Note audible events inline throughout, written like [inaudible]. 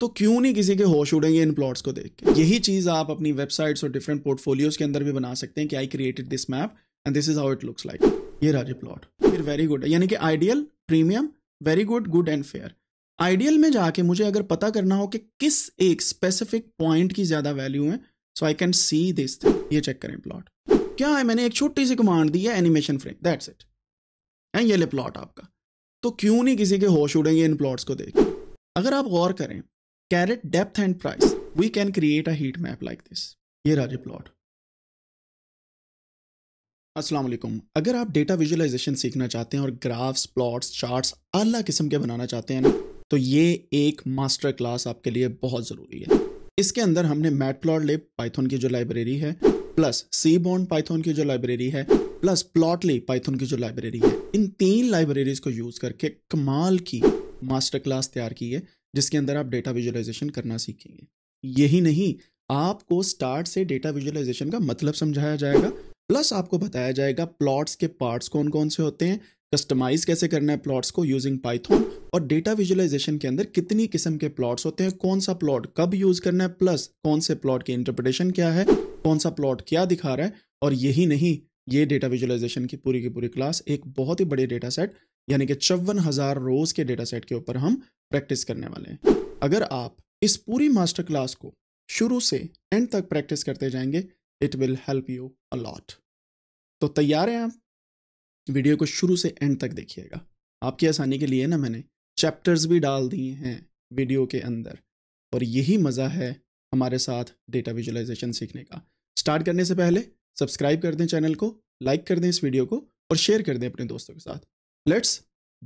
तो क्यों नहीं किसी के होश उड़ेंगे इन प्लॉट्स को देख के यही चीज़ आप अपनी वेबसाइट्स और डिफरेंट पोर्टफोलियोज के अंदर भी बना सकते हैं कि I created this map and this is how it looks like ये राजे प्लॉट फिर वेरी गुड यानी कि ideal premium very good good and fair ideal में जाके मुझे अगर पता करना हो कि किस एक स्पेसिफिक पॉइंट की ज़्यादा वैल्यू है so I can see this ये चेक करें प्लॉट क्या है मैंने एक छोटी सी कमांड दी है एनिमेशन फ्रेम दैट्स इट है ये ले प्लॉट आपका तो क्यों नहीं किसी के होश उड़ेंगे इन प्लॉट्स को देख अगर आप गौर करें carat depth and price we can create a heat map like this ये राजे प्लॉट असलम अगर आप डेटा विजुअलाइजेशन सीखना चाहते हैं और ग्राफ्स प्लॉट्स चार्ट्स अला किस्म के बनाना चाहते हैं ना तो ये एक मास्टर क्लास आपके लिए बहुत ज़रूरी है इसके अंदर हमने मैट प्लॉट लिप पाइथन की जो लाइब्रेरी है प्लस सी बॉन्ड पाइथन की जो लाइब्रेरी है प्लस प्लॉट ली पाइथन की जो लाइब्रेरी है इन तीन लाइब्रेरीज को यूज़ करके कमाल की मास्टर क्लास तैयार की है जिसके अंदर आप डेटा विजुअलाइजेशन करना सीखेंगे यही नहीं आपको स्टार्ट से डेटा विजुअलाइजेशन का मतलब समझाया जाएगा प्लस आपको बताया जाएगा प्लॉट्स के पार्ट्स कौन कौन से होते हैं कस्टमाइज कैसे करना है प्लॉट्स को यूजिंग पाइथन और डेटा विजुअलाइजेशन के अंदर कितनी किस्म के प्लॉट्स होते हैं कौन सा प्लॉट कब यूज करना है प्लस कौन से प्लॉट की इंटरप्रिटेशन क्या है कौन सा प्लॉट क्या दिखा रहा है और यही नहीं ये डेटा विजुअलाइजेशन की पूरी की पूरी क्लास एक बहुत ही बड़े डेटा सेट यानी कि चौवन हजार रोज के डेटा सेट के ऊपर हम प्रैक्टिस करने वाले हैं अगर आप इस पूरी मास्टर क्लास को शुरू से एंड तक प्रैक्टिस करते जाएंगे it will help you a lot तो तैयार हैं आप वीडियो को शुरू से एंड तक देखिएगा आपकी आसानी के लिए ना मैंने चैप्टर्स भी डाल दिए हैं वीडियो के अंदर और यही मज़ा है हमारे साथ डेटा विजुअलाइजेशन सीखने का स्टार्ट करने से पहले सब्सक्राइब कर दें चैनल को लाइक कर दें इस वीडियो को और शेयर कर दें अपने दोस्तों के साथ let's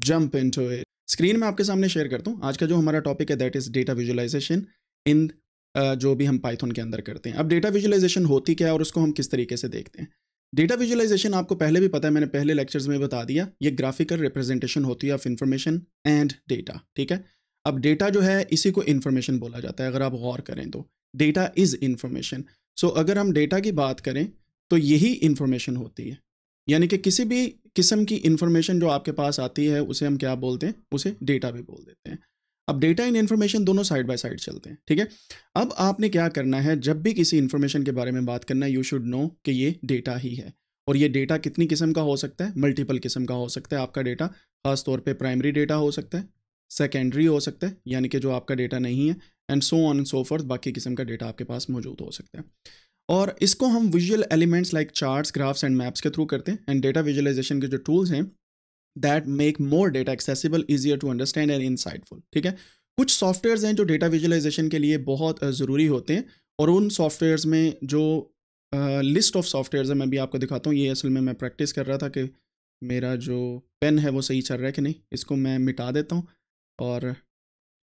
jump into it screen में आपके सामने शेयर करता हूँ आज का जो हमारा टॉपिक है that is data visualization in जो भी हम पाइथन के अंदर करते हैं अब डेटा विजुअलाइजेशन होती क्या है और उसको हम किस तरीके से देखते हैं डेटा विजुअलाइजेशन आपको पहले भी पता है मैंने पहले लेक्चर्स में बता दिया ये ग्राफिकल रिप्रेजेंटेशन होती है ऑफ इन्फॉर्मेशन एंड डेटा ठीक है अब डेटा जो है इसी को इन्फॉर्मेशन बोला जाता है अगर आप गौर करें तो डेटा इज़ इन्फॉर्मेशन सो अगर हम डेटा की बात करें तो यही इन्फॉर्मेशन होती है यानी कि किसी भी किस्म की इन्फॉर्मेशन जो आपके पास आती है उसे हम क्या बोलते हैं उसे डेटा भी बोल देते हैं अब डेटा इन इन्फॉर्मेशन दोनों साइड बाय साइड चलते हैं ठीक है अब आपने क्या करना है जब भी किसी इन्फॉर्मेशन के बारे में बात करना है यू शुड नो कि ये डेटा ही है और ये डेटा कितनी किस्म का हो सकता है मल्टीपल किस्म का हो सकता है आपका डेटा खासतौर पर प्राइमरी डेटा हो सकता है सेकेंडरी हो सकता है यानी कि जो आपका डेटा नहीं है and so on and so forth बाकी किस्म का डेटा आपके पास मौजूद हो सकता है और इसको हम visual elements like charts graphs and maps के थ्रू करते हैं एंड डेटा विजुअलाइजेशन के जो टूल्स हैं that make more data accessible easier to understand and insightful ठीक है कुछ सॉफ्टवेयर्स हैं जो डेटा विजुअलाइजेशन के लिए बहुत ज़रूरी होते हैं और उन सॉफ्टवेयर्स में जो लिस्ट ऑफ सॉफ्टवेयर्स है मैं भी आपको दिखाता हूँ ये असल में मैं प्रैक्टिस कर रहा था कि मेरा जो पेन है वो सही चल रहा है कि नहीं इसको मैं मिटा देता हूँ और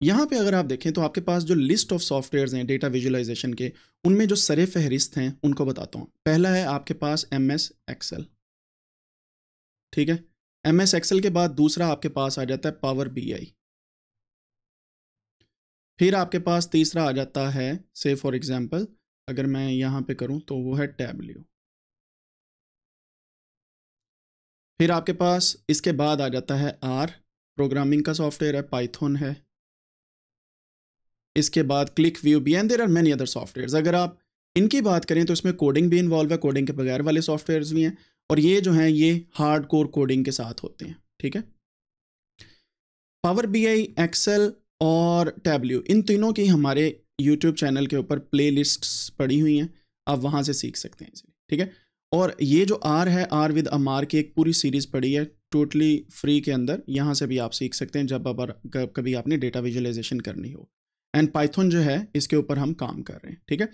यहाँ पे अगर आप देखें तो आपके पास जो लिस्ट ऑफ सॉफ्टवेयर्स हैं डेटा विजुलाइजेशन के उनमें जो सरे फहरिस्त हैं उनको बताता हूँ पहला है आपके पास एम एस एक्सेल ठीक है एम एस एक्सेल के बाद दूसरा आपके पास आ जाता है पावर बी आई फिर आपके पास तीसरा आ जाता है से फॉर एग्जाम्पल अगर मैं यहाँ पे करूँ तो वो है टैबल्यू फिर आपके पास इसके बाद आ जाता है आर प्रोग्रामिंग का सॉफ्टवेयर है पाइथन है इसके बाद क्लिक व्यू भी and there are many other software अगर आप इनकी बात करें तो इसमें कोडिंग भी इन्वॉल्व है कोडिंग के बगैर वाले सॉफ्टवेयर भी हैं और ये जो हैं ये हार्ड कोर कोडिंग के साथ होते हैं ठीक है पावर बी आई एक्सेल और टैबल्यू इन तीनों की हमारे यूट्यूब चैनल के ऊपर प्ले लिस्ट पड़ी हुई हैं आप वहाँ से सीख सकते हैं इसीलिए ठीक है और ये जो आर है आर विद अमार की एक पूरी सीरीज़ पड़ी है टोटली फ्री के अंदर यहाँ से भी आप सीख सकते हैं जब अब कभी आपने डेटा विजुअलाइजेशन करनी हो एंड पाइथन जो है इसके ऊपर हम काम कर रहे हैं ठीक है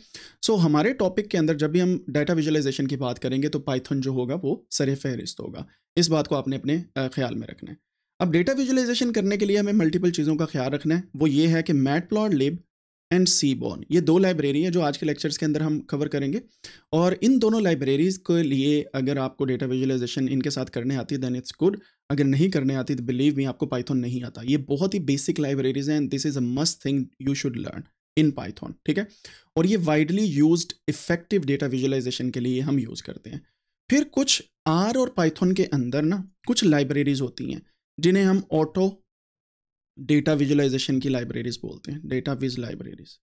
सो so, हमारे टॉपिक के अंदर जब भी हम डाटा विजुअलाइजेशन की बात करेंगे तो पाइथन जो होगा वो सर फहरिस्त होगा इस बात को आपने अपने ख्याल में रखना है अब डेटा विजुअलाइजेशन करने के लिए हमें मल्टीपल चीज़ों का ख्याल रखना है वो ये है कि matplotlib and seaborn ये दो लाइब्रेरी हैं जो आज के लेक्चर्स के अंदर हम कवर करेंगे और इन दोनों लाइब्रेरीज़ के लिए अगर आपको डेटा विजुअलाइजेशन इनके साथ करने आती है देन इट्स गुड अगर नहीं करने आती तो बिलीव मी आपको पाइथन नहीं आता ये बहुत ही बेसिक लाइब्रेरीज हैं this is a must thing you should learn in Python ठीक है और ये widely use effective data visualization के लिए हम यूज़ करते हैं फिर कुछ आर और पाइथन के अंदर ना कुछ लाइब्रेरीज होती हैं जिन्हें हम ऑटो डेटा विजुअलाइजेशन की लाइब्रेरीज बोलते हैं डेटा विज लाइब्रेरीज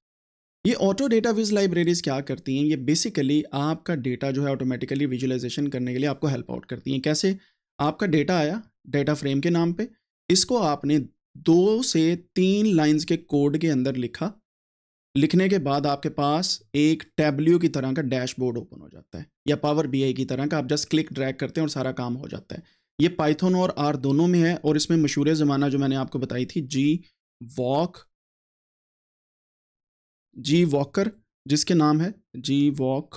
ये ऑटो डेटा विज लाइब्रेरीज क्या करती हैं ये बेसिकली आपका डेटा जो है ऑटोमेटिकली विजुअलाइजेशन करने के लिए आपको हेल्प आउट करती हैं कैसे आपका डेटा आया डेटा फ्रेम के नाम पे इसको आपने दो से तीन लाइंस के कोड के अंदर लिखा लिखने के बाद आपके पास एक टेबल्यू की तरह का डैशबोर्ड ओपन हो जाता है या पावर बी की तरह का आप जस्ट क्लिक ड्रैग करते हैं और सारा काम हो जाता है ये पाइथन और आर दोनों में है और इसमें मशहूर ज़माना जो मैंने आपको बताई थी जी वॉक जी वॉकर जिसके नाम है G walk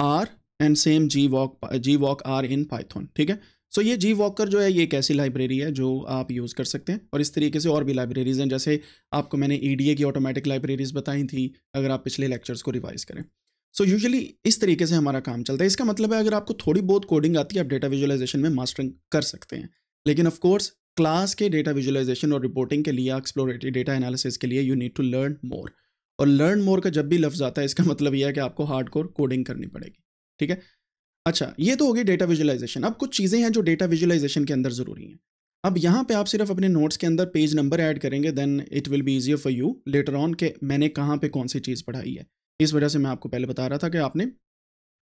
R and same G walk G walk R in Python ठीक है सो so, ये जी वॉकर जो है ये एक ऐसी लाइब्रेरी है जो आप यूज़ कर सकते हैं और इस तरीके से और भी लाइब्रेरीज़ हैं जैसे आपको मैंने ई e की ऑटोमेटिक लाइब्रेरीज़ बताई थी अगर आप पिछले लेक्चर्स को रिवाइज़ करें सो so, यूजुअली इस तरीके से हमारा काम चलता है इसका मतलब है अगर आपको थोड़ी बहुत कोडिंग आती है आप डेटा विजुअलाइजेशन में मास्टरिंग कर सकते हैं लेकिन ऑफ कोर्स क्लास के डेटा विजुअलाइजेशन और रिपोर्टिंग के लिए एक्सप्लोरेटरी डेटा एनालिसिस के लिए you need to learn more और लर्न मोर का जब भी लफ्ज़ आता है इसका मतलब यह है कि आपको हार्ड कोर कोडिंग करनी पड़ेगी ठीक है अच्छा ये तो होगी डेटा विजुअलाइजेशन अब कुछ चीज़ें हैं जो डेटा विजुअलाइजेशन के अंदर ज़रूरी हैं अब यहाँ पे आप सिर्फ अपने नोट्स के अंदर पेज नंबर ऐड करेंगे then it will be easier for you later on के मैंने कहाँ पे कौन सी चीज़ पढ़ाई है इस वजह से मैं आपको पहले बता रहा था कि आपने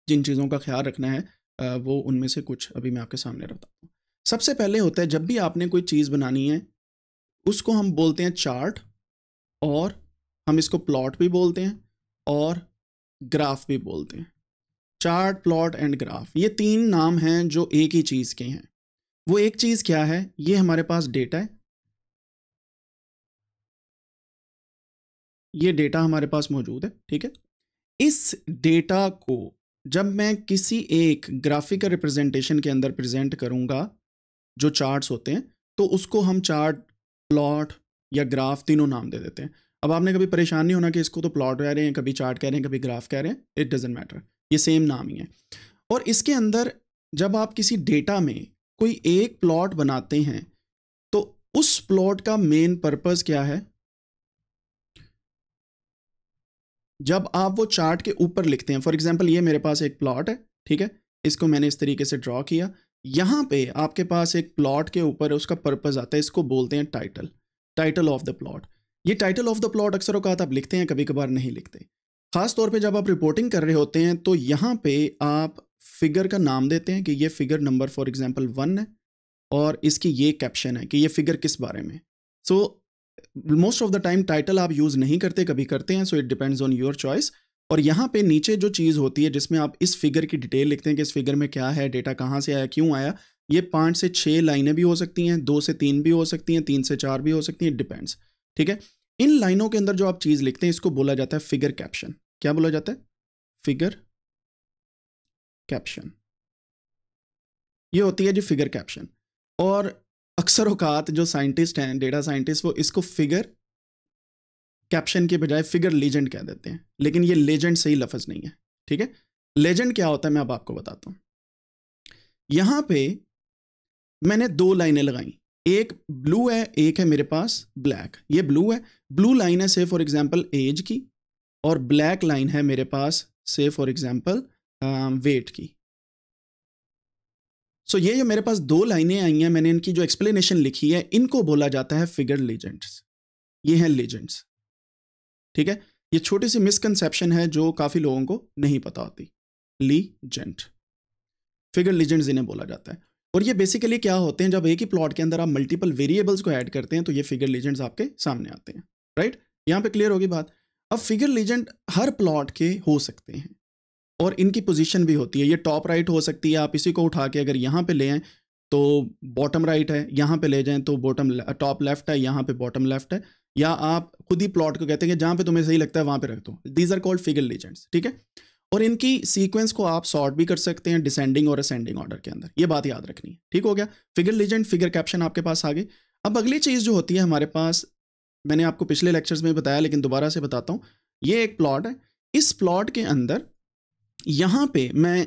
जिन चीज़ों का ख्याल रखना है वो उनमें से कुछ अभी मैं आपके सामने रखता हूँ सबसे पहले होता है जब भी आपने कोई चीज़ बनानी है उसको हम बोलते हैं चार्ट और हम इसको प्लॉट भी बोलते हैं और ग्राफ भी बोलते हैं चार्ट प्लॉट एंड ग्राफ ये तीन नाम हैं जो एक ही चीज़ के हैं वो एक चीज़ क्या है ये हमारे पास डेटा है ये डेटा हमारे पास मौजूद है ठीक है इस डेटा को जब मैं किसी एक ग्राफिकल रिप्रेजेंटेशन के अंदर प्रेजेंट करूंगा जो चार्ट्स होते हैं तो उसको हम चार्ट प्लॉट या ग्राफ तीनों नाम दे देते हैं अब आपने कभी परेशान नहीं होना कि इसको तो प्लॉट कह रहे हैं कभी चार्ट कह रहे हैं कभी ग्राफ कह रहे हैं इट डजेंट मैटर ये सेम नाम ही है और इसके अंदर जब आप किसी डेटा में कोई एक प्लॉट बनाते हैं तो उस प्लॉट का मेन पर्पस क्या है जब आप वो चार्ट के ऊपर लिखते हैं फॉर एग्जाम्पल ये मेरे पास एक प्लॉट है ठीक है इसको मैंने इस तरीके से ड्रॉ किया यहाँ पे आपके पास एक प्लॉट के ऊपर उसका पर्पज आता है इसको बोलते हैं title title of the plot ये टाइटल ऑफ द प्लॉट अक्सर अवकात आप लिखते हैं कभी कभार नहीं लिखते ख़ास तौर पे जब आप रिपोर्टिंग कर रहे होते हैं तो यहाँ पे आप फिगर का नाम देते हैं कि ये figure number for example one है और इसकी ये कैप्शन है कि ये फिगर किस बारे में so most of the time title आप यूज़ नहीं करते कभी करते हैं so it depends on your choice और यहाँ पे नीचे जो चीज़ होती है जिसमें आप इस फिगर की डिटेल लिखते हैं कि इस फिगर में क्या है डेटा कहाँ से आया क्यों आया ये पाँच से छः लाइनें भी हो सकती हैं दो से तीन भी हो सकती हैं तीन से चार भी हो सकती हैं डिपेंड्स ठीक है इन लाइनों के अंदर जो आप चीज़ लिखते हैं इसको बोला जाता है फिगर कैप्शन क्या बोला जाता है फिगर कैप्शन ये होती है जी फिगर कैप्शन और अक्सर अवकात जो साइंटिस्ट हैं डेटा साइंटिस्ट वो इसको फिगर कैप्शन के बजाय फिगर लेजेंड कह देते हैं लेकिन ये लेजेंड सही लफज नहीं है ठीक है लेजेंड क्या होता है मैं अब आपको बताता हूँ यहाँ पे मैंने दो लाइनें लगाई एक ब्लू है एक है मेरे पास ब्लैक ये ब्लू है ब्लू लाइन है से फॉर एग्जाम्पल एज की और ब्लैक लाइन है मेरे पास से फॉर एग्जाम्पल वेट की सो so ये जो मेरे पास दो लाइनें आई हैं मैंने इनकी जो एक्सप्लेनेशन लिखी है इनको बोला जाता है फिगर लेजेंड्स ये हैं लेजेंड्स ठीक है ये छोटी सी मिसकनसेप्शन है जो काफ़ी लोगों को नहीं पता होती जेंट फिगर लेजेंड्स इन्हें बोला जाता है और ये बेसिकली क्या होते हैं जब एक ही प्लॉट के अंदर आप मल्टीपल वेरिएबल्स को ऐड करते हैं तो ये फिगर लेजेंड्स आपके सामने आते हैं राइट यहाँ पे क्लियर होगी बात अब फिगर लेजेंड हर प्लॉट के हो सकते हैं और इनकी पोजीशन भी होती है ये टॉप राइट हो सकती है आप इसी को उठा के अगर यहाँ पे ले आएँ तो बॉटम राइट है यहाँ पे ले जाएं तो बॉटम टॉप लेफ्ट है यहाँ पे बॉटम लेफ्ट है या आप खुद ही प्लॉट को कहते हैं कि जहाँ पे तुम्हें सही लगता है वहाँ पे रख दो these are called figure legends ठीक है और इनकी सीक्वेंस को आप सॉर्ट भी कर सकते हैं डिसेंडिंग और असेंडिंग ऑर्डर के अंदर ये बात याद रखनी है ठीक हो गया फिगर लेजेंड फिगर कैप्शन आपके पास आ गई अब अगली चीज़ जो होती है हमारे पास मैंने आपको पिछले लेक्चर्स में बताया लेकिन दोबारा से बताता हूँ ये एक प्लॉट है इस प्लॉट के अंदर यहाँ पे मैं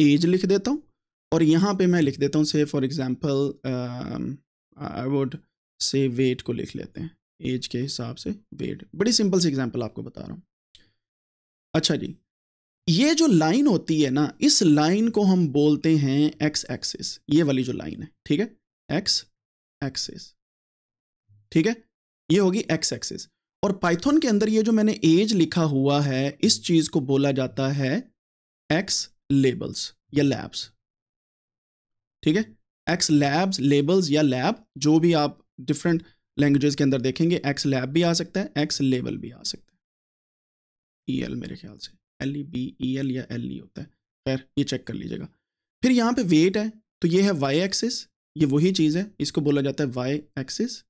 एज लिख देता हूँ और यहाँ पे मैं लिख देता हूँ say for example I would say weight को लिख लेते हैं एज के हिसाब से वेट बड़ी सिंपल सी एग्जाम्पल आपको बता रहा हूँ अच्छा जी ये जो लाइन होती है ना इस लाइन को हम बोलते हैं एक्स एक्सिस ये वाली जो लाइन है ठीक है एक्स एक्सिस ठीक है ये होगी एक्स एक्सिस और पाइथन के अंदर ये जो मैंने एज लिखा हुआ है इस चीज को बोला जाता है एक्स लेबल्स या लैब्स ठीक है एक्स लैब्स लेबल्स या लैब जो भी आप डिफरेंट लैंग्वेजेस के अंदर देखेंगे एक्स लैब भी आ सकता है एक्स लेबल भी आ सकता है ई e एल मेरे ख्याल से L E B E L या एल ई e होता है खैर ये चेक कर लीजिएगा फिर यहाँ पे वेट है तो ये है वाई एक्सिस ये वही चीज़ है इसको बोला जाता है वाई एक्सिस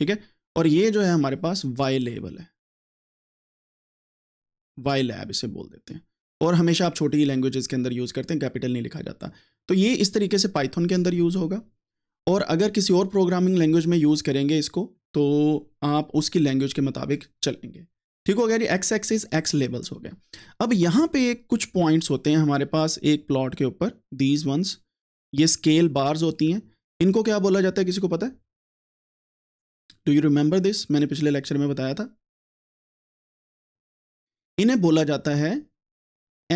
ठीक है और ये जो है हमारे पास वाई लेबल है वाई लैब इसे बोल देते हैं और हमेशा आप छोटी लैंग्वेजेस के अंदर यूज़ करते हैं कैपिटल नहीं लिखा जाता तो ये इस तरीके से पाइथन के अंदर यूज़ होगा और अगर किसी और प्रोग्रामिंग लैंग्वेज में यूज़ करेंगे इसको तो आप उसकी लैंग्वेज के मुताबिक चलेंगे ठीक हो गया जी एक्स एक्सिस एक्स लेबल्स हो गया अब यहाँ पे कुछ पॉइंट्स होते हैं हमारे पास एक प्लॉट के ऊपर दीज वंस ये स्केल बार्स होती हैं इनको क्या बोला जाता है किसी को पता है डू यू रिमेंबर दिस मैंने पिछले लेक्चर में बताया था इन्हें बोला जाता है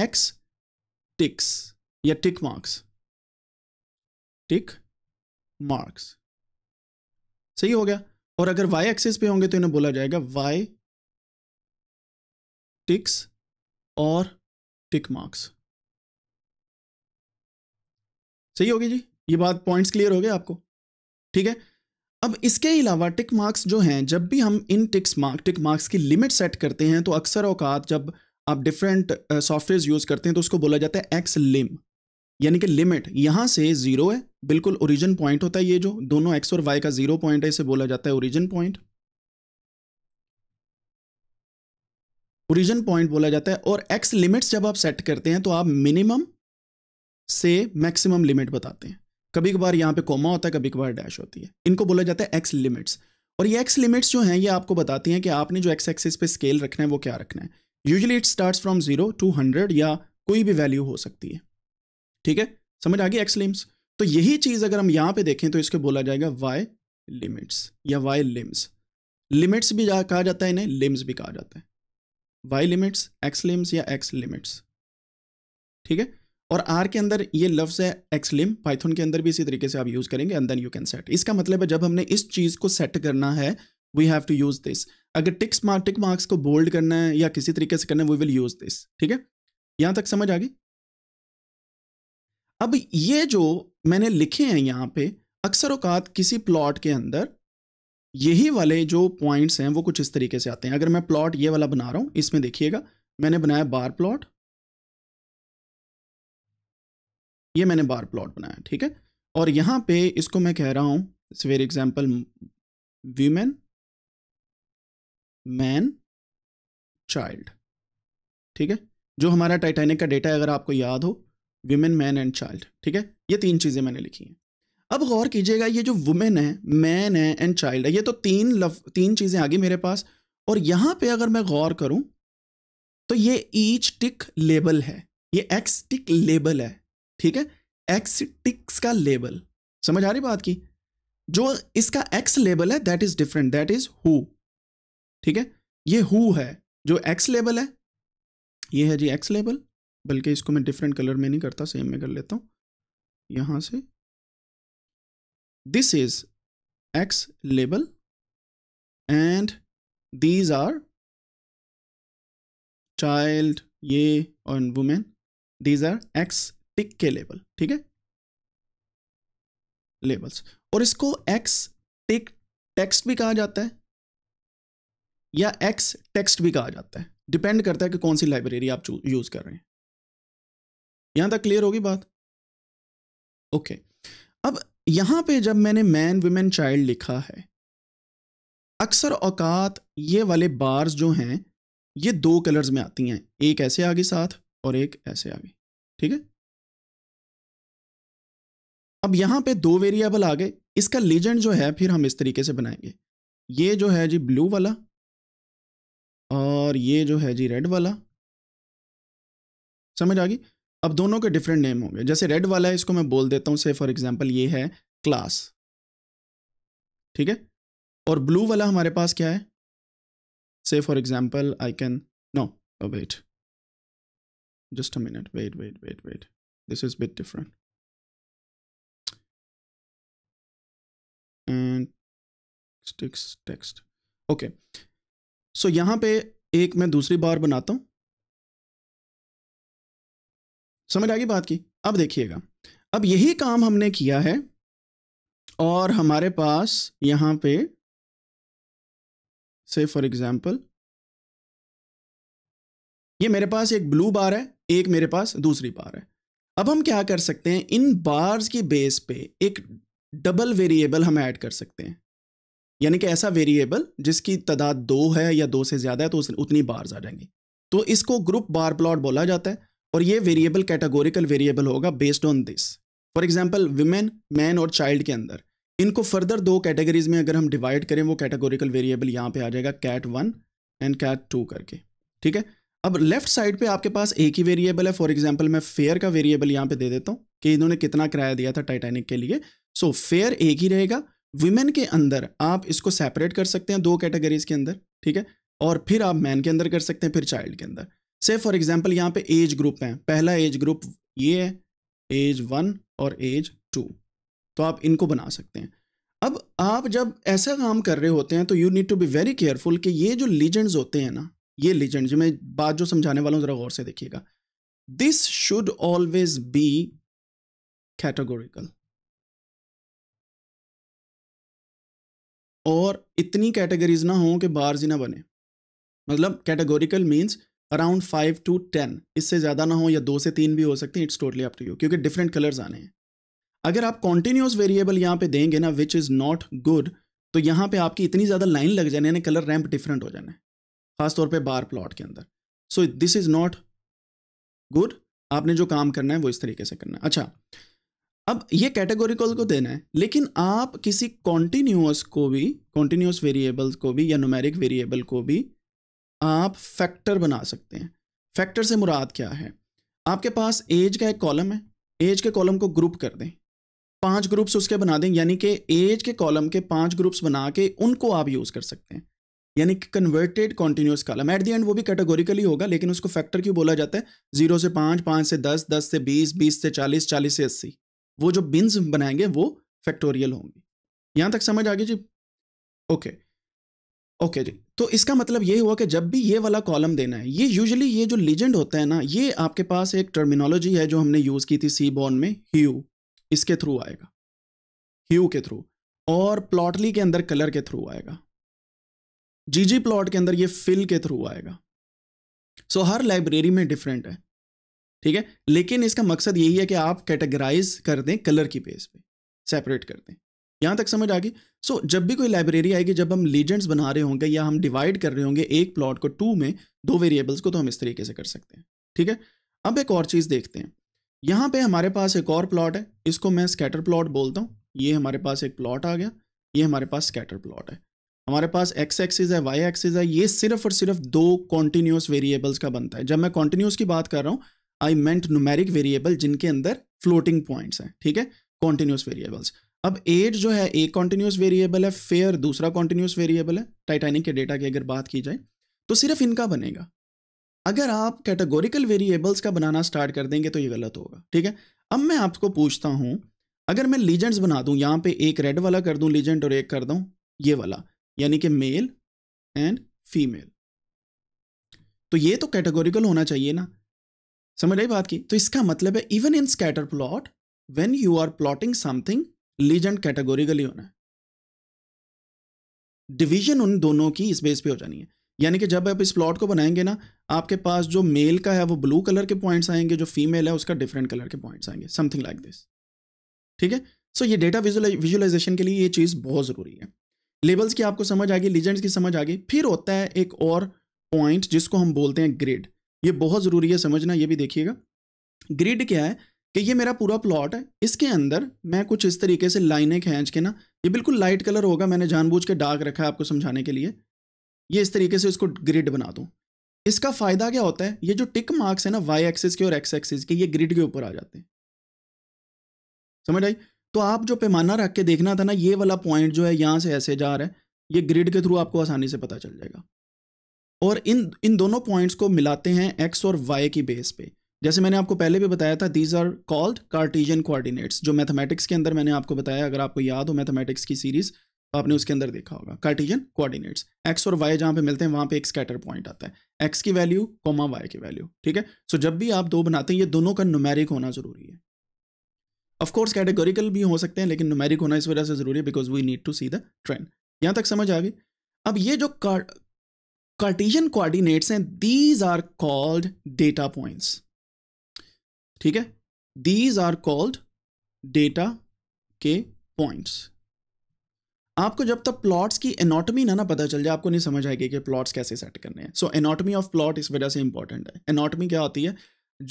एक्स टिक्स या टिक मार्क्स टिक मार्क्स सही हो गया और अगर वाई एक्सिस पे होंगे तो इन्हें बोला जाएगा वाई टिक्स और टिक मार्क्स सही होगी जी ये बात पॉइंट्स क्लियर हो गए आपको ठीक है अब इसके अलावा टिक मार्क्स जो हैं जब भी हम इन टिक्स मार्क टिक मार्क्स की लिमिट सेट करते हैं तो अक्सर औकात जब आप डिफरेंट सॉफ्टवेयर यूज़ करते हैं तो उसको बोला जाता है एक्स लिम यानी कि लिमिट यहाँ से ज़ीरो है बिल्कुल ओरिजिन पॉइंट होता है ये जो दोनों एक्स और वाई का ज़ीरो पॉइंट है इसे बोला जाता है ओरिजिन पॉइंट ओरिजिन पॉइंट बोला जाता है और एक्स लिमिट्स जब आप सेट करते हैं तो आप मिनिमम से मैक्सिमम लिमिट बताते हैं कभी कभार यहाँ पे कोमा होता है कभी कभार डैश होती है इनको बोला जाता है एक्स लिमिट्स और ये एक्स लिमिट्स जो हैं ये आपको बताती हैं कि आपने जो एक्स एक्सिस पे स्केल रखना है वो क्या रखना है usually it start from zero to hundred या कोई भी वैल्यू हो सकती है ठीक है समझ आ गई एक्स लिम्स तो यही चीज़ अगर हम यहाँ पे देखें तो इसको बोला जाएगा वाई लिमिट्स या वाई लिम्स लिमिट्स भी जा, कहा जाता है इन्हें लिम्स भी कहा जाता है वाई लिमिट्स एक्स लिम्स या एक्स लिमिट्स ठीक है और आर के अंदर ये लफ्ज़ है एक्सलिम पाइथन के अंदर भी इसी तरीके से आप यूज़ करेंगे and then you can set इसका मतलब है जब हमने इस चीज़ को सेट करना है we have to use this अगर टिक्स मार्क टिक मार्क्स को बोल्ड करना है या किसी तरीके से करना है वी विल यूज़ दिस ठीक है यहां तक समझ आ गई अब ये जो मैंने लिखे हैं यहां पे अक्सर औकात किसी प्लॉट के अंदर यही वाले जो पॉइंट्स हैं वो कुछ इस तरीके से आते हैं अगर मैं प्लॉट ये वाला बना रहा हूं इसमें देखिएगा मैंने बनाया बार प्लॉट ये मैंने बार प्लॉट बनाया ठीक है और यहाँ पे इसको मैं कह रहा हूँ फेर एग्जाम्पल वीमेन मैन चाइल्ड ठीक है जो हमारा टाइटैनिक का डेटा है अगर आपको याद हो वुमेन मैन एंड चाइल्ड ठीक है ये तीन चीज़ें मैंने लिखी हैं अब गौर कीजिएगा ये जो वुमेन है मैन है एंड चाइल्ड है ये तो तीन लफ तीन चीज़ें आ गई मेरे पास और यहाँ पे अगर मैं गौर करूँ तो ये ईच टिक लेबल है ये एक्स टिक लेबल है ठीक है एक्स टिक्स का लेबल समझ आ रही बात की जो इसका एक्स लेबल है that is different that is हु ठीक है ये हु है जो एक्स लेबल है ये है जी एक्स लेबल बल्कि इसको मैं डिफरेंट कलर में नहीं करता सेम में कर लेता हूं यहां से this is X label and these are child ये और women these are X tick के लेवल ठीक है लेवल्स और इसको एक्स टिक टेक्स्ट भी कहा जाता है या एक्स टेक्स्ट भी कहा जाता है डिपेंड करता है कि कौन सी लाइब्रेरी आप यूज कर रहे हैं यहां तक क्लियर होगी बात ओके okay. अब यहां पे जब मैंने मैन वुमेन चाइल्ड लिखा है अक्सर औकात ये वाले बार्स जो हैं ये दो कलर्स में आती हैं एक ऐसे आगे साथ और एक ऐसे आगे ठीक है अब यहाँ पे दो वेरिएबल आ गए इसका लीजेंड जो है फिर हम इस तरीके से बनाएंगे ये जो है जी ब्लू वाला और ये जो है जी रेड वाला समझ आ गई अब दोनों के डिफरेंट नेम होंगे जैसे रेड वाला है इसको मैं बोल देता हूँ से फॉर एग्जाम्पल ये है क्लास ठीक है और ब्लू वाला हमारे पास क्या है say for example I can no wait just a minute wait wait wait wait this is bit different and sticks text okay so यहां पे एक मैं दूसरी बार बनाता हूं समझ आ गई बात की अब देखिएगा अब यही काम हमने किया है और हमारे पास यहां पे से फॉर एग्जांपल ये मेरे पास एक ब्लू बार है एक मेरे पास दूसरी बार है अब हम क्या कर सकते हैं इन बार्स की बेस पे एक डबल वेरिएबल हम ऐड कर सकते हैं यानी कि ऐसा वेरिएबल जिसकी तादाद दो है या दो से ज़्यादा है तो उतनी बार्स आ जाएंगी तो इसको ग्रुप बार प्लॉट बोला जाता है और ये वेरिएबल कैटेगोरिकल वेरिएबल होगा based on this for example women man और चाइल्ड के अंदर इनको फर्दर दो कैटेगरीज में अगर हम डिवाइड करें वो कैटेगोरिकल वेरिएबल यहाँ पे आ जाएगा cat one and cat two करके ठीक है अब लेफ्ट साइड पे आपके पास एक ही वेरिएबल है फॉर एग्जाम्पल मैं फेयर का वेरिएबल यहाँ पे दे देता हूँ कि इन्होंने कितना किराया दिया था टाइटैनिक के लिए सो फेयर एक ही रहेगा वुमेन के अंदर आप इसको सेपरेट कर सकते हैं दो कैटेगरीज के अंदर ठीक है और फिर आप मैन के अंदर कर सकते हैं फिर चाइल्ड के अंदर से फॉर एग्जाम्पल यहाँ पे एज ग्रुप है पहला एज ग्रुप ये है एज वन और एज टू तो आप इनको बना सकते हैं अब आप जब ऐसा काम कर रहे होते हैं तो you need to be very careful कि ये जो लीजेंड्स होते हैं ना ये लीजेंड जो मैं बात जो समझाने वाला हूँ ज़रा गौर से देखिएगा this should always be categorical और इतनी कैटेगरीज ना हों कि बार्स ही ना बने मतलब categorical means around five to ten इससे ज़्यादा ना हो या दो से तीन भी हो सकते हैं it's totally up to you क्योंकि डिफरेंट कलर्स आने हैं अगर आप कॉन्टीन्यूस वेरिएबल यहाँ पे देंगे ना विच इज़ नॉट गुड तो यहाँ पे आपकी इतनी ज़्यादा लाइन लग जाने यानी कलर रैंप डिफरेंट हो जाना है खासतौर पर बार प्लॉट के अंदर so this is not good आपने जो काम करना है वो इस तरीके से करना है अच्छा अब ये कैटेगोरिकल को देना है लेकिन आप किसी कॉन्टिन्यूस को भी कॉन्टिन्यूस वेरिएबल्स को भी या नोमेरिक वेरिएबल को भी आप फैक्टर बना सकते हैं फैक्टर से मुराद क्या है आपके पास एज का एक कॉलम है एज के कॉलम को ग्रुप कर दें पांच ग्रुप्स उसके बना दें यानी कि एज के कॉलम के पांच ग्रुप्स बना के उनको आप यूज़ कर सकते हैं यानी कि converted continuous column at the and वो भी कैटेगोरिकली होगा लेकिन उसको फैक्टर क्यों बोला जाता है जीरो से पाँच पाँच से दस दस से बीस बीस से चालीस चालीस से अस्सी वो जो बिन्स बनाएंगे वो फैक्टोरियल होंगे यहां तक समझ आ गई जी ओके ओके जी तो इसका मतलब ये हुआ कि जब भी ये वाला कॉलम देना है ये यूजुअली ये जो लीजेंड होता है ना ये आपके पास एक टर्मिनोलॉजी है जो हमने यूज़ की थी सी बॉन में ह्यू इसके थ्रू आएगा ह्यू के थ्रू और प्लॉटली के अंदर कलर के थ्रू आएगा जीजी प्लॉट के अंदर ये फिल के थ्रू आएगा सो so, हर लाइब्रेरी में डिफरेंट है ठीक है लेकिन इसका मकसद यही है कि आप कैटेगराइज कर दें कलर की बेस पे सेपरेट कर दें यहाँ तक समझ आ गई सो जब भी कोई लाइब्रेरी आएगी जब हम लीजेंड्स बना रहे होंगे या हम डिवाइड कर रहे होंगे एक प्लॉट को टू में दो वेरिएबल्स को तो हम इस तरीके से कर सकते हैं ठीक है अब एक और चीज़ देखते हैं यहाँ पे हमारे पास एक और प्लॉट है इसको मैं स्कैटर प्लॉट बोलता हूँ ये हमारे पास एक प्लॉट आ गया ये हमारे पास स्कैटर प्लॉट है हमारे पास एक्स एक्सिस है वाई एक्सिस है ये सिर्फ और सिर्फ दो कॉन्टीन्यूस वेरिएबल्स का बनता है जब मैं कॉन्टीन्यूस की बात कर रहा हूँ आई मेंट नुमेरिक वेरिएबल जिनके अंदर फ्लोटिंग पॉइंट्स हैं ठीक है कॉन्टिन्यूस वेरिएबल्स अब एज जो है एक कॉन्टिन्यूस वेरिएबल है फेयर दूसरा कॉन्टिन्यूस वेरिएबल है टाइटैनिक के डेटा की अगर बात की जाए तो सिर्फ इनका बनेगा अगर आप कैटेगोरिकल वेरिएबल्स का बनाना स्टार्ट कर देंगे तो ये गलत होगा ठीक है अब मैं आपको पूछता हूँ अगर मैं लीजेंड्स बना दूँ यहाँ पे एक रेड वाला कर दूँ लीजेंड और एक कर दूँ ये वाला यानी कि मेल एंड फीमेल तो ये तो कैटेगोरिकल होना चाहिए ना समझ आई बात की तो इसका मतलब है even in scatter plot when you are plotting something legend categorically होना है डिवीजन उन दोनों की इस बेस पे हो जानी है यानी कि जब आप इस प्लॉट को बनाएंगे ना आपके पास जो मेल का है वो ब्लू कलर के पॉइंट्स आएंगे जो फीमेल है उसका डिफरेंट कलर के पॉइंट्स आएंगे समथिंग लाइक दिस ठीक है सो ये डेटा विजुअलाइजेशन के लिए ये चीज़ बहुत ज़रूरी है लेबल्स की आपको समझ आ गई लीजेंड्स की समझ आ गई फिर होता है एक और पॉइंट जिसको हम बोलते हैं ग्रिड ये बहुत ज़रूरी है समझना ये भी देखिएगा ग्रिड क्या है कि ये मेरा पूरा प्लॉट है इसके अंदर मैं कुछ इस तरीके से लाइनें खींच के ना ये बिल्कुल लाइट कलर होगा मैंने जानबूझ के डार्क रखा है आपको समझाने के लिए ये इस तरीके से इसको ग्रिड बना दूँ इसका फ़ायदा क्या होता है ये जो टिक मार्क्स है ना वाई एक्सिस के और एक्स एक्सिस के ये ग्रिड के ऊपर आ जाते हैं समझ आई तो आप जो पैमाना रख के देखना था ना ये वाला पॉइंट जो है यहाँ से ऐसे जा रहा है ये ग्रिड के थ्रू आपको आसानी से पता चल जाएगा और इन इन दोनों पॉइंट्स को मिलाते हैं एक्स और वाई की बेस पे जैसे मैंने आपको पहले भी बताया था these are called cartesian coordinates जो मैथमेटिक्स के अंदर मैंने आपको बताया अगर आपको याद हो मैथमेटिक्स की सीरीज तो आपने उसके अंदर देखा होगा कार्टिजन कोऑर्डिनेट्स एक्स और वाई जहाँ पे मिलते हैं वहाँ पे एक स्कैटर पॉइंट आता है एक्स की वैल्यू कोमा वाई की वैल्यू ठीक है सो so, जब भी आप दो बनाते हैं ये दोनों का नुमेरिक होना जरूरी है ऑफकोर्स कैटेगोरिकल भी हो सकते हैं लेकिन नुमेरिक होना इस वजह से जरूरी है because we need to see the trend यहाँ तक समझ आ गई अब ये जो कार्टेशियन कोऑर्डिनेट्स हैं these are called data points ठीक है दीज आर कॉल्ड डेटा के पॉइंट्स आपको जब तक प्लॉट्स की एनाटॉमी ना ना पता चल जाए आपको नहीं समझ आएगी कि प्लॉट्स कैसे सेट करने हैं सो एनाटॉमी ऑफ प्लॉट इस वजह से इंपॉर्टेंट है एनाटॉमी क्या होती है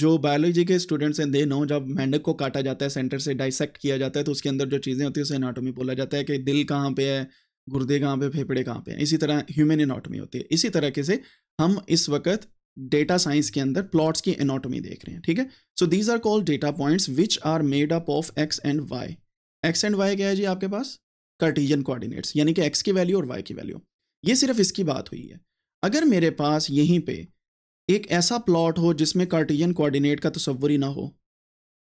जो बायोलॉजी के स्टूडेंट्स हैं दे नो जब मेंढक को काटा जाता है सेंटर से डाइसेक्ट किया जाता है तो उसके अंदर जो चीज़ें होती है उसे एनाटॉमी बोला जाता है कि दिल कहाँ पे है गुर्दे कहाँ पे फेफड़े कहाँ पे हैं इसी तरह ह्यूमन एनाटॉमी होती है इसी तरीके से हम इस वक्त डेटा साइंस के अंदर प्लॉट्स की एनाटॉमी देख रहे हैं ठीक है so these are called data points which are made up of X and Y X and Y क्या है जी आपके पास कार्टिजन कोऑर्डिनेट्स यानी कि एक्स की वैल्यू और वाई की वैल्यू ये सिर्फ इसकी बात हुई है अगर मेरे पास यहीं पे एक ऐसा प्लॉट हो जिसमें कार्टिजन कोऑर्डिनेट का तस्वुर ही ना हो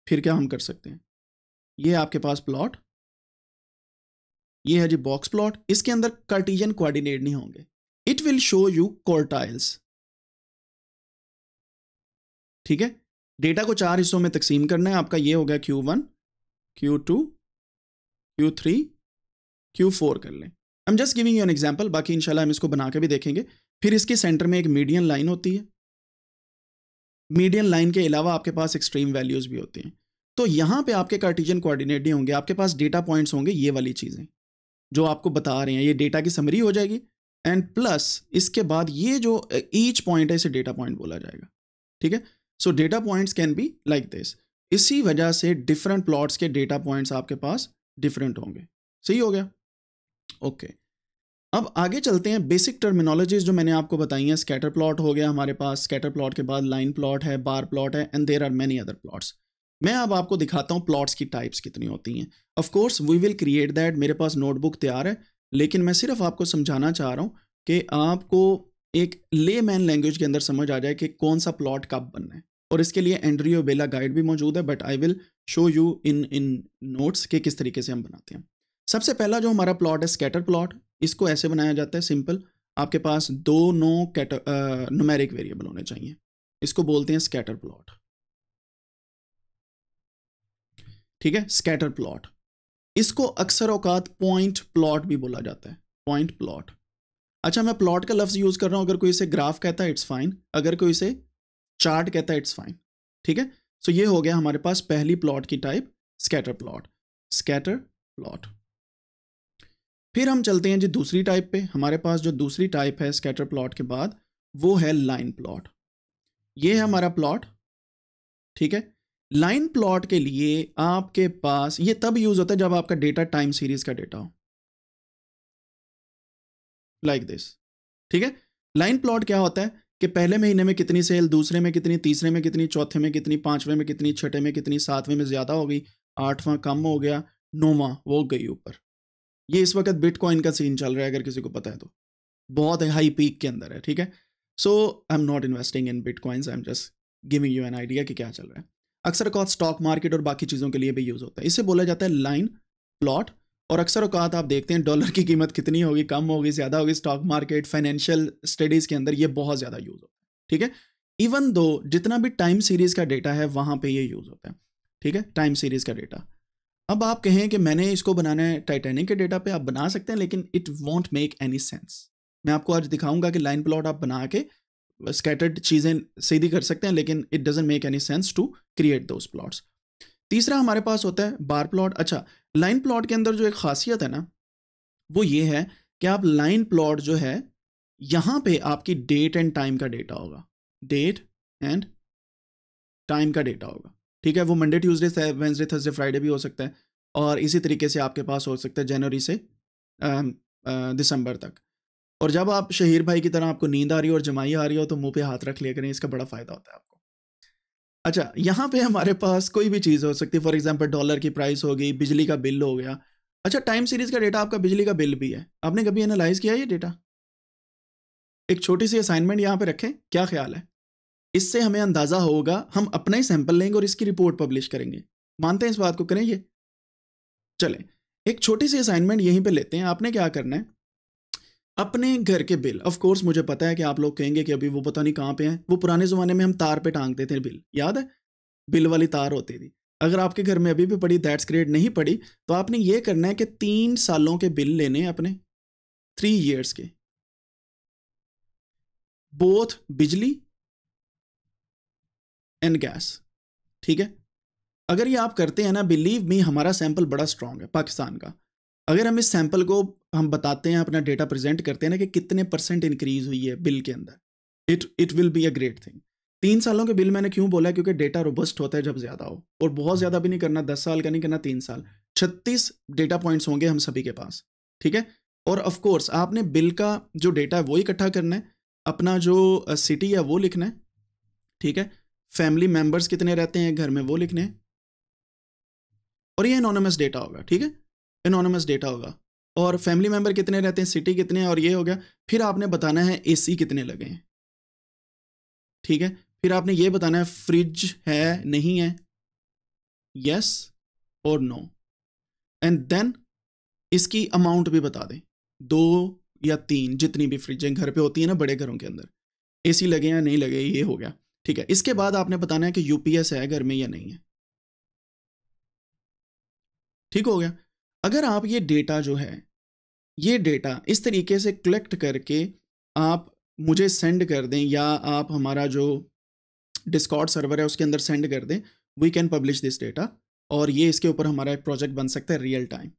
फिर क्या हम कर सकते हैं ये आपके पास प्लॉट ये है जी बॉक्स प्लॉट इसके अंदर कार्टिजन कोऑर्डिनेट नहीं होंगे it will show you quartiles ठीक है डेटा को चार हिस्सों में तकसीम करना है आपका ये हो गया Q one Q two Q three Q four कर लें I am just giving you an example बाकी इंशाल्लाह हम इसको बना के भी देखेंगे फिर इसके सेंटर में एक मीडियन लाइन होती है मीडियन लाइन के अलावा आपके पास एक्सट्रीम वैल्यूज़ भी होती हैं तो यहाँ पे आपके कार्टिजन कोऑर्डिनेट नहीं होंगे आपके पास डेटा पॉइंट्स होंगे ये वाली चीज़ें जो आपको बता रहे हैं ये डेटा की समरी हो जाएगी एंड प्लस इसके बाद ये जो ईच पॉइंट है इसे डेटा पॉइंट बोला जाएगा ठीक है so data points can be like this इसी वजह से डिफरेंट प्लॉट्स के डेटा पॉइंट्स आपके पास डिफरेंट होंगे सही हो गया ओके okay. अब आगे चलते हैं बेसिक टर्मिनोलॉजीज जो मैंने आपको बताई हैं स्कैटर प्लॉट हो गया हमारे पास स्कैटर प्लॉट के बाद लाइन प्लॉट है बार प्लॉट है and there are many other plots मैं अब आपको दिखाता हूँ प्लॉट्स की टाइप्स कितनी होती हैं of course we will create that मेरे पास नोटबुक तैयार है लेकिन मैं सिर्फ आपको समझाना चाह रहा हूँ कि आपको एक ले मैन लैंग्वेज के अंदर समझ आ जाए कि कौन सा प्लॉट कब बनना है और इसके लिए एंड्रियो बेला गाइड भी मौजूद है but I will show you in इन नोट्स के किस तरीके से हम बनाते हैं सबसे पहला जो हमारा प्लॉट है स्कैटर प्लॉट इसको ऐसे बनाया जाता है सिंपल आपके पास दो नो कैट नोमेरिक वेरिएबल होने चाहिए इसको बोलते हैं स्कैटर प्लॉट ठीक है स्कैटर प्लॉट इसको अक्सर औकात पॉइंट प्लॉट भी बोला जाता है पॉइंट प्लॉट अच्छा मैं प्लॉट का लफ्ज़ यूज़ कर रहा हूँ अगर कोई इसे ग्राफ कहता है इट्स फाइन अगर कोई इसे चार्ट कहता है इट्स फाइन ठीक है सो ये हो गया हमारे पास पहली प्लॉट की type scatter plot scatter plot फिर हम चलते हैं जी दूसरी टाइप पे हमारे पास जो दूसरी टाइप है स्कैटर प्लॉट के बाद वो है लाइन प्लॉट ये है हमारा प्लॉट ठीक है लाइन प्लॉट के लिए आपके पास ये तब यूज होता है जब आपका डेटा टाइम सीरीज का डेटा हो लाइक दिस ठीक है लाइन प्लॉट क्या होता है कि पहले महीने में कितनी सेल दूसरे में कितनी तीसरे में कितनी चौथे में कितनी पांचवें में कितनी छठे में कितनी सातवें में ज़्यादा हो गई आठवां कम हो गया नौवां वो गई ऊपर ये इस वक्त बिटकॉइन का सीन चल रहा है अगर किसी को पता है तो बहुत है हाई पीक के अंदर है ठीक है so I am not investing in bitcoins I am just giving you an idea कि क्या चल रहा है अक्सर अकात स्टॉक मार्केट और बाकी चीज़ों के लिए भी यूज़ होता है इसे बोला जाता है लाइन प्लॉट और अक्सर अकात आप देखते हैं डॉलर की कीमत कितनी होगी कम होगी ज़्यादा होगी स्टॉक मार्केट फाइनेंशियल स्टडीज़ के अंदर ये बहुत ज़्यादा यूज़ होता है ठीक है इवन दो जितना भी टाइम सीरीज़ का डेटा है वहाँ पर ये यूज़ होता है ठीक है टाइम सीरीज़ का डेटा अब आप कहें कि मैंने इसको बनाना है टाइटेनिक के डेटा पे आप बना सकते हैं लेकिन it won't make any sense मैं आपको आज दिखाऊंगा कि लाइन प्लॉट आप बना के स्कैटर्ड चीज़ें सीधी कर सकते हैं लेकिन it doesn't make any sense to create those plots तीसरा हमारे पास होता है बार प्लॉट अच्छा लाइन प्लॉट के अंदर जो एक खासियत है ना वो ये है कि आप लाइन प्लॉट जो है यहाँ पे आपकी डेट एंड टाइम का डेटा होगा डेट एंड टाइम का डेटा होगा ठीक है वो Monday Tuesday Wednesday Thursday Friday भी हो सकता है और इसी तरीके से आपके पास हो सकता है जनवरी से दिसंबर तक और जब आप शहीर भाई की तरह आपको नींद आ रही हो और जमाई आ रही हो तो मुंह पे हाथ रख लिया करें इसका बड़ा फ़ायदा होता है आपको अच्छा यहाँ पे हमारे पास कोई भी चीज़ हो सकती है फॉर एग्जाम्पल डॉलर की प्राइस हो गई बिजली का बिल हो गया अच्छा टाइम सीरीज का डेटा आपका बिजली का बिल भी है आपने कभी एनालाइज किया ये डेटा एक छोटी सी असाइनमेंट यहाँ पे रखें क्या ख्याल है इससे हमें अंदाज़ा होगा हम अपना ही सैंपल लेंगे और इसकी रिपोर्ट पब्लिश करेंगे मानते हैं इस बात को करें ये चलें एक छोटी सी असाइनमेंट यहीं पे लेते हैं आपने क्या करना है अपने घर के बिल ऑफ कोर्स मुझे पता है कि आप लोग कहेंगे कि अभी वो पता नहीं कहाँ पे हैं वो पुराने ज़माने में हम तार पे टांगते थे बिल याद है बिल वाली तार होती थी अगर आपके घर में अभी भी पड़ी दैट्स ग्रेड नहीं पड़ी तो आपने ये करना है कि तीन सालों के बिल लेने अपने थ्री ईयर्स के बोथ बिजली एंड गैस ठीक है अगर ये आप करते हैं ना बिलीव मी हमारा सैंपल बड़ा स्ट्रांग है पाकिस्तान का अगर हम इस सैंपल को हम बताते हैं अपना डेटा प्रेजेंट करते हैं ना कि कितने परसेंट इंक्रीज हुई है बिल के अंदर it it will be a great thing तीन सालों के बिल मैंने क्यों बोला क्योंकि डेटा रोबस्ट होता है जब ज़्यादा हो और बहुत ज़्यादा भी नहीं करना दस साल का नहीं करना तीन साल छत्तीस डेटा पॉइंट्स होंगे हम सभी के पास ठीक है और ऑफ कोर्स आपने बिल का जो डेटा है वो इकट्ठा करना है अपना जो सिटी है वो लिखना है ठीक है फैमिली मेम्बर्स कितने रहते हैं घर में वो लिखने और ये अनोनमस डेटा होगा ठीक है एनोनमस डेटा होगा और फैमिली मेम्बर कितने रहते हैं सिटी कितने हैं और ये हो गया फिर आपने बताना है एसी कितने लगे हैं ठीक है फिर आपने ये बताना है फ्रिज है नहीं है यस और नो एंड देन इसकी अमाउंट भी बता दें दो या तीन जितनी भी फ्रिजें घर पे होती है ना बड़े घरों के अंदर एसी लगे या नहीं लगे ये हो गया ठीक है इसके बाद आपने बताना है कि यूपीएस है घर में या नहीं है ठीक हो गया अगर आप ये डेटा जो है ये डेटा इस तरीके से कलेक्ट करके आप मुझे सेंड कर दें या आप हमारा जो डिस्कॉर्ड सर्वर है उसके अंदर सेंड कर दें we can publish this data और ये इसके ऊपर हमारा एक प्रोजेक्ट बन सकता है रियल टाइम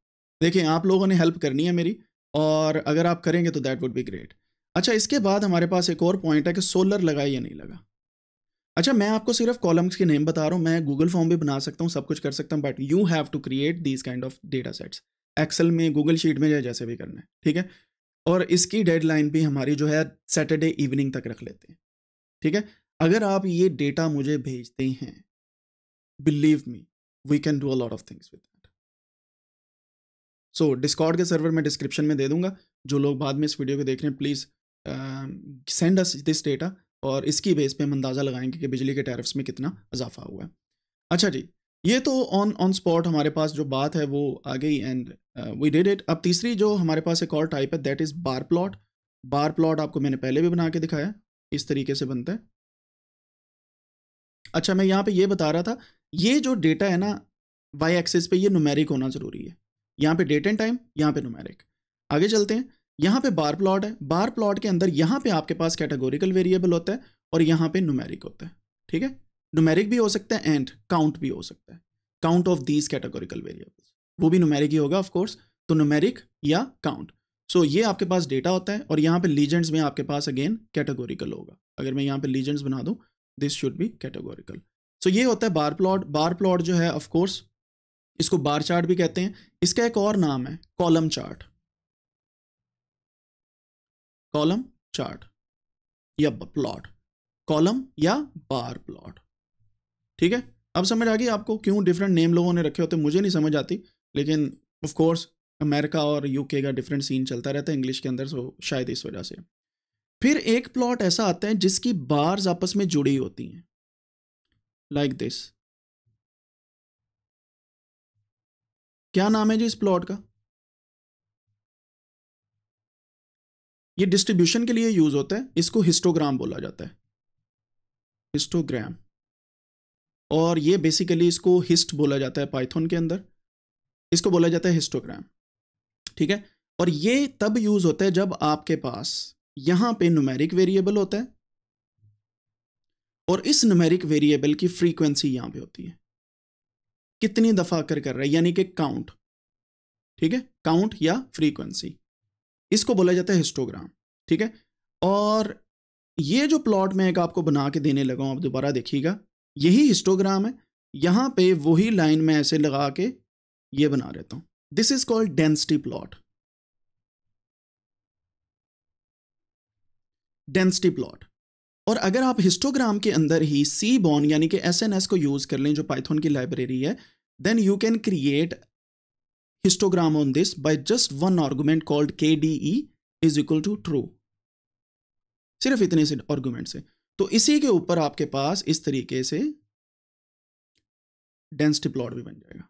देखें आप लोगों ने हेल्प करनी है मेरी और अगर आप करेंगे तो दैट वुड बी ग्रेट अच्छा इसके बाद हमारे पास एक और पॉइंट है कि सोलर लगा या नहीं लगा अच्छा मैं आपको सिर्फ कॉलम्स के नेम बता रहा हूँ मैं गूगल फॉर्म भी बना सकता हूँ सब कुछ कर सकता हूँ but you have to create these kind of data sets Excel में गूगल शीट में या जैसे भी करना है ठीक है और इसकी डेडलाइन भी हमारी जो है सैटरडे इवनिंग तक रख लेते हैं ठीक है अगर आप ये डेटा मुझे भेजते हैं believe me we can do a lot of things with that so Discord के सर्वर मैं डिस्क्रिप्शन में दे दूंगा जो लोग बाद में इस वीडियो को देख रहे हैं please send us this data और इसकी बेस पे हम अंदाज़ा लगाएंगे कि बिजली के टैरिफ्स में कितना इजाफा हुआ है अच्छा जी ये तो ऑन ऑन स्पॉट हमारे पास जो बात है वो आ गई एंड वी डिड इट अब तीसरी जो हमारे पास एक और टाइप है that is bar plot bar plot आपको मैंने पहले भी बना के दिखाया इस तरीके से बनता है अच्छा मैं यहाँ पे ये बता रहा था ये जो डेटा है ना वाई एक्सिस पे ये नुमेरिक होना ज़रूरी है यहाँ पे डेट एंड टाइम यहाँ पे नुमेरिक आगे चलते हैं यहाँ पे बार प्लॉट है बार प्लॉट के अंदर यहाँ पे आपके पास कैटेगोरिकल वेरिएबल होता है और यहाँ पे नुमेरिक होता है ठीक है नुमेरिक भी हो सकता है एंड काउंट भी हो सकता है count of these categorical variables वो भी नुमेरिक ही होगा ऑफकोर्स तो नुमेरिक या काउंट सो so, ये आपके पास डेटा होता है और यहाँ पे लीजेंड्स में आपके पास अगेन कैटेगोरिकल होगा अगर मैं यहाँ पे लीजेंड्स बना दूँ this should be categorical so ये होता है बार प्लॉट बार प्लॉट जो है ऑफकोर्स इसको बार चार्ट भी कहते हैं इसका एक और नाम है कॉलम चार्ट कॉलम चार्ट या प्लॉट कॉलम या बार प्लॉट ठीक है अब समझ आ गई आपको क्यों डिफरेंट नेम लोगों ने रखे होते मुझे नहीं समझ आती लेकिन ऑफ कोर्स अमेरिका और यूके का डिफरेंट सीन चलता रहता है इंग्लिश के अंदर सो शायद इस वजह से फिर एक प्लॉट ऐसा आता है जिसकी बार्स आपस में जुड़ी होती हैं लाइक दिस क्या नाम है जी इस प्लॉट का ये डिस्ट्रीब्यूशन के लिए यूज होता है इसको हिस्टोग्राम बोला जाता है हिस्टोग्राम और ये बेसिकली इसको हिस्ट बोला जाता है पाइथन के अंदर इसको बोला जाता है हिस्टोग्राम ठीक है और ये तब यूज होता है जब आपके पास यहां पे नुमेरिक वेरिएबल होता है और इस नुमेरिक वेरिएबल की फ्रीक्वेंसी यहां पे होती है कितनी दफा कर कर रहा है यानी कि काउंट ठीक है काउंट या फ्रीक्वेंसी इसको बोला जाता है हिस्टोग्राम ठीक है और ये जो प्लॉट मैं एक आपको बना के देने लगा हूँ आप दोबारा देखिएगा यही हिस्टोग्राम है यहाँ पे वही लाइन में ऐसे लगा के ये बना रहता हूँ this is called density plot density plot और अगर आप हिस्टोग्राम के अंदर ही सी बॉन यानी कि एस को यूज कर लें जो पाइथन की लाइब्रेरी है then you can create histogram on this by just one argument called KDE is equal to true सिर्फ इतने से argument से तो इसी के ऊपर आपके पास इस तरीके से डेंसिटी प्लॉट भी बन जाएगा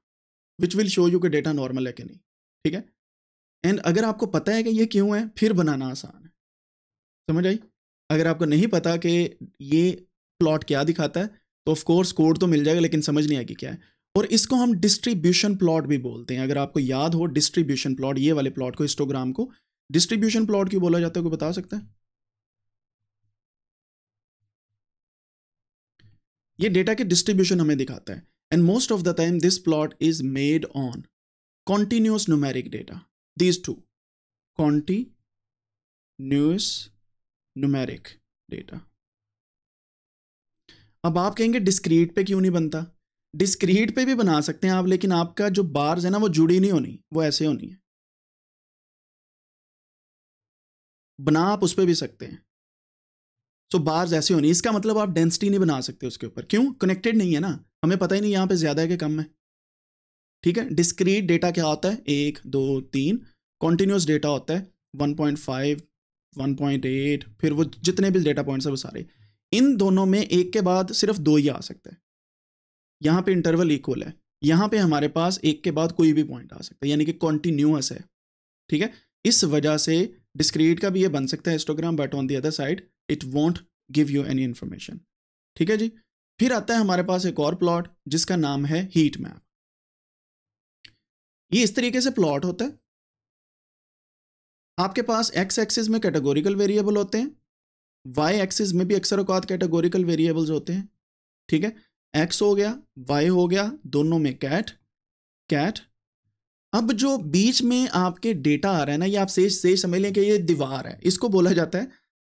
विच विल शो यू कि डेटा नॉर्मल है कि नहीं ठीक है एंड अगर आपको पता है कि ये क्यों है फिर बनाना आसान है समझ आई अगर आपको नहीं पता कि ये प्लॉट क्या दिखाता है तो ऑफ कोर्स कोड तो मिल जाएगा लेकिन समझ नहीं आएगी क्या है और इसको हम डिस्ट्रीब्यूशन प्लॉट भी बोलते हैं अगर आपको याद हो डिस्ट्रीब्यूशन प्लॉट ये वाले प्लॉट को हिस्टोग्राम को डिस्ट्रीब्यूशन प्लॉट क्यों बोला जाता है कोई बता सकता है ये डेटा के डिस्ट्रीब्यूशन हमें दिखाता है and most of the time this plot is made on continuous numeric data these two continuous numeric data अब आप कहेंगे डिस्क्रीट पे क्यों नहीं बनता डिस्क्रीट पे भी बना सकते हैं आप लेकिन आपका जो बार्स है ना वो जुड़ी नहीं होनी वो ऐसे होनी है बना आप उस पर भी सकते हैं सो बार्स ऐसे होनी इसका मतलब आप डेंसिटी नहीं बना सकते उसके ऊपर क्यों कनेक्टेड नहीं है ना हमें पता ही नहीं यहाँ पे ज़्यादा है कि कम है ठीक है डिस्क्रीट डेटा क्या होता है एक दो तीन कॉन्टिन्यूस डेटा होता है one point five one point eight फिर वो जितने भी डेटा पॉइंट्स हैं वो सारे इन दोनों में एक के बाद सिर्फ दो ही आ सकता है यहाँ पे इंटरवल इक्वल है यहाँ पे हमारे पास एक के बाद कोई भी पॉइंट आ सकता है यानी कि कॉन्टिन्यूस है ठीक है इस वजह से डिस्क्रीट का भी ये बन सकता है histogram but on the other side it won't give you any information ठीक है जी फिर आता है हमारे पास एक और प्लॉट जिसका नाम है हीट मैप ये इस तरीके से प्लॉट होता है आपके पास एक्स एक्सिस में कैटेगोरिकल वेरिएबल होते हैं वाई एक्सिस में भी अक्सर अकात कैटेगोरिकल वेरिएबल्स होते हैं ठीक है एक्स हो गया वाई हो गया दोनों में कैट कैट अब जो बीच में आपके डेटा आ रहा है ना ये आप से से समझ लें कि ये दीवार है इसको बोला जाता है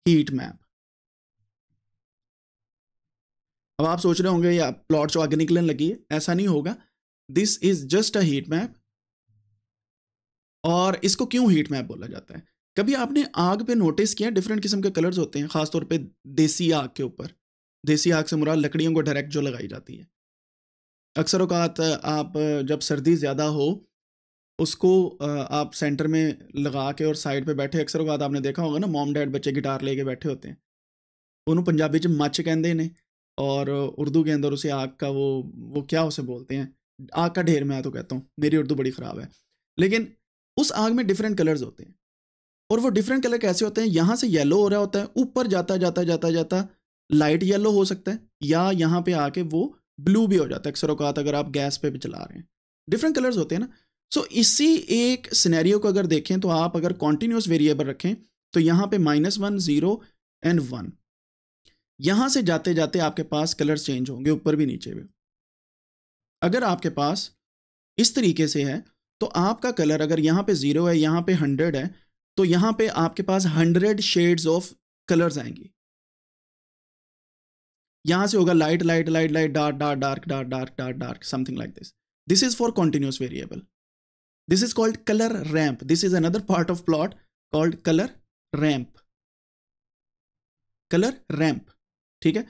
हीट मैप अब आप सोच रहे होंगे या प्लॉट जो आगे निकलने लगी है ऐसा नहीं होगा this is just a heat map और इसको क्यों हीट मैप बोला जाता है कभी आपने आग पे नोटिस किया डिफरेंट किस्म के कलर्स होते हैं खासतौर पे देसी आग के ऊपर देसी आग से मुराद लकड़ियों को डायरेक्ट जो लगाई जाती है अक्सर अवकात आप जब सर्दी ज़्यादा हो उसको आप सेंटर में लगा के और साइड पे बैठे अक्सर अवकात आपने देखा होगा ना मॉम डैड बच्चे गिटार लेके बैठे होते हैं उन्होंने पंजाबी 'ਚ ਮੱਚ ਕਹਿੰਦੇ ਨੇ और उर्दू के अंदर उसे आग का वो वो क्या उसे बोलते हैं आग का ढेर मैं तो कहता हूँ मेरी उर्दू बड़ी ख़राब है लेकिन उस आग में डिफरेंट कलर्स होते हैं और वो डिफरेंट कलर कैसे होते हैं यहाँ से येलो हो रहा होता है ऊपर जाता जाता जाता जाता लाइट येलो हो सकता है या यहाँ पे आके वो ब्लू भी हो जाता है अक्सर अवकात अगर आप गैस पे भी चला रहे हैं डिफरेंट कलर्स होते हैं ना सो so, इसी एक सिनेरियो को अगर देखें तो आप अगर कॉन्टीन्यूस वेरिएबल रखें तो यहाँ पे minus one zero and one यहाँ से जाते जाते आपके पास कलर्स चेंज होंगे ऊपर भी नीचे भी अगर आपके पास इस तरीके से है तो आपका कलर अगर यहाँ पे ज़ीरो है यहाँ पे हंड्रेड है तो यहाँ पे आपके पास हंड्रेड शेड्स ऑफ कलर्स आएंगी यहां से होगा light light light light dark dark dark dark dark dark dark something like this this is for continuous variable this is called colour ramp this is another part of plot called colour ramp colour ramp ठीक है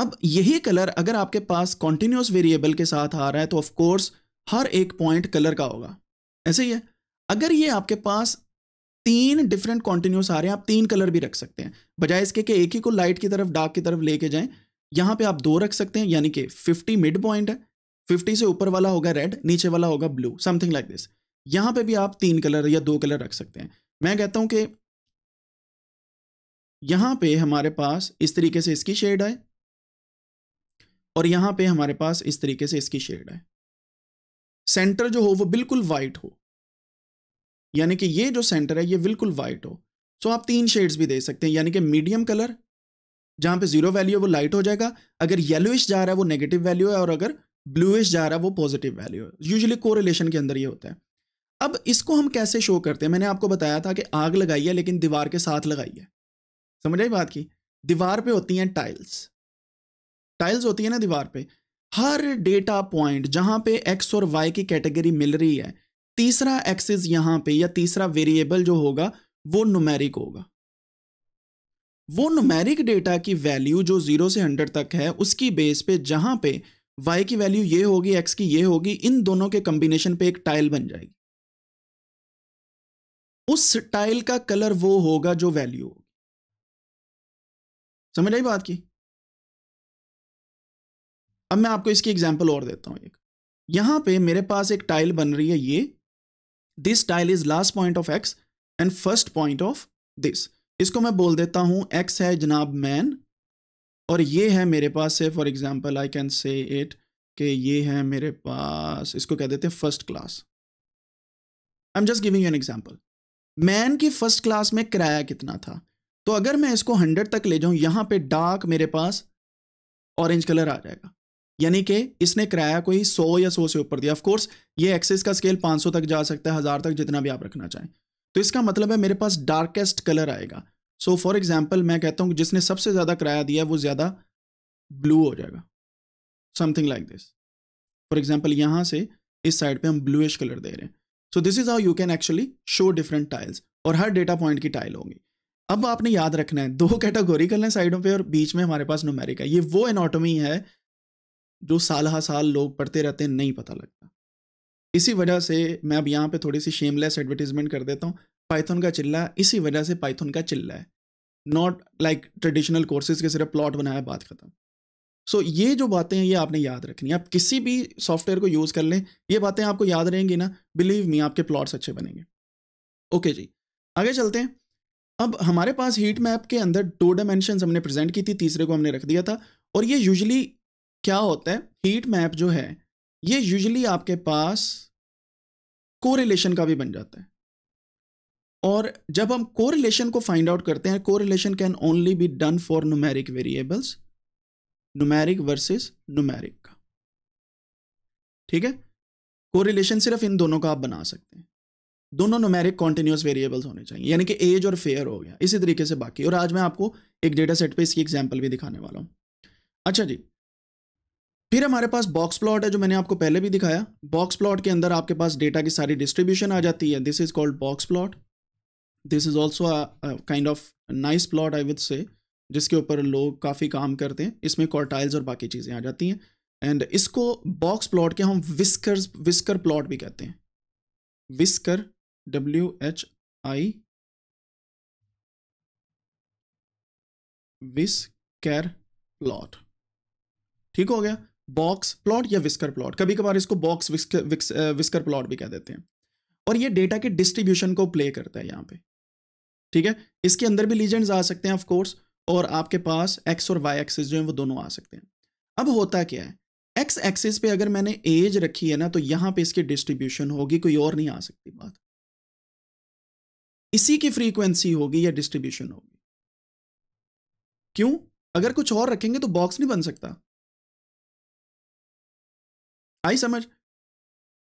अब यही colour अगर आपके पास continuous variable के साथ आ रहा है तो ऑफकोर्स हर एक पॉइंट कलर का होगा ऐसे ही है अगर ये आपके पास तीन डिफरेंट कॉन्टिन्यूस आ रहे हैं आप तीन कलर भी रख सकते हैं बजाय इसके कि एक ही को लाइट की तरफ डार्क की तरफ लेके जाएं यहां पे आप दो रख सकते हैं यानी कि 50 मिड पॉइंट है 50 से ऊपर वाला होगा रेड नीचे वाला होगा ब्लू समथिंग लाइक दिस यहां पे भी आप तीन कलर या दो कलर रख सकते हैं मैं कहता हूं कि यहां पे हमारे पास इस तरीके से इसकी शेड है और यहां पे हमारे पास इस तरीके से इसकी शेड है सेंटर जो हो वो बिल्कुल वाइट हो यानी कि ये जो सेंटर है ये बिल्कुल वाइट हो सो आप तीन शेड्स भी दे सकते हैं यानी कि मीडियम कलर जहां पे जीरो वैल्यू है वो लाइट हो जाएगा अगर येलोइश जा रहा है वो नेगेटिव वैल्यू है और अगर ब्लूइश जा रहा है वो पॉजिटिव वैल्यू है यूजली कोरिलेशन के अंदर ये होता है अब इसको हम कैसे शो करते हैं मैंने आपको बताया था कि आग लगाई है लेकिन दीवार के साथ लगाई है समझ आई बात की दीवार पे होती हैं टाइल्स टाइल्स होती है ना दीवार पे हर डेटा पॉइंट जहां पे एक्स और वाई की कैटेगरी मिल रही है तीसरा एक्सिस यहां पे या तीसरा वेरिएबल जो होगा वो नुमेरिक होगा वो नुमेरिक डेटा की वैल्यू जो ज़ीरो से हंड्रेड तक है उसकी बेस पे जहां पे वाई की वैल्यू ये होगी एक्स की ये होगी इन दोनों के कंबिनेशन पे एक टाइल बन जाएगी उस टाइल का कलर वो होगा जो वैल्यू होगी समझ आई बात की अब मैं आपको इसकी एग्जाम्पल और देता हूं एक यहां पे मेरे पास एक टाइल बन रही है ये this tile is last point of X and first point of this इसको मैं बोल देता हूं एक्स है जनाब मैन और ये है मेरे पास से for example I can say it कि ये है मेरे पास इसको कह देते हैं first class I am just giving you an example मैन की फर्स्ट क्लास में किराया कितना था तो अगर मैं इसको हंड्रेड तक ले जाऊं यहां पे डार्क मेरे पास ऑरेंज कलर आ जाएगा यानी कि इसने किराया कोई सौ या सौ से ऊपर दिया ऑफकोर्स ये एक्सेस का स्केल पांच सौ तक जा सकता है हज़ार तक जितना भी आप रखना चाहें तो इसका मतलब है मेरे पास डार्केस्ट कलर आएगा सो फॉर एग्जाम्पल मैं कहता हूँ जिसने सबसे ज़्यादा किराया दिया है वो ज़्यादा ब्लू हो जाएगा something like this for example यहाँ से इस साइड पे हम ब्लूइश कलर दे रहे हैं so this is how you can actually show different tiles और हर डेटा पॉइंट की टाइल होंगी अब आपने याद रखना है दो कर लें साइडों पे और बीच में हमारे पास नोमेरिका ये वो एनाटोमी है जो साल हा साल लोग पढ़ते रहते हैं नहीं पता लगता इसी वजह से मैं अब यहाँ पे थोड़ी सी शेमलेस एडवर्टीजमेंट कर देता हूँ पाइथन का चिल्ला इसी वजह से पाइथन का चिल्ला है नॉट लाइक ट्रेडिशनल कोर्सेज के सिर्फ प्लॉट बनाया बात खत्म सो so, ये जो बातें हैं ये आपने याद रखनी आप किसी भी सॉफ्टवेयर को यूज़ कर लें ये बातें आपको याद रहेंगी ना बिलीव मी आपके प्लॉट्स अच्छे बनेंगे ओके okay जी आगे चलते हैं अब हमारे पास हीट मैप के अंदर दो डायमेंशन हमने प्रेजेंट की थी तीसरे को हमने रख दिया था और ये यूजली क्या होता है हीट मैप जो है ये यूजली आपके पास कोरिलेशन का भी बन जाता है और जब हम कोरिलेशन को फाइंड आउट करते हैं correlation can only be done for numeric variables numeric versus numeric का ठीक है कोरिलेशन सिर्फ इन दोनों का आप बना सकते हैं दोनों नुमेरिक कॉन्टिन्यूस वेरिएबल्स होने चाहिए यानी कि एज और फेयर हो गया इसी तरीके से बाकी और आज मैं आपको एक डेटा सेट पे इसकी एग्जाम्पल भी दिखाने वाला हूँ अच्छा जी फिर हमारे पास बॉक्स प्लॉट है जो मैंने आपको पहले भी दिखाया बॉक्स प्लॉट के अंदर आपके पास डेटा की सारी डिस्ट्रीब्यूशन आ जाती है this is called box plot this is also kind of nice plot I would say जिसके ऊपर लोग काफ़ी काम करते हैं इसमें कॉर्टाइल्स और बाकी चीज़ें आ जाती हैं एंड इसको बॉक्स प्लॉट के हम विस्कर विस्कर प्लॉट भी कहते हैं whisker W H I whisker plot ठीक हो गया बॉक्स प्लॉट या विस्कर प्लॉट कभी कभार इसको बॉक्स विस्कर, प्लॉट भी कह देते हैं और ये डेटा के डिस्ट्रीब्यूशन को प्ले करता है यहाँ पे ठीक है इसके अंदर भी लीजेंड्स आ सकते हैं ऑफ कोर्स और आपके पास एक्स और वाई एक्सिस जो है वो दोनों आ सकते हैं अब होता क्या है एक्स एक्सिस पे अगर मैंने एज रखी है ना तो यहाँ पे इसकी डिस्ट्रीब्यूशन होगी कोई और नहीं आ सकती बात इसी की फ्रीक्वेंसी होगी या डिस्ट्रीब्यूशन होगी क्यों अगर कुछ और रखेंगे तो बॉक्स नहीं बन सकता आई समझ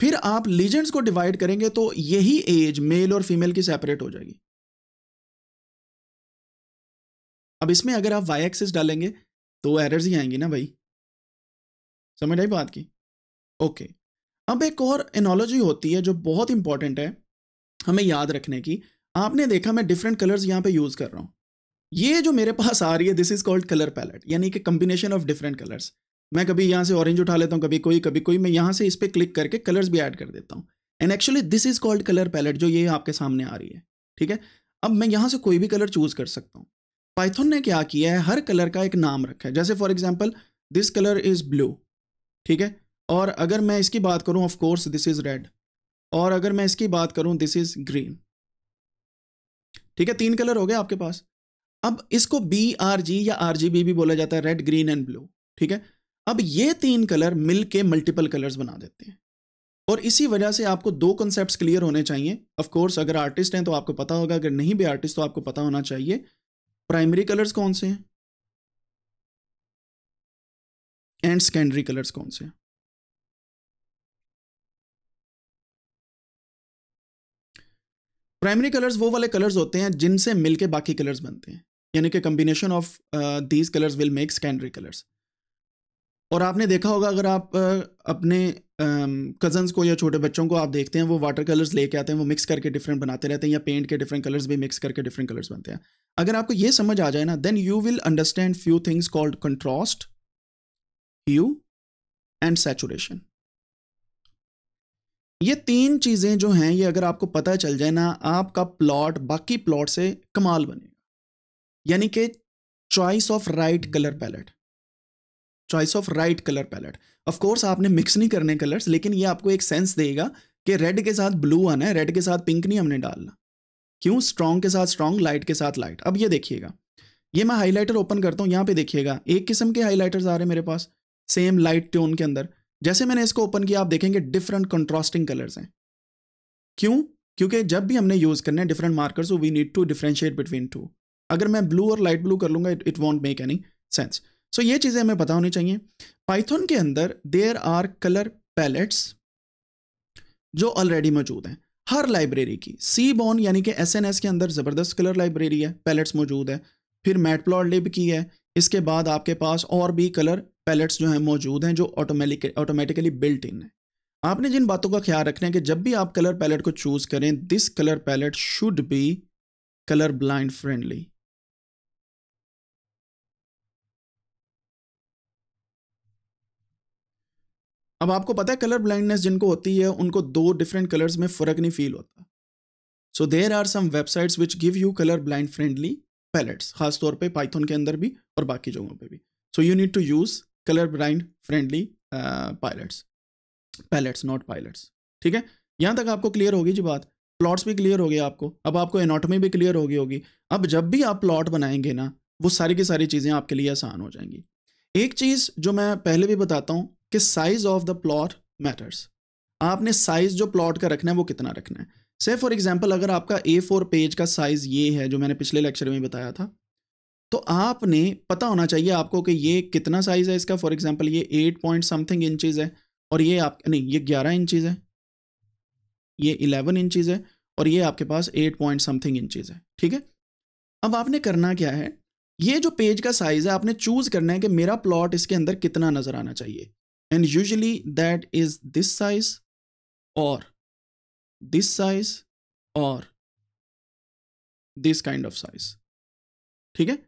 फिर आप लीजेंड्स को डिवाइड करेंगे तो यही एज मेल और फीमेल की सेपरेट हो जाएगी अब इसमें अगर आप वाई एक्सिस डालेंगे तो एरर्स ही आएंगी ना भाई समझ आई बात की ओके अब एक और एनोलॉजी होती है जो बहुत इंपॉर्टेंट है हमें याद रखने की आपने देखा मैं डिफरेंट कलर्स यहाँ पे यूज़ कर रहा हूँ ये जो मेरे पास आ रही है this is called colour palette यानी कि कम्बिनेशन ऑफ डिफरेंट कलर्स मैं कभी यहाँ से ऑरेंज उठा लेता हूँ कभी कोई कभी कोई मैं यहाँ से इस पर क्लिक करके कलर्स भी ऐड कर देता हूँ and actually this is called colour palette जो ये आपके सामने आ रही है ठीक है अब मैं यहाँ से कोई भी कलर चूज कर सकता हूँ पाइथन ने क्या किया है हर कलर का एक नाम रखा है जैसे for example this colour is blue ठीक है और अगर मैं इसकी बात करूँ ऑफकोर्स दिस इज रेड और अगर मैं इसकी बात करूँ दिस इज ग्रीन ठीक है तीन कलर हो गए आपके पास अब इसको बी आर जी या आर जी बी भी बोला जाता है रेड ग्रीन एंड ब्लू ठीक है अब ये तीन कलर मिल के मल्टीपल कलर्स बना देते हैं और इसी वजह से आपको दो कॉन्सेप्ट क्लियर होने चाहिए ऑफ कोर्स अगर आर्टिस्ट हैं तो आपको पता होगा अगर नहीं भी आर्टिस्ट तो आपको पता होना चाहिए प्राइमरी कलर्स कौन से हैं एंड सेकेंडरी कलर्स कौन से हैं प्राइमरी कलर्स वो वाले कलर्स होते हैं जिनसे मिलके बाकी कलर्स बनते हैं यानी कि combination of these colours will make secondary colours और आपने देखा होगा अगर आप अपने कज़न्स को या छोटे बच्चों को आप देखते हैं वो वाटर कलर्स लेके आते हैं वो मिक्स करके डिफरेंट बनाते रहते हैं या पेंट के डिफरेंट कलर्स भी मिक्स करके डिफरेंट कलर्स बनते हैं अगर आपको ये समझ आ जाए ना then you will understand few things called contrast hue and saturation ये तीन चीज़ें जो हैं ये अगर आपको पता चल जाए ना आपका प्लॉट बाकी प्लॉट से कमाल बनेगा यानी कि choice of right colour palette choice of right colour palette of course आपने मिक्स नहीं करने कलर्स लेकिन ये आपको एक सेंस देगा कि रेड के साथ ब्लू आना है रेड के साथ पिंक नहीं हमने डालना क्यों स्ट्रॉन्ग के साथ स्ट्रॉन्ग लाइट के साथ लाइट अब ये देखिएगा ये मैं हाईलाइटर ओपन करता हूँ यहाँ पे देखिएगा एक किस्म के हाईलाइटर्स आ रहे हैं मेरे पास सेम लाइट ट्यून के अंदर जैसे मैंने इसको ओपन किया आप देखेंगे डिफरेंट कंट्रास्टिंग कलर्स हैं क्यों क्योंकि जब भी हमने यूज़ करने हैं different markers we need to differentiate between two अगर मैं ब्लू और लाइट ब्लू कर लूंगा it won't make any sense so ये चीज़ें हमें पता होनी चाहिए पाइथन के अंदर देयर आर कलर पैलेट्स जो ऑलरेडी मौजूद हैं हर लाइब्रेरी की सी बॉन यानी कि एस के अंदर ज़बरदस्त कलर लाइब्रेरी है पैलेट्स मौजूद है फिर प्लॉट लिब की है इसके बाद आपके पास और भी कलर पैलेट्स जो हैं मौजूद हैं जो ऑटोमेटिक ऑटोमेटिकली बिल्ट इन है आपने जिन बातों का ख्याल रखना है कि जब भी आप कलर पैलेट को चूज़ करें this colour palette should be colour blind friendly अब आपको पता है कलर ब्लाइंडनेस जिनको होती है उनको दो डिफरेंट कलर्स में फ़र्क नहीं फील होता so there are some websites which give you colour blind friendly palettes खासतौर पर पाइथन के अंदर भी और बाकी जगहों पर भी so you need to use colour blind friendly pilots palettes not pilots ठीक है यहाँ तक आपको क्लियर होगी जी बात प्लॉट्स भी क्लियर हो गए आपको अब आपको एनाटॉमी भी क्लियर होगी होगी अब जब भी आप प्लॉट बनाएंगे ना वो सारी की सारी चीज़ें आपके लिए आसान हो जाएंगी एक चीज़ जो मैं पहले भी बताता हूँ कि size of the plot matters आपने साइज जो प्लॉट का रखना है वो कितना रखना है से फॉर एग्जाम्पल अगर आपका ए फोर पेज का साइज ये है जो मैंने पिछले लेक्चर में बताया था तो आपने पता होना चाहिए आपको कि ये कितना साइज है इसका फॉर एग्जाम्पल ये एट पॉइंट समथिंग इंचज है और ये आप नहीं ये ग्यारह इंचज है ये इलेवन इंचज है और ये आपके पास एट पॉइंट समथिंग इंचज है ठीक है अब आपने करना क्या है ये जो पेज का साइज है आपने चूज करना है कि मेरा प्लॉट इसके अंदर कितना नजर आना चाहिए and usually that is this size or this size or this kind of size ठीक है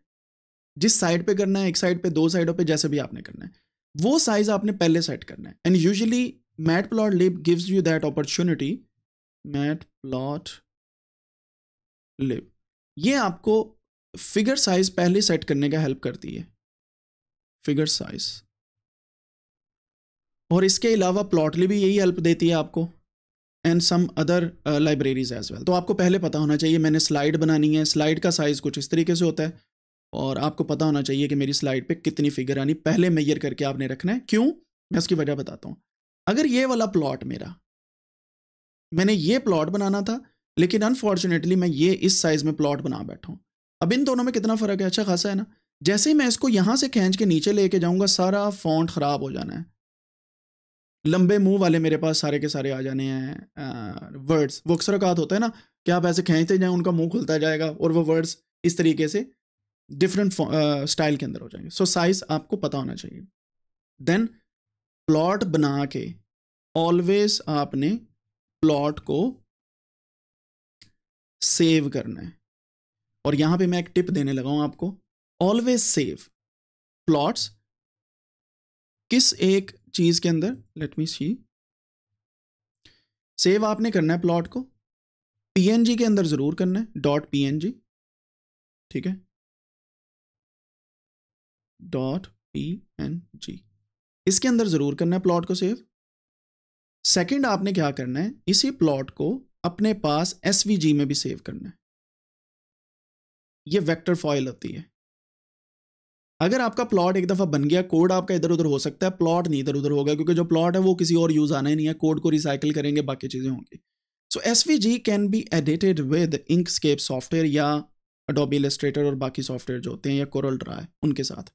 जिस साइड पे करना है एक साइड पे दो साइडों पे जैसे भी आपने करना है वो साइज आपने पहले सेट करना है and usually matplotlib gives you that opportunity matplotlib ये आपको फिगर साइज पहले सेट करने का हेल्प करती है फिगर साइज़ और इसके अलावा प्लॉटली भी यही हेल्प देती है आपको and some other libraries as well तो आपको पहले पता होना चाहिए मैंने स्लाइड बनानी है स्लाइड का साइज़ कुछ इस तरीके से होता है और आपको पता होना चाहिए कि मेरी स्लाइड पे कितनी फिगर आनी पहले मैयर करके आपने रखना है क्यों मैं उसकी वजह बताता हूँ अगर ये वाला प्लॉट मेरा मैंने ये प्लॉट बनाना था लेकिन अनफॉर्चुनेटली मैं ये इस साइज़ में प्लॉट बना बैठा हूँ अब इन दोनों में कितना फ़र्क है अच्छा खासा है ना जैसे ही मैं इसको यहाँ से खींच के नीचे लेके जाऊँगा सारा फॉन्ट ख़राब हो जाना है लंबे मुंह वाले मेरे पास सारे के सारे आ जाने हैं वर्ड्स वो अक्सर अकात होता है ना कि आप ऐसे खींचते जाएं उनका मुंह खुलता जाएगा और वो वर्ड्स इस तरीके से डिफरेंट स्टाइल के अंदर हो जाएंगे सो साइज आपको पता होना चाहिए देन प्लॉट बना के ऑलवेज आपने प्लॉट को सेव करना है और यहाँ पे मैं एक टिप देने लगा हूं आपको ऑलवेज सेव प्लॉट्स किस एक चीज़ के अंदर लेट मी सी सेव आपने करना है प्लॉट को पीएनजी के अंदर ज़रूर करना है डॉट पीएनजी ठीक है डॉट पी एन जी इसके अंदर ज़रूर करना है प्लॉट को सेव सेकंड आपने क्या करना है इसी प्लॉट को अपने पास एस में भी सेव करना है ये वेक्टर फॉइल होती है अगर आपका प्लॉट एक दफ़ा बन गया कोड आपका इधर उधर हो सकता है प्लॉट नहीं इधर उधर होगा क्योंकि जो प्लॉट है वो किसी और यूज़ आना ही नहीं है कोड को रिसाइकिल करेंगे बाकी चीज़ें होंगी so S V G can be edited with Inkscape software या अडोबी इलेस्ट्रेटर और बाकी सॉफ्टवेयर जो होते हैं या कोरल ड्रा है उनके साथ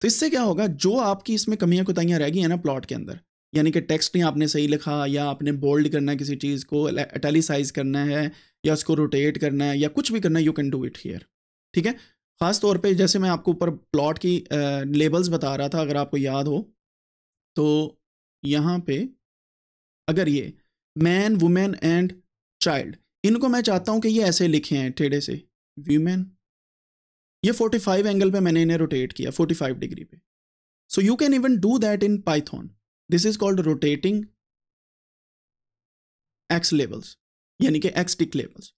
तो इससे क्या होगा जो आपकी इसमें कमियाँ कोताहियाँ रह गई है ना प्लॉट के अंदर यानी कि टेक्स्ट नहीं आपने सही लिखा या आपने बोल्ड करना है किसी चीज़ को अटैलीसाइज करना है या उसको रोटेट करना है या कुछ भी करना है you can do it here ठीक है ख़ास तौर पे जैसे मैं आपको ऊपर प्लॉट की लेबल्स बता रहा था अगर आपको याद हो तो यहाँ पे अगर ये मैन वुमेन एंड चाइल्ड इनको मैं चाहता हूँ कि ये ऐसे लिखे हैं टेढ़े से व्यूमेन ये 45 एंगल पे मैंने इन्हें रोटेट किया 45 डिग्री पे so you can even do that in Python this is called rotating X labels यानी कि एक्स टिक लेवल्स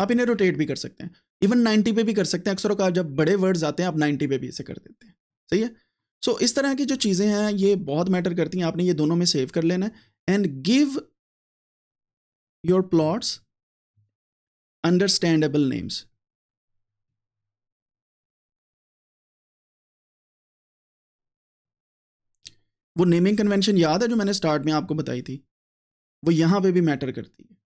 आप इन्हें रोटेट भी कर सकते हैं इवन नाइन्टी पे भी कर सकते हैं अक्सरों का जब बड़े वर्ड्स आते हैं आप नाइन्टी पे भी इसे कर देते हैं सही है सो so, इस तरह की जो चीज़ें हैं ये बहुत मैटर करती हैं आपने ये दोनों में सेव कर लेना है and give your plots understandable names वो नेमिंग कन्वेंशन याद है जो मैंने स्टार्ट में आपको बताई थी वो यहां पे भी मैटर करती है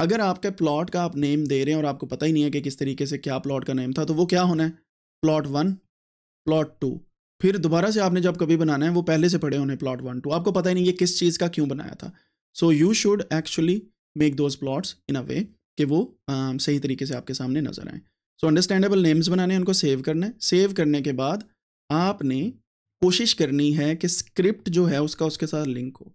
अगर आपके प्लॉट का आप नेम दे रहे हैं और आपको पता ही नहीं है कि किस तरीके से क्या प्लॉट का नेम था तो वो क्या होना है प्लॉट वन प्लॉट टू फिर दोबारा से आपने जब कभी बनाना है वो पहले से पड़े होने प्लॉट वन टू आपको पता ही नहीं ये किस चीज़ का क्यों बनाया था so you should actually make those plots in a way कि वो आ, सही तरीके से आपके सामने नजर आए सो अंडरस्टैंडेबल नेम्स बनाने उनको सेव करना है सेव करने के बाद आपने कोशिश करनी है कि स्क्रिप्ट जो है उसका उसके साथ लिंक हो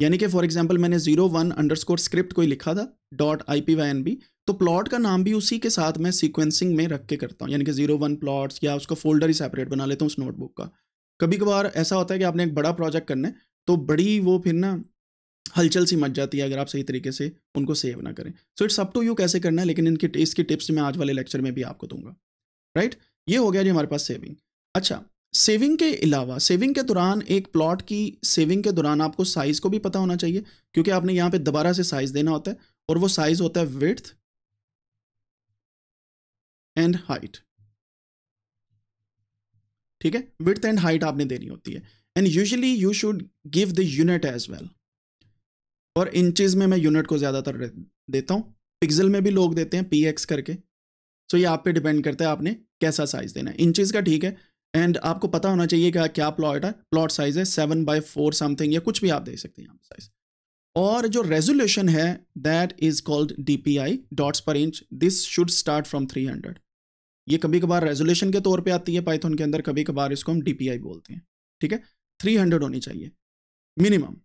यानी कि फॉर एग्जाम्पल मैंने zero one underscore script कोई लिखा था dot I P Y N B तो प्लॉट का नाम भी उसी के साथ मैं सीक्वेंसिंग में रख के करता हूँ यानी कि जीरो वन प्लॉट्स या उसका फोल्डर ही सेपरेट बना लेता हूँ उस नोटबुक का कभी कभार ऐसा होता है कि आपने एक बड़ा प्रोजेक्ट करना है तो बड़ी वो फिर ना हलचल सी मच जाती है अगर आप सही तरीके से उनको सेव ना करें so it's up to you कैसे करना है लेकिन इनकी इसकी टिप्स मैं आज वाले लेक्चर में भी आपको दूंगा राइट right? ये हो गया जी हमारे पास सेविंग अच्छा सेविंग के अलावा सेविंग के दौरान एक प्लॉट की सेविंग के दौरान आपको साइज़ को भी पता होना चाहिए क्योंकि आपने यहाँ पे दोबारा से साइज़ देना होता है और वो साइज़ होता है विथ एंड हाइट ठीक है विथ एंड हाइट आपने देनी होती है and usually you should give the unit as well और इंचज में मैं यूनिट को ज़्यादातर देता हूँ पिक्जल में भी लोग देते हैं पी एक्स करके सो so ये आप पे डिपेंड करता है आपने कैसा साइज़ देना है इंचज़ का ठीक है एंड आपको पता होना चाहिए कि क्या प्लॉट है प्लॉट साइज है सेवन बाई फोर समथिंग या कुछ भी आप दे सकते हैं यहाँ साइज और जो रेजोल्यूशन है that is called D P I dots per inch this should start from three hundred ये कभी कभार रेजोल्यूशन के तौर पे आती है पाइथन के अंदर कभी कभार इसको हम डी पी आई बोलते हैं ठीक है थ्री हंड्रेड होनी चाहिए मिनिमम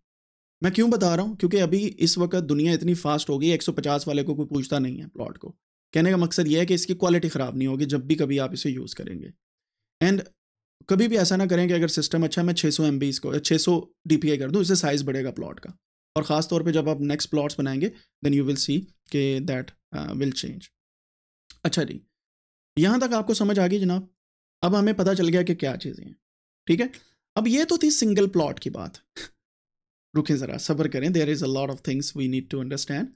मैं क्यों बता रहा हूँ क्योंकि अभी इस वक्त दुनिया इतनी फास्ट हो गई एक सौ पचास वाले को कोई पूछता नहीं है प्लॉट को कहने का मकसद यह है कि इसकी क्वालिटी ख़राब नहीं होगी जब भी कभी आप इसे यूज़ करेंगे एंड कभी भी ऐसा ना करें कि अगर सिस्टम अच्छा है मैं 600 एम इसको छः सौ डी कर दूँ इससे साइज़ बढ़ेगा प्लॉट का और ख़ास तौर पे जब आप नेक्स्ट प्लॉट्स बनाएंगे देन यू विल सी के दैट विल चेंज अच्छा जी यहाँ तक आपको समझ आ गई जनाब अब हमें पता चल गया कि क्या चीज़ें हैं ठीक है अब ये तो थी सिंगल प्लॉट की बात रुकें ज़रा सब्र करें there is a lot of things we need to understand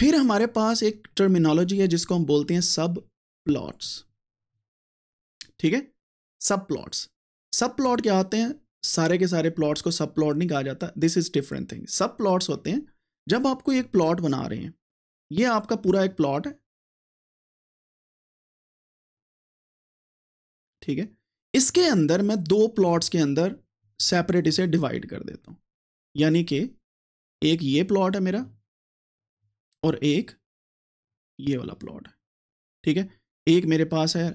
फिर हमारे पास एक टर्मिनोलॉजी है जिसको हम बोलते हैं सब प्लॉट्स ठीक है सब प्लॉट्स सब प्लॉट क्या होते हैं सारे के सारे प्लॉट्स को सब प्लॉट नहीं कहा जाता this is different thing subplots होते हैं जब आप कोई एक प्लॉट बना रहे हैं ये आपका पूरा एक प्लॉट है ठीक है इसके अंदर मैं दो प्लॉट्स के अंदर सेपरेट इसे डिवाइड कर देता हूं यानी कि एक ये प्लॉट है मेरा और एक ये वाला प्लॉट है ठीक है एक मेरे पास है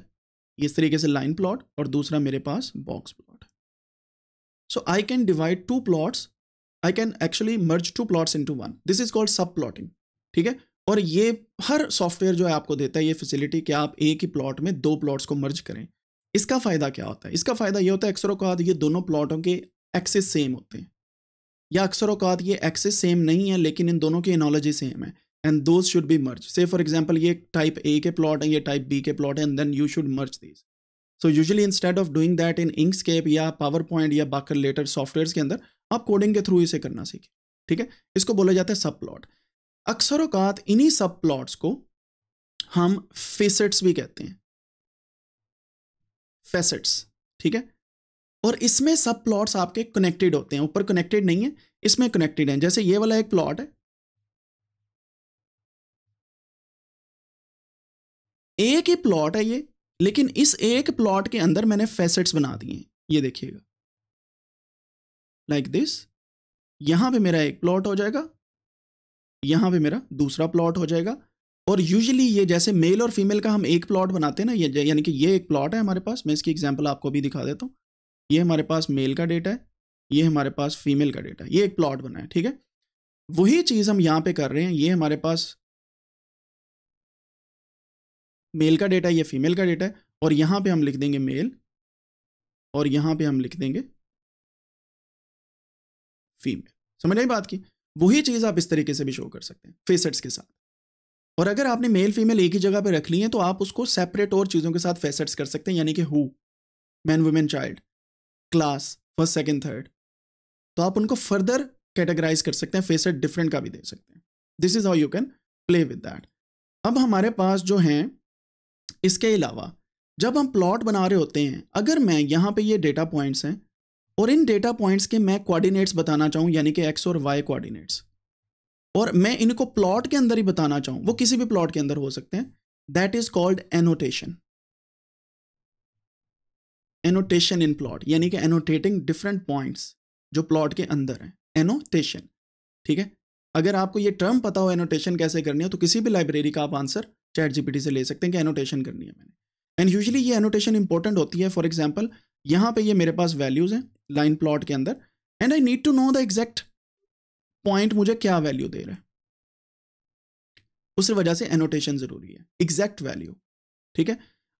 इस तरीके से लाइन प्लॉट और दूसरा मेरे पास box plot so I can divide two plots I can actually merge two plots into one this is called subplotting ठीक है और ये हर सॉफ्टवेयर जो है आपको देता है ये फैसिलिटी कि आप एक ही प्लॉट में दो प्लॉट्स को मर्ज करें इसका फ़ायदा क्या होता है इसका फ़ायदा ये होता है अक्सर अवकात ये दोनों प्लॉटों के एक्सेस सेम होते हैं या अक्सर अवकात ये एक्सेस सेम नहीं है लेकिन इन दोनों की एनोलॉजी सेम है and those should be merge से फॉर एग्जाम्पल ये टाइप ए के प्लॉट हैं ये टाइप बी के प्लॉट हैं and then you should merge these so usually instead of doing that in Inkscape या पावर पॉइंट या बाकर लेटर सॉफ्टवेयर के अंदर आप कोडिंग के थ्रू इसे करना सीखिए ठीक है इसको बोला जाता है सब प्लॉट अक्सर अवकात इन्हीं सब प्लॉट्स को हम फेसेट्स भी कहते हैं फेसेट्स ठीक है और इसमें सब प्लॉट्स आपके कनेक्टेड होते हैं ऊपर कनेक्टेड नहीं है इसमें कनेक्टेड हैं जैसे ये वाला एक प्लॉट है एक ही प्लॉट है ये लेकिन इस एक प्लॉट के अंदर मैंने फैसेट्स बना दिए हैं ये देखिएगा लाइक दिस यहां पे मेरा एक प्लॉट हो जाएगा यहां पे मेरा दूसरा प्लॉट हो जाएगा और यूजुअली ये जैसे मेल और फीमेल का हम एक प्लॉट बनाते हैं ना ये यानी कि ये एक प्लॉट है हमारे पास मैं इसकी एग्जाम्पल आपको भी दिखा देता हूँ ये हमारे पास मेल का डेटा है ये हमारे पास फीमेल का डेटा है ये एक प्लॉट बना है ठीक है वही चीज़ हम यहाँ पे कर रहे हैं ये हमारे पास मेल का डेटा है ये फीमेल का डेटा है और यहाँ पे हम लिख देंगे मेल और यहाँ पे हम लिख देंगे फीमेल समझ आई बात की वही चीज़ आप इस तरीके से भी शो कर सकते हैं फेसेट्स के साथ और अगर आपने मेल फीमेल एक ही जगह पे रख ली है तो आप उसको सेपरेट और चीज़ों के साथ फेसेट्स कर सकते हैं यानी कि hue man woman child class first second third तो आप उनको फर्दर कैटेगराइज कर सकते हैं फेसेट डिफरेंट का भी दे सकते हैं this is how you can play with that अब हमारे पास जो हैं इसके अलावा जब हम प्लॉट बना रहे होते हैं अगर मैं यहाँ पे ये डेटा पॉइंट्स हैं और इन डेटा पॉइंट्स के मैं कोऑर्डिनेट्स बताना चाहूँ यानी कि एक्स और वाई कोऑर्डिनेट्स और मैं इनको प्लॉट के अंदर ही बताना चाहूँ वो किसी भी प्लॉट के अंदर हो सकते हैं that is called annotation annotation in plot यानी कि एनोटेटिंग डिफरेंट पॉइंट्स जो प्लॉट के अंदर हैं एनोटेशन ठीक है अगर आपको ये टर्म पता हो एनोटेशन कैसे करनी हो तो किसी भी लाइब्रेरी का आप आंसर चैट जीपीटी से ले सकते हैं कि एनोटेशन करनी है मैंने एंड यूजली ये एनोटेशन इंपॉर्टेंट होती है फॉर एग्जाम्पल यहाँ पे ये मेरे पास वैल्यूज़ हैं लाइन प्लॉट के अंदर and I need to know the exact point मुझे क्या वैल्यू दे रहा है उस वजह से एनोटेशन ज़रूरी है एग्जैक्ट वैल्यू ठीक है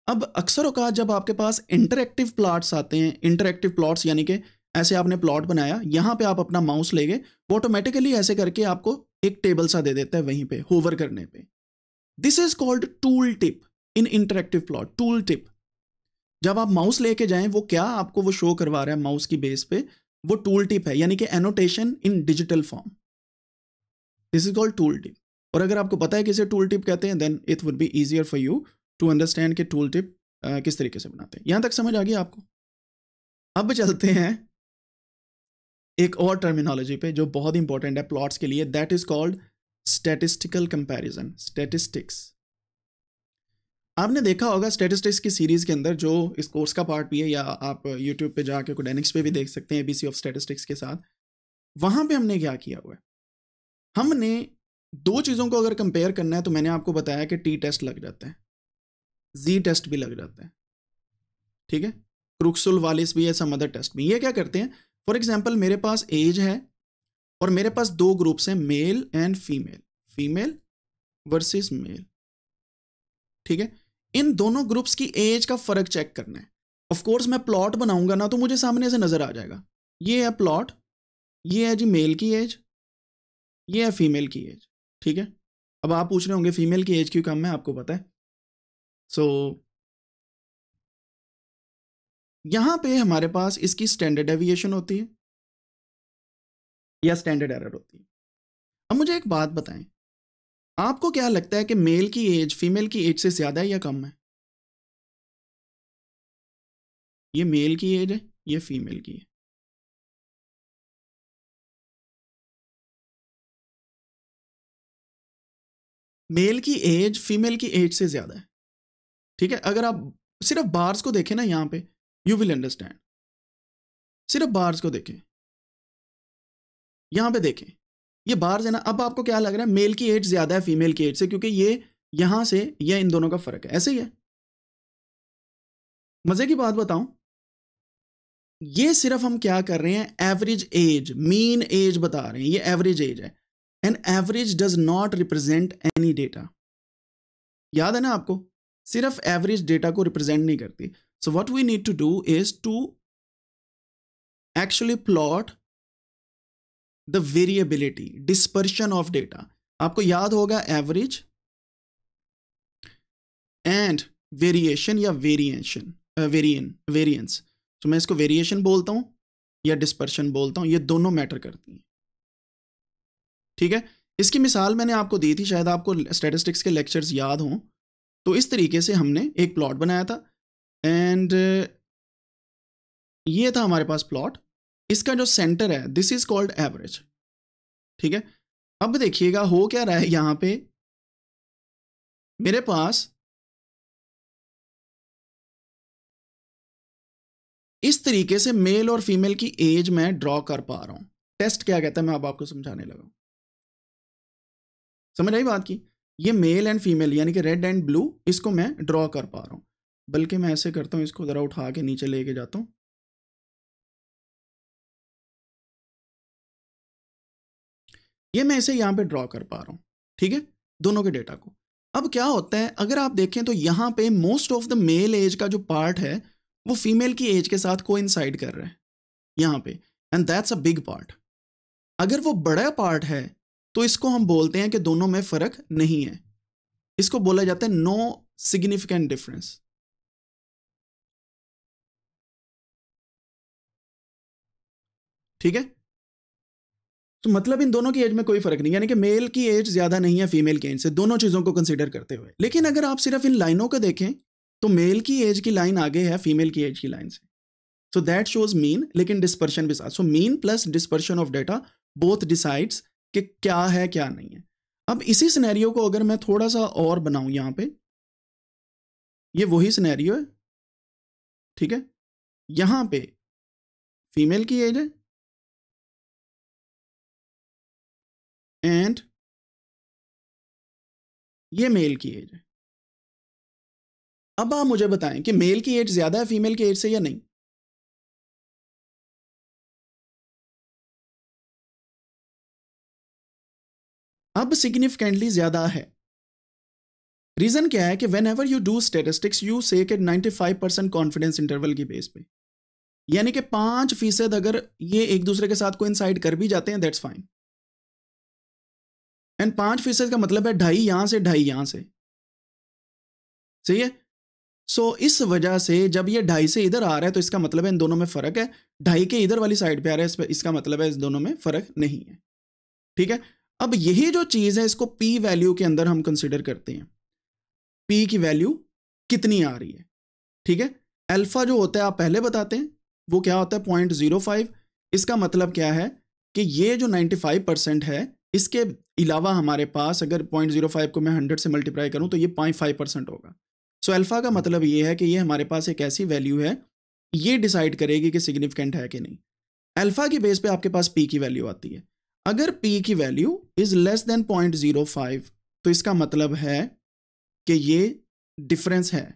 अब अक्सर अवकात जब आपके पास इंटरेक्टिव प्लाट्स आते हैं इंटरेक्टिव प्लॉट्स यानी कि ऐसे आपने प्लॉट बनाया यहाँ पे आप अपना माउस ले गए वो ऑटोमेटिकली ऐसे करके आपको एक टेबल सा दे देता है वहीं पे होवर करने पे this is called tooltip in interactive plot tooltip जब आप माउस लेके जाएं वो क्या आपको वो शो करवा रहा है माउस की बेस पे वो टूल टिप है यानी कि annotation in digital form this is called tooltip और अगर आपको पता है किसे टूल टिप कहते हैं then it would be easier for you to understand कि टूल टिप किस तरीके से बनाते हैं यहां तक समझ आ गई आपको अब चलते हैं एक और टर्मिनोलॉजी पे जो बहुत इंपॉर्टेंट है प्लॉट्स के लिए that is called statistical comparison statistics आपने देखा होगा स्टैटिस्टिक्स की सीरीज़ के अंदर जो इस कोर्स का पार्ट भी है या आप यूट्यूब पे जाके कोडेनिक्स पे भी देख सकते हैं एबीसी ऑफ स्टैटिस्टिक्स के साथ वहां पे हमने क्या किया हुआ है हमने दो चीज़ों को अगर कंपेयर करना है तो मैंने आपको बताया कि टी टेस्ट लग जाता है जी टेस्ट भी लग जाता है ठीक है क्रुक्सुल वालिस भी है सम अदर टेस्ट भी ये क्या करते हैं फॉर एग्जाम्पल मेरे पास एज है और मेरे पास दो ग्रुप्स हैं male and female female versus male ठीक है इन दोनों ग्रुप्स की एज का फर्क चेक करना है ऑफ कोर्स मैं प्लॉट बनाऊंगा ना तो मुझे सामने से नजर आ जाएगा ये है प्लॉट ये है जी मेल की एज ये है फीमेल की एज ठीक है अब आप पूछ रहे होंगे फीमेल की एज क्यों कम है आपको पता है सो so, यहां पे हमारे पास इसकी स्टैंडर्ड एविएशन होती है या स्टैंडर्ड एरर होती है अब मुझे एक बात बताएं आपको क्या लगता है कि मेल की एज फीमेल की एज से ज़्यादा है या कम है ये मेल की एज है ये फीमेल की है मेल की एज फीमेल की एज से ज़्यादा है ठीक है अगर आप सिर्फ बार्स को देखें ना यहां पे यू विल अंडरस्टैंड सिर्फ बार्स को देखें यहां पे देखें ये बाहर से ना अब आपको क्या लग रहा है मेल की एज ज्यादा है फीमेल की एज से क्योंकि ये यहां से यह इन दोनों का फर्क है ऐसे ही है मजे की बात बताऊं ये सिर्फ हम क्या कर रहे हैं एवरेज एज मीन एज बता रहे हैं ये एवरेज एज है and average does not represent any data याद है ना आपको सिर्फ एवरेज डेटा को रिप्रेजेंट नहीं करती so what we need to do is to actually plot the variability dispersion of data आपको याद होगा एवरेज एंड वेरिएशन या वेरिएशन वेरियन वेरियंस तो मैं इसको वेरिएशन बोलता हूं या डिस्पर्शन बोलता हूं ये दोनों मैटर करती हैं ठीक है इसकी मिसाल मैंने आपको दी थी शायद आपको स्टेटिस्टिक्स के लेक्चर्स याद हों तो इस तरीके से हमने एक प्लॉट बनाया था एंड ये था हमारे पास प्लॉट इसका जो सेंटर है दिस इज कॉल्ड एवरेज ठीक है अब देखिएगा हो क्या रहा है यहां पे मेरे पास इस तरीके से मेल और फीमेल की एज मैं ड्रॉ कर पा रहा हूं टेस्ट क्या कहता है मैं अब आपको समझाने लगा समझ आई बात की ये मेल एंड फीमेल यानी कि रेड एंड ब्लू इसको मैं ड्रॉ कर पा रहा हूं बल्कि मैं ऐसे करता हूं इसको ज़रा उठा के नीचे लेके जाता हूं ये मैं इसे यहाँ पे ड्रॉ कर पा रहा हूँ ठीक है दोनों के डेटा को अब क्या होता है अगर आप देखें तो यहाँ पे most of the male age का जो पार्ट है वो फीमेल की एज के साथ को कर रहा है यहाँ पे and that's a big part अगर वो बड़ा पार्ट है तो इसको हम बोलते हैं कि दोनों में फ़र्क नहीं है इसको बोला जाता है नो सिग्निफिकेंट डिफरेंस ठीक है तो मतलब इन दोनों की एज में कोई फर्क नहीं यानी कि मेल की एज ज़्यादा नहीं है फीमेल की एज से दोनों चीज़ों को कंसिडर करते हुए लेकिन अगर आप सिर्फ इन लाइनों को देखें तो मेल की एज की लाइन आगे है फीमेल की एज की लाइन से सो दैट शोज मीन लेकिन डिस्पर्शन भी साथ so mean plus dispersion of data both decides कि क्या है क्या नहीं है अब इसी सिनेरियो को अगर मैं थोड़ा सा और बनाऊं यहां पे ये वही सिनेरियो है ठीक है यहां पे फीमेल की एज है एंड ये मेल की एज है अब आप मुझे बताएं कि मेल की एज ज्यादा है फीमेल की एज से या नहीं अब सिग्निफिकेंटली ज्यादा है रीजन क्या है कि whenever you do statistics you say कि 95 परसेंट कॉन्फिडेंस इंटरवल की बेस पे यानी कि पांच फीसद अगर ये एक दूसरे के साथ इनसाइड कर भी जाते हैं दैट्स फाइन एंड पांच फीसद का मतलब है ढाई यहां से ढाई यहां से सही है सो so, इस वजह से जब ये ढाई से इधर आ रहा है तो इसका मतलब है इन दोनों में फर्क है ढाई के इधर वाली साइड पे आ रहा है इसका मतलब है इस दोनों में फर्क नहीं है ठीक है अब यही जो चीज है इसको पी वैल्यू के अंदर हम कंसिडर करते हैं पी की वैल्यू कितनी आ रही है ठीक है एल्फा जो होता है आप पहले बताते हैं वो क्या होता है पॉइंट इसका मतलब क्या है कि ये जो 95% परसेंट है इसके अलावा हमारे पास अगर पॉइंट जीरो फाइव को मैं हंड्रेड से मल्टीप्लाई करूँ तो ये पॉइंट फाइव परसेंट होगा सो so, अल्फ़ा का मतलब ये है कि ये हमारे पास एक ऐसी वैल्यू है ये डिसाइड करेगी कि सिग्निफिकेंट है कि नहीं अल्फ़ा के बेस पे आपके पास पी की वैल्यू आती है अगर पी की value is less than point zero five तो इसका मतलब है कि ये डिफरेंस है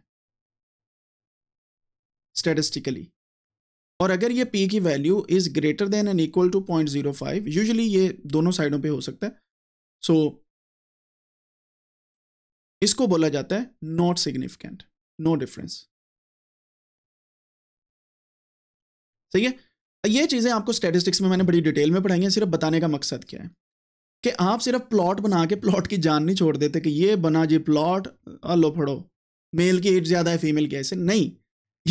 स्टेटिस्टिकली और अगर ये पी की value is greater than and equal to point zero five usually ये दोनों साइडों पे हो सकता है सो so, इसको बोला जाता है नॉट सिग्निफिकेंट नो डिफरेंस सही है ये चीज़ें आपको स्टेटिस्टिक्स में मैंने बड़ी डिटेल में पढ़ाई हैं सिर्फ बताने का मकसद क्या है कि आप सिर्फ प्लॉट बना के प्लॉट की जान नहीं छोड़ देते कि ये बना जी प्लॉट अलो फड़ो मेल की एज ज़्यादा है फीमेल की ऐसे नहीं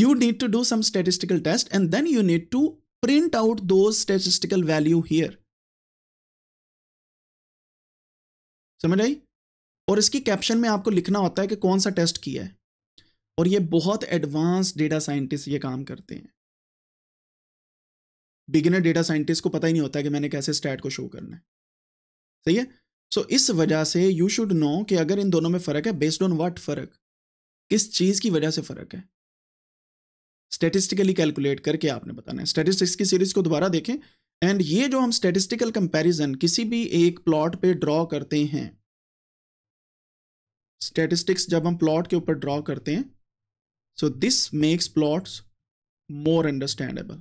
you need to do some statistical test and then you need to print out those statistical value here समझ आई और इसकी कैप्शन में आपको लिखना होता है कि कौन सा टेस्ट किया है और ये बहुत एडवांस डेटा साइंटिस्ट ये काम करते हैं बिगिनर डेटा साइंटिस्ट को पता ही नहीं होता कि मैंने कैसे स्टैट को शो करना है सही है सो so, इस वजह से यू शुड नो कि अगर इन दोनों में फ़र्क है बेस्ड ऑन वाट फ़र्क किस चीज़ की वजह से फ़र्क है स्टेटिस्टिकली कैलकुलेट करके आपने बताना है स्टेटिस्टिक्स की सीरीज को दोबारा देखें एंड ये जो हम स्टेटिस्टिकल कंपैरिजन किसी भी एक प्लॉट पे ड्रॉ करते हैं स्टेटिस्टिक्स जब हम प्लॉट के ऊपर ड्रॉ करते हैं so this makes plots more understandable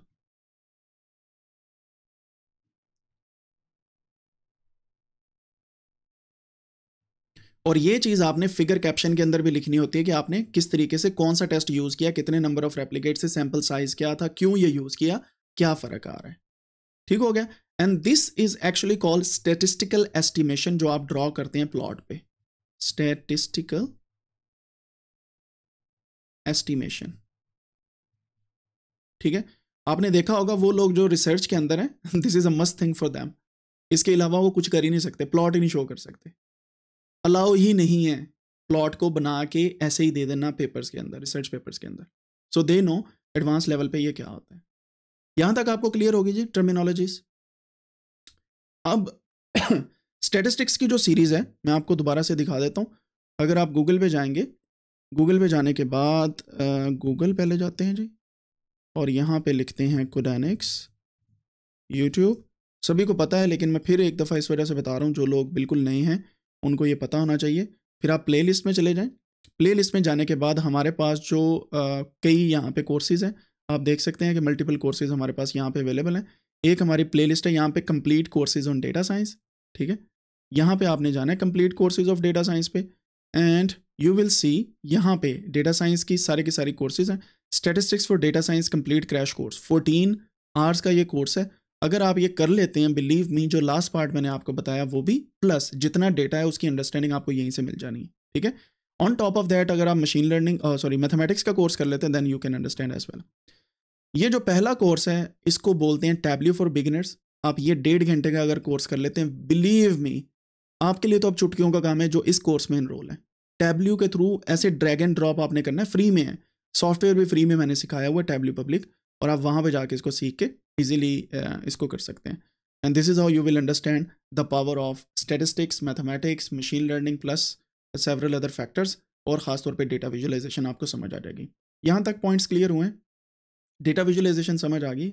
और ये चीज़ आपने फिगर कैप्शन के अंदर भी लिखनी होती है कि आपने किस तरीके से कौन सा टेस्ट यूज़ किया कितने नंबर ऑफ रेप्लीकेट से सैंपल साइज़ क्या था क्यों ये यूज़ किया क्या फ़र्क आ रहा है ठीक हो गया and this is actually called statistical estimation जो आप ड्रॉ करते हैं प्लॉट पे स्टेटिस्टिकल एस्टिमेशन ठीक है आपने देखा होगा वो लोग जो रिसर्च के अंदर हैं this is a must thing for them इसके अलावा वो कुछ कर ही नहीं सकते प्लॉट ही नहीं शो कर सकते अलाउ ही नहीं है प्लॉट को बना के ऐसे ही दे देना पेपर्स के अंदर रिसर्च पेपर्स के अंदर so they know advance level पे ये क्या होता है यहाँ तक आपको क्लियर होगी जी टर्मिनोलॉजीज अब स्टेटिस्टिक्स [coughs] की जो सीरीज़ है मैं आपको दोबारा से दिखा देता हूँ अगर आप गूगल पे जाएंगे गूगल पे जाने के बाद गूगल पहले जाते हैं जी और यहाँ पे लिखते हैं कोडानिक्स यूट्यूब सभी को पता है लेकिन मैं फिर एक दफ़ा इस वजह से बता रहा हूँ जो लोग बिल्कुल नए हैं उनको ये पता होना चाहिए फिर आप प्ले लिस्ट में चले जाएँ प्ले लिस्ट में जाने के बाद हमारे पास जो कई यहाँ पे कोर्सेज हैं आप देख सकते हैं कि मल्टीपल कोर्सेज हमारे पास यहाँ पे अवेलेबल हैं एक हमारी प्ले लिस्ट है यहाँ पे complete courses on data science ठीक है यहाँ पे आपने जाना है complete courses of data science पे एंड यू विल सी यहाँ पे डेटा साइंस की सारे की सारी कोर्सेज हैं statistics for data science complete crash course fourteen hours का ये कोर्स है अगर आप ये कर लेते हैं बिलीव मी जो लास्ट पार्ट मैंने आपको बताया वो भी प्लस जितना डेटा है उसकी अंडरस्टैंडिंग आपको यहीं से मिल जानी है ठीक है ऑन टॉप ऑफ दैट अगर आप मशीन लर्निंग सॉरी मैथमेटिक्स का कोर्स कर लेते हैं then you can understand as well ये जो पहला कोर्स है इसको बोलते हैं टैबल्यू फॉर बिगिनर्स आप ये डेढ़ घंटे का अगर कोर्स कर लेते हैं बिलीव मी आपके लिए तो अब चुटकियों का काम है जो इस कोर्स में इनरोल है टैबल्यू के थ्रू ऐसे ड्रैग एंड ड्रॉप आपने करना है फ्री में है सॉफ्टवेयर भी फ्री में मैंने सिखाया हुआ है टैबल्यू पब्लिक और आप वहाँ पर जाके इसको सीख के ईजिली इसको कर सकते हैं and this is how you will understand the power of statistics mathematics machine learning plus several other factors और ख़ासतौर पर डेटा विजुअलाइजेशन आपको समझ आ जाएगी यहाँ तक पॉइंट्स क्लियर हुए डेटा विजुअलाइजेशन समझ आ गई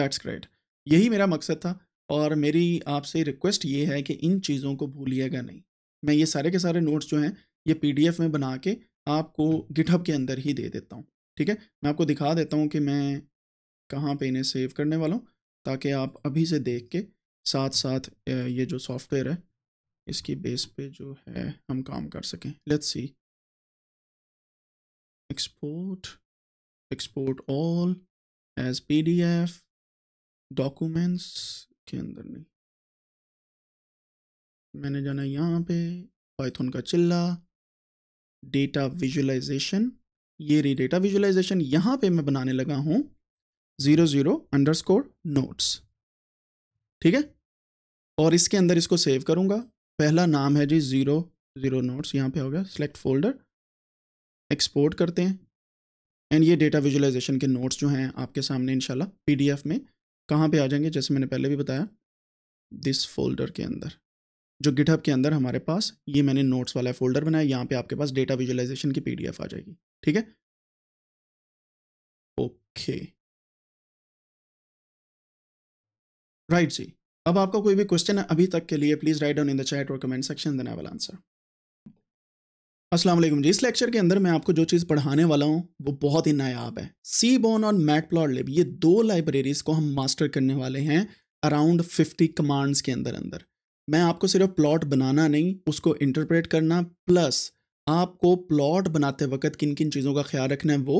दैट्स ग्रेट यही मेरा मकसद था और मेरी आपसे रिक्वेस्ट ये है कि इन चीज़ों को भूलिएगा नहीं मैं ये सारे के सारे नोट्स जो हैं ये पीडीएफ में बना के आपको गिठअप के अंदर ही दे देता हूँ ठीक है मैं आपको दिखा देता हूँ कि मैं कहाँ पे इन्हें सेव करने वाला हूँ ताकि आप अभी से देख के साथ साथ ये जो सॉफ्टवेयर है इसकी बेस पे जो है हम काम कर सकें let's see export export all as PDF documents के अंदर नहीं मैंने जाना यहाँ पे पाइथन का चिल्ला डेटा विजुलाइजेशन ये रही डेटा विजुअलाइजेशन यहाँ पे मैं बनाने लगा हूँ zero zero underscore notes ठीक है और इसके अंदर इसको सेव करूँगा पहला नाम है जी ज़ीरो ज़ीरो नोट्स यहाँ पे हो गया सेलेक्ट फोल्डर एक्सपोर्ट करते हैं एंड ये डेटा विजुअलाइजेशन के नोट्स जो हैं आपके सामने इंशाल्लाह पीडीएफ में कहाँ पे आ जाएंगे जैसे मैंने पहले भी बताया दिस फोल्डर के अंदर जो गिटहब के अंदर हमारे पास ये मैंने नोट्स वाला फोल्डर बनाया यहाँ पे आपके पास डेटा विजुअलाइजेशन की पीडीएफ आ जाएगी ठीक है ओके राइट जी अब आपका कोई भी क्वेश्चन है अभी तक के लिए please write down in the chat और कमेंट सेक्शन देने वाला आंसर असलम जी इस लेक्चर के अंदर मैं आपको जो चीज़ पढ़ाने वाला हूँ वो बहुत ही नायाब है सी बोन और मैट प्लॉट लिब ये दो लाइब्रेरीज को हम मास्टर करने वाले हैं अराउंड फिफ्टी कमांड्स के अंदर अंदर मैं आपको सिर्फ प्लॉट बनाना नहीं उसको इंटरप्रेट करना प्लस आपको प्लॉट बनाते वक्त किन किन चीज़ों का ख्याल रखना है वो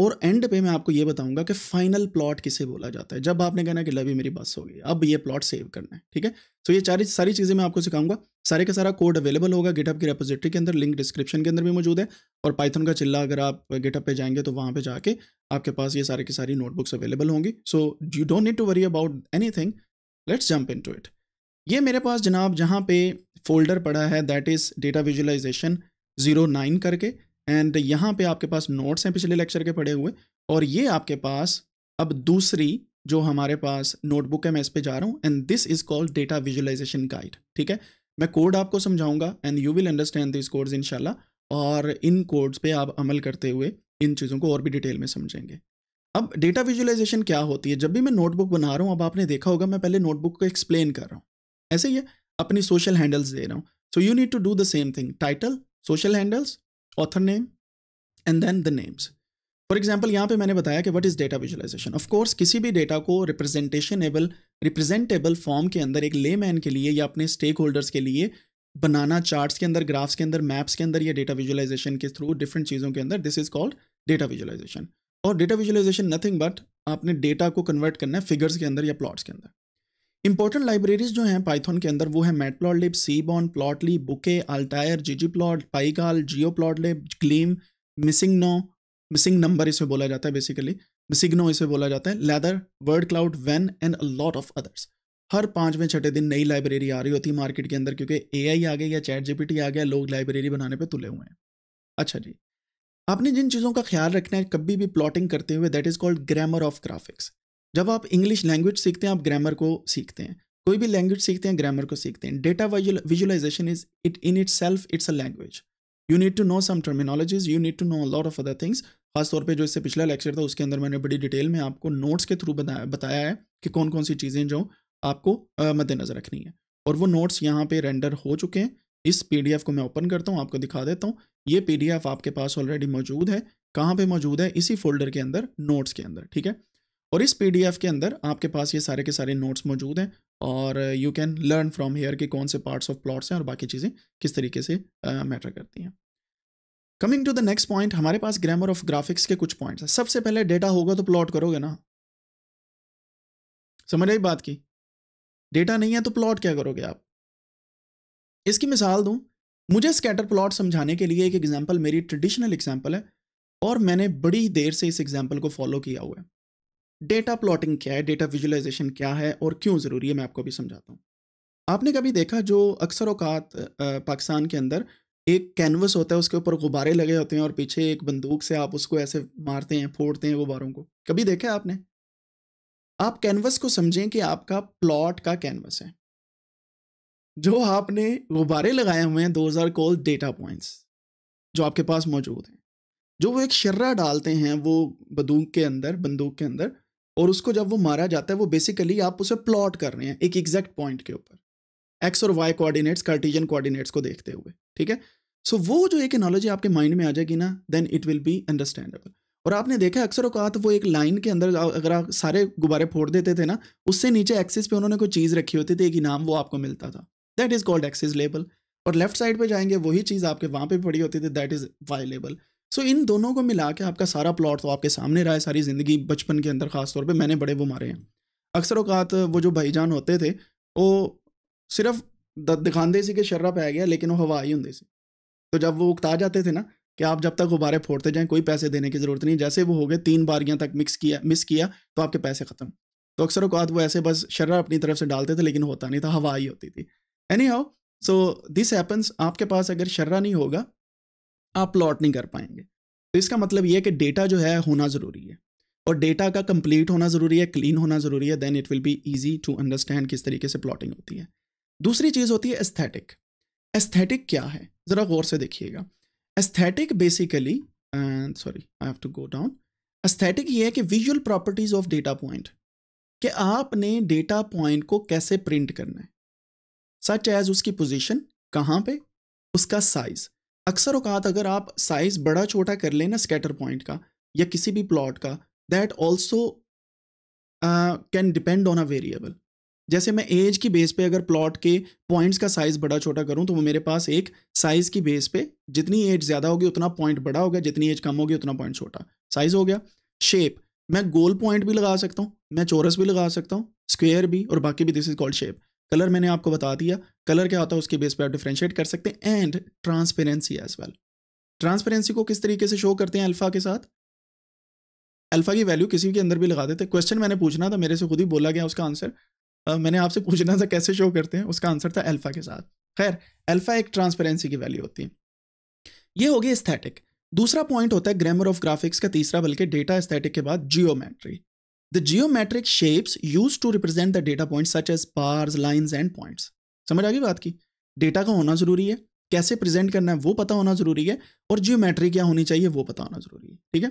और एंड पे मैं आपको ये बताऊंगा कि फाइनल प्लॉट किसे बोला जाता है जब आपने कहना कि लवी मेरी बस हो गई अब ये प्लॉट सेव करना है ठीक है तो ये सारी सारी चीज़ें मैं आपको सिखाऊंगा सारे का सारा कोड अवेलेबल होगा गिटअप की रेपोजिटरी के अंदर लिंक डिस्क्रिप्शन के अंदर भी मौजूद है और पाइथन का चिल्ला अगर आप गिटअप पर जाएंगे तो वहाँ पर जाके आपके पास ये सारे की सारी नोटबुक्स अवेलेबल होंगी so you don't need to worry about any let's jump into it ये मेरे पास जनाब जहाँ पे फोल्डर पड़ा है that is data visualization zero nine करके एंड यहाँ पे आपके पास नोट्स हैं पिछले लेक्चर के पड़े हुए और ये आपके पास अब दूसरी जो हमारे पास नोटबुक है मैं इस पर जा रहा हूँ and this is called data visualization guide ठीक है मैं कोड आपको समझाऊंगा and you will understand this codes इन और इन कोड्स पे आप अमल करते हुए इन चीज़ों को और भी डिटेल में समझेंगे अब डेटा विजुलाइजेशन क्या होती है जब भी मैं नोटबुक बना रहा हूँ अब आपने देखा होगा मैं पहले नोटबुक को एक्सप्लेन कर रहा हूँ ऐसे ही है अपनी सोशल हैंडल्स दे रहा हूँ so you need to do the same thing title social handles author name and then the names for example यहाँ पे मैंने बताया कि what is data visualization of course किसी भी डेटा को रिप्रेजेंटेशन एबल रिप्रेजेंटेबल फॉर्म के अंदर एक ले मैन के लिए या अपने स्टेक होल्डर्स के लिए बनाना चार्ट्स के अंदर ग्राफ्स के अंदर मैप्स के अंदर या डेटा विजुअलाइजेशन के थ्रू डिफरेंट चीज़ों के अंदर this is called data visualization और डेटा विजुअलाइजेशन नथिंग बट आपने डेटा को कन्वर्ट करना है फिगर्स के अंदर या प्लॉट्स के अंदर इंपॉर्टेंट लाइब्रेरीज जो हैं पाइथन के अंदर वो है matplotlib seaborn plotly bokeh altair plot pygal geo lib gleam missing no missing number इसे बोला जाता है बेसिकली मिसिंग नो इसे बोला जाता है leather word cloud when and a lot of others हर पाँचवें छठे दिन नई लाइब्रेरी आ रही होती है मार्केट के अंदर क्योंकि ए आ गई या चैट जीपीटी आ गया लोग लाइब्रेरी बनाने पर तुले हुए हैं अच्छा जी आपने जिन चीज़ों का ख्याल रखना है कभी भी प्लॉटिंग करते हुए that is called grammar of graphics जब आप इंग्लिश लैंग्वेज सीखते हैं आप ग्रामर को सीखते हैं कोई भी लैंग्वेज सीखते हैं ग्रामर को सीखते हैं data visualisation is it in itself it's a language you need to know some terminologies you need to know lot of other things खासतौर पर जो इससे पिछला लेक्चर था उसके अंदर मैंने बड़ी डिटेल में आपको नोट्स के थ्रू बताया बताया है कि कौन कौन सी चीज़ें जो आपको मद्देनजर रखनी है और वो नोट्स यहाँ पे रेंडर हो चुके हैं इस पीडीएफ को मैं ओपन करता हूँ आपको दिखा देता हूँ ये पीडीएफ आपके पास ऑलरेडी मौजूद है कहाँ पे मौजूद है इसी फोल्डर के अंदर नोट्स के अंदर ठीक है और इस पी के अंदर आपके पास ये सारे के सारे नोट्स मौजूद हैं और you can learn from here के कौन से पार्ट्स ऑफ प्लॉट्स हैं और बाकी चीज़ें किस तरीके से मैटर uh, करती हैं coming to the next point हमारे पास ग्रामर ऑफ ग्राफिक्स के कुछ पॉइंट्स हैं सबसे पहले डेटा होगा तो प्लॉट करोगे ना समझ आई बात की डेटा नहीं है तो प्लॉट क्या करोगे आप इसकी मिसाल दूं मुझे स्कैटर प्लॉट समझाने के लिए एक एग्जांपल मेरी ट्रेडिशनल एग्जांपल है और मैंने बड़ी देर से इस एग्जांपल को फॉलो किया हुआ है डेटा प्लॉटिंग क्या है डेटा विजुलाइजेशन क्या है और क्यों ज़रूरी है मैं आपको भी समझाता हूँ आपने कभी देखा जो अक्सर अवकात पाकिस्तान के अंदर एक कैनवस होता है उसके ऊपर गुब्बारे लगे होते हैं और पीछे एक बंदूक से आप उसको ऐसे मारते हैं फोड़ते हैं गुब्बारों को कभी देखा है आपने आप कैनवस को समझें कि आपका प्लॉट का कैनवस है जो आपने गुब्बारे लगाए हुए हैं those are called data points जो आपके पास मौजूद हैं जो वो एक शर्रा डालते हैं वो बंदूक के अंदर बंदूक के अंदर और उसको जब वो मारा जाता है वो बेसिकली आप उसे प्लॉट कर रहे हैं एक एग्जैक्ट पॉइंट के ऊपर एक्स और वाई कोऑर्डिनेट्स कार्टिजन कोऑर्डिनेट्स को देखते हुए ठीक है सो so, वो जो एक एनोलॉजी आपके माइंड में आ जाएगी ना then it will be understandable और आपने देखा अक्सर औकात वो एक लाइन के अंदर अगर आप सारे गुब्बारे फोड़ देते थे ना उससे नीचे एक्सिस पे उन्होंने कोई चीज़ रखी होती थी एक इनाम वो आपको मिलता था that is called axis label और लेफ्ट साइड पे जाएंगे वही चीज़ आपके वहाँ पे पड़ी होती थी that is Y label so इन दोनों को मिला के आपका सारा प्लॉट तो आपके सामने रहा है सारी ज़िंदगी बचपन के अंदर ख़ास तौर मैंने बड़े वो मारे हैं अक्सर अवकात वो जो भाईजान होते थे वो सिर्फ दिखाते सी कि शर्रा पै गया लेकिन वो हवा ही होंगे सी तो जब वो उकता जाते थे ना कि आप जब तक गुब्बारे फोड़ते जाएं कोई पैसे देने की ज़रूरत नहीं जैसे वो हो गए तीन बारियाँ तक मिक्स किया मिस किया तो आपके पैसे ख़त्म तो अक्सर अवकात वो ऐसे बस शर्रा अपनी तरफ से डालते थे लेकिन होता नहीं था हवा ही होती थी anyhow so this happens आपके पास अगर शर्रा नहीं होगा आप प्लॉट नहीं कर पाएंगे तो इसका मतलब ये है कि डेटा जो है होना ज़रूरी है और डेटा का कंप्लीट होना ज़रूरी है क्लीन होना ज़रूरी है then it will be easy to understand किस तरीके से प्लॉटिंग होती है दूसरी चीज़ होती है एस्थेटिक एस्थेटिक क्या है ज़रा गौर से देखिएगा aesthetic basically sorry I have to go down aesthetic ये है कि visual properties of data point कि आपने डेटा पॉइंट को कैसे प्रिंट करना है सच एज उसकी पोजीशन कहाँ पे उसका साइज अक्सर अवकात अगर आप साइज़ बड़ा छोटा कर लें ना स्कैटर पॉइंट का या किसी भी प्लॉट का that also can depend on a variable जैसे मैं एज की बेस पे अगर प्लॉट के पॉइंट्स का साइज़ बड़ा छोटा करूं तो वो मेरे पास एक साइज़ की बेस पे जितनी एज ज़्यादा होगी उतना पॉइंट बड़ा हो गया जितनी एज कम होगी उतना पॉइंट छोटा साइज़ हो गया शेप मैं गोल पॉइंट भी लगा सकता हूँ मैं चोरस भी लगा सकता हूँ स्क्वेयर भी और बाकी भी this is called shape colour मैंने आपको बता दिया कलर क्या होता है उसके बेस पे आप डिफ्रेंशिएट कर सकते हैं and transparency as well transparency को किस तरीके से शो करते हैं अल्फा के साथ अल्फा की वैल्यू किसी के अंदर भी लगा देते क्वेश्चन मैंने पूछना था मेरे से खुद ही बोला गया उसका आंसर मैंने आपसे पूछना था कैसे शो करते हैं उसका आंसर था अल्फा के साथ खैर अल्फा एक ट्रांसपेरेंसी की वैल्यू होती है ये होगी स्थैटिक दूसरा पॉइंट होता है ग्रामर ऑफ ग्राफिक्स का तीसरा बल्कि डेटा स्थैटिक के बाद geometry The geometric shapes used to represent the data points such as bars, lines and points. समझ आ गई बात की डेटा का होना जरूरी है कैसे प्रेजेंट करना है वो पता होना जरूरी है और जियोमेट्री क्या होनी चाहिए वो पता होना जरूरी है ठीक है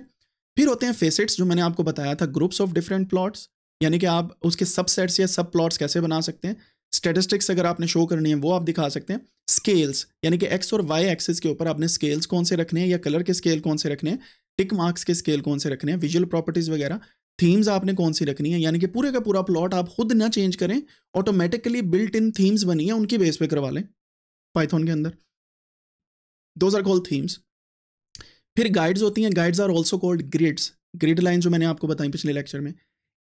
फिर होते हैं फेसेट्स जो मैंने आपको बताया था ग्रुप्स ऑफ डिफरेंट प्लॉट्स यानी कि आप उसके सबसेट्स या सब प्लॉट्स कैसे बना सकते हैं स्टेटिस्टिक्स अगर आपने शो करनी है वो आप दिखा सकते हैं स्केल्स यानी कि एक्स और वाई एक्सिस के ऊपर आपने स्केल्स कौन से रखने हैं या कलर के स्केल कौन से रखने हैं टिक मार्क्स के स्केल कौन से रखने हैं विजुअल प्रॉपर्टीज वगैरह थीम्स आपने कौन सी रखनी है यानी कि पूरे का पूरा प्लॉट आप खुद ना चेंज करें ऑटोमेटिकली बिल्ट इन थीम्स बनी है उनकी बेस पे करवा लें पाइथन के अंदर दोज आर कॉल्ड थीम्स फिर गाइड्स होती हैं guides are also called grids grid line जो मैंने आपको बताई पिछले लेक्चर में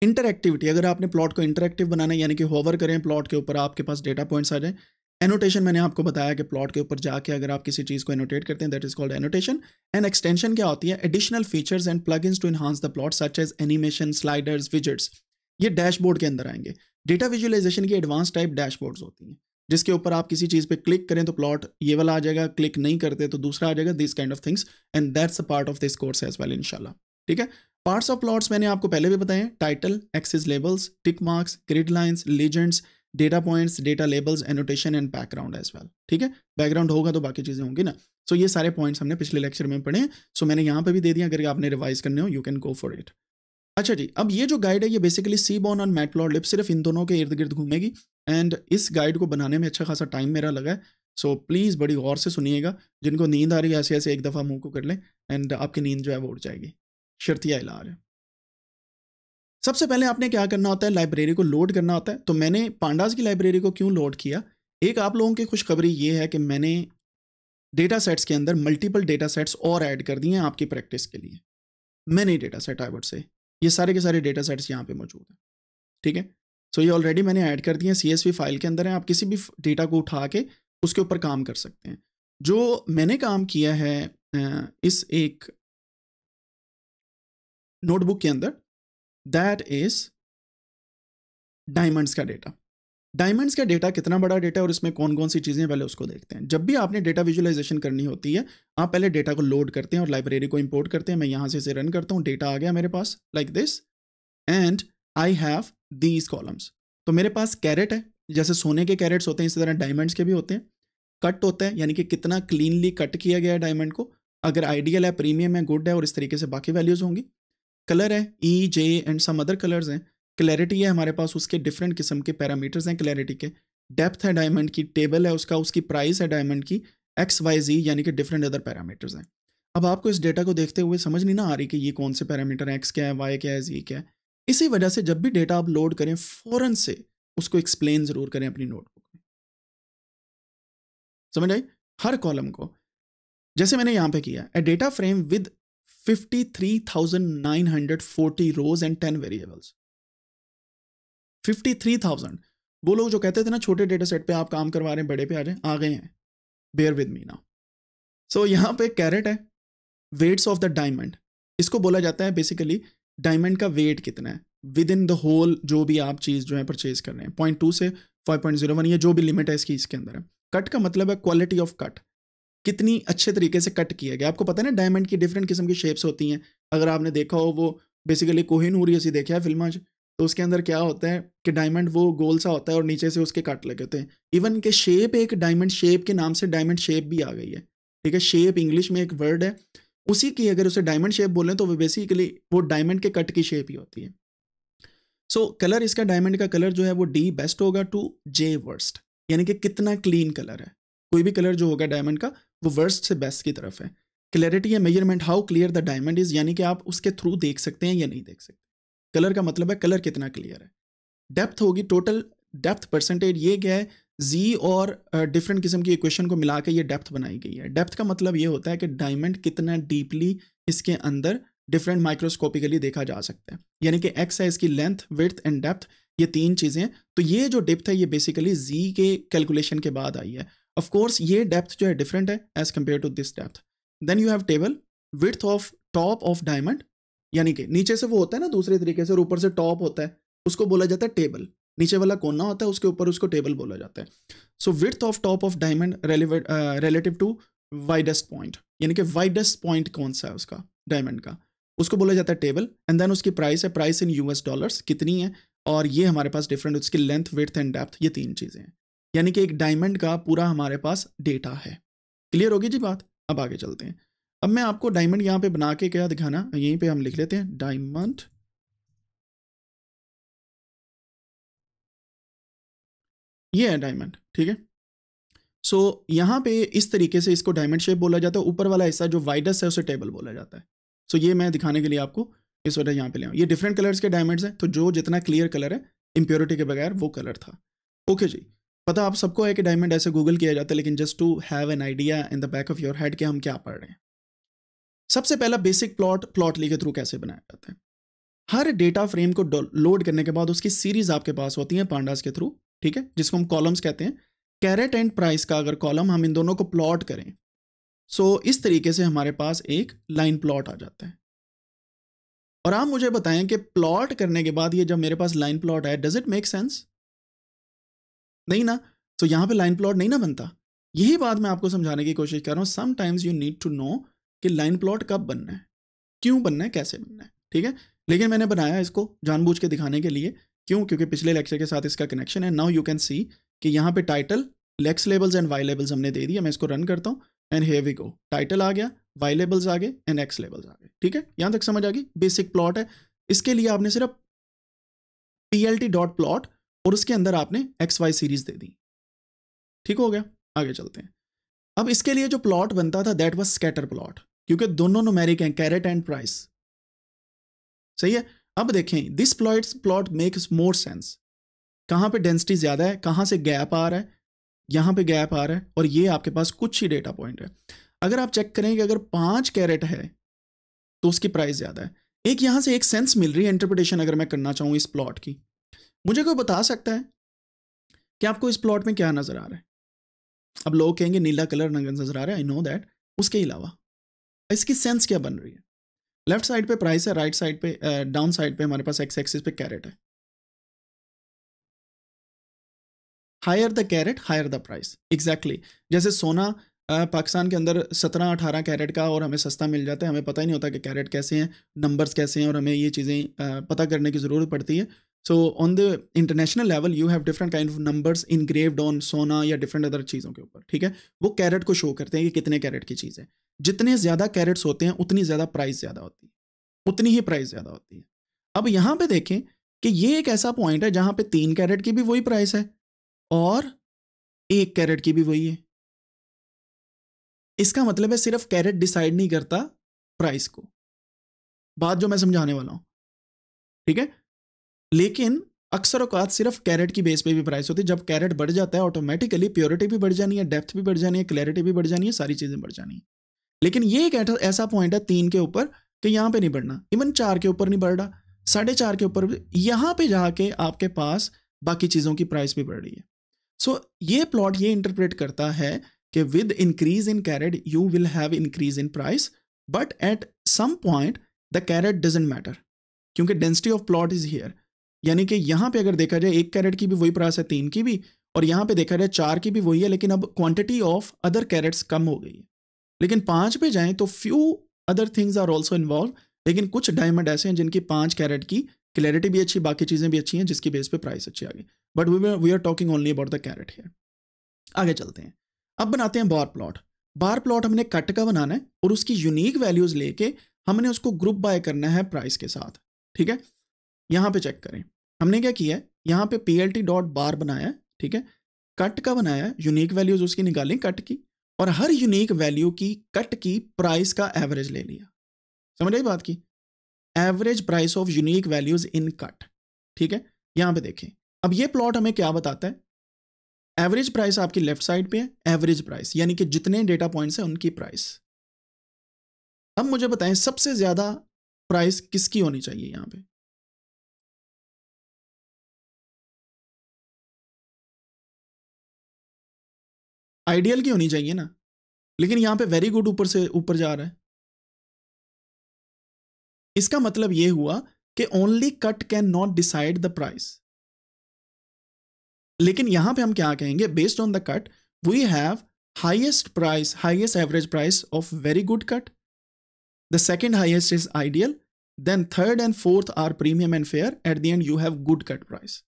इंटरक्टिविटी अगर आपने प्लॉट को इंटरेक्टिव बनाना है यानी कि होवर करें प्लॉट के ऊपर आपके पास डेटा पॉइंट्स आ जाए एनोटेशन मैंने आपको बताया कि प्लॉट के ऊपर जाके अगर आप किसी चीज़ को एनोटेट करते हैं that is called annotation and extension क्या होती है additional features and plug to enhance the plot such as animation sliders widgets ये डैशबोर्ड के अंदर आएंगे डेटा विजुअलाइजेशन की एडवांस टाइप डैशबोर्ड्स होती हैं जिसके ऊपर आप किसी चीज़ पे क्लिक करें तो प्लॉट ये वाला आ जाएगा क्लिक नहीं करते तो दूसरा आ जाएगा this kind of things and that's a part of this course as well इनशाला ठीक है पार्ट्स ऑफ प्लॉट्स मैंने आपको पहले भी बताए title axis labels tick marks grid lines legends data points data labels annotation and background as well ठीक है बैकग्राउंड होगा तो बाकी चीज़ें होंगी ना सो so, ये सारे पॉइंट्स हमने पिछले लेक्चर में पढ़े सो so, मैंने यहाँ पर भी दे दिया अगर आपने रिवाइज करने हो you can go for it अच्छा जी अब ये जो गाइड है ये बेसिकली सी बॉन और लिप सिर्फ इन दोनों के इर्द गिर्द घूमेगी एंड इस गाइड को बनाने में अच्छा खासा टाइम मेरा लगा है सो so, प्लीज़ बड़ी गौर से सुनिएगा जिनको नींद आ रही है ऐसे ऐसे एक दफ़ा मुंह को कर लें एंड आपकी नींद जो है वो उड़ जाएगी शर्तिया इलाज है सबसे पहले आपने क्या करना होता है लाइब्रेरी को लोड करना होता है तो मैंने पांडास की लाइब्रेरी को क्यों लोड किया एक आप लोगों की खुशखबरी ये है कि मैंने डेटा सेट्स के अंदर मल्टीपल डेटा सेट्स और ऐड कर दिए हैं आपकी प्रैक्टिस के लिए many data set I would say ये सारे के सारे डेटा सेट्स यहाँ पे मौजूद हैं ठीक है सो ये ऑलरेडी मैंने ऐड कर दिए हैं सी फाइल के अंदर हैं आप किसी भी डेटा को उठा के उसके ऊपर काम कर सकते हैं जो मैंने काम किया है इस एक नोटबुक के अंदर दैट इज डायमंड्स का डेटा डायमंड्स का डेटा कितना बड़ा डेटा और इसमें कौन कौन सी चीज़ें पहले उसको देखते हैं जब भी आपने डेटा विजुअलाइजेशन करनी होती है आप पहले डेटा को लोड करते हैं और लाइब्रेरी को इंपोर्ट करते हैं मैं यहाँ से इसे रन करता हूँ डेटा आ गया मेरे पास like this and I have these columns तो मेरे पास कैरेट है जैसे सोने के कैरेट्स होते हैं इसी तरह डायमंड्स के भी होते हैं कट होता है यानी कि कितना क्लीनली कट किया गया है डायमंड को अगर आइडियल है प्रीमियम है गुड है और इस तरीके से बाकी वैल्यूज़ होंगी कलर है E J and some other colours हैं क्लैरिटी e, है हमारे पास उसके डिफरेंट किस्म के पैरामीटर्स हैं क्लैरिटी के डेप्थ है डायमंड की टेबल है उसका उसकी प्राइस है डायमंड की एक्स वाई जी यानी कि डिफरेंट अदर पैरामीटर्स हैं अब आपको इस डेटा को देखते हुए समझ नहीं ना आ रही कि ये कौन से पैरामीटर हैं एक्स क्या है वाई क्या है जी क्या है इसी वजह से जब भी डेटा आप लोड करें फ़ौरन से उसको एक्सप्लेन ज़रूर करें अपनी नोटबुक में समझ आई हर कॉलम को जैसे मैंने यहाँ पे किया a data frame with 53,940 rows and 10 variables 53,000 वो लोग जो कहते थे ना छोटे डेटा सेट पे आप काम करवा रहे हैं बड़े पे आ रहे हैं आ गए हैं बेयर विद मी ना सो यहाँ पे कैरेट है वेट्स ऑफ द डायमंड इसको बोला जाता है बेसिकली डायमंड का वेट कितना है विद इन द होल जो भी आप चीज़ जो है परचेज कर रहे हैं पॉइंट टू से फाइव पॉइंट जीरो वन ये जो भी लिमिट है इसकी इसके अंदर है कट का मतलब है क्वालिटी ऑफ कट कितनी अच्छे तरीके से कट किया गया आपको पता है ना डायमंड की डिफरेंट किस्म की शेप्स होती हैं अगर आपने देखा हो वो बेसिकली कोहिनूर जैसी देखा है फिल्मा तो उसके अंदर क्या होता है कि डायमंड वो गोल सा होता है और नीचे से उसके काट लगे होते हैं इवन के शेप एक डायमंड शेप के नाम से डायमंड शेप भी आ गई है ठीक है शेप इंग्लिश में एक वर्ड है उसी की अगर उसे डायमंड शेप बोलें तो वो बेसिकली वो डायमंड के कट की शेप ही होती है सो so, कलर इसका डायमंड का कलर जो है वो डी बेस्ट होगा टू जे वर्स्ट यानी कि कितना क्लीन कलर है कोई भी कलर जो होगा डायमंड का वो वर्स्ट से बेस्ट की तरफ है क्लैरिटी या measurement how clear the diamond is यानी कि आप उसके थ्रू देख सकते हैं या नहीं देख सकते कलर का मतलब है कलर कितना क्लियर है डेप्थ होगी टोटल डेप्थ परसेंटेज ये क्या है जी और डिफरेंट किस्म की इक्वेशन को मिला के ये डेप्थ बनाई गई है डेप्थ का मतलब ये होता है कि डायमंड कितना डीपली इसके अंदर डिफरेंट माइक्रोस्कोपिकली देखा जा सकता है यानी कि एक्स है इसकी लेंथ विर्थ एंड डेप्थ ये तीन चीज़ें तो ये जो डिप्थ है ये बेसिकली जी के कैलकुलेशन के बाद आई है ऑफ कोर्स ये डेप्थ जो है डिफरेंट है as compare to this depth then you have table width of top of diamond यानी कि नीचे से वो होता है ना दूसरे तरीके से और ऊपर से टॉप होता है उसको बोला जाता है टेबल नीचे वाला कोना होता है उसके ऊपर उसको टेबल बोला जाता है so width of top of diamond relative to widest point यानी कि वाइडेस्ट पॉइंट कौन सा है उसका डायमंड का उसको बोला जाता है टेबल एंड देन उसकी प्राइस है प्राइस इन यूएस डॉलर्स कितनी है और ये हमारे पास डिफरेंट उसकी लेंथ विथ एंड डेप्थ ये तीन चीज़ें हैं यानी कि एक डायमंड का पूरा हमारे पास डेटा है क्लियर होगी जी बात अब आगे चलते हैं अब मैं आपको डायमंड यहाँ पे बना के क्या दिखाना यहीं पे हम लिख लेते हैं डायमंड ये है डायमंड ठीक है सो यहां यहाँ पे इस तरीके से इसको डायमंड शेप बोला जाता है ऊपर वाला हिस्सा जो वाइडस है उसे टेबल बोला जाता है सो ये मैं दिखाने के लिए आपको इस वजह यहाँ पे ले ये डिफरेंट कलर्स के डायमंड्स हैं तो जो जितना क्लियर कलर है इम्प्योरिटी के बगैर वो कलर था ओके जी पता आप सबको है कि डायमंड ऐसे गूगल किया जाता है लेकिन just to have an idea in the back of your head कि हम क्या पढ़ रहे हैं सबसे पहला बेसिक प्लॉट प्लॉटली के थ्रू कैसे बनाया जाता है हर डेटा फ्रेम को लोड करने के बाद उसकी सीरीज आपके पास होती है पांडास के थ्रू ठीक है जिसको हम कॉलम्स कहते हैं कैरेट एंड प्राइस का अगर कॉलम हम इन दोनों को प्लॉट करें सो so, इस तरीके से हमारे पास एक लाइन प्लॉट आ जाता है और आप मुझे बताएं कि प्लॉट करने के बाद ये जब मेरे पास लाइन प्लॉट आया डज इट मेक सेंस नहीं ना तो यहाँ पे लाइन प्लॉट नहीं ना बनता यही बात मैं आपको समझाने की कोशिश कर रहा हूँ sometimes you need to know कि लाइन प्लॉट कब बनना है क्यों बनना है कैसे बनना है ठीक है लेकिन मैंने बनाया इसको जानबूझ के दिखाने के लिए क्यों क्योंकि पिछले लेक्चर के साथ इसका कनेक्शन है नाउ यू कैन सी कि यहाँ पे title X labels and Y labels हमने दे दिया मैं इसको रन करता हूँ and here we go title आ गया वाई लेबल्स आ गए एंड एक्स लेबल्स आ गए ठीक है यहाँ तक समझ आ गई बेसिक प्लॉट है इसके लिए आपने सिर्फ P L T dot plot और उसके अंदर आपने एक्स वाई सीरीज दे दी ठीक हो गया आगे चलते हैं अब इसके लिए जो प्लॉट बनता था दैट वॉज स्कैटर प्लॉट क्योंकि दोनों नुमेरिक हैं कैरेट एंड प्राइस सही है अब देखें this plot plot makes more sense कहाँ पे डेंसिटी ज़्यादा है कहाँ से गैप आ रहा है यहाँ पे गैप आ रहा है और ये आपके पास कुछ ही डेटा पॉइंट है अगर आप चेक करें कि अगर पाँच कैरेट है तो उसकी प्राइस ज़्यादा है एक यहाँ से एक सेंस मिल रही है इंटरप्रिटेशन अगर मैं करना चाहूँ इस प्लॉट की मुझे कोई बता सकता है कि आपको इस प्लॉट में क्या नज़र आ रहा है अब लोग कहेंगे नीला कलर नजर आ रहा है आई नो दैट उसके अलावा इसकी सेंस क्या बन रही है लेफ्ट साइड पे प्राइस है राइट साइड पे डाउन साइड पे हमारे पास एक्स एक्सिस पे कैरेट है higher the carat higher the price exactly जैसे सोना पाकिस्तान के अंदर सत्रह अठारह कैरेट का और हमें सस्ता मिल जाता है हमें पता ही नहीं होता कि कैरेट कैसे हैं नंबर्स कैसे हैं और हमें ये चीज़ें पता करने की ज़रूरत पड़ती है so on the international level you have different kind of numbers engraved on सोना या डिफरेंट अदर चीज़ों के ऊपर ठीक है वो कैरेट को शो करते हैं कि कितने कैरेट की चीज़ है जितने ज़्यादा कैरेट्स होते हैं उतनी ज़्यादा प्राइस ज़्यादा होती है उतनी ही प्राइस ज़्यादा होती है अब यहाँ पे देखें कि ये एक ऐसा पॉइंट है जहाँ पे तीन कैरेट की भी वही प्राइस है और एक कैरेट की भी वही है इसका मतलब है सिर्फ कैरेट डिसाइड नहीं करता प्राइस को बात जो मैं समझाने वाला हूँ ठीक है लेकिन अक्सर अवकात सिर्फ कैरेट की बेस पे भी प्राइस होती है जब कैरेट बढ़ जाता है ऑटोमेटिकली प्योरिटी भी बढ़ जानी है डेप्थ भी बढ़ जानी है क्लैरिटी भी बढ़ जानी है सारी चीज़ें बढ़ जानी है लेकिन ये एक ऐसा पॉइंट है तीन के ऊपर कि यहाँ पे नहीं बढ़ना इवन चार के ऊपर नहीं बढ़ रहा साढ़े चार के ऊपर यहाँ पे जाके आपके पास बाकी चीज़ों की प्राइस भी बढ़ रही है सो so, ये प्लॉट ये इंटरप्रेट करता है कि with increase in carat you will have increase in price but at some point the carat doesn't matter क्योंकि density of plot is here यानी कि यहाँ पे अगर देखा जाए एक कैरेट की भी वही प्राइस है तीन की भी और यहाँ पे देखा जाए चार की भी वही है लेकिन अब क्वांटिटी ऑफ अदर कैरेट्स कम हो गई है लेकिन पाँच पे जाएँ तो few other things are also involve लेकिन कुछ डायमंड ऐसे हैं जिनकी पाँच कैरेट की क्लैरिटी भी अच्छी बाकी चीज़ें भी अच्छी हैं जिसकी बेस पे प्राइस अच्छी आ गई but we we are talking only about the carat here आगे चलते हैं अब बनाते हैं बार प्लॉट बार प्लॉट हमने कट का बनाना है और उसकी यूनिक वैल्यूज़ लेके हमने उसको ग्रुप बाय करना है प्राइस के साथ ठीक है यहाँ पे चेक करें हमने क्या किया है यहाँ पे P L T dot bar बनाया ठीक है कट का बनाया है यूनिक वैल्यूज उसकी निकालें कट की और हर यूनिक वैल्यू की कट की प्राइस का एवरेज ले लिया समझ आई बात की average price of unique values in cut ठीक है यहाँ पे देखें अब ये प्लॉट हमें क्या बताता है एवरेज प्राइस आपकी लेफ्ट साइड पे है एवरेज प्राइस यानी कि जितने डेटा पॉइंट्स हैं उनकी प्राइस अब मुझे बताएं सबसे ज्यादा प्राइस किसकी होनी चाहिए यहाँ पे आइडियल की होनी चाहिए ना लेकिन यहाँ पे वेरी गुड ऊपर से ऊपर जा रहा है इसका मतलब ये हुआ कि only cut can not decide the price लेकिन यहां पे हम क्या कहेंगे based on the cut we have highest price highest average price of very good cut the second highest is ideal then third and fourth are premium and fair at the end you have good cut price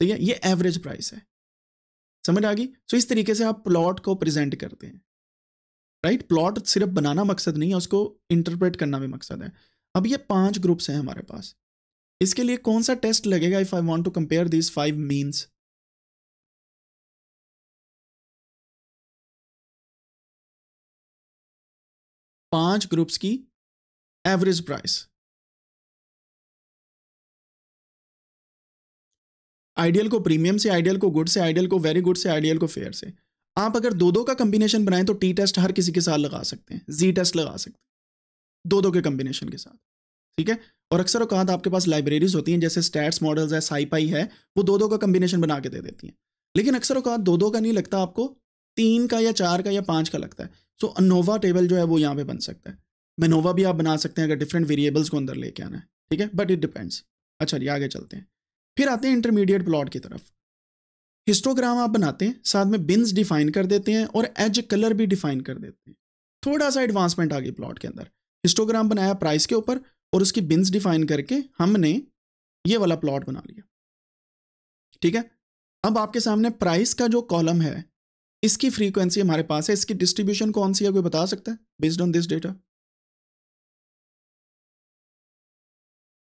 ठीक है ये average price है समझ आ गई सो इस तरीके से आप प्लॉट को प्रेजेंट करते हैं राइट right? प्लॉट सिर्फ बनाना मकसद नहीं है उसको इंटरप्रेट करना भी मकसद है अब ये पांच ग्रुप्स हैं हमारे पास इसके लिए कौन सा टेस्ट लगेगा if I want to compare these five means पांच ग्रुप्स की एवरेज प्राइस आइडियल को प्रीमियम से आइडियल को गुड से आइडियल को वेरी गुड से आइडियल को फेयर से आप अगर दो दो का कम्बिनेशन बनाएं तो टी टेस्ट हर किसी के साथ लगा सकते हैं जी टेस्ट लगा सकते हैं दो दो के कम्बिनेशन के साथ ठीक है और अक्सर अवकात आपके पास लाइब्रेरीज होती हैं जैसे स्टैट्स मॉडल्स है साईपाई है वो दो दो का कम्बिनेशन बना के दे देती हैं लेकिन अक्सर अवकात दो दो का नहीं लगता आपको तीन का या चार का या पाँच का लगता है सो so, अनोवा टेबल जो है वो यहाँ पे बन सकता है मेनोवा भी आप बना सकते हैं अगर डिफरेंट वेरिएबल्स को अंदर लेके आना है ठीक है बट इट डिपेंड्स अच्छा जी आगे चलते हैं फिर आते हैं इंटरमीडिएट प्लॉट की तरफ हिस्टोग्राम आप बनाते हैं साथ में बिन्स डिफाइन कर देते हैं और एज कलर भी डिफाइन कर देते हैं थोड़ा सा एडवांसमेंट आ गई प्लॉट के अंदर हिस्टोग्राम बनाया प्राइस के ऊपर और उसकी बिन्स डिफाइन करके हमने ये वाला प्लॉट बना लिया ठीक है अब आपके सामने प्राइस का जो कॉलम है इसकी फ्रीक्वेंसी हमारे पास है इसकी डिस्ट्रीब्यूशन कौन सी है कोई बता सकता है बेस्ड ऑन दिस डेटा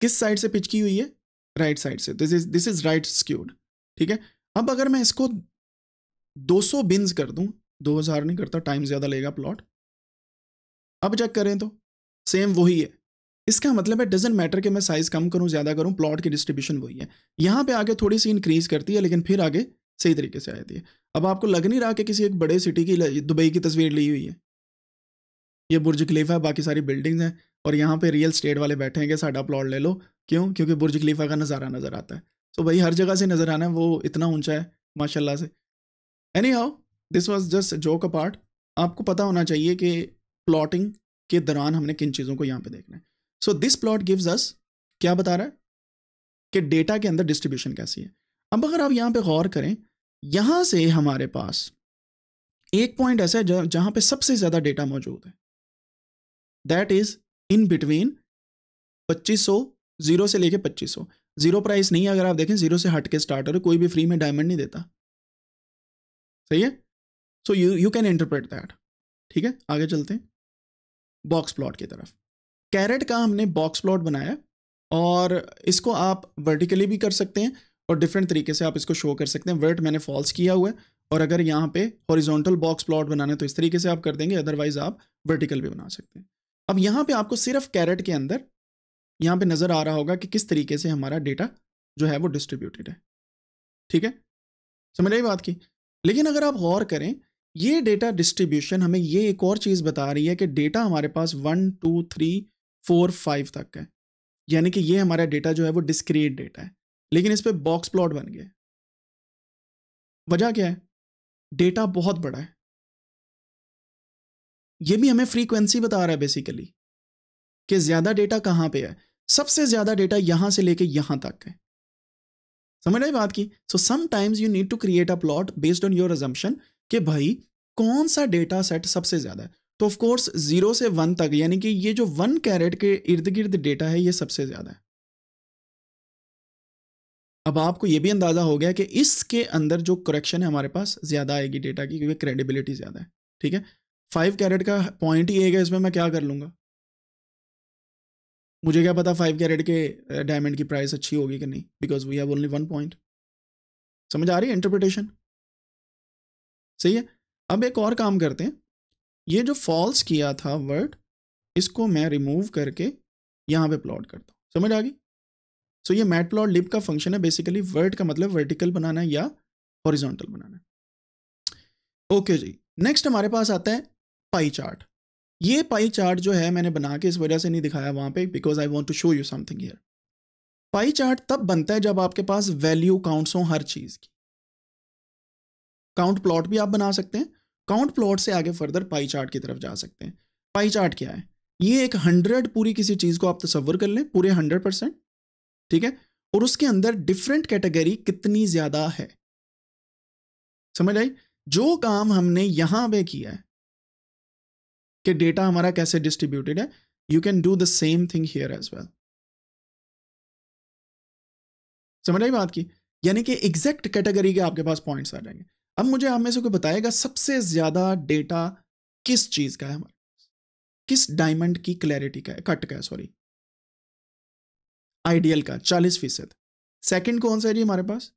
किस साइड से पिच की हुई है राइट साइड से this is this is right skewed ठीक है अब अगर मैं इसको 200 बिन्स कर दूं 2000 नहीं करता टाइम ज़्यादा लेगा प्लॉट अब चेक करें तो सेम वही है इसका मतलब है डजेंट मैटर कि मैं साइज़ कम करूं ज़्यादा करूं प्लॉट की डिस्ट्रीब्यूशन वही है यहां पे आगे थोड़ी सी इंक्रीज करती है लेकिन फिर आगे सही तरीके से आती है अब आपको लग नहीं रहा कि किसी एक बड़े सिटी की दुबई की तस्वीर ली हुई है ये बुर्ज खलीफा है बाकी सारी बिल्डिंग्स हैं और यहाँ पे रियल स्टेट वाले बैठे हैं कि साडा प्लॉट ले लो क्यों क्योंकि बुर्ज खलीफा का नज़ारा नज़र आता है तो भाई हर जगह से नज़र आना है वो इतना ऊंचा है माशाल्लाह से anyhow this was just joke apart आपको पता होना चाहिए कि प्लॉटिंग के दौरान हमने किन चीज़ों को यहाँ पे देखना है so this plot gives us क्या बता रहा है कि डेटा के अंदर डिस्ट्रीब्यूशन कैसी है अब अगर आप यहाँ पर गौर करें यहाँ से हमारे पास एक पॉइंट ऐसा है जहाँ पर सबसे ज़्यादा डेटा मौजूद है दैट इज़ इन बिटवीन सौ जीरो से लेके पच्चीस सौ जीरो प्राइस नहीं है अगर आप देखें जीरो से हट के स्टार्टर करो कोई भी फ्री में डायमंड नहीं देता सही है so you you can interpret that ठीक है आगे चलते हैं बॉक्स प्लॉट की तरफ कैरेट का हमने बॉक्स प्लॉट बनाया और इसको आप वर्टिकली भी कर सकते हैं और डिफरेंट तरीके से आप इसको शो कर सकते हैं वर्ट मैंने फॉल्स किया हुआ है और अगर यहाँ पे हॉरिजॉन्टल बॉक्स प्लॉट बनाना है तो इस तरीके से आप कर देंगे अदरवाइज आप वर्टिकल भी बना सकते हैं अब यहाँ पे आपको सिर्फ कैरेट के अंदर यहाँ पे नज़र आ रहा होगा कि किस तरीके से हमारा डेटा जो है वो डिस्ट्रीब्यूटेड है ठीक है समझ आई बात की लेकिन अगर आप गौर करें ये डेटा डिस्ट्रीब्यूशन हमें ये एक और चीज़ बता रही है कि डेटा हमारे पास one two three four five तक है यानी कि ये हमारा डेटा जो है वो डिस्क्रीट डेटा है लेकिन इस पर बॉक्स प्लॉट बन गया वजह क्या है डेटा बहुत बड़ा है ये भी हमें फ्रीक्वेंसी बता रहा है बेसिकली कि ज्यादा डेटा कहाँ पे है सबसे ज्यादा डेटा यहां से लेके यहां तक है समझ रहे बात की so sometimes you need to create a plot based on your assumption कि भाई कौन सा डेटा सेट सबसे ज्यादा है तो ऑफकोर्स जीरो से वन तक यानी कि ये जो वन कैरेट के इर्द गिर्द डेटा है ये सबसे ज्यादा है अब आपको ये भी अंदाजा हो गया कि इसके अंदर जो करेक्शन है हमारे पास ज्यादा आएगी डेटा की क्योंकि क्रेडिबिलिटी ज्यादा है ठीक है फाइव कैरेट का पॉइंट ही है इसमें मैं क्या कर लूंगा मुझे क्या पता फाइव कैरेट के डायमंड की प्राइस अच्छी होगी कि नहीं because we have only one point समझ आ रही है इंटरप्रिटेशन सही है अब एक और काम करते हैं ये जो फॉल्स किया था वर्ड इसको मैं रिमूव करके यहाँ पे प्लॉट करता हूँ समझ आ गई सो so, ये मैट प्लॉट लिप का फंक्शन है बेसिकली वर्ड का मतलब वर्टिकल बनाना या हॉरिजॉन्टल बनाना ओके okay जी नेक्स्ट हमारे पास आता है पाई चार्ट ये पाई चार्ट जो है मैंने बना के इस वजह से नहीं दिखाया वहां पे because I want to show you something here pie chart तब बनता है जब आपके पास वैल्यू काउंट्स हो हर चीज़ की काउंट प्लॉट भी आप बना सकते हैं काउंट प्लॉट से आगे फर्दर पाई चार्ट की तरफ जा सकते हैं पाई चार्ट क्या है ये एक हंड्रेड पूरी किसी चीज़ को आप तस्वर कर लें पूरे हंड्रेड परसेंट ठीक है और उसके अंदर डिफरेंट कैटेगरी कितनी ज़्यादा है समझ आई जो काम हमने यहां पे किया है कि डेटा हमारा कैसे डिस्ट्रीब्यूटेड है you can do the same thing here as well समझ आई बात की यानी कि एग्जैक्ट कैटेगरी के आपके पास पॉइंट्स आ जाएंगे अब मुझे आप में से कोई बताएगा सबसे ज्यादा डेटा किस चीज का है हमारे पास किस डायमंड की क्लैरिटी का है कट का है सॉरी आइडियल का चालीस फीसद सेकेंड कौन सा है जी हमारे पास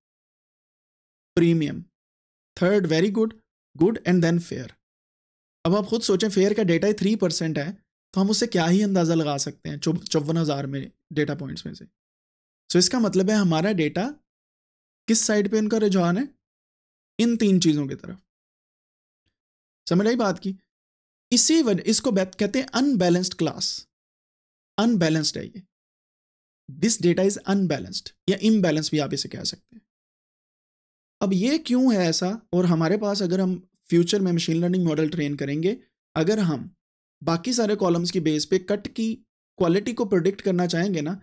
premium third very good good and then fair अब आप खुद सोचें फेयर का डेटा ही थ्री परसेंट है तो हम उससे क्या ही अंदाज़ा लगा सकते हैं चौवन हज़ार में डेटा पॉइंट्स में से सो so इसका मतलब है हमारा डेटा किस साइड पे उनका रुझान है इन तीन चीज़ों की तरफ समझ आई बात की इसी वजह इसको कहते हैं अनबैलेंस्ड क्लास अनबैलेंस्ड है ये दिस डेटा इज अनबैलेंस्ड या इम्बैलेंस भी आप इसे कह सकते हैं अब ये क्यों है ऐसा और हमारे पास अगर हम फ्यूचर में मशीन लर्निंग मॉडल ट्रेन करेंगे अगर हम बाकी सारे कॉलम्स की बेस पे कट की क्वालिटी को प्रोडिक्ट करना चाहेंगे ना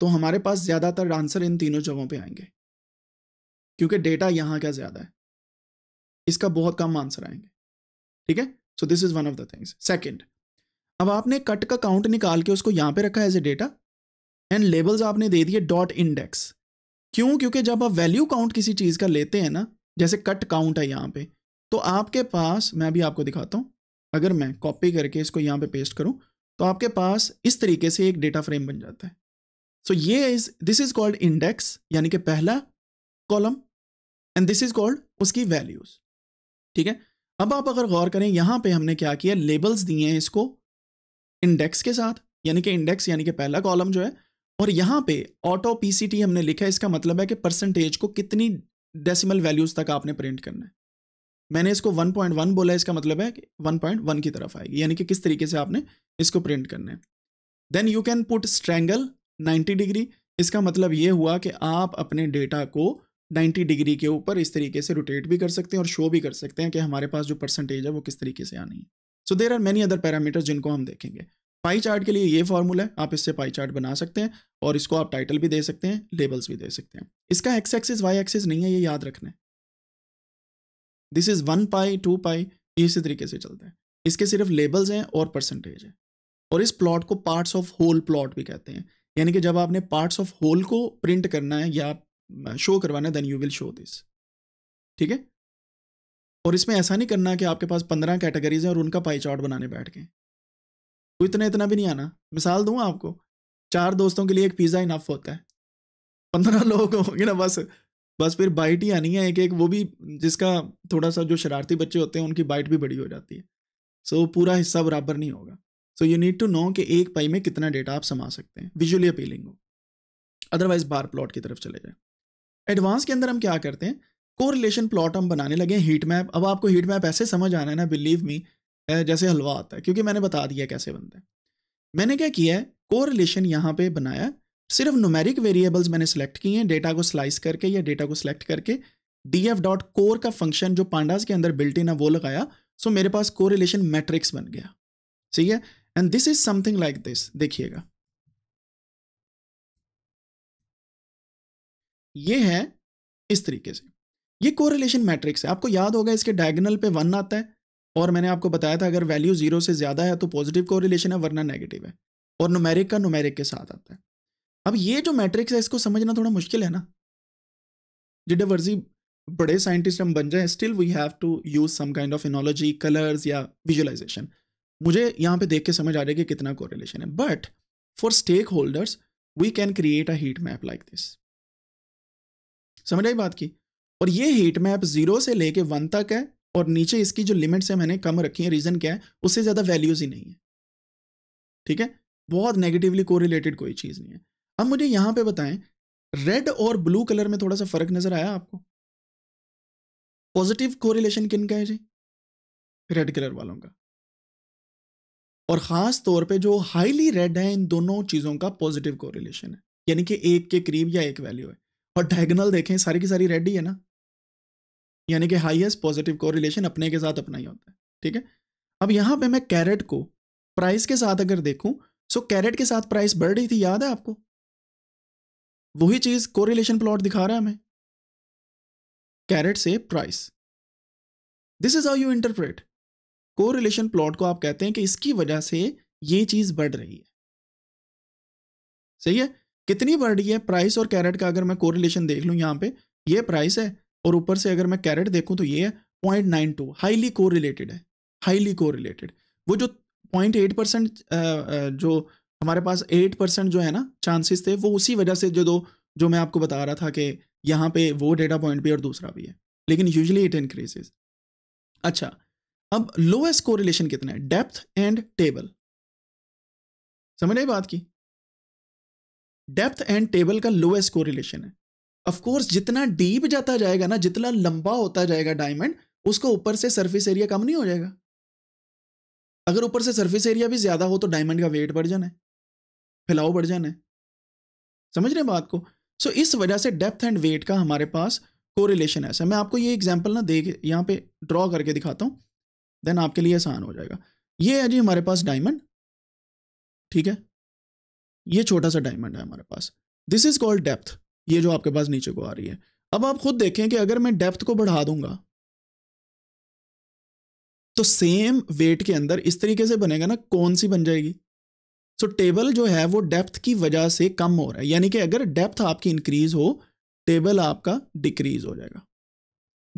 तो हमारे पास ज़्यादातर आंसर इन तीनों जगहों पे आएंगे क्योंकि डेटा यहाँ का ज़्यादा है इसका बहुत कम आंसर आएंगे ठीक है so this is one of the things second अब आपने कट का काउंट निकाल के उसको यहाँ पे रखा है as a data and labels आपने दे दिए डॉट इंडेक्स क्यों क्योंकि जब आप वैल्यू काउंट किसी चीज़ का लेते हैं ना जैसे कट काउंट है यहाँ पर तो आपके पास मैं भी आपको दिखाता हूँ अगर मैं कॉपी करके इसको यहाँ पे पेस्ट करूँ तो आपके पास इस तरीके से एक डेटा फ्रेम बन जाता है सो so ये is this is called index यानी कि पहला column and this is called उसकी वैल्यूज ठीक है अब आप अगर गौर करें यहां पे हमने क्या किया लेबल्स दिए हैं इसको इंडेक्स के साथ यानी कि इंडेक्स यानी कि पहला कॉलम जो है और यहां पे ऑटो पीसीटी हमने लिखा है इसका मतलब है कि परसेंटेज को कितनी डेसिमल वैल्यूज तक आपने प्रिंट करना है मैंने इसको 1.1 बोला इसका मतलब है कि 1.1 की तरफ आएगी यानी कि किस तरीके से आपने इसको प्रिंट करना है then you can put strangle 90 degree इसका मतलब ये हुआ कि आप अपने डेटा को 90 डिग्री के ऊपर इस तरीके से रोटेट भी कर सकते हैं और शो भी कर सकते हैं कि हमारे पास जो परसेंटेज है वो किस तरीके से आनी है so there are many other parameters जिनको हम देखेंगे पाई चार्ट के लिए ये फॉर्मूला है आप इससे पाई चार्ट बना सकते हैं और इसको आप टाइटल भी दे सकते हैं लेबल्स भी दे सकते हैं इसका एक्स एक्सिस वाई एक्सिस नहीं है ये याद रखना है this is one pie two pie ये इसी तरीके से चलते हैं इसके सिर्फ लेबल्स हैं और परसेंटेज है और इस प्लॉट को पार्ट्स ऑफ होल प्लॉट भी कहते हैं यानी कि जब आपने पार्ट्स ऑफ होल को प्रिंट करना है या शो करवाना है then you will show this ठीक है और इसमें ऐसा नहीं करना कि आपके पास पंद्रह कैटेगरीज हैं और उनका पाई चार्ट बनाने बैठ गए तो इतना इतना भी नहीं आना मिसाल दूँ आपको चार दोस्तों के लिए एक पिज़्ज़ा इनफ होता है पंद्रह लोग होंगे ना बस बस फिर बाइट ही आनी है एक एक वो भी जिसका थोड़ा सा जो शरारती बच्चे होते हैं उनकी बाइट भी बड़ी हो जाती है सो so, पूरा हिस्सा बराबर नहीं होगा so you need to know कि एक पाई में कितना डेटा आप समा सकते हैं विजुअली अपीलिंग हो अदरवाइज बार प्लॉट की तरफ चले जाए एडवांस के अंदर हम क्या करते हैं को रिलेशन प्लॉट हम बनाने लगे हीट मैप अब आपको हीट मैप ऐसे समझ आना है ना बिलीव मी जैसे हलवा आता है क्योंकि मैंने बता दिया कैसे बनता है मैंने क्या किया है को रिलेशन यहाँ पे बनाया सिर्फ नोमेरिक वेरिएबल्स मैंने सेलेक्ट किए हैं डेटा को स्लाइस करके या डेटा को सिलेक्ट करके डी एफ डॉट कोर का फंक्शन जो पांडास के अंदर बिल्ट इन है वो लगाया सो मेरे पास को रिलेशन मैट्रिक्स बन गया ठीक है and this is something like this देखिएगा ये है इस तरीके से ये को रिलेशन मैट्रिक्स है आपको याद होगा इसके डायगनल पे वन आता है और मैंने आपको बताया था अगर वैल्यू जीरो से ज्यादा है तो पॉजिटिव रिलेशन है वरना नेगेटिव है और नोमेरिक का नोमेरिक के साथ आता है अब ये जो मैट्रिक्स है इसको समझना थोड़ा मुश्किल है ना जिडे वर्जी बड़े साइंटिस्ट हम बन जाए still we have to use some kind of analogy colours या विजुअलाइजेशन मुझे यहाँ पे देख के समझ आ रहा है कि कितना कोरिलेशन है but for stakeholders we can create a heat map like this समझ आई बात की और ये हीट मैप जीरो से लेके वन तक है और नीचे इसकी जो लिमिट्स है मैंने कम रखी है रीजन क्या है उससे ज्यादा वैल्यूज ही नहीं है ठीक है बहुत नेगेटिवली कोरिलेटेड कोई चीज नहीं है अब मुझे यहां पे बताएं रेड और ब्लू कलर में थोड़ा सा फर्क नजर आया आपको पॉजिटिव कोरिलेशन किन का है जी रेड कलर वालों का और खास तौर पे जो हाईली रेड है इन दोनों चीजों का पॉजिटिव कोरिलेशन है यानी कि एक के करीब या एक वैल्यू है और डायगोनल देखें सारी की सारी रेड ही है ना यानी कि हाईएस्ट पॉजिटिव कोरिलेशन अपने के साथ अपना ही होता है ठीक है अब यहां पे मैं कैरेट को प्राइस के साथ अगर देखूं सो कैरेट के साथ प्राइस बढ़ रही थी याद है आपको वही चीज कोरिलेशन प्लॉट दिखा रहा है हमें कैरेट से price this is how you interpret correlation plot को आप कहते हैं कि इसकी वजह से ये चीज बढ़ रही है सही है कितनी बढ़ रही है प्राइस और कैरेट का अगर मैं कोरिलेशन देख लूँ यहां पे ये प्राइस है और ऊपर से अगर मैं कैरेट देखूं तो ये है point nine two highly correlated है हाईली कोरिलेटेड वो जो पॉइंट एट परसेंट जो हमारे पास एट परसेंट जो है ना चांसेस थे वो उसी वजह से जो दो जो मैं आपको बता रहा था कि यहाँ पे वो डेटा पॉइंट भी और दूसरा भी है लेकिन यूजली इट इनक्रीजेज अच्छा अब लोएस्ट कोरिलेशन कितना है डेप्थ एंड टेबल समझ आई बात की डेप्थ एंड टेबल का लोएस्ट कोरिलेशन है ऑफकोर्स जितना डीप जाता जाएगा ना जितना लंबा होता जाएगा डायमंड उसको ऊपर से सरफेस एरिया कम नहीं हो जाएगा अगर ऊपर से सरफेस एरिया भी ज्यादा हो तो डायमंड का वेट बढ़ जाना है फैलाओ बढ़ जाना है समझ रहे बात को सो so, इस वजह से डेप्थ एंड वेट का हमारे पास कोरिलेशन ऐसा मैं आपको ये एग्जाम्पल ना दे यहाँ पे ड्रॉ करके दिखाता हूँ देन आपके लिए आसान हो जाएगा ये है जी हमारे पास डायमंड ठीक है ये छोटा सा डायमंड है हमारे पास दिस इज कॉल्ड डेप्थ ये जो आपके पास नीचे को आ रही है अब आप खुद देखें कि अगर मैं डेप्थ को बढ़ा दूंगा तो सेम वेट के अंदर इस तरीके से बनेगा ना कौन सी बन जाएगी सो so, टेबल जो है वो डेप्थ की वजह से कम हो रहा है यानी कि अगर डेप्थ आपकी इंक्रीज हो टेबल आपका डिक्रीज हो जाएगा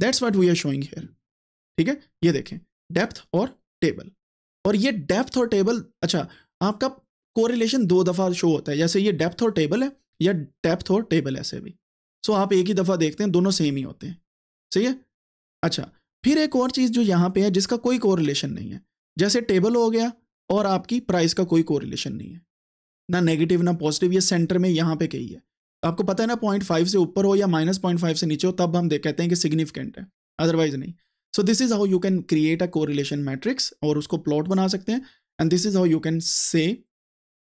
that's what we are showing here ठीक है ये देखें डेप्थ और टेबल और ये डेप्थ और टेबल अच्छा आपका कोरिलेशन दो दफ़ा शो होता है जैसे ये डेप्थ और टेबल है या डेप्थ और टेबल ऐसे भी सो so, आप एक ही दफ़ा देखते हैं दोनों सेम ही होते हैं सही है अच्छा फिर एक और चीज़ जो यहाँ पे है जिसका कोई कोरिलेशन नहीं है जैसे टेबल हो गया और आपकी प्राइस का कोई कोरिलेशन नहीं है ना नेगेटिव ना पॉजिटिव ये सेंटर में यहाँ पे कही है आपको पता है ना पॉइंट फाइव से ऊपर हो या माइनस पॉइंट फाइव से नीचे हो तब हम देख कहते हैं कि सिग्निफिकेंट है अदरवाइज नहीं so this is how you can create a correlation matrix और उसको प्लॉट बना सकते हैं and this is how you can say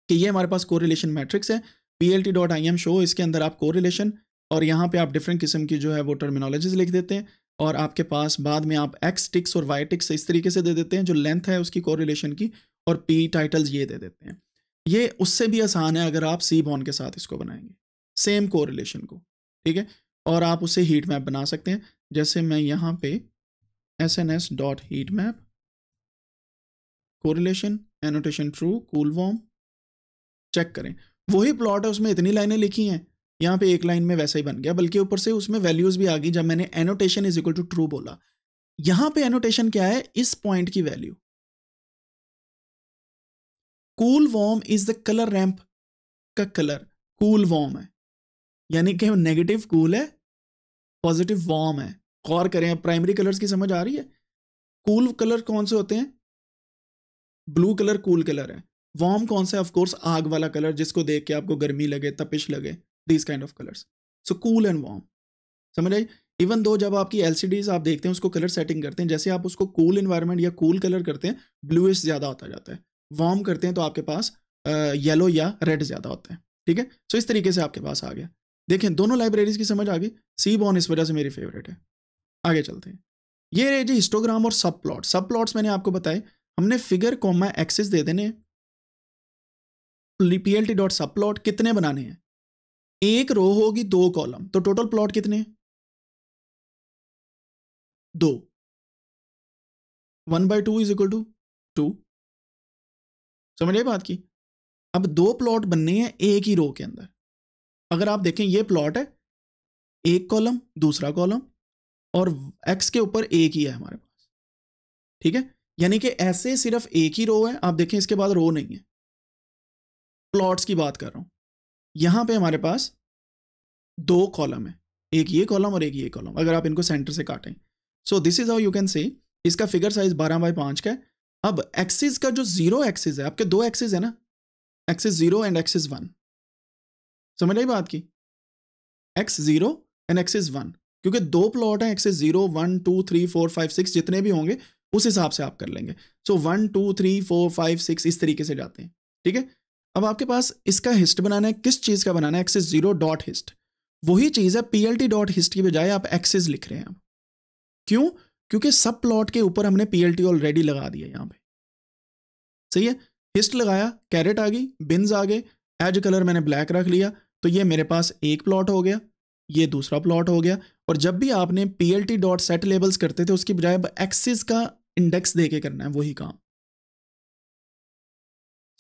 कि ये हमारे पास कोरिलेशन मैट्रिक्स है P L T dot I M show इसके अंदर आप कोरिलेशन और यहाँ पे आप डिफरेंट किस्म की जो है वो टर्मिनोलॉजीज लिख देते हैं और आपके पास बाद में आप एक्स टिक्स और वाई टिक्स इस तरीके से दे देते हैं जो लेंथ है उसकी कोरिलेशन की और पी टाइटल्स ये दे देते हैं ये उससे भी आसान है अगर आप सी बॉन के साथ इसको बनाएंगे सेम को को ठीक है और आप उसे हीट मैप बना सकते हैं जैसे मैं यहाँ पे S N S dot heat map correlation annotation true cool warm check करें वही प्लॉट है उसमें इतनी लाइनें लिखी हैं यहाँ पे एक लाइन में वैसा ही बन गया बल्कि ऊपर से उसमें वैल्यूज भी आ गई जब मैंने annotation is equal to true बोला यहाँ पे एनोटेशन क्या है इस पॉइंट की value cool warm is the colour ramp का कलर कूल वॉर्म है यानी कि नेगेटिव कूल है पॉजिटिव वॉर्म है गौर करें प्राइमरी कलर्स की समझ आ रही है कूल cool कलर कौन से होते हैं ब्लू कलर कूल कलर है वार्म कौन सा ऑफकोर्स आग वाला कलर जिसको देख के आपको गर्मी लगे तपिश लगे these kind of colours so cool and warm समझ आई इवन दो जब आपकी एल आप देखते हैं उसको कलर सेटिंग करते हैं जैसे आप उसको कूल cool इन्वायरमेंट या कूल cool कलर करते हैं ब्लूइश ज़्यादा होता जाता है वार्म करते हैं तो आपके पास येलो या रेड ज़्यादा होते हैं ठीक है सो इस तरीके से आपके पास आ गया देखें दोनों लाइब्रेरीज की समझ आ गई सी बॉन इस वजह से मेरी फेवरेट है आगे चलते हैं ये रहे जी हिस्टोग्राम और सब प्लॉट सब प्लॉट्स मैंने आपको बताए हमने फिगर कॉमा एक्सेस दे देने पी एल टी डॉट सब प्लॉट कितने बनाने हैं एक रो होगी दो कॉलम तो टोटल प्लॉट कितने दो one by two is equal to two समझ बात की अब दो प्लॉट बनने हैं एक ही रो के अंदर अगर आप देखें ये प्लॉट है एक कॉलम दूसरा कॉलम और एक्स के ऊपर एक ही है हमारे पास ठीक है यानी कि ऐसे सिर्फ एक ही रो है आप देखें इसके बाद रो नहीं है प्लॉट्स की बात कर रहा हूं यहां पे हमारे पास दो कॉलम है एक ये कॉलम और एक ये कॉलम अगर आप इनको सेंटर से काटें so this is how you can say इसका फिगर साइज बारह बाई पांच का है अब एक्सिस का जो जीरो एक्सिस है आपके दो एक्सिस है ना axis zero and axis one समझ आई बात की X zero and axis one क्योंकि दो प्लॉट हैं axis zero one two three four five six जितने भी होंगे उस हिसाब से आप कर लेंगे so one two three four five six इस तरीके से जाते हैं ठीक है अब आपके पास इसका हिस्ट बनाना है किस चीज़ का बनाना है एक्सिस जीरो डॉट हिस्ट वही चीज़ है P L T dot hist की बजाय आप एक्सिस लिख रहे हैं क्यों क्योंकि सब प्लॉट के ऊपर हमने पीएलटी ऑलरेडी लगा दिया यहाँ पे सही है हिस्ट लगाया कैरेट आ गई बिन्स आ गए एज कलर मैंने ब्लैक रख लिया तो ये मेरे पास एक प्लॉट हो गया ये दूसरा प्लॉट हो गया और जब भी आपने P L T dot set labels करते थे उसकी बजाय एक्सिस का इंडेक्स दे के करना है वही काम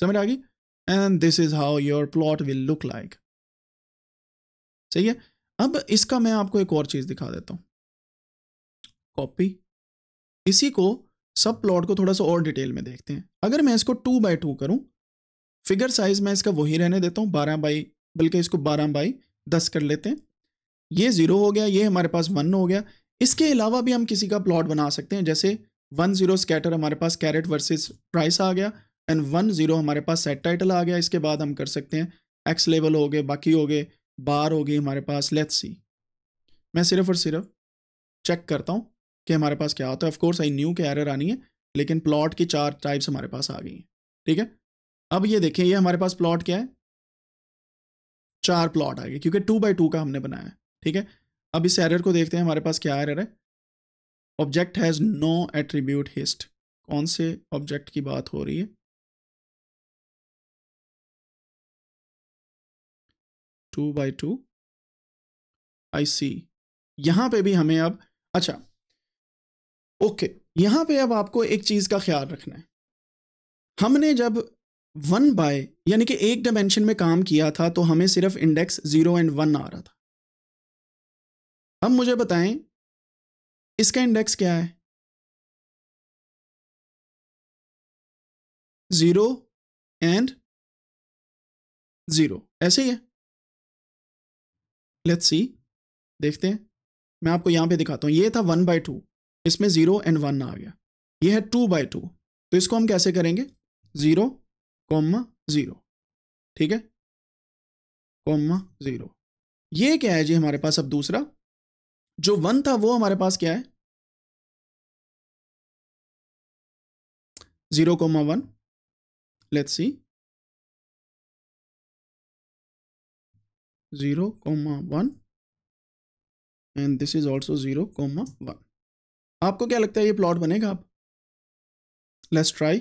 समझ आ गई and this is how your plot will look like सही है अब इसका मैं आपको एक और चीज दिखा देता हूं कॉपी इसी को सब प्लॉट को थोड़ा सा और डिटेल में देखते हैं अगर मैं इसको टू बाई टू करूँ फिगर साइज मैं इसका वही रहने देता हूँ बारह बाई बल्कि इसको बारह बाई दस कर लेते हैं ये ज़ीरो हो गया ये हमारे पास वन हो गया इसके अलावा भी हम किसी का प्लॉट बना सकते हैं जैसे वन ज़ीरो स्कैटर हमारे पास कैरेट वर्सेस प्राइस आ गया एंड वन ज़ीरो हमारे पास सेट टाइटल आ गया इसके बाद हम कर सकते हैं एक्स लेवल हो गए बाकी हो गए बार हो गई हमारे पास लेट्स सी मैं सिर्फ और सिर्फ चेक करता हूँ कि हमारे पास क्या होता है ऑफकोर्स आई न्यू के एरर आनी है लेकिन प्लॉट की चार टाइप्स हमारे पास आ गई हैं ठीक है अब ये देखें ये हमारे पास प्लॉट क्या है चार प्लॉट आ गए क्योंकि टू बाई टू का हमने बनाया है ठीक है अब इस एरर को देखते हैं हमारे पास क्या एरर है object has no attribute hist कौन से ऑब्जेक्ट की बात हो रही है two by two I see यहां पे भी हमें अब अच्छा ओके यहां पे अब आपको एक चीज का ख्याल रखना है हमने जब वन बाय यानी कि एक डायमेंशन में काम किया था तो हमें सिर्फ इंडेक्स जीरो एंड वन आ रहा था अब मुझे बताएं इसका इंडेक्स क्या है जीरो एंड जीरो ऐसे ही है लेट्स सी देखते हैं मैं आपको यहां पे दिखाता हूं ये था वन बाय टू इसमें जीरो एंड वन आ गया ये है टू बाई टू तो इसको हम कैसे करेंगे जीरो कॉमा जीरो ठीक है कॉमा जीरो ये क्या है जी हमारे पास अब दूसरा जो वन था वो हमारे पास क्या है zero comma one let's see zero comma one and this is also zero comma one आपको क्या लगता है ये प्लॉट बनेगा आप लेट्स ट्राई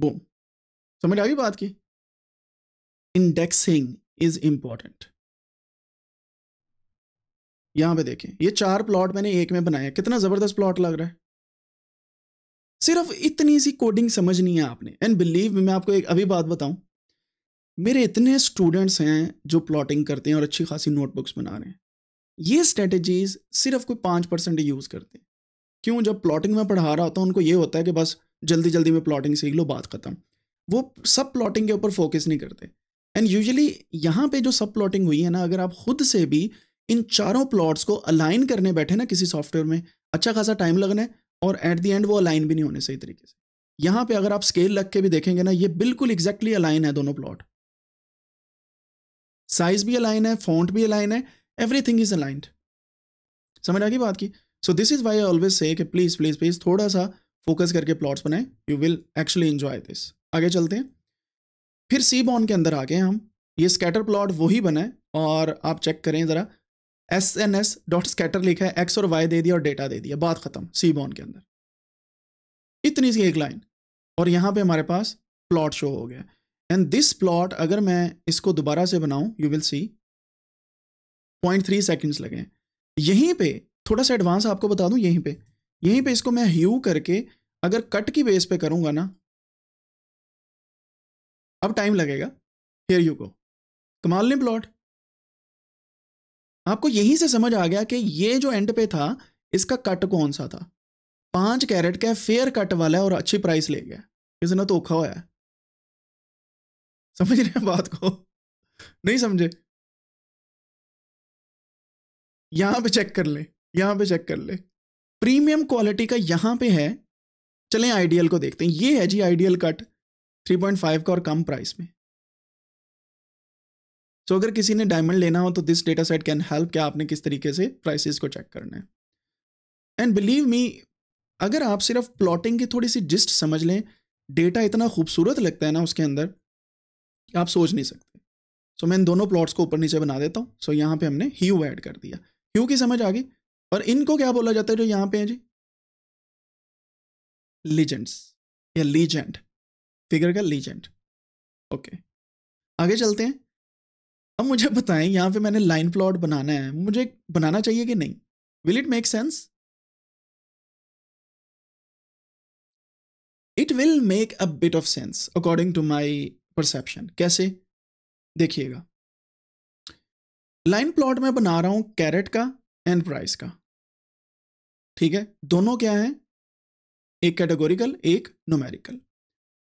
बूम समझ गई बात की इंडेक्सिंग इज इंपॉर्टेंट यहां पे देखें ये चार प्लॉट मैंने एक में बनाया कितना जबरदस्त प्लॉट लग रहा है सिर्फ इतनी सी कोडिंग समझनी है आपने एंड बिलीव मैं आपको एक अभी बात बताऊं मेरे इतने स्टूडेंट्स हैं जो प्लॉटिंग करते हैं और अच्छी खासी नोटबुक्स बना रहे हैं ये स्ट्रेटजीज सिर्फ कोई पाँच परसेंट यूज़ करते हैं क्यों जब प्लॉटिंग में पढ़ा रहा होता हूँ उनको ये होता है कि बस जल्दी जल्दी में प्लॉटिंग सीख लो बात ख़त्म वो सब प्लॉटिंग के ऊपर फोकस नहीं करते एंड यूजली यहाँ पे जो सब प्लॉटिंग हुई है ना अगर आप खुद से भी इन चारों प्लॉट्स को अलाइन करने बैठे ना किसी सॉफ्टवेयर में अच्छा खासा टाइम लगना है और एट द एंड वो अलाइन भी नहीं होने सही तरीके से यहाँ पे अगर आप स्केल लग के भी देखेंगे ना ये बिल्कुल एग्जैक्टली अलाइन है दोनों प्लॉट साइज भी अलाइन है फॉन्ट भी अलाइन है एवरीथिंग इज अलाइंड समझ आ गई बात की so this is why always say please please please थोड़ा सा फोकस करके प्लॉट्स बनाएं you will actually enjoy this आगे चलते हैं फिर सी बॉन के अंदर आ गए हम ये स्कैटर प्लॉट वही बनाए और आप चेक करें ज़रा S N S dot scatter लिखा है एक्स और वाई दे दिया और डेटा दे दिया बात ख़त्म सी बॉन के अंदर इतनी सी एक लाइन और यहाँ पे हमारे पास प्लॉट शो हो गया एंड दिस प्लॉट अगर मैं इसको दोबारा से बनाऊँ you will see point three seconds लगे यहीं पे थोड़ा सा एडवांस आपको बता दूं यहीं पे यहीं पे इसको मैं ह्यू करके अगर कट की बेस पे करूंगा ना अब टाइम लगेगा हेयर यू को कमाल ने प्लॉट आपको यहीं से समझ आ गया कि ये जो एंड पे था इसका कट कौन सा था पांच कैरेट का फेयर कट वाला है और अच्छी प्राइस ले गया किसी ने तो औखा होया समझ रहे हैं बात को नहीं समझे यहाँ पे चेक कर ले यहाँ पे चेक कर ले प्रीमियम क्वालिटी का यहाँ पे है चलें आइडियल को देखते हैं ये है जी आइडियल कट 3.5 का और कम प्राइस में सो so, अगर किसी ने डायमंड लेना हो तो this data set can help क्या आपने किस तरीके से प्राइसेस को चेक करना है एंड बिलीव मी अगर आप सिर्फ प्लॉटिंग की थोड़ी सी जिस्ट समझ लें डेटा इतना खूबसूरत लगता है ना उसके अंदर आप सोच नहीं सकते सो so, मैं इन दोनों प्लॉट्स को ऊपर नीचे बना देता हूँ सो so, यहाँ पे हमने हीव ऐड कर दिया क्यों की समझ आ गई और इनको क्या बोला जाता है जो यहां पे है जी लीजेंड्स या लीजेंड फिगर का लीजेंड ओके आगे चलते हैं अब मुझे बताएं यहाँ पे मैंने लाइन प्लॉट बनाना है मुझे बनाना चाहिए कि नहीं will it make sense it will make a bit of sense according to my perception कैसे देखिएगा लाइन प्लॉट में बना रहा हूं कैरेट का एंड प्राइस का ठीक है दोनों क्या है एक कैटेगोरिकल एक नोमेरिकल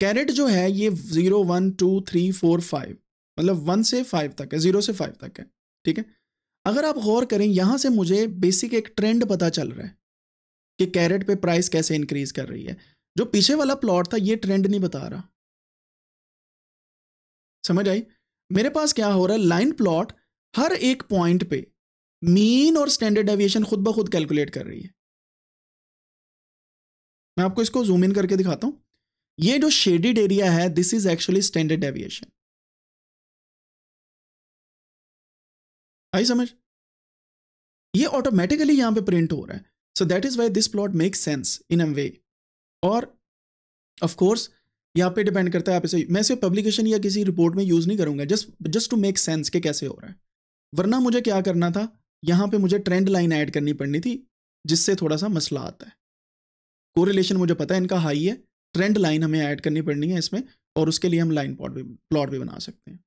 कैरेट जो है ये zero one two three four five मतलब वन से फाइव तक है जीरो से फाइव तक है ठीक है अगर आप गौर करें यहां से मुझे बेसिक एक ट्रेंड पता चल रहा है कि कैरेट पे प्राइस कैसे इंक्रीज कर रही है जो पीछे वाला प्लॉट था ये ट्रेंड नहीं बता रहा समझ आई मेरे पास क्या हो रहा है लाइन प्लॉट हर एक पॉइंट पे मीन और स्टैंडर्ड एविएशन खुद ब खुद कैलकुलेट कर रही है मैं आपको इसको जूम इन करके दिखाता हूं ये जो शेडिड एरिया है this is actually standard deviation आई समझ ये ऑटोमेटिकली यहां पे प्रिंट हो रहा है so that is why this plot make sense in a way और ऑफकोर्स यहां यहाँ पे डिपेंड करता है आप इसे मैं इसे पब्लिकेशन या किसी रिपोर्ट में यूज नहीं करूंगा just just to make sense के कैसे हो रहा है वरना मुझे क्या करना था यहाँ पे मुझे ट्रेंड लाइन ऐड करनी पड़नी थी जिससे थोड़ा सा मसला आता है कोरिलेशन मुझे पता है इनका हाई है ट्रेंड लाइन हमें ऐड करनी पड़नी है इसमें और उसके लिए हम लाइन प्लॉट भी प्लॉट भी बना सकते हैं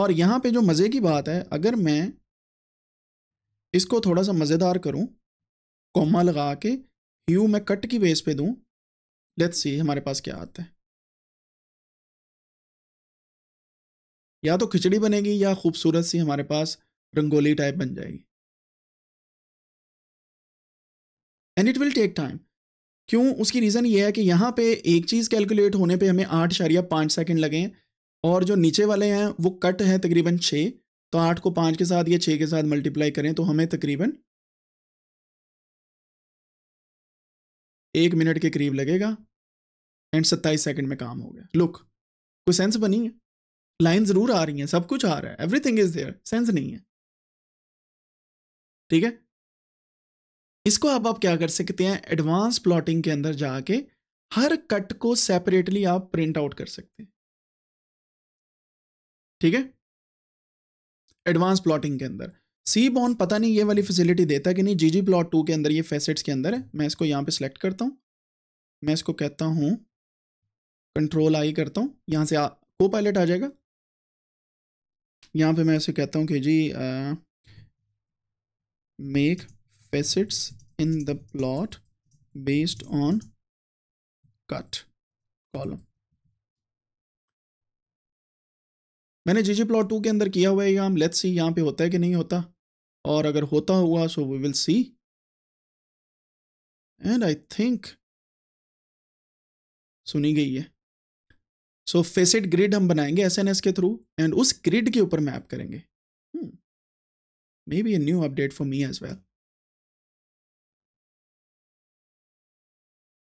और यहाँ पे जो मज़े की बात है अगर मैं इसको थोड़ा सा मज़ेदार करूँ कॉमा लगा के ह्यू मैं कट की बेस पे दूँ लेट्स सी हमारे पास क्या आता है या तो खिचड़ी बनेगी या खूबसूरत सी हमारे पास रंगोली टाइप बन जाएगी and it will take time क्यों उसकी रीज़न ये है कि यहाँ पे एक चीज़ कैलकुलेट होने पे हमें आठ शारिया पाँच सेकेंड लगे हैं और जो नीचे वाले हैं वो कट है तकरीबन छः तो आठ को पाँच के साथ या छः के साथ मल्टीप्लाई करें तो हमें तकरीबन एक मिनट के करीब लगेगा एंड सत्ताईस सेकेंड में काम हो गया लुक कोई सेंस बनी है लाइन जरूर आ रही है सब कुछ आ रहा है एवरीथिंग इज देयर सेंस नहीं है ठीक है इसको अब आप क्या कर सकते हैं एडवांस प्लॉटिंग के अंदर जाके हर कट को सेपरेटली आप प्रिंट आउट कर सकते हैं ठीक है एडवांस प्लॉटिंग के अंदर सी बॉन पता नहीं ये वाली फैसिलिटी देता है कि नहीं जी जी प्लॉट टू के अंदर ये फैसेट्स के अंदर है मैं इसको यहाँ पे सिलेक्ट करता हूँ मैं इसको कहता हूँ कंट्रोल आई करता हूँ यहाँ से को पायलट आ जाएगा यहाँ पे मैं ऐसे कहता हूँ कि जी make facets in the plot based on cut column मैंने जी जी प्लॉट टू के अंदर किया हुआ है यहाँ लेट्स सी यहाँ पे होता है कि नहीं होता और अगर होता हुआ so we will see and I think सुनी गई है सो फेसेट ग्रिड हम बनाएंगे एस के थ्रू एंड उस ग्रिड के ऊपर मैप करेंगे maybe a new update for me as well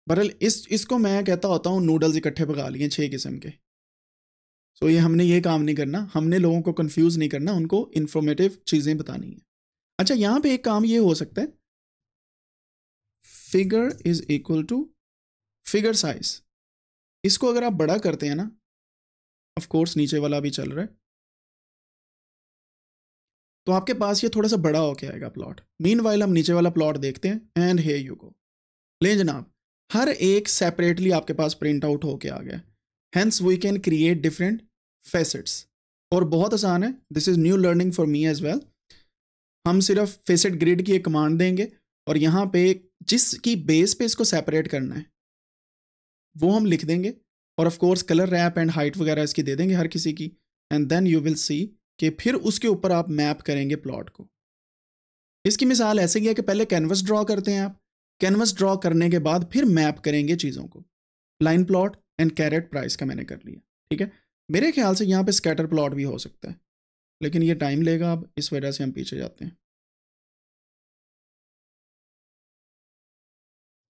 बरल इस इसको मैं कहता होता हूँ नूडल्स इकट्ठे पका लिए छः किस्म के सो so, ये हमने ये काम नहीं करना हमने लोगों को कंफ्यूज नहीं करना उनको इन्फॉर्मेटिव चीज़ें बतानी है अच्छा यहाँ पे एक काम ये हो सकता है figure is equal to figure size इसको अगर आप बड़ा करते हैं ना ऑफ कोर्स नीचे वाला भी चल रहा है तो आपके पास ये थोड़ा सा बड़ा होके आएगा प्लॉट मीन वाइल हम नीचे वाला प्लॉट देखते हैं एंड हे यू को ले जनाब हर एक सेपरेटली आपके पास प्रिंट आउट होके आ गया hence we can create different facets और बहुत आसान है this is new learning for me as well हम सिर्फ फेसेट ग्रिड की एक कमांड देंगे और यहाँ पे जिसकी बेस पे इसको सेपरेट करना है वो हम लिख देंगे और of course colour wrap and height वगैरह इसकी दे देंगे हर किसी की and then you will see कि फिर उसके ऊपर आप मैप करेंगे प्लॉट को इसकी मिसाल ऐसे ही है कि पहले कैनवस ड्रॉ करते हैं आप कैनवस ड्रॉ करने के बाद फिर मैप करेंगे चीज़ों को line plot and carat price का मैंने कर लिया ठीक है मेरे ख्याल से यहाँ पे स्कैटर प्लॉट भी हो सकता है लेकिन ये टाइम लेगा अब इस वजह से हम पीछे जाते हैं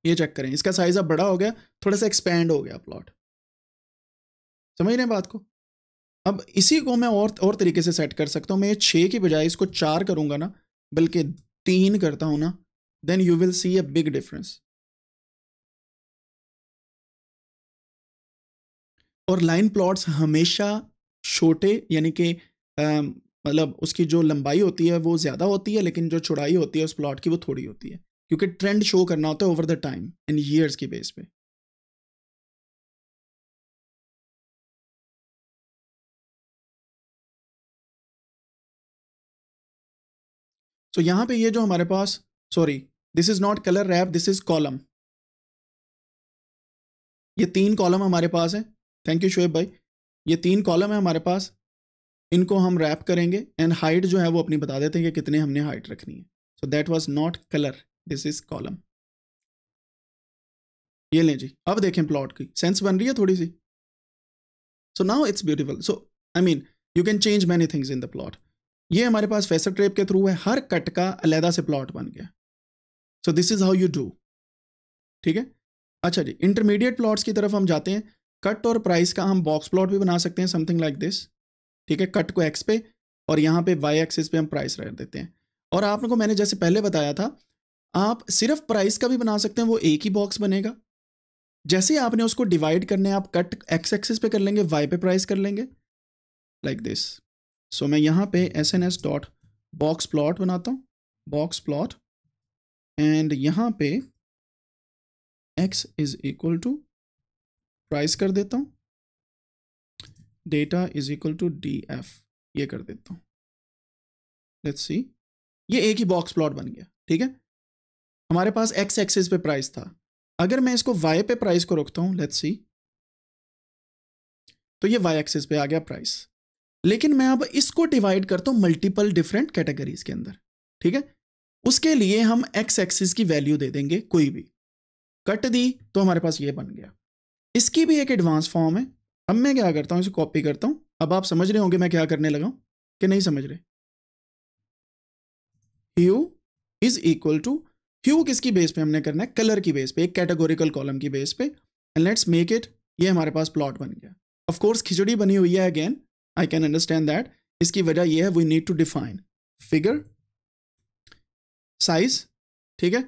ये चेक करें इसका साइज अब बड़ा हो गया थोड़ा सा एक्सपेंड हो गया प्लॉट समझ रहे बात को अब इसी को मैं और और तरीके से सेट कर सकता हूँ मैं ये छः की बजाय इसको चार करूँगा ना बल्कि तीन करता हूँ ना then you will see a big difference और लाइन प्लॉट्स हमेशा छोटे यानी कि मतलब उसकी जो लंबाई होती है वो ज़्यादा होती है लेकिन जो चौड़ाई होती है उस प्लॉट की वो थोड़ी होती है क्योंकि ट्रेंड शो करना होता है over the time in years के बेस पे सो so, यहां पे ये जो हमारे पास sorry this is not colour wrap this is column ये तीन कॉलम हमारे पास है थैंक यू शोएब भाई ये तीन कॉलम है हमारे पास इनको हम रैप करेंगे एंड हाइट जो है वो अपनी बता देते हैं कि कितने हमने हाइट रखनी है so that was not colour this is column ये लें जी अब देखें प्लॉट की सेंस बन रही है थोड़ी सी so now it's beautiful so I mean you can change many things in the plot ये हमारे पास फेसर ट्रेप के थ्रू है हर कट का अलहदा से प्लॉट बन गया so this is how you do ठीक है अच्छा जी इंटरमीडिएट प्लॉट्स की तरफ हम जाते हैं कट और प्राइस का हम बॉक्स प्लॉट भी बना सकते हैं समथिंग लाइक दिस ठीक है कट को एक्स पे और यहाँ पे वाई एक्सिस पे हम प्राइस रख देते हैं और आप लोगों को मैंने जैसे पहले बताया था आप सिर्फ प्राइस का भी बना सकते हैं वो एक ही बॉक्स बनेगा जैसे ही आपने उसको डिवाइड करने आप कट एक्स एक्सिस पे कर लेंगे वाई पे प्राइस कर लेंगे लाइक दिस सो मैं यहाँ पे S N S dot box plot बनाता हूँ बॉक्स प्लॉट एंड यहाँ पे X is equal to price कर देता हूँ data is equal to D F ये कर देता हूँ लेट्स सी ये एक ही बॉक्स प्लॉट बन गया ठीक है हमारे पास एक्स एक्सिस पे प्राइस था अगर मैं इसको वाई पे प्राइस को रोकता हूँ लेट्स सी तो ये वाई एक्सिस पे आ गया प्राइस लेकिन मैं अब इसको डिवाइड करता हूँ मल्टीपल डिफरेंट कैटेगरीज के अंदर ठीक है उसके लिए हम एक्स एक्सिस की वैल्यू दे देंगे कोई भी कट दी तो हमारे पास ये बन गया इसकी भी एक एडवांस फॉर्म है अब मैं क्या करता हूँ इसे कॉपी करता हूँ अब आप समझ रहे होंगे मैं क्या करने लगा हूँ कि नहीं समझ रहे hue is equal to hue किसकी बेस पे हमने करना है कलर की बेस पे एक कैटेगोरिकल कॉलम की बेस पे एंड लेट्स मेक इट ये हमारे पास प्लॉट बन गया ऑफ कोर्स खिचड़ी बनी हुई है again I can understand that इसकी वजह यह है we need to define figure size ठीक है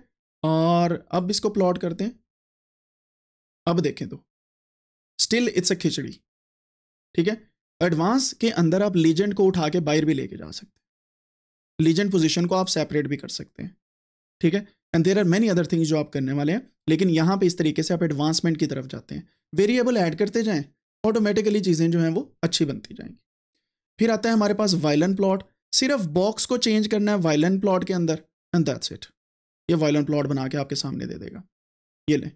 और अब इसको प्लॉट करते हैं अब देखें तो स्टिल इट्स अ खिचड़ी ठीक है एडवांस के अंदर आप लीजेंड को उठा के बाहर भी लेके जा सकते हैं लीजेंड पोजीशन को आप सेपरेट भी कर सकते हैं ठीक है and there are many other things जो आप करने वाले हैं लेकिन यहाँ पे इस तरीके से आप एडवांसमेंट की तरफ जाते हैं वेरिएबल ऐड करते जाएं ऑटोमेटिकली चीज़ें जो हैं वो अच्छी बनती जाएंगी फिर आता है हमारे पास वायलन प्लॉट सिर्फ बॉक्स को चेंज करना है वायलन प्लॉट के अंदर एंड दैट्स इट ये वायलन प्लॉट बना के आपके सामने दे देगा ये लें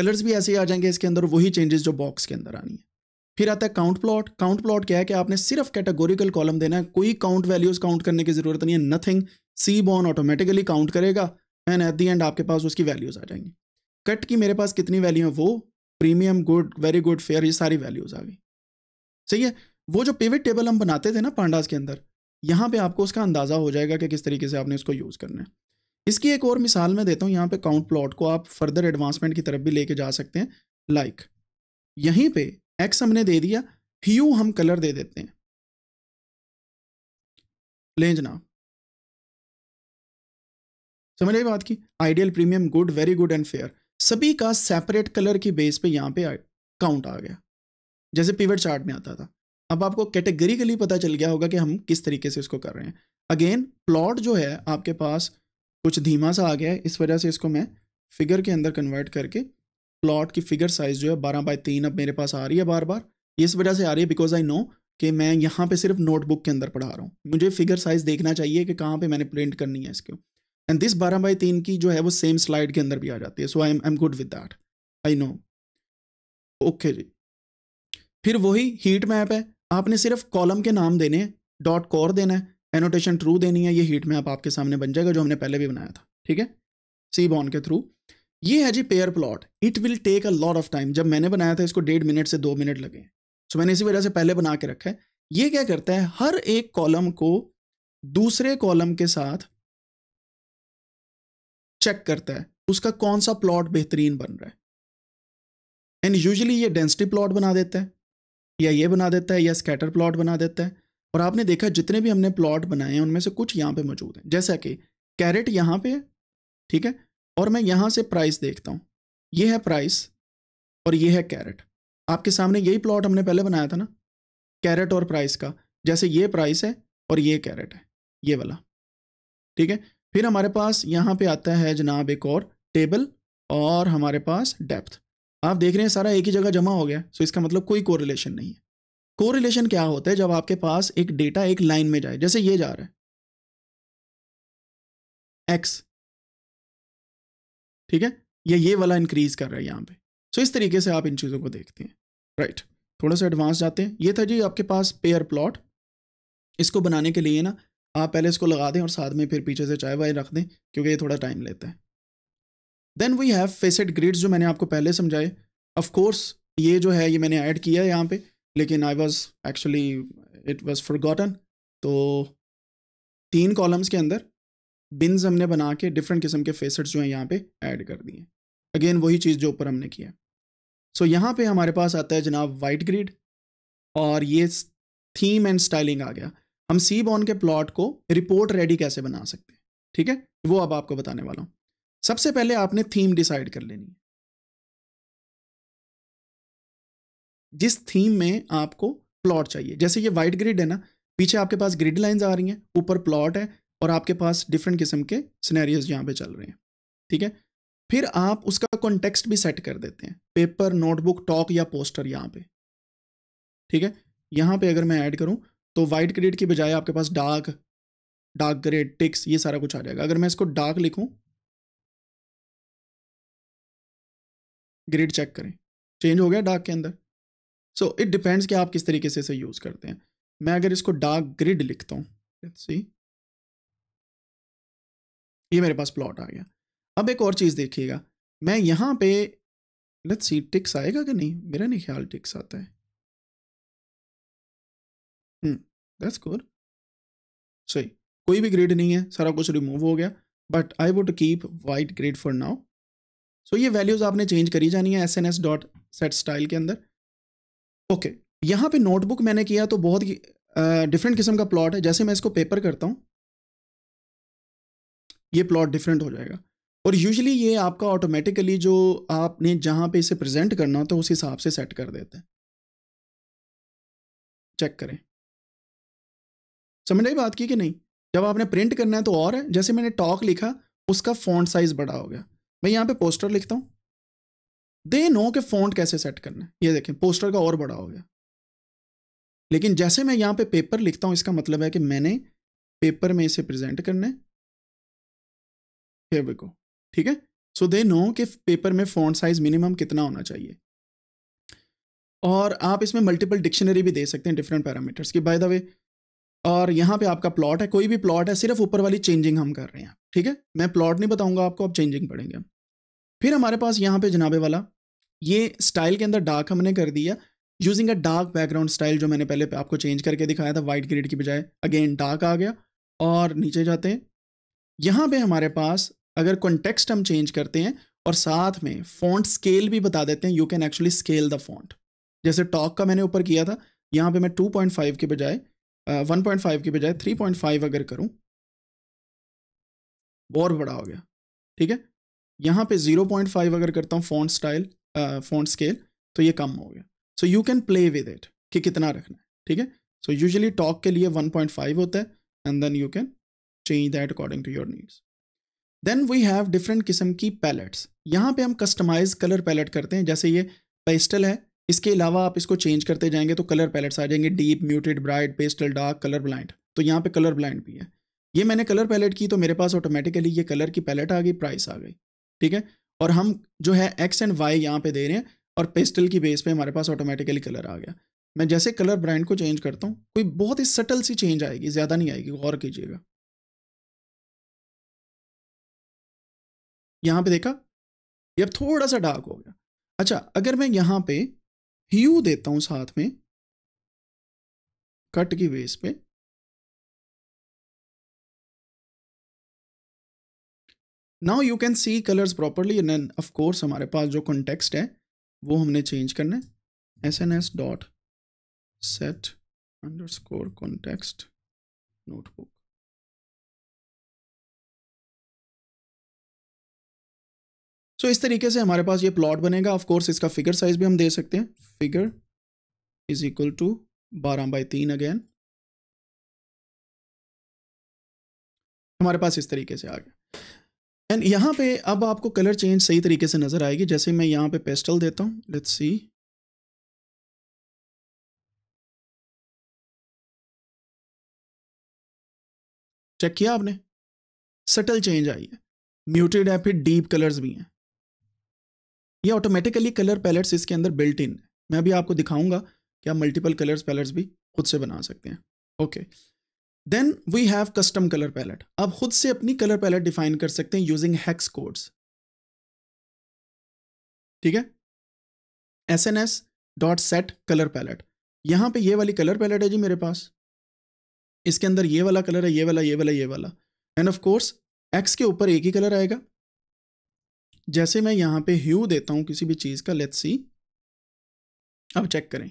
कलर्स भी ऐसे ही आ जाएंगे इसके अंदर वही चेंजेस जो बॉक्स के अंदर आनी है फिर आता है काउंट प्लॉट काउंट प्लॉट क्या है कि आपने सिर्फ कैटेगोरिकल कॉलम देना है कोई काउंट वैल्यूज काउंट करने की जरूरत नहीं है nothing Seaborn automatically count करेगा एंड एट दी एंड आपके पास उसकी वैल्यूज़ आ जाएंगी कट की मेरे पास कितनी वैल्यू है वो premium good very good fair ये सारी वैल्यूज़ आ गई सही है वो जो पिविट टेबल हम बनाते थे ना पांडास के अंदर यहाँ पे आपको उसका अंदाज़ा हो जाएगा कि किस तरीके से आपने इसको यूज़ करना है इसकी एक और मिसाल मैं देता हूँ यहाँ पे काउंट प्लॉट को आप फर्दर एडवांसमेंट की तरफ भी लेके जा सकते हैं लाइक like. यहीं पे एक्स हमने दे दिया ह्यू हम कलर दे देते हैं लें जनाब समझ आई बात की ideal premium good very good and fair सभी का सेपरेट कलर की बेस पे यहाँ पे काउंट आ गया जैसे पीवेट चार्ट में आता था अब आपको लिए पता चल गया होगा कि हम किस तरीके से इसको कर रहे हैं अगेन प्लॉट जो है आपके पास कुछ धीमा सा आ गया है इस वजह से इसको मैं फिगर के अंदर कन्वर्ट करके प्लॉट की फिगर साइज जो है बारह बाई तीन अब मेरे पास आ रही है बार बार इस वजह से आ रही है बिकॉज आई नो कि मैं यहाँ पे सिर्फ नोटबुक के अंदर पढ़ा रहा हूँ मुझे फिगर साइज देखना चाहिए कि कहाँ पे मैंने प्रिंट करनी है इसको एंड दिस बारह बाई तीन की जो है वो सेम स्लाइड के अंदर भी आ जाती है so I am I am good with that I know okay जी फिर वही हीट मैप है आपने सिर्फ कॉलम के नाम देने डॉट कॉर देना है एनोटेशन ट्रू देनी है ये हीट मैप आपके सामने बन जाएगा जो हमने पहले भी बनाया था ठीक है सी बॉन के थ्रू ये है जी pair plot it will take a lot of time जब मैंने बनाया था इसको डेढ़ मिनट से दो मिनट लगे सो so, मैंने इसी वजह से पहले बना के रखा है ये क्या करता है हर एक कॉलम को दूसरे कॉलम के साथ चेक करता है उसका कौन सा प्लॉट बेहतरीन बन रहा है एंड यूजली ये डेंसिटी प्लॉट बना देता है या ये बना देता है या स्कैटर प्लॉट बना देता है और आपने देखा जितने भी हमने प्लॉट बनाए हैं उनमें से कुछ यहाँ पे मौजूद हैं जैसा कि कैरेट यहाँ पे है ठीक है और मैं यहाँ से प्राइस देखता हूँ ये है प्राइस और ये है कैरेट आपके सामने यही प्लॉट हमने पहले बनाया था ना कैरेट और प्राइस का जैसे ये प्राइस है और ये कैरेट है ये वाला ठीक है फिर हमारे पास यहाँ पे आता है जनाब एक और टेबल और हमारे पास डेप्थ आप देख रहे हैं सारा एक ही जगह जमा हो गया सो इसका मतलब कोई कोरिलेशन नहीं है कोरिलेशन क्या होता है जब आपके पास एक डेटा एक लाइन में जाए जैसे ये जा रहा है एक्स ठीक है या ये वाला इंक्रीज कर रहा है यहाँ पे सो इस तरीके से आप इन चीज़ों को देखते हैं राइट थोड़ा सा एडवांस जाते हैं ये था जी आपके पास पेयर प्लॉट इसको बनाने के लिए ना आप पहले इसको लगा दें और साथ में फिर पीछे से चाय वाय रख दें क्योंकि ये थोड़ा टाइम लेता है then we have facet grids जो मैंने आपको पहले समझाए ऑफकोर्स ये जो है ये मैंने ऐड किया है यहाँ पे लेकिन I was actually it was forgotten तो तीन कॉलम्स के अंदर बिन्स हमने बना के डिफरेंट किस्म के फेसेट्स जो हैं यहाँ पे ऐड कर दिए अगेन वही चीज़ जो ऊपर हमने किया सो so, यहाँ पे हमारे पास आता है जनाब वाइट ग्रिड और ये थीम एंड स्टाइलिंग आ गया हम सी बॉन के प्लॉट को रिपोर्ट रेडी कैसे बना सकते हैं ठीक है वो अब आपको बताने वाला हूं सबसे पहले आपने थीम डिसाइड कर लेनी है जिस थीम में आपको प्लॉट चाहिए जैसे ये वाइट ग्रिड है ना पीछे आपके पास ग्रिड लाइंस आ रही हैं ऊपर प्लॉट है और आपके पास डिफरेंट किस्म के सिनेरियोज यहाँ पे चल रहे हैं ठीक है फिर आप उसका कॉन्टेक्स्ट भी सेट कर देते हैं पेपर नोटबुक टॉक या पोस्टर यहाँ पे ठीक है यहाँ पे अगर मैं ऐड करूँ तो वाइट ग्रेड की बजाय आपके पास डार्क डार्क ग्रेड टिक्स ये सारा कुछ आ जाएगा अगर मैं इसको डार्क लिखूं ग्रेड चेक करें चेंज हो गया डार्क के अंदर सो इट डिपेंड्स कि आप किस तरीके से इसे यूज़ करते हैं मैं अगर इसको डार्क ग्रिड लिखता हूँ सी ये मेरे पास प्लॉट आ गया अब एक और चीज़ देखिएगा मैं यहाँ पे लेट्स सी टिक्स आएगा कि नहीं मेरा नहीं ख्याल टिक्स आता है दैट्स गुड सही कोई भी ग्रेड नहीं है सारा कुछ रिमूव हो गया but I would keep white grid for now so ये वैल्यूज़ आपने चेंज करी जानी है S N S dot set style के अंदर ओके okay, यहाँ पे नोटबुक मैंने किया तो बहुत डिफरेंट किस्म का प्लॉट है जैसे मैं इसको पेपर करता हूँ ये प्लॉट डिफरेंट हो जाएगा और यूजली ये आपका ऑटोमेटिकली जो आपने जहाँ पे इसे प्रेजेंट करना होता तो है उस हिसाब से सेट कर देते हैं चेक करें समझ आई बात की कि नहीं जब आपने प्रिंट करना है तो और है जैसे मैंने टॉक लिखा उसका फॉन्ट साइज बड़ा हो गया मैं यहाँ पे पोस्टर लिखता हूँ दे नो के फॉन्ट कैसे सेट करना है ये देखें पोस्टर का और बड़ा हो गया लेकिन जैसे मैं यहाँ पे पेपर लिखता हूँ इसका मतलब है कि मैंने पेपर में इसे प्रेजेंट करना है को ठीक है सो दे नो के पेपर में फॉन्ट साइज मिनिमम कितना होना चाहिए और आप इसमें मल्टीपल डिक्शनरी भी दे सकते हैं डिफरेंट पैरामीटर्स की बाय द वे और यहाँ पे आपका प्लॉट है कोई भी प्लॉट है सिर्फ ऊपर वाली चेंजिंग हम कर रहे हैं ठीक है मैं प्लॉट नहीं बताऊंगा आपको आप चेंजिंग पढ़ेंगे फिर हमारे पास यहाँ पे जनाबे वाला ये स्टाइल के अंदर डार्क हमने कर दिया using a dark background style जो मैंने पहले आपको चेंज करके दिखाया था वाइट ग्रेड की बजाय अगेन डार्क आ गया और नीचे जाते हैं यहाँ पे हमारे पास अगर कॉन्टेक्स्ट हम चेंज करते हैं और साथ में फॉन्ट स्केल भी बता देते हैं you can actually scale the font जैसे टॉक का मैंने ऊपर किया था यहाँ पे मैं 2.5 के बजाय वन पॉइंट फाइव की बजाय थ्री पॉइंट फाइव अगर करूं और बड़ा हो गया ठीक है यहाँ पे जीरो पॉइंट फाइव अगर करता हूँ फ़ॉन्ट स्टाइल फ़ॉन्ट स्केल तो ये कम हो गया so you can play with it कि कितना रखना है ठीक है सो यूजली टॉक के लिए वन पॉइंट फाइव होता है and then you can change that according to your needs then we have different किस्म की पैलेट्स यहाँ पे हम कस्टमाइज कलर पैलेट करते हैं जैसे ये पेस्टल है इसके अलावा आप इसको चेंज करते जाएंगे तो कलर पैलेट्स आ जाएंगे deep muted bright pastel dark colour blind तो यहाँ पे कलर ब्लाइंड भी है ये मैंने कलर पैलेट की तो मेरे पास ऑटोमेटिकली ये कलर की पैलेट आ गई प्राइस आ गई ठीक है और हम जो है एक्स एंड वाई यहाँ पे दे रहे हैं और पेस्टल की बेस पे हमारे पास ऑटोमेटिकली कलर आ गया मैं जैसे कलर ब्रांड को चेंज करता हूँ कोई बहुत ही सटल सी चेंज आएगी ज़्यादा नहीं आएगी गौर कीजिएगा यहाँ पे देखा ये अब थोड़ा सा डार्क हो गया अच्छा अगर मैं यहाँ पे ह्यू देता हूं साथ में कट की बेस पे now you can see colours properly and then of course हमारे पास जो कॉन्टेक्स्ट है वो हमने चेंज करना है S N S dot set underscore context notebook so so, इस तरीके से हमारे पास ये प्लॉट बनेगा ऑफ कोर्स इसका फिगर साइज भी हम दे सकते हैं फिगर इज इक्वल टू बारह बाई तीन अगेन हमारे पास इस तरीके से आ गया एंड यहाँ पे अब आपको कलर चेंज सही तरीके से नज़र आएगी जैसे मैं यहाँ पे पेस्टल देता हूँ लेट्स सी चेक किया आपने सटल चेंज आई है म्यूटेड है फिर डीप कलर्स भी हैं ये ऑटोमेटिकली कलर पैलेट्स इसके अंदर बिल्ट इन मैं भी आपको दिखाऊंगा कि आप मल्टीपल कलर्स पैलेट्स भी खुद से बना सकते हैं okay then we have custom colour palette आप खुद से अपनी कलर पैलेट डिफाइन कर सकते हैं यूजिंग हैक्स कोड्स ठीक है S N S dot set colour palette यहां पे ये वाली कलर पैलेट है जी मेरे पास इसके अंदर ये वाला कलर है ये वाला ये वाला ये वाला एंड ऑफ कोर्स एक्स के ऊपर एक ही कलर आएगा जैसे मैं यहाँ पे ह्यू देता हूँ किसी भी चीज़ का लेट्स सी अब चेक करें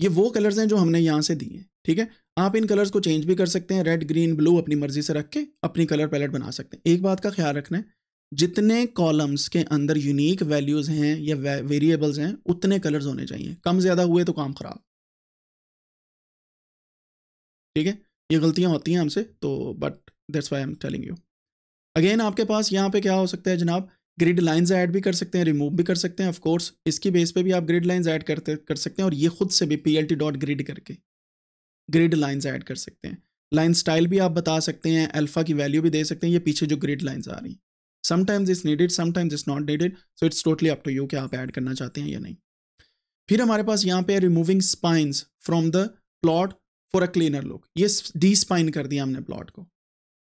ये वो कलर्स हैं जो हमने यहाँ से दिए हैं ठीक है आप इन कलर्स को चेंज भी कर सकते हैं रेड ग्रीन ब्लू अपनी मर्जी से रख के अपनी कलर पैलेट बना सकते हैं एक बात का ख्याल रखना है जितने कॉलम्स के अंदर यूनिक वैल्यूज़ हैं या वेरिएबल्स हैं उतने कलर्स होने चाहिए कम ज़्यादा हुए तो काम ख़राब ठीक है ये गलतियाँ होती हैं हमसे तो but that's why am telling you again आपके पास यहाँ पे क्या हो सकता है जनाब ग्रिड लाइंस ऐड भी कर सकते हैं रिमूव भी कर सकते हैं ऑफ कोर्स इसकी बेस पे भी आप ग्रिड लाइंस ऐड करते कर सकते हैं और ये खुद से भी P L T dot grid करके ग्रिड लाइंस ऐड कर सकते हैं लाइन स्टाइल भी आप बता सकते हैं अल्फा की वैल्यू भी दे सकते हैं ये पीछे जो ग्रिड लाइंस आ रही हैं sometimes is needed sometimes is not needed so it's totally up to you कि आप ऐड करना चाहते हैं या नहीं फिर हमारे पास यहाँ पे removing spines from the plot for a cleaner look ये डी स्पाइन कर दिया हमने प्लॉट को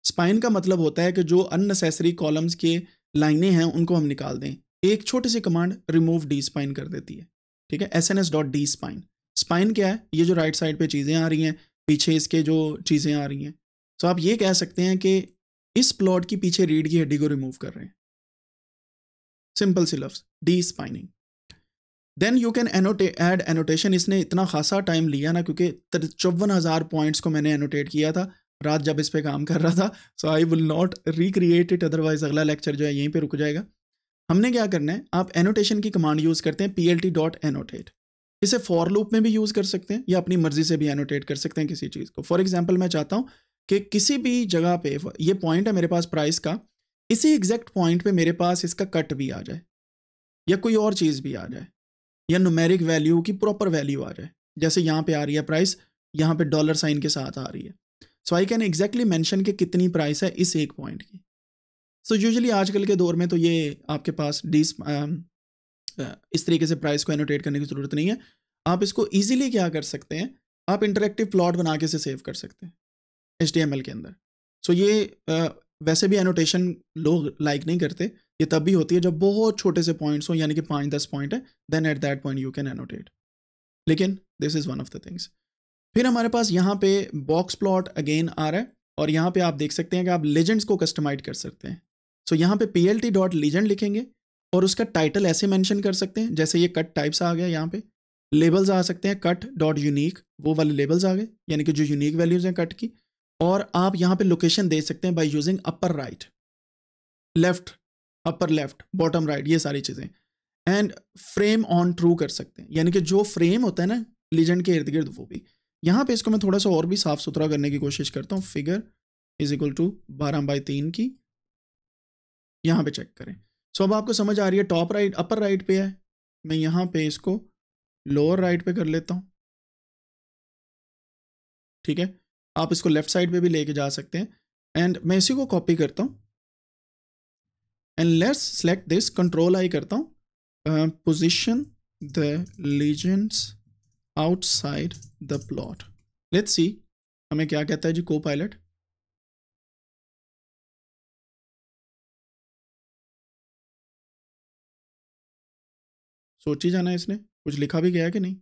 स्पाइन का मतलब होता है कि जो अननेसेसरी कॉलम्स के लाइनें हैं उनको हम निकाल दें एक छोटे से कमांड रिमूव डी स्पाइन कर देती है ठीक है S N S dot despine spine क्या है ये जो राइट साइड पे चीज़ें आ रही हैं पीछे इसके जो चीज़ें आ रही हैं तो आप ये कह सकते हैं कि इस प्लॉट की पीछे रीढ़ की हड्डी को रिमूव कर रहे हैं सिंपल सी लफ्स despining then you can annotate annotation इसने इतना खासा टाइम लिया ना क्योंकि चौवन हज़ार पॉइंट्स को मैंने एनोटेट किया था रात जब इस पर काम कर रहा था so I will not recreate it otherwise अगला लेक्चर जो है यहीं पर रुक जाएगा हमने क्या करना है आप एनोटेशन की कमांड यूज़ करते हैं P L T dot annotate इसे फॉर लूप में भी यूज़ कर सकते हैं या अपनी मर्जी से भी एनोटेट कर सकते हैं किसी चीज़ को फॉर एग्जाम्पल मैं चाहता हूँ कि किसी भी जगह पे ये पॉइंट है मेरे पास प्राइस का इसी एग्जैक्ट पॉइंट पे मेरे पास इसका कट भी आ जाए या कोई और चीज़ भी आ जाए या नुमेरिक वैल्यू की प्रॉपर वैल्यू आ जाए जैसे यहाँ पे आ रही है प्राइस यहाँ पे डॉलर साइन के साथ आ रही है so I can exactly mention कि कितनी प्राइस है इस एक पॉइंट की सो so यूजली आजकल के दौर में तो ये आपके पास डिस इस तरीके से प्राइस को एनोटेट करने की ज़रूरत नहीं है आप इसको ईजिली क्या कर सकते हैं आप इंटरेक्टिव प्लॉट बना के इसे सेव कर सकते हैं एच के अंदर सो so ये आ, वैसे भी एनोटेशन लोग लाइक नहीं करते ये तब भी होती है जब बहुत छोटे से पॉइंट्स हों यानी कि पाँच दस पॉइंट है then at that point you can annotate लेकिन this is one of the things फिर हमारे पास यहाँ पे बॉक्स प्लॉट अगेन आ रहा है और यहाँ पे आप देख सकते हैं कि आप लेजेंड्स को कस्टमाइज कर सकते हैं सो so, यहाँ पे P L T dot legend लिखेंगे और उसका टाइटल ऐसे मेंशन कर सकते हैं जैसे ये कट टाइप्स आ गया यहाँ पे लेबल्स आ सकते हैं कट डॉट यूनिक वो वाले लेबल्स आ गए यानी कि जो यूनिक वैल्यूज़ हैं कट की और आप यहाँ पे लोकेशन दे सकते हैं by using upper right left upper left bottom right ये सारी चीज़ें एंड फ्रेम ऑन ट्रू कर सकते हैं यानी कि जो फ्रेम होता है ना लेजेंड के इर्द गिर्द वो भी यहाँ पे इसको मैं थोड़ा सा और भी साफ सुथरा करने की कोशिश करता हूँ फिगर इज इक्वल टू बारह बाई तीन की यहाँ पे चेक करें सो अब आपको समझ आ रही है टॉप राइट अपर राइट पे है मैं यहाँ पे इसको लोअर राइट पे कर लेता हूँ ठीक है आप इसको लेफ्ट साइड पे भी लेके जा सकते हैं एंड मैं इसी को कॉपी करता हूँ and let's select this control I करता हूँ position the legends outside the plot let's see हमें क्या कहता है जी को पायलट सोची जाना है इसने कुछ लिखा भी गया कि नहीं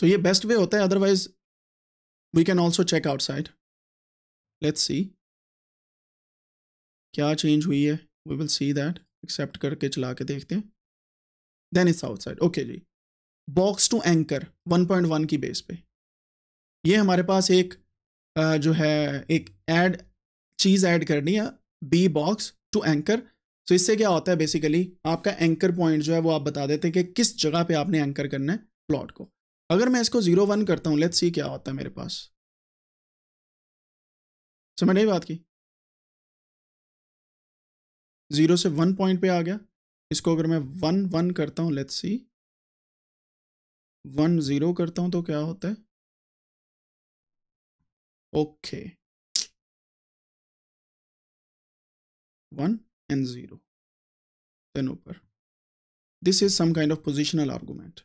सो तो ये बेस्ट वे होता है otherwise we can also check outside let's see क्या चेंज हुई है we will see that except करके चला के देखते हैं देन इट्स आउटसाइड ओके जी बॉक्स टू एंकर 1.1 की बेस पे ये हमारे पास एक जो है एक ऐड चीज़ ऐड करनी है बी बॉक्स टू एंकर तो इससे क्या होता है बेसिकली आपका एंकर पॉइंट जो है वो आप बता देते हैं कि किस जगह पे आपने एंकर करना है प्लॉट को अगर मैं इसको जीरो वन करता हूं लेट्स सी क्या होता है मेरे पास समझ नहीं बात की जीरो से वन पॉइंट पे आ गया इसको अगर मैं वन वन करता हूं लेट्स सी वन जीरो करता हूं तो क्या होता है ओके वन एंड जीरो ऊपर this is some kind of positional argument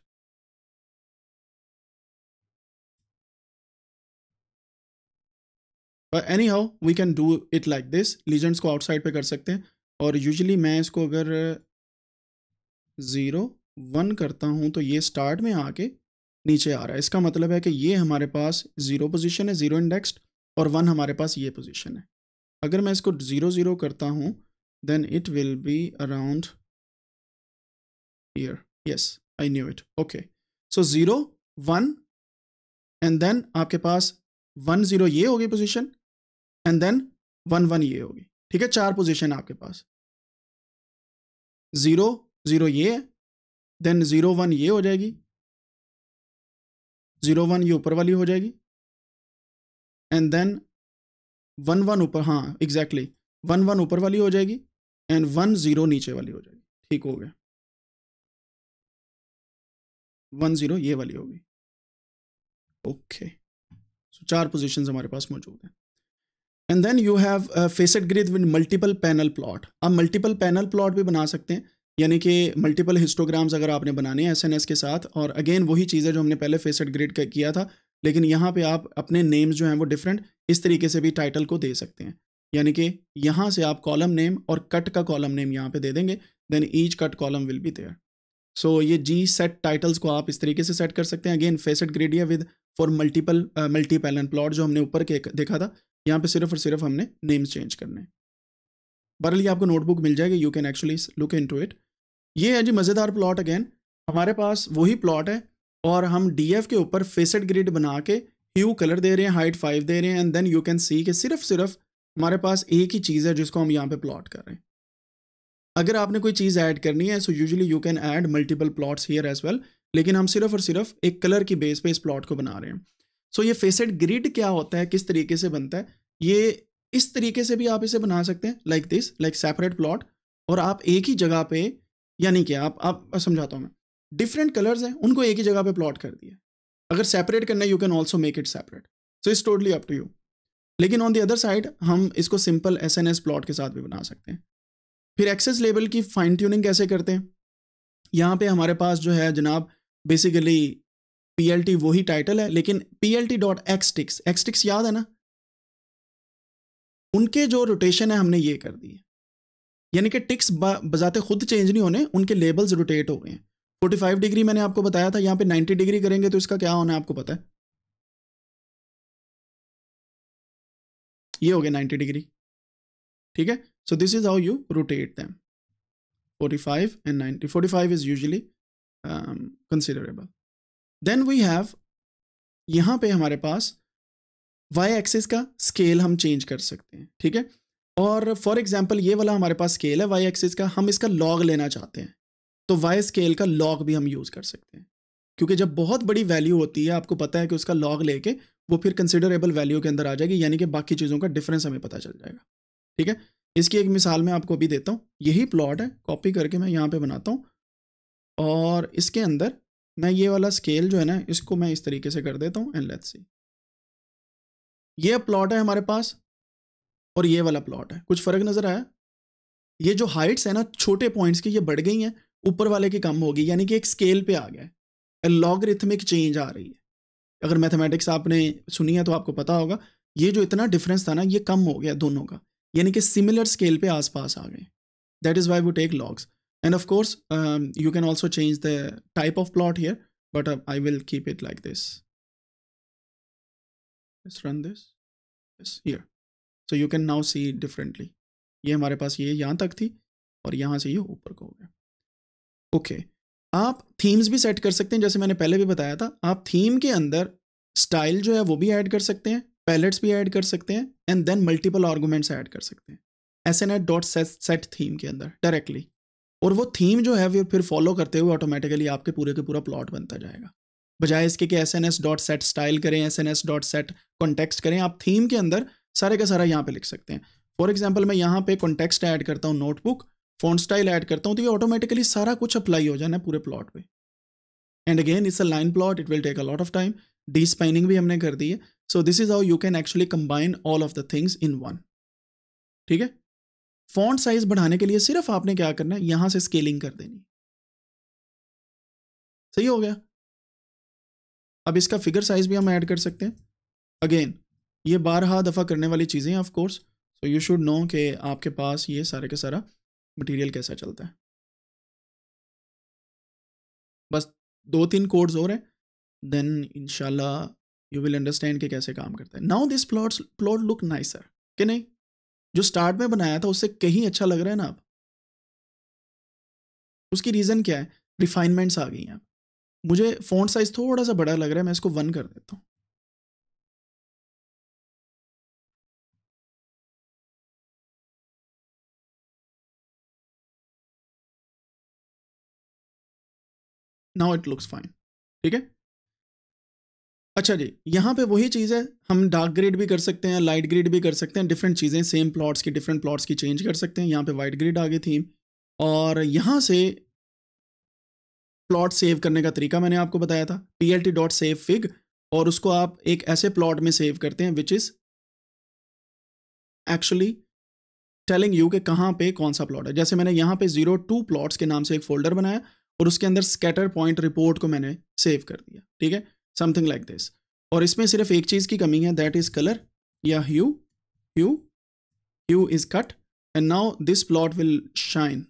anyhow we can do it like this legends को आउटसाइड पे कर सकते हैं और यूजली मैं इसको अगर ज़ीरो uh, वन करता हूँ तो ये स्टार्ट में आके नीचे आ रहा है इसका मतलब है कि ये हमारे पास ज़ीरो पोजिशन है ज़ीरो इंडेक्सड और वन हमारे पास ये पोजिशन है अगर मैं इसको ज़ीरो ज़ीरो करता हूँ then it will be around year yes I knew it okay so zero one and then आपके पास वन जीरो ये होगी position and then one one ये होगी ठीक है चार पोजीशन आपके पास जीरो जीरो ये है देन जीरो वन ये हो जाएगी जीरो वन ये ऊपर वाली हो जाएगी एंड देन वन वन ऊपर हाँ एग्जैक्टली वन वन ऊपर वाली हो जाएगी एंड वन जीरो नीचे वाली हो जाएगी ठीक हो गया वन जीरो ये वाली होगी ओके okay. सो चार पोजिशन हमारे पास मौजूद हैं and then you have facet grid with multiple panel plot आप मल्टीपल पैनल प्लॉट भी बना सकते हैं यानी कि मल्टीपल हिस्टोग्राम्स अगर आपने बनाने हैं एस के साथ और अगेन वही चीज़ है जो हमने पहले फेसड ग्रिड का किया था लेकिन यहाँ पे आप अपने नेम्स जो हैं वो डिफरेंट इस तरीके से भी टाइटल को दे सकते हैं यानी कि यहाँ से आप कॉलम नेम और कट का कॉलम नेम यहाँ पे दे देंगे then each cut column will be there so ये जी सेट टाइटल्स को आप इस तरीके से सेट कर सकते हैं again facet grid with for multiple multi पैलन प्लॉट जो हमने ऊपर के देखा था यहाँ पे सिर्फ और सिर्फ हमने नेम्स चेंज करने हैं बरल ये आपको नोटबुक मिल जाएगी you can actually look into it ये है जी मज़ेदार प्लॉट अगेन हमारे पास वही प्लॉट है और हम डी के ऊपर फेसड ग्रिड बना के ह्यू कलर दे रहे हैं हाइट फाइव दे रहे हैं and then you can see कि सिर्फ सिर्फ हमारे पास एक ही चीज़ है जिसको हम यहाँ पे प्लॉट कर रहे हैं अगर आपने कोई चीज़ ऐड करनी है so usually you can add multiple plots here as well लेकिन हम सिर्फ और सिर्फ एक कलर की बेस पे इस प्लॉट को बना रहे हैं सो ये फेसेड ग्रिड क्या होता है किस तरीके से बनता है ये इस तरीके से भी आप इसे बना सकते हैं like this like separate plot और आप एक ही जगह पे यानी कि आप आप समझाता हूँ मैं डिफरेंट कलर्स हैं उनको एक ही जगह पे प्लॉट कर दिया अगर सेपरेट करना है you can also make it separate so it's totally up to you लेकिन ऑन द अदर साइड हम इसको simple S N S plot के साथ भी बना सकते हैं फिर एक्सेस लेवल की फाइन ट्यूनिंग कैसे करते हैं यहाँ पे हमारे पास जो है जनाब आ, बेसिकली पीएलटी वही टाइटल है लेकिन टी डॉट एक्सटिक्स एक्सटिक्स याद है ना उनके जो रोटेशन है हमने ये कर दी है यानी कि टिक्स बजाते खुद चेंज नहीं होने उनके लेबल्स रोटेट हो गए हैं 45 डिग्री मैंने आपको बताया था यहाँ पे 90 डिग्री करेंगे तो इसका क्या होना है आपको पता है ये हो गया 90 डिग्री ठीक है so this is how you rotate them five and forty five is usually considerable then we have यहाँ पे हमारे पास वाई एक्सिस का स्केल हम चेंज कर सकते हैं ठीक है और फॉर एग्जाम्पल ये वाला हमारे पास स्केल है वाई एक्सिस का हम इसका लॉग लेना चाहते हैं तो वाई स्केल का लॉग भी हम यूज़ कर सकते हैं क्योंकि जब बहुत बड़ी वैल्यू होती है आपको पता है कि उसका लॉग लेके वो फिर कंसिडरेबल वैल्यू के अंदर आ जाएगी यानी कि बाकी चीज़ों का डिफरेंस हमें पता चल जाएगा ठीक है इसकी एक मिसाल मैं आपको अभी देता हूँ यही प्लॉट है कॉपी करके मैं यहाँ पर बनाता हूँ और इसके अंदर मैं ये वाला स्केल जो है ना इसको मैं इस तरीके से कर देता हूँ एंड लेट्स सी ये प्लॉट है हमारे पास और ये वाला प्लॉट है कुछ फ़र्क नज़र आया ये जो हाइट्स है ना छोटे पॉइंट्स की ये बढ़ गई हैं ऊपर वाले की कम होगी यानी कि एक स्केल पे आ गया है लॉगरिथमिक चेंज आ रही है अगर मैथमेटिक्स आपने सुनी है तो आपको पता होगा ये जो इतना डिफरेंस था ना ये कम हो गया दोनों का यानी कि सिमिलर स्केल पे आसपास आ गए दैट इज़ वाई वो take logs And of course, um, you can also change the type of plot here, but uh, I will keep it like this. Let's run this. Yes, here. So you can now see differently. ये हमारे पास ये यहाँ तक थी और यहाँ से ये ऊपर को हो गया ओके okay. आप थीम्स भी सेट कर सकते हैं जैसे मैंने पहले भी बताया था आप थीम के अंदर स्टाइल जो है वो भी ऐड कर सकते हैं पैलेट्स भी ऐड कर सकते हैं and then multiple arguments add कर सकते हैं एस एन एट डॉट सेट सेट थीम के अंदर डायरेक्टली और वो थीम जो है वो फिर फॉलो करते हुए ऑटोमेटिकली आपके पूरे के पूरा प्लॉट बनता जाएगा बजाय इसके कि S N S dot set style करें S N S dot set context करें आप थीम के अंदर सारे का सारा यहाँ पे लिख सकते हैं फॉर एग्जाम्पल मैं यहाँ पे कॉन्टेक्स्ट ऐड करता हूँ नोटबुक फोन स्टाइल ऐड करता हूँ तो ये ऑटोमेटिकली सारा कुछ अप्लाई हो जाना है पूरे प्लॉट पे and again it's a line plot it will take a lot of time despining भी हमने कर दी है so this is how you can actually combine all of the things in one ठीक है फॉन्ट साइज बढ़ाने के लिए सिर्फ आपने क्या करना है यहां से स्केलिंग कर देनी सही हो गया अब इसका फिगर साइज भी हम ऐड कर सकते हैं अगेन ये बारहा दफ़ा करने वाली चीज़ें of course so you should know कि आपके पास ये सारे का सारा मटेरियल कैसा चलता है बस दो तीन कोड्स और हैं देन इनशाला यू विल अंडरस्टैंड कि कैसे काम करता है now this plot plot look nicer कि नहीं जो स्टार्ट में बनाया था उससे कहीं अच्छा लग रहा है ना आप उसकी रीज़न क्या है रिफाइनमेंट्स आ गई हैं मुझे फ़ॉन्ट साइज़ थोड़ा सा बड़ा लग रहा है मैं इसको वन कर देता हूँ नाउ इट लुक्स फाइन ठीक है अच्छा जी यहाँ पे वही चीज़ है हम डार्क ग्रेड भी कर सकते हैं लाइट ग्रेड भी कर सकते हैं डिफरेंट चीज़ें सेम प्लॉट्स की डिफरेंट प्लॉट्स की चेंज कर सकते हैं यहाँ पे वाइट ग्रेड आ गई थी और यहाँ से प्लॉट सेव करने का तरीका मैंने आपको बताया था P L T dot save fig और उसको आप एक ऐसे प्लॉट में सेव करते हैं which is actually telling you कि कहाँ पे कौन सा प्लॉट है जैसे मैंने यहाँ पे जीरो टू प्लॉट्स के नाम से एक फोल्डर बनाया और उसके अंदर स्कैटर पॉइंट रिपोर्ट को मैंने सेव कर दिया ठीक है समथिंग लाइक दिस और इसमें सिर्फ एक चीज़ की कमी है दैट इज़ कलर या hue hue hue is cut and now this plot will shine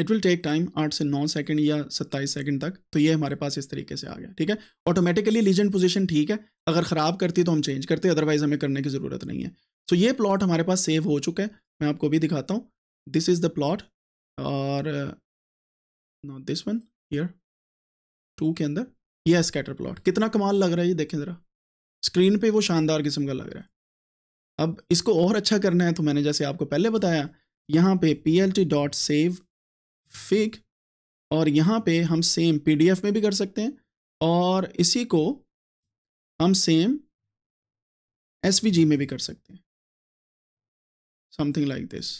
it will take time आठ से नौ सेकेंड या सत्ताईस सेकंड तक तो ये हमारे पास इस तरीके से आ गया ठीक है ऑटोमेटिकली लीजेंड पोजिशन ठीक है अगर ख़राब करती तो हम चेंज करते अदरवाइज हमें करने की ज़रूरत नहीं है सो so ये प्लॉट हमारे पास सेव हो चुका है मैं आपको भी दिखाता हूँ this is the plot or uh, this this one here two के अंदर ये है स्कैटर प्लॉट कितना कमाल लग रहा है ये देखें ज़रा स्क्रीन पे वो शानदार किस्म का लग रहा है अब इसको और अच्छा करना है तो मैंने जैसे आपको पहले बताया यहाँ पे P L T dot save fig और यहाँ पे हम सेम पी डी एफ में भी कर सकते हैं और इसी को हम सेम एस वी जी में भी कर सकते हैं समथिंग लाइक दिस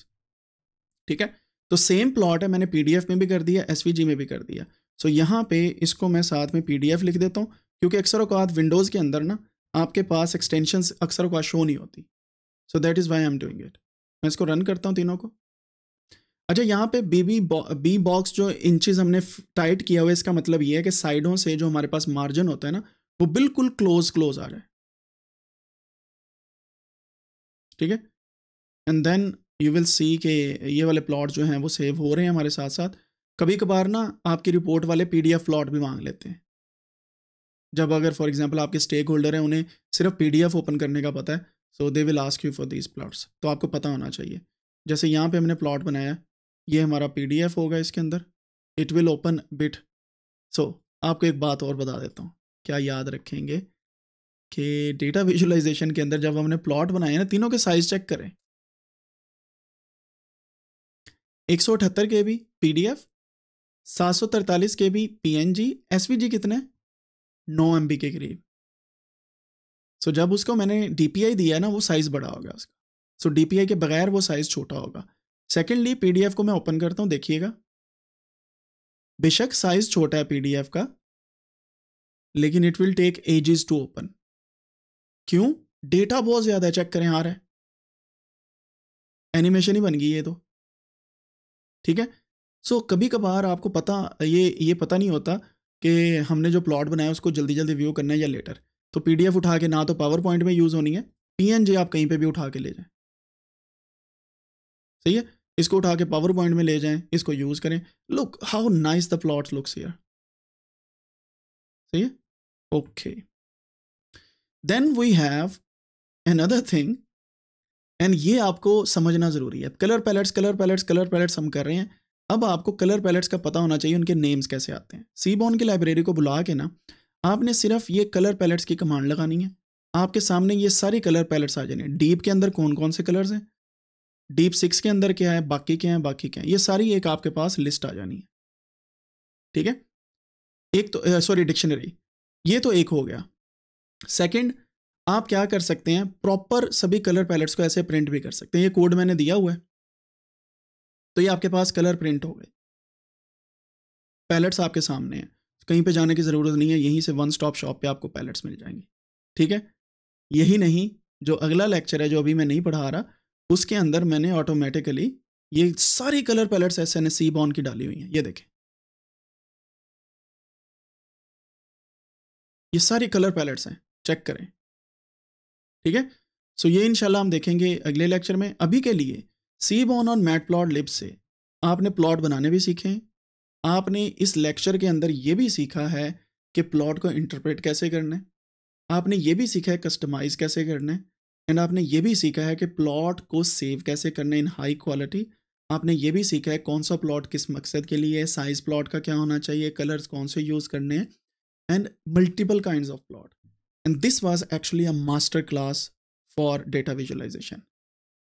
ठीक है तो सेम प्लॉट है मैंने पीडीएफ में भी कर दिया एसवीजी में भी कर दिया सो so, यहाँ पे इसको मैं साथ में पीडीएफ लिख देता हूँ क्योंकि अक्सर अवकात विंडोज़ के अंदर ना आपके पास एक्सटेंशन अक्सर अवकात शो नहीं होती so that is why I am doing it मैं इसको रन करता हूँ तीनों को अच्छा यहाँ पे बी बी बी बॉक्स जो इंचज हमने टाइट किया हुआ है इसका मतलब ये है कि साइडों से जो हमारे पास मार्जिन होता है ना वो बिल्कुल क्लोज क्लोज आ रहा है ठीक है and then you will see के ये वाले प्लॉट जो हैं वो सेव हो रहे हैं हमारे साथ साथ कभी कभार ना आपकी रिपोर्ट वाले पी डी प्लॉट भी मांग लेते हैं जब अगर फॉर एग्जाम्पल आपके स्टेक होल्डर हैं उन्हें सिर्फ पी ओपन करने का पता है so they will ask you for these plots तो आपको पता होना चाहिए जैसे यहाँ पे हमने प्लॉट बनाया ये हमारा पी होगा इसके अंदर it will open bit so आपको एक बात और बता देता हूँ क्या याद रखेंगे कि डेटा विजुलाइजेशन के अंदर जब हमने प्लॉट बनाए ना तीनों के साइज़ चेक करें एक सौ अठहत्तर के बी पी डी एफ सात सौ तरतालीस K B P N G S V G कितने नौ एम बी के करीब सो जब उसको मैंने डी पी आई दिया है ना वो साइज़ बड़ा होगा उसका सो डी पी आई के बगैर वो साइज़ छोटा होगा सेकेंडली पी डी एफ को मैं ओपन करता हूँ देखिएगा बेशक साइज़ छोटा है पी डी एफ का लेकिन it will take ages to open क्यों डेटा बहुत ज़्यादा चेक करें आ रहा है एनिमेशन ही बन गई ये तो ठीक है सो so, कभी कभार आपको पता ये ये पता नहीं होता कि हमने जो प्लॉट बनाया उसको जल्दी जल्दी व्यू करना है या लेटर तो पी उठा के ना तो पावर पॉइंट में यूज़ होनी है पी आप कहीं पर भी उठा के ले जाएँ सही है इसको उठा के पावर पॉइंट में ले जाएं इसको यूज़ करें look how nice the plot looks here सही है okay then we have another thing and ये आपको समझना ज़रूरी है colour palettes colour palettes colour palettes हम कर रहे हैं अब आपको कलर पैलेट्स का पता होना चाहिए उनके नेम्स कैसे आते हैं सीबॉन की लाइब्रेरी को बुला के ना आपने सिर्फ ये कलर पैलेट्स की कमांड लगानी है आपके सामने ये सारी कलर पैलेट्स आ जाने डीप के अंदर कौन कौन से कलर्स हैं डीप सिक्स के अंदर क्या है बाकी क्या है बाकी क्या है ये सारी एक आपके पास लिस्ट आ जानी है ठीक है एक तो सॉरी डिक्शनरी ये तो एक हो गया सेकंड आप क्या कर सकते हैं प्रॉपर सभी कलर पैलेट्स को ऐसे प्रिंट भी कर सकते हैं ये कोड मैंने दिया हुआ है तो ये आपके पास कलर प्रिंट हो गए पैलेट्स आपके सामने हैं कहीं पे जाने की ज़रूरत नहीं है यहीं से वन स्टॉप शॉप पे आपको पैलेट्स मिल जाएंगे ठीक है यही नहीं जो अगला लेक्चर है जो अभी मैं नहीं पढ़ा रहा उसके अंदर मैंने ऑटोमेटिकली ये सारी कलर पैलेट्स ऐसे ने एस सी बॉन की डाली हुई हैं ये देखें ये सारी कलर पैलेट्स हैं चेक करें ठीक है सो ये इनशाला हम देखेंगे अगले लेक्चर में अभी के लिए सी बॉन और मैट प्लॉट लिप से आपने प्लॉट बनाने भी सीखे हैं आपने इस लेक्चर के अंदर ये भी सीखा है कि प्लॉट को इंटरप्रेट कैसे करना है आपने ये भी सीखा है कस्टमाइज़ कैसे करना है एंड आपने ये भी सीखा है कि प्लॉट को सेव कैसे करना है इन हाई क्वालिटी आपने ये भी सीखा है कौन सा प्लॉट किस मकसद के लिए है साइज़ प्लॉट का क्या होना चाहिए कलर्स कौन से यूज़ करने हैं and multiple kind of plot and this was actually a master class for data visualisation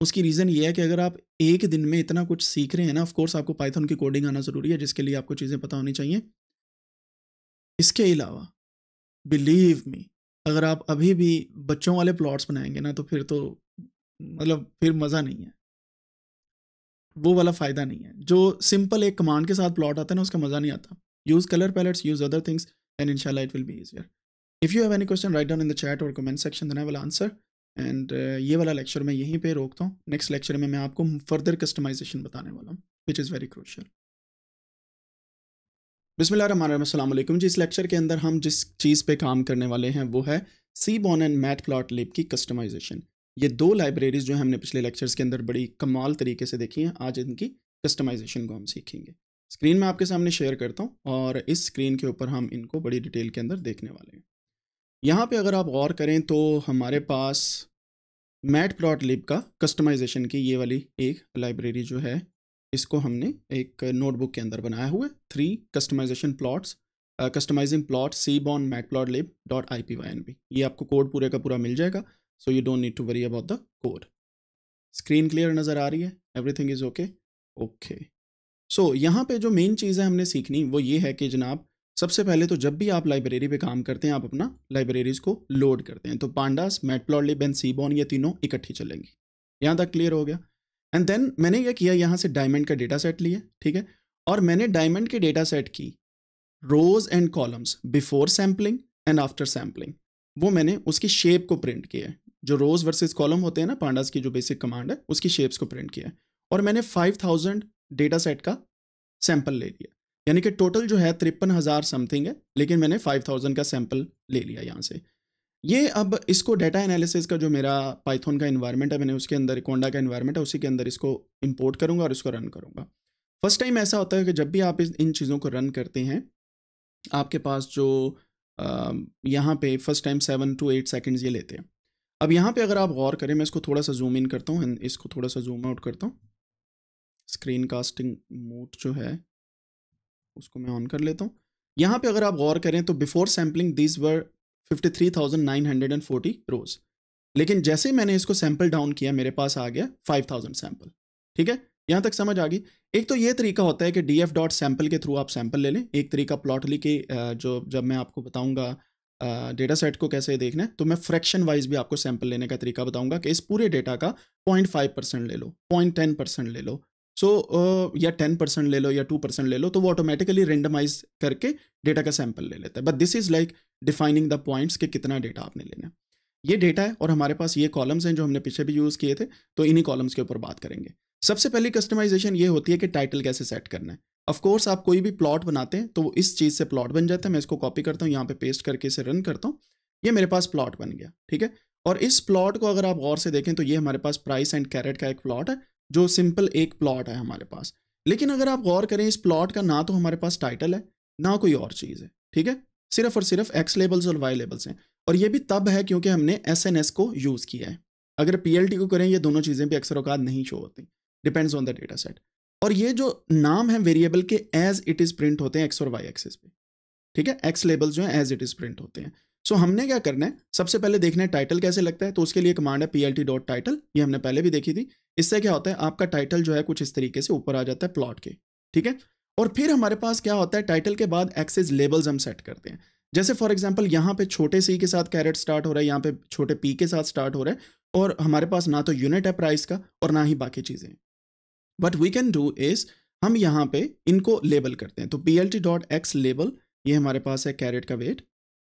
उसकी रीज़न ये है कि अगर आप एक दिन में इतना कुछ सीख रहे हैं ना ऑफकोर्स आपको पाइथन की कोडिंग आना ज़रूरी है जिसके लिए आपको चीज़ें पता होनी चाहिए इसके अलावा बिलीव मी अगर आप अभी भी बच्चों वाले प्लॉट्स बनाएंगे ना तो फिर तो मतलब फिर मज़ा नहीं है वो वाला फ़ायदा नहीं है जो सिंपल एक कमांड के साथ प्लॉट आता है ना उसका मज़ा नहीं आता use colour palettes use other things and इनशाला it will be easier if you have any question write down in the chat और कमेंट सेक्शन देना वाला आंसर एंड ये वाला लेक्चर मैं यहीं पे रोकता हूँ नेक्स्ट लेक्चर में मैं आपको फर्दर कस्टमाइजेशन बताने वाला हूँ विच इज़ वेरी क्रूशल बिस्मिल जी इस लेक्चर के अंदर हम जिस चीज़ पे काम करने वाले हैं वो है seaborn and matplotlib की कस्टमाइजेशन ये दो लाइब्रेरीज जो हमने पिछले लेक्चर्स के अंदर बड़ी कमाल तरीके से देखी हैं आज इनकी कस्टमाइजेशन को हम सीखेंगे स्क्रीन में आपके सामने शेयर करता हूँ और इस स्क्रीन के ऊपर हम इनको बड़ी डिटेल के अंदर देखने वाले हैं यहाँ पे अगर आप गौर करें तो हमारे पास मैट प्लॉट लिप का कस्टमाइजेशन की ये वाली एक लाइब्रेरी जो है इसको हमने एक नोटबुक के अंदर बनाया हुआ है three customisation plots customising plot seaborn matplotlib dot I P Y N B ये आपको कोड पूरे का पूरा मिल जाएगा so you don't need to worry about the code screen clear नज़र आ रही है everything is okay okay so यहाँ पे जो मेन चीज़ है हमने सीखनी वो ये है कि जनाब सबसे पहले तो जब भी आप लाइब्रेरी पे काम करते हैं आप अपना लाइब्रेरीज को लोड करते हैं तो पांडास मेटप्लॉडली बेन सीबॉन ये तीनों इकट्ठी चलेंगी यहाँ तक क्लियर हो गया एंड देन मैंने यह किया यहाँ से डायमंड का डेटा सेट लिया ठीक है और मैंने डायमंड के डेटा सेट की rows and columns before sampling and after sampling वो मैंने उसकी शेप को प्रिंट किया है जो रोज वर्सेज कॉलम होते हैं ना पांडास की जो बेसिक कमांड है उसकी शेप्स को प्रिंट किया है और मैंने थाउजेंड डेटा सेट का सैंपल ले लिया यानी कि टोटल जो है तिरपन हज़ार समथिंग है लेकिन मैंने फाइव थाउजेंड का सैम्पल ले लिया यहाँ से ये अब इसको डाटा एनालिसिस का जो मेरा पाइथन का इन्वायरमेंट है मैंने उसके अंदर कोंडा का इन्वायरमेंट है उसी के अंदर इसको इम्पोर्ट करूँगा और इसको रन करूँगा फर्स्ट टाइम ऐसा होता है कि जब भी आप इन चीज़ों को रन करते हैं आपके पास जो यहाँ पे first time seven two eight seconds ये लेते हैं अब यहाँ पे अगर आप गौर करें मैं इसको थोड़ा सा जूम इन करता हूँ इसको थोड़ा सा जूम आउट करता हूँ स्क्रीन कास्टिंग मोड जो है उसको मैं ऑन कर लेता हूँ यहाँ पे अगर आप गौर करें तो before sampling this were 53,940 rows लेकिन जैसे ही मैंने इसको सैंपल डाउन किया मेरे पास आ गया 5,000 सैंपल ठीक है यहाँ तक समझ आ गई एक तो ये तरीका होता है कि डी एफ डॉट सैम्पल के थ्रू आप सैंपल ले लें एक तरीका प्लॉट ली के जो जब मैं आपको बताऊँगा डेटा सेट को कैसे देखना है तो मैं फ्रैक्शन वाइज भी आपको सैंपल लेने का तरीका बताऊँगा कि इस पूरे डेटा का फाइव परसेंट ले लो टेन परसेंट ले लो सो so, uh, या टेन परसेंट ले लो या टू परसेंट ले लो तो वो ऑटोमेटिकली रेंडमाइज करके डेटा का सैंपल ले लेता है but this is like defining the points कि कितना डेटा आपने लेना है ये डेटा है और हमारे पास ये कॉलम्स हैं जो हमने पीछे भी यूज़ किए थे तो इन्हीं कॉलम्स के ऊपर बात करेंगे सबसे पहली कस्टमाइजेशन ये होती है कि टाइटल कैसे सेट करना है ऑफकोर्स आप कोई भी प्लॉट बनाते हैं तो इस चीज़ से प्लॉट बन जाता है मैं इसको कॉपी करता हूँ यहाँ पे पेस्ट करके इसे रन करता हूँ ये मेरे पास प्लॉट बन गया ठीक है और इस प्लॉट को अगर आप गौर से देखें तो ये हमारे पास प्राइस एंड कैरेट का एक प्लॉट है जो सिंपल एक प्लॉट है हमारे पास लेकिन अगर आप गौर करें इस प्लॉट का ना तो हमारे पास टाइटल है ना कोई और चीज़ है ठीक है सिर्फ और सिर्फ एक्स लेबल्स और वाई लेबल्स हैं और ये भी तब है क्योंकि हमने एस एन एस को यूज़ किया है अगर पी एल टी को करें ये दोनों चीज़ें भी अक्सर अवकात नहीं शो होती depends on the data set और ये जो नाम है वेरिएबल के एज इट इज़ प्रिंट होते हैं एक्स और वाई एक्सेस पे ठीक है एक्स लेबल्स जो हैं एज इट इज़ प्रिंट होते हैं सो हमने क्या करना है सबसे पहले देखना है टाइटल कैसे लगता है तो उसके लिए कमांड है P L T dot title ये हमने पहले भी देखी थी इससे क्या होता है आपका टाइटल जो है कुछ इस तरीके से ऊपर आ जाता है प्लॉट के ठीक है और फिर हमारे पास क्या होता है टाइटल के बाद एक्सेस लेबल्स हम सेट करते हैं जैसे फॉर एग्जाम्पल यहाँ पे छोटे सी के साथ कैरेट स्टार्ट हो रहा है यहाँ पे छोटे पी के साथ स्टार्ट हो रहा है और हमारे पास ना तो यूनिट है प्राइस का और ना ही बाकी चीज़ें but we can do is हम यहाँ पे इनको लेबल करते हैं तो P L T dot X label ये हमारे पास है कैरेट का वेट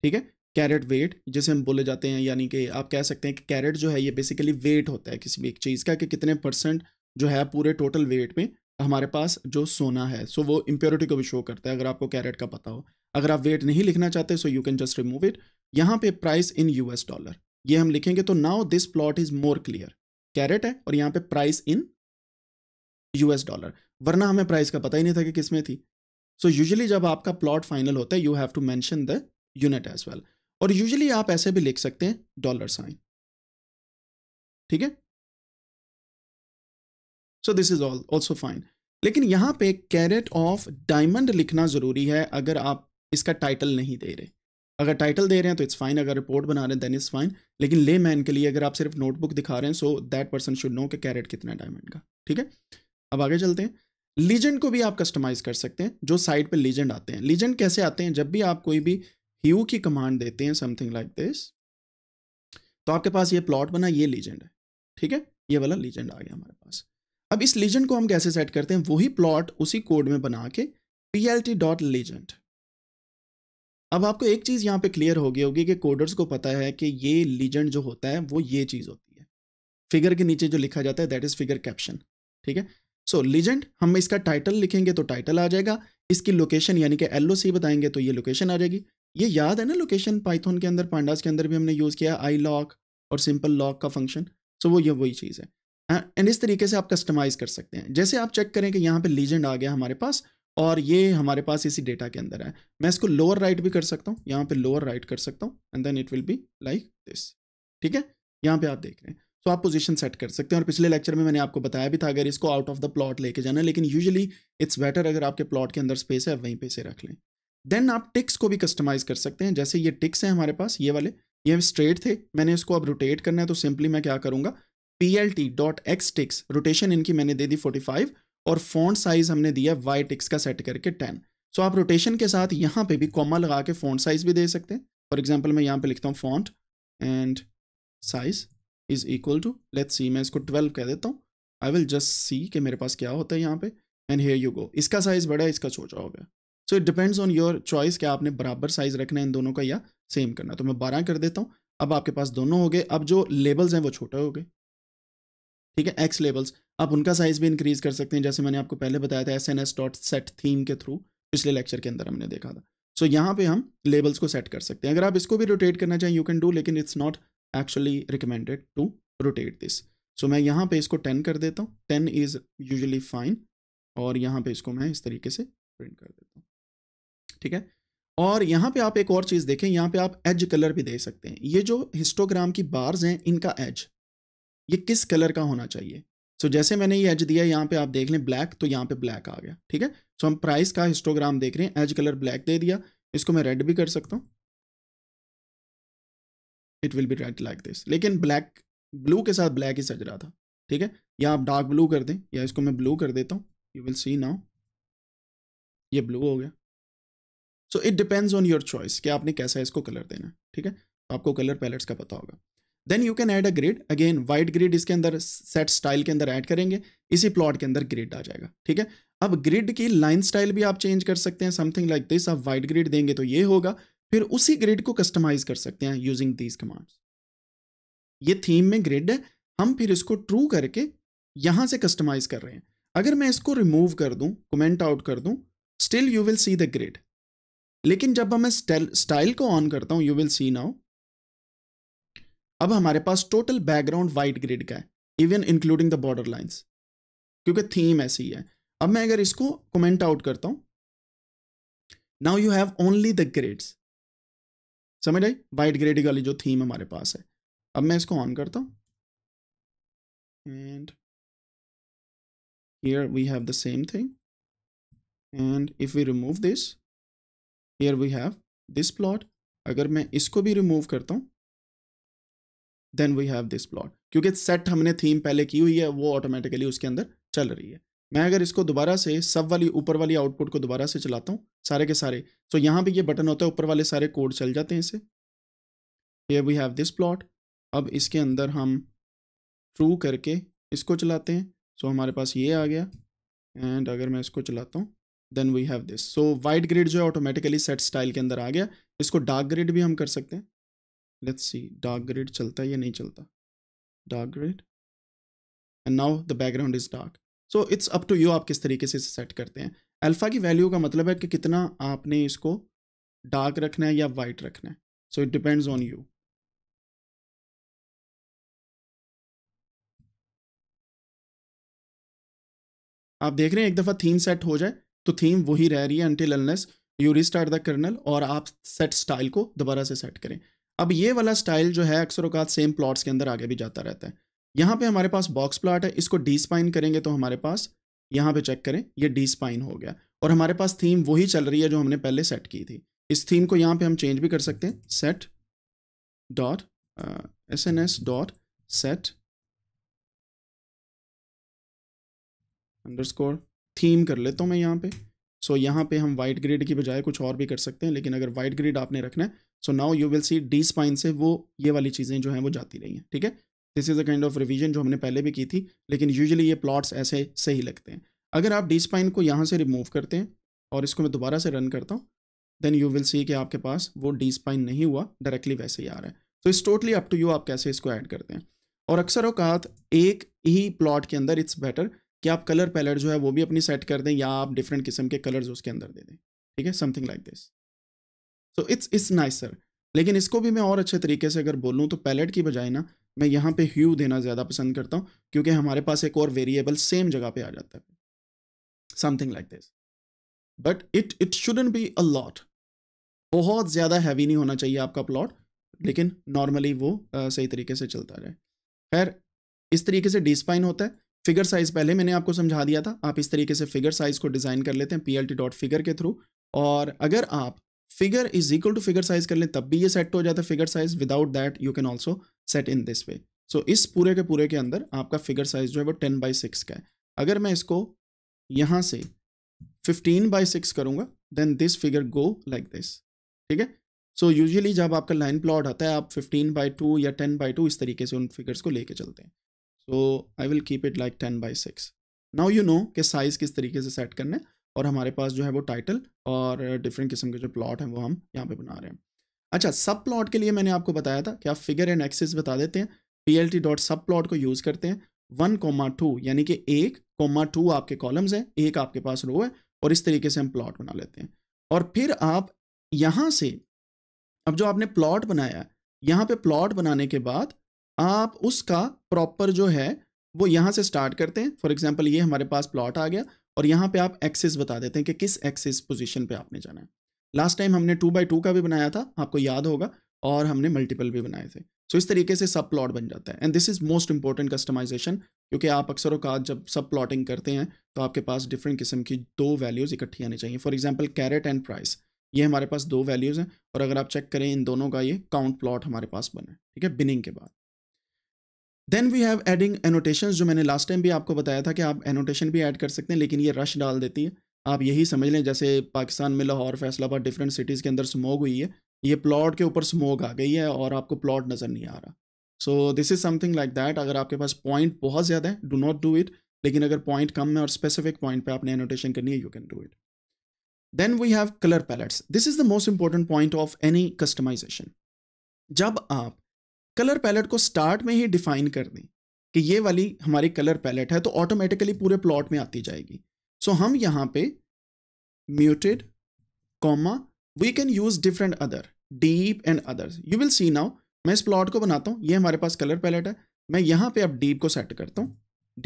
ठीक है कैरेट वेट जिसे हम बोले जाते हैं यानी कि आप कह सकते हैं कि कैरेट जो है ये बेसिकली वेट होता है किसी भी एक चीज़ का कि कितने परसेंट जो है पूरे टोटल वेट में हमारे पास जो सोना है सो so वो इम्प्योरिटी को भी शो करता है अगर आपको कैरेट का पता हो अगर आप वेट नहीं लिखना चाहते so you can just remove it यहाँ पे प्राइस इन यूएस डॉलर ये हम लिखेंगे तो now this plot is more clear carat है और यहाँ पे प्राइस इन यूएस डॉलर वरना हमें प्राइस का पता ही नहीं था कि किसमें थी सो so यूजली जब आपका प्लॉट फाइनल होता है you have to mention the unit as well और यूजली आप ऐसे भी लिख सकते हैं डॉलर साइन ठीक है so this is all also fine लेकिन यहां पे कैरेट ऑफ डायमंड लिखना जरूरी है अगर आप इसका टाइटल नहीं दे रहे अगर टाइटल दे रहे हैं तो इट्स फाइन अगर रिपोर्ट बना रहे हैं देन इज फाइन लेकिन ले मैन के लिए अगर आप सिर्फ नोटबुक दिखा रहे हैं so that person should know के कैरेट कितना डायमंड का ठीक है अब आगे चलते हैं लीजेंड को भी आप कस्टमाइज कर सकते हैं जो साइड पे लीजेंड आते हैं लीजेंड कैसे आते हैं जब भी आप कोई भी ह्यू की कमांड देते हैं समथिंग लाइक दिस तो आपके पास ये प्लॉट बना ये लीजेंड है ठीक है ये वाला लीजेंड आ गया हमारे पास अब इस लीजेंड को हम कैसे सेट करते हैं वही प्लॉट उसी कोड में बना के P L T dot legend अब आपको एक चीज़ यहाँ पे क्लियर हो गई होगी कि कोडर्स को पता है कि ये लीजेंड जो होता है वो ये चीज़ होती है फिगर के नीचे जो लिखा जाता है दैट इज़ फिगर कैप्शन ठीक है सो so, लीजेंड हम इसका टाइटल लिखेंगे तो टाइटल आ जाएगा इसकी लोकेशन यानी कि एल बताएंगे तो ये लोकेशन आ जाएगी ये याद है ना लोकेशन पाइथन के अंदर पांडास के अंदर भी हमने यूज़ किया आई लॉक और सिंपल लॉक का फंक्शन सो वो ये वही चीज़ है एंड हाँ, इस तरीके से आप कस्टमाइज़ कर सकते हैं जैसे आप चेक करें कि यहाँ पे लीजेंड आ गया हमारे पास और ये हमारे पास इसी डेटा के अंदर है मैं इसको लोअर राइट भी कर सकता हूँ यहाँ पे लोअर राइट कर सकता हूँ and then it will be like this ठीक है यहाँ पे आप देख रहे हैं तो आप पोजीशन सेट कर सकते हैं और पिछले लेक्चर में मैंने आपको बताया भी था अगर इसको आउट ऑफ द प्लॉट लेके जाना लेकिन यूजुअली इट्स बेटर अगर आपके प्लॉट के अंदर स्पेस है वहीं पे से रख लें देन आप टिक्स को भी कस्टमाइज कर सकते हैं जैसे ये टिक्स हैं हमारे पास ये वाले ये स्ट्रेट थे मैंने इसको अब रोटेट करना है तो सिंपली मैं क्या करूँगा P L T dot X ticks rotation इनकी मैंने दे दी फोर्टी फाइव और फोन साइज हमने दिया वाई टिक्स का सेट करके टेन सो so आप रोटेशन के साथ यहाँ पे भी कॉमा लगा के फोन साइज भी दे सकते हैं फॉर एग्जाम्पल मैं यहाँ पे लिखता हूँ font and size is equal to let see मैं इसको ट्वेल्व कह देता हूँ आई विल जस्ट सी कि मेरे पास क्या होता है यहाँ पे एंड हेयर यू गो इसका साइज बड़ा है इसका छोटा हो गया so it depends on your choice क्या आपने बराबर साइज रखना है इन दोनों का या सेम करना तो मैं बारह कर देता हूँ अब आपके पास दोनों हो गए अब जो लेबल्स हैं वो छोटे हो गए ठीक है एक्स लेबल्स आप उनका साइज भी इंक्रीज कर सकते हैं जैसे मैंने आपको पहले बताया था S N S dot set theme के थ्रू पिछले लेक्चर के अंदर हमने देखा था सो so, यहाँ पे हम लेबल्स को सेट कर सकते हैं अगर आप इसको भी रोटेट करना चाहें यू कैन डू लेकिन it's not actually recommended to rotate this so मैं यहाँ पे इसको टेन कर देता हूँ टेन इज़ यूजली फाइन और यहाँ पे इसको मैं इस तरीके से प्रिंट कर देता हूँ ठीक है और यहाँ पे आप एक और चीज़ देखें यहाँ पे आप एज कलर भी दे सकते हैं ये जो हिस्टोग्राम की बार्स हैं इनका एज ये किस कलर का होना चाहिए सो so, जैसे मैंने ये एज दिया यहाँ पे आप देख लें ब्लैक तो यहाँ पे ब्लैक आ गया ठीक है सो so, हम प्राइस का हिस्टोग्राम देख रहे हैं एज कलर ब्लैक दे दिया इसको मैं रेड भी कर सकता हूँ it will be red like this लेकिन ब्लैक ब्लू के साथ ब्लैक ही सज रहा था ठीक है या आप डार्क ब्लू कर दें या इसको मैं ब्लू कर देता हूँ यू विल सी नाउ ये ब्लू हो गया so it depends on your choice कि आपने कैसा इसको कलर देना है ठीक है आपको कलर पैलेट्स का पता होगा then you can add a grade again white grid इसके अंदर सेट स्टाइल के अंदर ऐड करेंगे इसी प्लॉट के अंदर ग्रिड आ जाएगा ठीक है अब ग्रिड की लाइन स्टाइल भी आप चेंज कर सकते हैं समथिंग लाइक दिस आप वाइट ग्रिड देंगे तो ये होगा फिर उसी ग्रिड को कस्टमाइज कर सकते हैं यूजिंग दीज कमांड्स ये थीम में ग्रिड है हम फिर इसको ट्रू करके यहाँ से कस्टमाइज कर रहे हैं अगर मैं इसको रिमूव कर दूँ कमेंट आउट कर दूँ still you will see the grid लेकिन जब मैं स्टाइल को ऑन करता हूं यू विल सी नाउ अब हमारे पास टोटल बैकग्राउंड वाइट ग्रिड का है even including the border lines क्योंकि थीम ऐसी है अब मैं अगर इसको कमेंट आउट करता हूं now you have only the grades समझ आई वाइट ग्रेड वाली जो थीम हमारे पास है अब मैं इसको ऑन करता हूं and here we have the same thing and if we remove this here we have this plot अगर मैं इसको भी रिमूव करता हूँ then we have this plot क्योंकि सेट हमने थीम पहले की हुई है वो ऑटोमेटिकली उसके अंदर चल रही है मैं अगर इसको दोबारा से सब वाली ऊपर वाली आउटपुट को दोबारा से चलाता हूँ सारे के सारे सो तो so यहाँ भी ये बटन होता है ऊपर वाले सारे कोड चल जाते हैं इसे here we have this plot अब इसके अंदर हम ट्रू करके इसको चलाते हैं सो so हमारे पास ये आ गया एंड अगर मैं इसको चलाता हूँ then we have this so white grade जो है ऑटोमेटिकली सेट स्टाइल के अंदर आ गया इसको डार्क ग्रेड भी हम कर सकते हैं लेट्स सी डार्क ग्रेड चलता है या नहीं चलता dark grade and now the background is dark so it's up to you आप किस तरीके से सेट करते हैं अल्फ़ा की वैल्यू का मतलब है कि कितना आपने इसको डार्क रखना है या वाइट रखना है so it depends on you आप देख रहे हैं एक दफ़ा थीम सेट हो जाए तो थीम वही रह रही है until unless you restart the kernel और आप सेट स्टाइल को दोबारा से सेट करें अब ये वाला स्टाइल जो है अक्सर अवकात सेम प्लॉट्स के अंदर आगे भी जाता रहता है यहाँ पे हमारे पास बॉक्स प्लाट है इसको डी स्पाइन करेंगे तो हमारे पास यहाँ पे चेक करें ये डी स्पाइन हो गया और हमारे पास थीम वही चल रही है जो हमने पहले सेट की थी इस थीम को यहाँ पे हम चेंज भी कर सकते हैं set dot S N S dot set underscore theme कर लेता हूँ मैं यहाँ पे सो so, यहाँ पे हम वाइट ग्रिड की बजाय कुछ और भी कर सकते हैं लेकिन अगर वाइट ग्रिड आपने रखना है so now you will see the spine से वो ये वाली चीज़ें जो हैं वो जाती रही हैं ठीक है this is a kind of revision जो हमने पहले भी की थी लेकिन यूजली ये प्लॉट्स ऐसे सही लगते हैं अगर आप डी स्पाइन को यहाँ से रिमूव करते हैं और इसको मैं दोबारा से रन करता हूँ देन यू विल सी कि आपके पास वो डी स्पाइन नहीं हुआ डायरेक्टली वैसे ही आ रहा है तो it's totally up to you आप कैसे इसको ऐड करते हैं और अक्सर अवकात एक ही प्लॉट के अंदर इट्स बेटर कि आप कलर पैलेट जो है वो भी अपनी सेट कर दें या आप डिफरेंट किस्म के कलर्स उसके अंदर दे दें ठीक है something like this so it's it's nice sir लेकिन इसको भी मैं और अच्छे तरीके से अगर बोलूँ तो पैलेट की बजाय ना मैं यहाँ पे ह्यू देना ज़्यादा पसंद करता हूँ क्योंकि हमारे पास एक और वेरिएबल सेम जगह पे आ जाता है something like this but it it shouldn't be a lot बहुत ज़्यादा हैवी नहीं होना चाहिए आपका प्लॉट लेकिन नॉर्मली वो आ, सही तरीके से चलता रहे खैर इस तरीके से डिस्पाइन होता है फिगर साइज पहले मैंने आपको समझा दिया था आप इस तरीके से फिगर साइज को डिज़ाइन कर लेते हैं P L T dot figure के थ्रू और अगर आप figure is equal to figure size कर लें तब भी ये सेट हो जाता है figure size without that you can also set in this way so इस पूरे के पूरे के अंदर आपका फिगर साइज जो है वो टेन बाई सिक्स का है अगर मैं इसको यहाँ से फिफ्टीन बाई सिक्स करूंगा then this figure go like this ठीक है सो यूजली जब आपका लाइन प्लॉट आता है आप फिफ्टीन बाई टू या टेन बाई टू इस तरीके से उन फिगर्स को लेके चलते हैं so I will keep it like ten by six now you know कि साइज़ किस तरीके से सेट करना है और हमारे पास जो है वो टाइटल और डिफरेंट किस्म के जो प्लॉट हैं वो हम यहाँ पे बना रहे हैं अच्छा सब प्लॉट के लिए मैंने आपको बताया था कि आप फिगर एंड एक्सेस बता देते हैं पी एल टी डॉट सब प्लॉट को यूज़ करते हैं वन कोमा टू यानी कि एक कोमा टू आपके कॉलम्स हैं एक आपके पास रो है और इस तरीके से हम प्लॉट बना लेते हैं और फिर आप यहाँ से अब जो आपने प्लॉट बनाया यहाँ पर प्लॉट बनाने के बाद आप उसका प्रॉपर जो है वो यहाँ से स्टार्ट करते हैं फॉर एग्जाम्पल ये हमारे पास प्लॉट आ गया और यहाँ पे आप एक्सेस बता देते हैं कि किस एक्सेस पोजीशन पे आपने जाना है लास्ट टाइम हमने टू बाई टू का भी बनाया था आपको याद होगा और हमने मल्टीपल भी बनाए थे सो so, इस तरीके से सब प्लॉट बन जाता है and this is most important customization क्योंकि आप अक्सर का जब सब प्लॉटिंग करते हैं तो आपके पास डिफरेंट किस्म की दो वैल्यूज़ इकट्ठी आनी चाहिए for example carat and price ये हमारे पास दो वैल्यूज़ हैं और अगर आप चेक करें इन दोनों का ये काउंट प्लॉट हमारे पास बना ठीक है बिनिंग के बाद then we have adding annotation जो मैंने लास्ट टाइम भी आपको बताया था कि आप एनोटेशन भी ऐड कर सकते हैं लेकिन ये रश डाल देती है आप यही समझ लें जैसे पाकिस्तान में लाहौर फैसलाबाद डिफरेंट सिटीज़ के अंदर स्मोग हुई है ये प्लॉट के ऊपर स्मोग आ गई है और आपको प्लॉट नज़र नहीं आ रहा so this is something like that अगर आपके पास पॉइंट बहुत ज़्यादा है डू नॉट डू इट लेकिन अगर पॉइंट कम है और स्पेसिफिक पॉइंट पे आपने एनोटेशन करनी है you can do it then we have colour palettes this is the most important point of any customization जब आप कलर पैलेट को स्टार्ट में ही डिफाइन कर दें कि ये वाली हमारी कलर पैलेट है तो ऑटोमेटिकली पूरे प्लॉट में आती जाएगी सो so, हम यहाँ पे muted comma we can use different other deep and others you will see now मैं इस प्लॉट को बनाता हूँ ये हमारे पास कलर पैलेट है मैं यहाँ पे अब डीप को सेट करता हूँ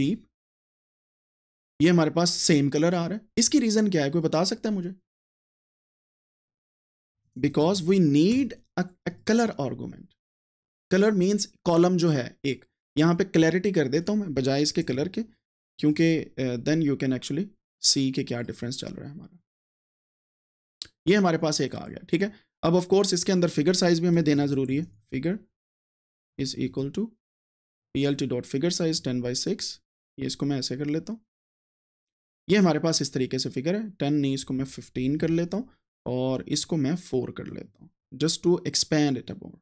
डीप ये हमारे पास सेम कलर आ रहा है इसकी रीज़न क्या है कोई बता सकता है मुझे because we need a colour argument colour means column जो है एक यहाँ पे क्लैरिटी कर देता हूँ मैं बजाय इसके कलर के क्योंकि then you can actually see के क्या डिफरेंस चल रहा है हमारा ये हमारे पास एक आ गया ठीक है अब ऑफ कोर्स इसके अंदर फिगर साइज भी हमें देना ज़रूरी है figure is equal to P L T dot figure size ten by six ये इसको मैं ऐसे कर लेता हूँ ये हमारे पास इस तरीके से फिगर है टेन नहीं इसको मैं फिफ्टीन कर लेता हूँ और इसको मैं फोर कर लेता हूँ just to expand it about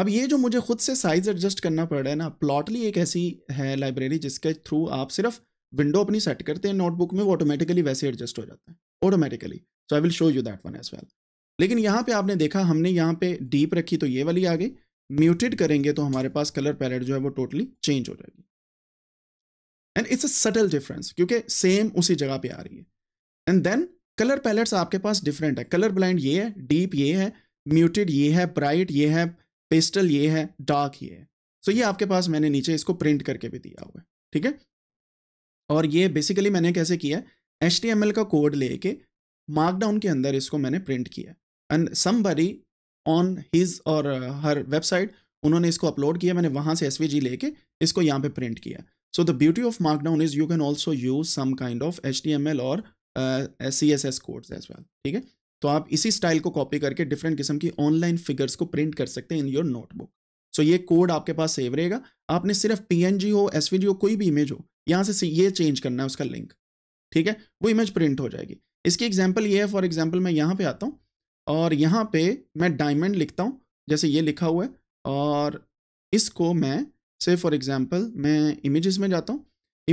अब ये जो मुझे खुद से साइज एडजस्ट करना पड़ रहा है ना प्लॉटली एक ऐसी है लाइब्रेरी जिसके थ्रू आप सिर्फ विंडो अपनी सेट करते हैं नोटबुक में वो ऑटोमेटिकली वैसे एडजस्ट हो जाता है automatically so I will show you that one as well लेकिन यहाँ पे आपने देखा हमने यहाँ पे डीप रखी तो ये वाली आ गई म्यूटेड करेंगे तो हमारे पास कलर पैलेट जो है वो टोटली चेंज हो जाएगी and it's a subtle difference क्योंकि सेम उसी जगह पे आ रही है एंड देन कलर पैलेट्स आपके पास डिफरेंट है कलर ब्लाइंड ये है डीप ये है म्यूटेड ये है ब्राइट ये है पेस्टल ये है डार्क ये है सो so ये आपके पास मैंने नीचे इसको प्रिंट करके भी दिया हुआ है ठीक है और ये बेसिकली मैंने कैसे किया एच एम एल का कोड लेके मार्कडाउन के अंदर इसको मैंने प्रिंट किया एंड बरी ऑन हिज और हर वेबसाइट उन्होंने इसको अपलोड किया मैंने वहाँ से एस वी जी लेके इसको यहाँ पे प्रिंट किया so the beauty of markdown is you can also use some kind of H M L और C S S codes as well ठीक है तो आप इसी स्टाइल को कॉपी करके डिफरेंट किस्म की ऑनलाइन फिगर्स को प्रिंट कर सकते हैं इन योर नोटबुक सो ये कोड आपके पास सेव रहेगा आपने सिर्फ पी हो एस हो कोई भी इमेज हो यहाँ से ये चेंज करना है उसका लिंक ठीक है वो इमेज प्रिंट हो जाएगी इसकी एग्जाम्पल ये है फॉर एग्जाम्पल मैं यहाँ पे आता हूँ और यहाँ पे मैं डायमंड लिखता हूँ जैसे ये लिखा हुआ है और इसको मैं से फॉर एग्जाम्पल मैं इमेज़ में जाता हूँ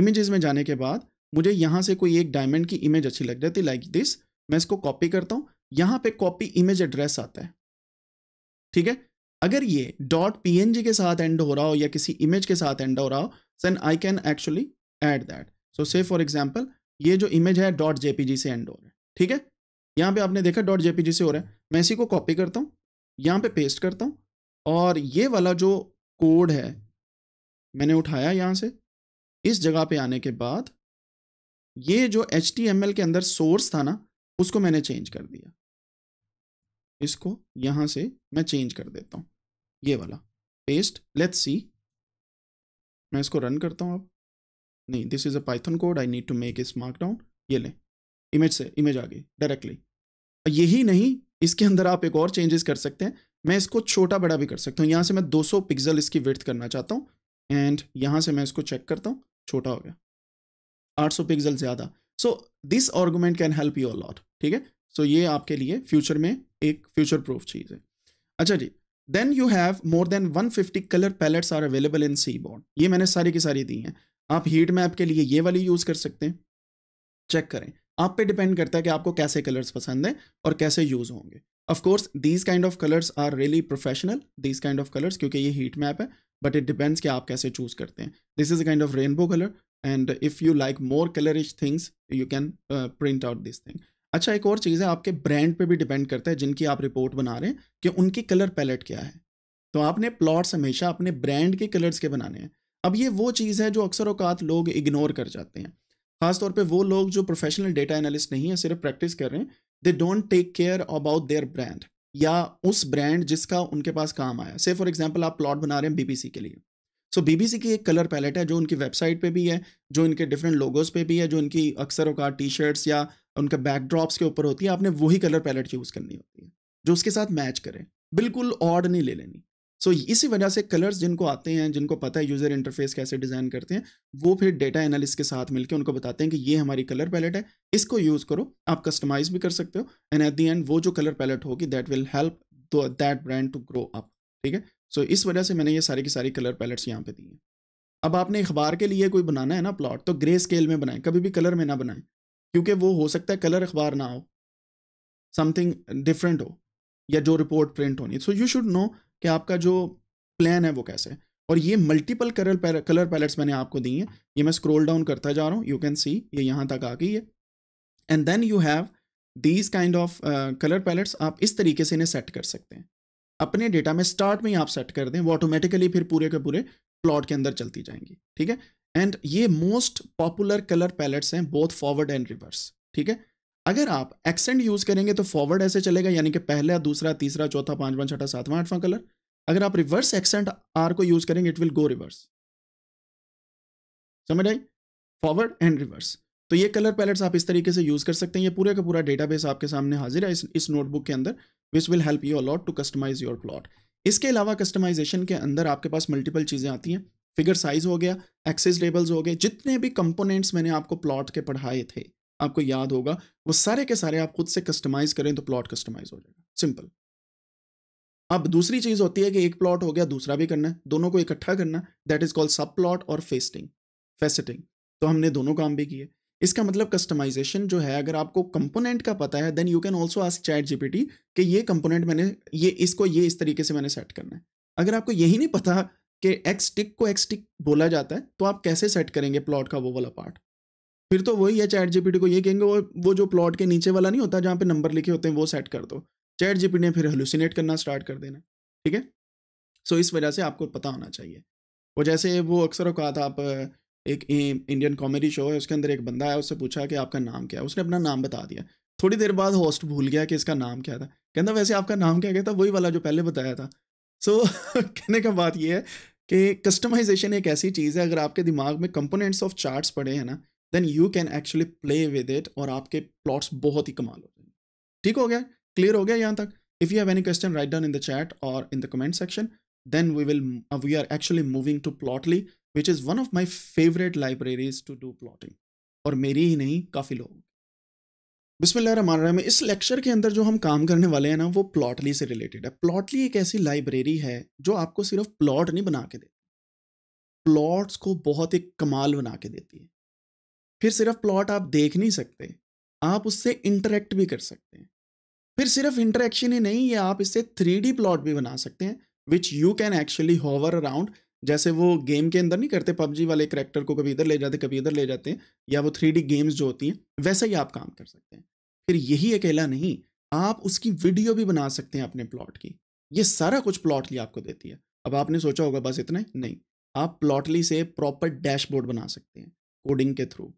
इमेज़ में जाने के बाद मुझे यहाँ से कोई एक डायमंड की इमेज अच्छी लग जाती लाइक दिस मैं इसको कॉपी करता हूँ यहां पे कॉपी इमेज एड्रेस आता है ठीक है अगर ये डॉट पी के साथ एंड हो रहा हो या किसी इमेज के साथ एंड हो रहा हो then I can actually add that so say for example ये जो इमेज है डॉट जेपीजी से एंड हो रहा है ठीक है यहाँ पे आपने देखा डॉट जेपीजी से हो रहा है मैं इसी को कॉपी करता हूँ यहाँ पे पेस्ट करता हूँ और ये वाला जो कोड है मैंने उठाया यहाँ से इस जगह पे आने के बाद ये जो एच के अंदर सोर्स था ना उसको मैंने चेंज कर दिया इसको यहां से मैं चेंज कर देता हूँ ये वाला पेस्ट लेट्स सी मैं इसको रन करता हूँ अब नहीं this is a python code I need to make इस मार्कडाउन ये लें इमेज से इमेज आ गई डायरेक्टली यही नहीं इसके अंदर आप एक और चेंजेस कर सकते हैं मैं इसको छोटा बड़ा भी कर सकता हूँ यहाँ से मैं 200 पिक्जल इसकी विर्थ करना चाहता हूँ एंड यहाँ से मैं इसको चेक करता हूँ छोटा हो गया 800 पिक्जल ज़्यादा so this argument can help you a lot ठीक है सो ये आपके लिए फ्यूचर में एक फ्यूचर प्रूफ चीज़ है अच्छा जी then you have more than 150 colour palettes are available in sea board ये मैंने सारी की सारी दी हैं आप हीट मैप के लिए ये वाली यूज़ कर सकते हैं चेक करें आप पे डिपेंड करता है कि आपको कैसे कलर्स पसंद हैं और कैसे यूज़ होंगे of course these kind of colours are really professional these kind of colours क्योंकि ये हीट मैप है बट इट डिपेंड्स कि आप कैसे चूज़ करते हैं this is a kind of rainbow colour and if you like more colourish things you can print out this thing अच्छा एक और चीज़ है आपके ब्रांड पे भी डिपेंड करता है जिनकी आप रिपोर्ट बना रहे हैं कि उनकी कलर पैलेट क्या है तो आपने प्लॉट्स हमेशा अपने ब्रांड के कलर्स के बनाने हैं अब ये वो चीज़ है जो अक्सर अवकात लोग इग्नोर कर जाते हैं खासतौर पर वो लोग जो प्रोफेशनल डेटा एनालिस्ट नहीं है सिर्फ प्रैक्टिस कर रहे हैं they don't take care about their brand या उस ब्रांड जिसका उनके पास काम आया से फॉर एग्जाम्पल आप प्लॉट बना रहे हैं बीबीसी के लिए सो so, बीबीसी की एक कलर पैलेट है जो उनकी वेबसाइट पे भी है जो इनके डिफरेंट लोगोज पे भी है जो इनकी अक्सर अवकात टी शर्ट्स या उनका बैकड्रॉप्स के ऊपर होती है आपने वही कलर पैलेट यूज़ करनी होती है जो उसके साथ मैच करे बिल्कुल ऑड नहीं ले लेनी सो so, इसी वजह से कलर्स जिनको आते हैं जिनको पता है यूज़र इंटरफेस कैसे डिज़ाइन करते हैं वो फिर डेटा एनालिस्ट के साथ मिलकर उनको बताते हैं कि ये हमारी कलर पैलेट है इसको यूज़ करो आप कस्टमाइज भी कर सकते हो एंड एट दी एंड वो जो कलर पैलेट होगी that will help that brand to grow up ठीक है सो इस वजह से मैंने ये सारी की सारी कलर पैलेट्स यहाँ पे दी हैं अब आपने अखबार के लिए कोई बनाना है ना प्लॉट तो ग्रे स्केल में बनाएं कभी भी कलर में ना बनाएं क्योंकि वो हो सकता है कलर अखबार ना हो समथिंग डिफरेंट हो या जो रिपोर्ट प्रिंट होनी सो यू शुड नो कि आपका जो प्लान है वो कैसे है और ये मल्टीपल कलर कलर पैलेट्स मैंने आपको दी हैं ये मैं स्क्रॉल डाउन करता जा रहा हूँ यू कैन सी ये यहाँ तक आ गई है and then you have these kind of colour palettes आप इस तरीके से इन्हें सेट कर सकते हैं अपने डेटा में स्टार्ट में ही आप सेट कर दें वो ऑटोमेटिकली फिर पूरे के पूरे प्लॉट के अंदर चलती जाएंगी ठीक है एंड ये मोस्ट पॉपुलर कलर पैलेट्स हैं बोथ फॉरवर्ड एंड रिवर्स ठीक है अगर आप एक्सेंट यूज करेंगे तो फॉरवर्ड ऐसे चलेगा यानी कि पहला दूसरा तीसरा चौथा पांचवा छठा सातवां आठवां कलर अगर आप रिवर्स एक्सेंट आर को यूज करेंगे इट विल गो रिवर्स समझ आई फॉरवर्ड एंड रिवर्स तो ये कलर पैलेट्स आप इस तरीके से यूज कर सकते हैं ये पूरे का पूरा डेटाबेस आपके सामने हाजिर है इस, इस नोटबुक के अंदर which will help you a lot to customize your plot इसके अलावा कस्टमाइजेशन के अंदर आपके पास मल्टीपल चीज़ें आती हैं फिगर साइज हो गया एक्सेस लेबल्स हो गए जितने भी कंपोनेंट्स मैंने आपको प्लॉट के पढ़ाए थे आपको याद होगा वो सारे के सारे आप खुद से कस्टमाइज करें तो प्लॉट कस्टमाइज हो जाएगा सिंपल अब दूसरी चीज होती है कि एक प्लॉट हो गया दूसरा भी करना है दोनों को इकट्ठा करना that is called sub plot और फेस्टिंग फेसेटिंग तो हमने दोनों काम भी किए इसका मतलब कस्टमाइजेशन जो है अगर आपको कंपोनेंट का पता है then you can also ask chat GPT कि ये कंपोनेंट मैंने ये इसको ये इस तरीके से मैंने सेट करना है अगर आपको यही नहीं पता कि एक्स टिक को एक्स टिक बोला जाता है तो आप कैसे सेट करेंगे प्लॉट का वो वाला पार्ट फिर तो वही है चैट जीपीटी को ये कहेंगे वो वो जो प्लॉट के नीचे वाला नहीं होता जहाँ पे नंबर लिखे होते हैं वो सेट कर दो चैट जीपीटी ने फिर हेलुसिनेट करना स्टार्ट कर देना ठीक है सो इस वजह से आपको पता होना चाहिए वो जैसे वो अक्सर कहा था आप एक इंडियन कॉमेडी शो है उसके अंदर एक बंदा है उससे पूछा कि आपका नाम क्या है उसने अपना नाम बता दिया थोड़ी देर बाद होस्ट भूल गया कि इसका नाम क्या था कहना वैसे आपका नाम क्या कहता वही वाला जो पहले बताया था सो so, [laughs] कहने का बात ये है कि कस्टमाइजेशन एक ऐसी चीज़ है अगर आपके दिमाग में कंपोनेंट्स ऑफ चार्ट्स पड़े हैं ना then you can actually play with it और आपके प्लॉट्स बहुत ही कमाल हो जाएंगे ठीक हो गया क्लियर हो गया यहाँ तक if you have any question write down in the chat और in the comment section then we will we are actually moving to Plotly which is one of my favourite libraries to do plotting और मेरी ही नहीं काफ़ी लोग बिस्मिल्लाह इस lecture के अंदर जो हम काम करने वाले हैं ना वो प्लॉटली से रिलेटेड है प्लॉटली एक ऐसी लाइब्रेरी है जो आपको सिर्फ प्लॉट नहीं बना के देती प्लॉट्स को बहुत एक कमाल बना के देती है फिर सिर्फ प्लॉट आप देख नहीं सकते आप उससे इंटरेक्ट भी कर सकते हैं फिर सिर्फ इंटरेक्शन ही नहीं है आप इससे थ्री प्लॉट भी बना सकते हैं which you can actually hover around जैसे वो गेम के अंदर नहीं करते पबजी वाले करेक्टर को कभी इधर ले जाते कभी इधर ले जाते हैं या वो थ्री गेम्स जो होती हैं वैसा ही आप काम कर सकते हैं फिर यही अकेला नहीं आप उसकी वीडियो भी बना सकते हैं अपने प्लॉट की ये सारा कुछ प्लॉटली आपको देती है अब आपने सोचा होगा बस इतना नहीं आप प्लॉटली से प्रॉपर डैशबोर्ड बना सकते हैं कोडिंग के थ्रू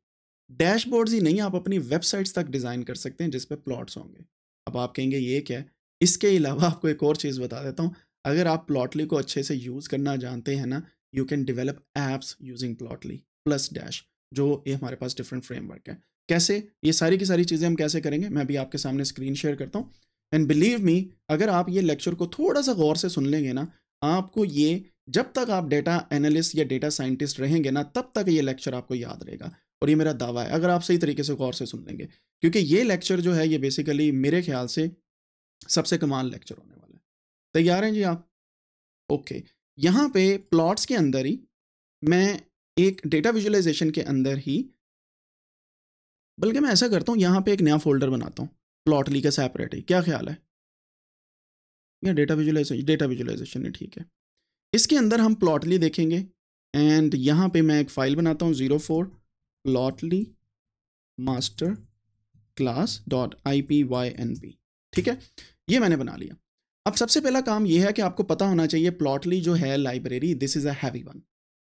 डैशबोर्ड्स ही नहीं आप अपनी वेबसाइट्स तक डिज़ाइन कर सकते हैं जिस पे प्लॉट्स होंगे अब आप कहेंगे ये क्या है इसके अलावा आपको एक और चीज़ बता देता हूँ अगर आप प्लॉटली को अच्छे से यूज़ करना जानते हैं ना you can develop apps using Plotly plus Dash जो ये हमारे पास डिफरेंट फ्रेमवर्क है कैसे ये सारी की सारी चीज़ें हम कैसे करेंगे मैं भी आपके सामने स्क्रीन शेयर करता हूँ एंड बिलीव मी अगर आप ये लेक्चर को थोड़ा सा गौर से सुन लेंगे ना आपको ये जब तक आप डेटा एनालिस्ट या डेटा साइंटिस्ट रहेंगे ना तब तक ये लेक्चर आपको याद रहेगा और ये मेरा दावा है अगर आप सही तरीके से गौर से सुन लेंगे क्योंकि ये लेक्चर जो है ये बेसिकली मेरे ख्याल से सबसे कमाल लेक्चर होने तैयार हैं जी आप ओके यहाँ पे प्लॉट्स के अंदर ही मैं एक डेटा विजुअलाइजेशन के अंदर ही बल्कि मैं ऐसा करता हूँ यहाँ पे एक नया फोल्डर बनाता हूँ प्लॉटली का सेपरेट ही क्या ख्याल है या डेटा विजुअलाइजेशन डेटा विजुअलाइजेशन है ठीक है इसके अंदर हम प्लॉटली देखेंगे एंड यहाँ पे मैं एक फ़ाइल बनाता हूँ zero four Plotly master class dot I P Y N B ठीक है ये मैंने बना लिया अब सबसे पहला काम यह है कि आपको पता होना चाहिए प्लॉटली जो है library this is a heavy one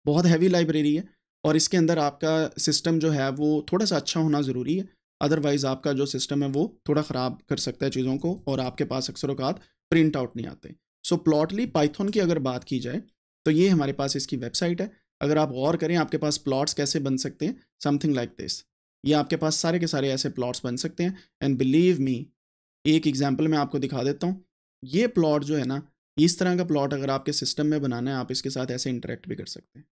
बहुत हैवी लाइब्रेरी है और इसके अंदर आपका सिस्टम जो है वो थोड़ा सा अच्छा होना ज़रूरी है अदरवाइज़ आपका जो सिस्टम है वो थोड़ा ख़राब कर सकता है चीज़ों को और आपके पास अक्सर अवकात प्रिंट आउट नहीं आते सो प्लॉटली पाइथन की अगर बात की जाए तो ये हमारे पास इसकी वेबसाइट है अगर आप गौर करें आपके पास प्लॉट्स कैसे बन सकते हैं समथिंग लाइक दिस ये आपके पास सारे के सारे ऐसे प्लॉट्स बन सकते हैं एंड बिलीव मी एक एग्जाम्पल मैं आपको दिखा देता हूँ ये प्लॉट जो है ना इस तरह का प्लॉट अगर आपके सिस्टम में बनाना है आप इसके साथ ऐसे इंटरेक्ट भी कर सकते हैं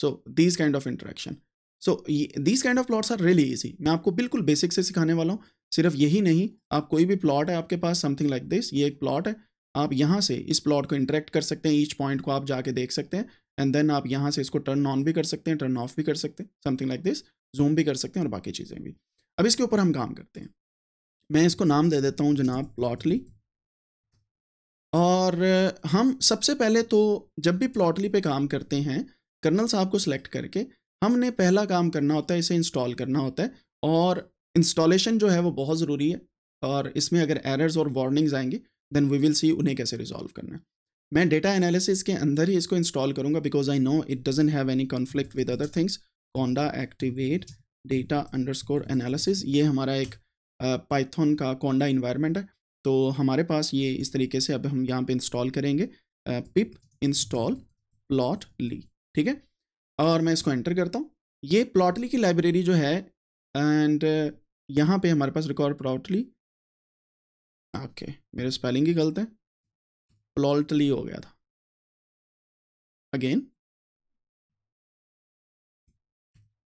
so these kind of interaction so these kind of plots are really easy मैं आपको बिल्कुल बेसिक से सिखाने वाला हूँ सिर्फ यही नहीं आप कोई भी प्लॉट है आपके पास समथिंग लाइक दिस ये एक प्लॉट है आप यहाँ से इस प्लॉट को इंटरेक्ट कर सकते हैं ईच पॉइंट को आप जाके देख सकते हैं एंड देन आप यहाँ से इसको टर्न ऑन भी कर सकते हैं टर्न ऑफ भी कर सकते हैं समथिंग लाइक दिस जूम भी कर सकते हैं और बाकी चीज़ें भी अब इसके ऊपर हम काम करते हैं मैं इसको नाम दे देता हूँ जनाब प्लॉटली और हम सबसे पहले तो जब भी प्लॉटली पे काम करते हैं कर्नल साहब को सिलेक्ट करके हमने पहला काम करना होता है इसे इंस्टॉल करना होता है और इंस्टॉलेशन जो है वो बहुत ज़रूरी है और इसमें अगर एरर्स और वार्निंग्स आएंगी देन वी विल सी उन्हें कैसे रिजॉल्व करना है मैं डेटा एनालिसिस के अंदर ही इसको इंस्टॉल करूँगा because I know it doesn't have any conflict with other things conda activate data underscore analysis ये हमारा एक पाइथन uh, का कॉन्डा इन्वायरमेंट है तो हमारे पास ये इस तरीके से अब हम यहाँ पे इंस्टॉल करेंगे पिप इंस्टॉल प्लॉटली ठीक है और मैं इसको एंटर करता हूँ ये प्लॉटली की लाइब्रेरी जो है एंड यहाँ पे हमारे पास रिकॉर्ड प्लॉटली ओके मेरे स्पेलिंग ही गलत है प्लॉटली हो गया था अगेन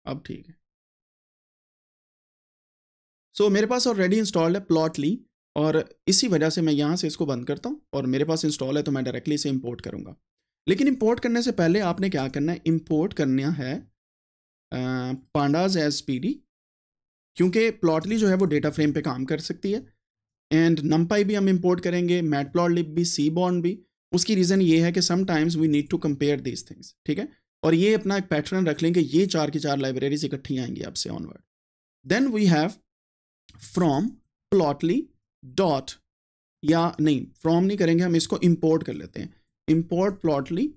अब ठीक है सो so, मेरे पास ऑलरेडी इंस्टॉल्ड है प्लॉटली और इसी वजह से मैं यहाँ से इसको बंद करता हूँ और मेरे पास इंस्टॉल है तो मैं डायरेक्टली इसे इम्पोर्ट करूँगा लेकिन इम्पोर्ट करने से पहले आपने क्या करना है इम्पोर्ट करना है पांडाज एज पी डी क्योंकि प्लॉटली जो है वो डेटा फ्रेम पे काम कर सकती है एंड नंपाई भी हम इम्पोर्ट करेंगे मैट प्लॉट लिप भी सी बॉन्ड भी उसकी रीज़न ये है कि sometimes we need to compare these things ठीक है और ये अपना एक पैटर्न रख लेंगे ये चार की चार लाइब्रेरीज इकट्ठी आएंगी आपसे onward then we have from Plotly dot या नहीं फ्रॉम नहीं करेंगे हम इसको इंपोर्ट कर लेते हैं import Plotly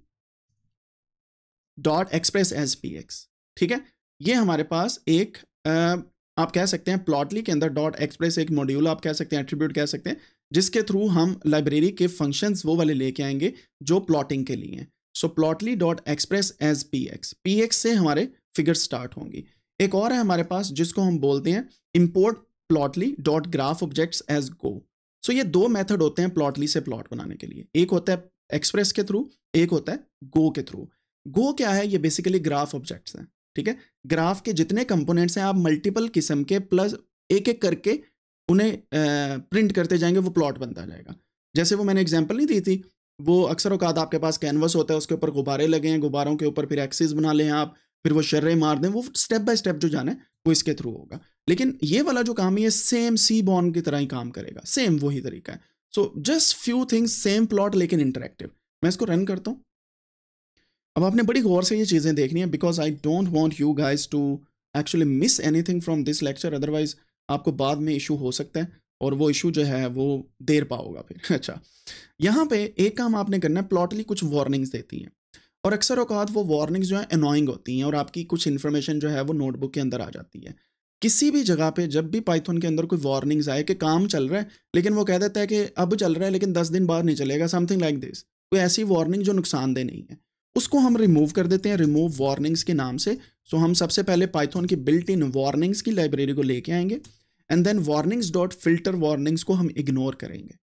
dot express as P X ठीक है ये हमारे पास एक आप कह सकते हैं प्लॉटली के अंदर डॉट एक्सप्रेस एक मॉड्यूल आप कह सकते हैं एट्रीब्यूट कह सकते हैं जिसके थ्रू हम लाइब्रेरी के फंक्शंस वो वाले लेके आएंगे जो प्लॉटिंग के लिए हैं so Plotly dot express as P X P X से हमारे फिगर स्टार्ट होंगी एक और है हमारे पास जिसको हम बोलते हैं import Plotly dot graph objects as go so ये दो मेथड होते हैं प्लॉटली से प्लॉट बनाने के लिए एक होता है एक्सप्रेस के थ्रू एक होता है गो के थ्रू गो क्या है ये बेसिकली ग्राफ ऑब्जेक्ट्स हैं ठीक है ग्राफ के जितने कंपोनेंट्स हैं आप मल्टीपल किस्म के प्लस एक एक करके उन्हें प्रिंट करते जाएंगे वो प्लॉट बनता जाएगा जैसे वो मैंने एग्जाम्पल नहीं दी थी वो अक्सर अवकात आपके पास कैनवस होता है उसके ऊपर गुब्बारे लगे हैं गुब्बारों के ऊपर फिर एक्सिस बना लें आप फिर वो शर्रे मार दें वो स्टेप बाय स्टेप जो जाना है वो इसके थ्रू होगा लेकिन ये वाला जो काम है ये सेम सी बॉर्न की तरह ही काम करेगा सेम वही तरीका है so just few things same plot लेकिन इंटरेक्टिव मैं इसको रन करता हूँ अब आपने बड़ी गौर से ये चीज़ें देखनी है because I don't want you guys to actually miss anything from this lecture otherwise आपको बाद में इशू हो सकता है और वो इशू जो है वो देर पाओगा फिर [laughs] अच्छा यहाँ पे एक काम आपने करना है प्लॉटली कुछ वार्निंग्स देती हैं और अक्सर अवकात वो वार्निंग्स जो है अनोइंग होती हैं और आपकी कुछ इन्फॉर्मेशन जो है वो नोटबुक के अंदर आ जाती है किसी भी जगह पे जब भी पाइथन के अंदर कोई वार्निंग्स आए कि काम चल रहा है लेकिन वो कह देता है कि अब चल रहा है लेकिन दस दिन बाद नहीं चलेगा समथिंग लाइक दिस कोई ऐसी वार्निंग जो नुकसानदेह नहीं है उसको हम रिमूव कर देते हैं रिमूव वार्निंग्स के नाम से सो हम सबसे पहले पाइथन की बिल्ट इन वार्निंग्स की लाइब्रेरी को लेके आएंगे and then warnings dot filter warnings को हम इग्नोर करेंगे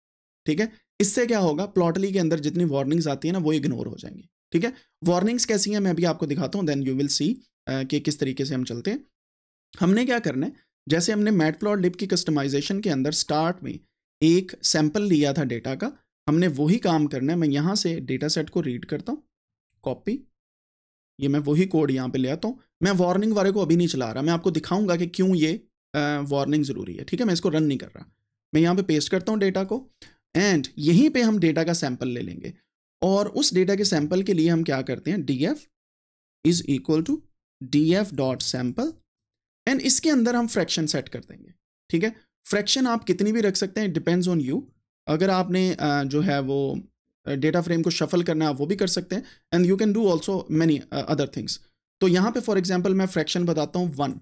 ठीक है इससे क्या होगा प्लॉटली के अंदर जितनी वार्निंग्स आती है ना वो इग्नोर हो जाएंगी ठीक है वार्निंग्स कैसी हैं मैं भी आपको दिखाता हूँ देन यू विल सी कि किस तरीके से हम चलते हैं हमने क्या करना है जैसे हमने मैटप्लॉट लिप की कस्टमाइजेशन के अंदर स्टार्ट में एक सैंपल लिया था डेटा का हमने वही काम करना है मैं यहाँ से डेटा सेट को रीड करता हूँ कॉपी ये मैं वही कोड यहाँ पे ले आता हूँ मैं वार्निंग वाले को अभी नहीं चला रहा मैं आपको दिखाऊंगा कि क्यों ये वार्निंग uh, ज़रूरी है ठीक है मैं इसको रन नहीं कर रहा मैं यहाँ पे पेस्ट करता हूँ डेटा को एंड यहीं पे हम डेटा का सैंपल ले लेंगे और उस डेटा के सैंपल के लिए हम क्या करते हैं D F is equal to D F dot sample and इसके अंदर हम फ्रैक्शन सेट कर देंगे ठीक है फ्रैक्शन आप कितनी भी रख सकते हैं डिपेंड्स ऑन यू अगर आपने जो है वो डेटा फ्रेम को शफल करना है वो भी कर सकते हैं and you can do also many other things तो यहाँ पे फॉर एग्जाम्पल मैं फ्रैक्शन बताता हूँ वन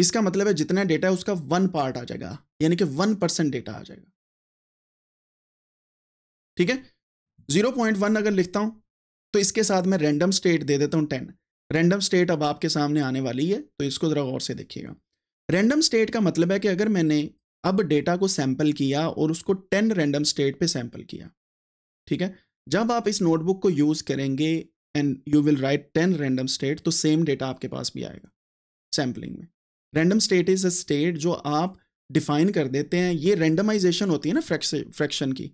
इसका मतलब है जितना डेटा है उसका वन पार्ट आ जाएगा यानी कि वन परसेंट डेटा आ जाएगा ठीक है जीरो पॉइंट वन अगर लिखता हूँ तो इसके साथ मैं रैंडम स्टेट दे देता हूँ टेन रैंडम स्टेट अब आपके सामने आने वाली है तो इसको ज़रा गौर से देखिएगा रैंडम स्टेट का मतलब है कि अगर मैंने अब डेटा को सैंपल किया और उसको टेन रैंडम स्टेट पे सैंपल किया ठीक है जब आप इस नोटबुक को यूज़ करेंगे and you will write ten random state तो सेम डेटा आपके पास भी आएगा सैम्पलिंग में random state is a state जो आप डिफाइन कर देते हैं ये रेंडमाइजेशन होती है ना फ्रैक्शन की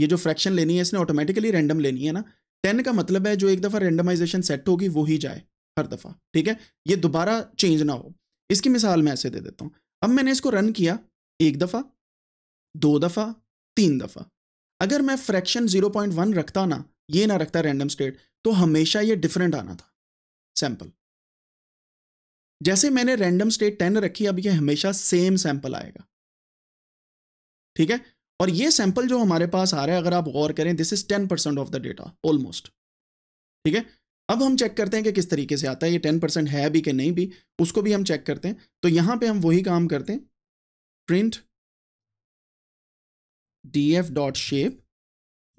ये जो फ्रैक्शन लेनी है इसने ऑटोमेटिकली रैंडम लेनी है ना टेन का मतलब है जो एक दफ़ा रेंडमाइजेशन सेट होगी वो ही जाए हर दफ़ा ठीक है ये दोबारा चेंज ना हो इसकी मिसाल मैं ऐसे दे देता हूँ अब मैंने इसको रन किया एक दफ़ा दो दफ़ा तीन दफ़ा अगर मैं फ्रैक्शन 0.1 रखता ना ये ना रखता रैंडम स्टेट तो हमेशा ये डिफरेंट आना था सैंपल जैसे मैंने रैंडम स्टेट 10 रखी अब ये हमेशा सेम सैंपल आएगा ठीक है और ये सैंपल जो हमारे पास आ रहा है अगर आप गौर करें this is ten percent of the data almost ठीक है अब हम चेक करते हैं कि किस तरीके से आता है ये टेन परसेंट है भी कि नहीं भी उसको भी हम चेक करते हैं तो यहां पे हम वही काम करते हैं print D F dot shape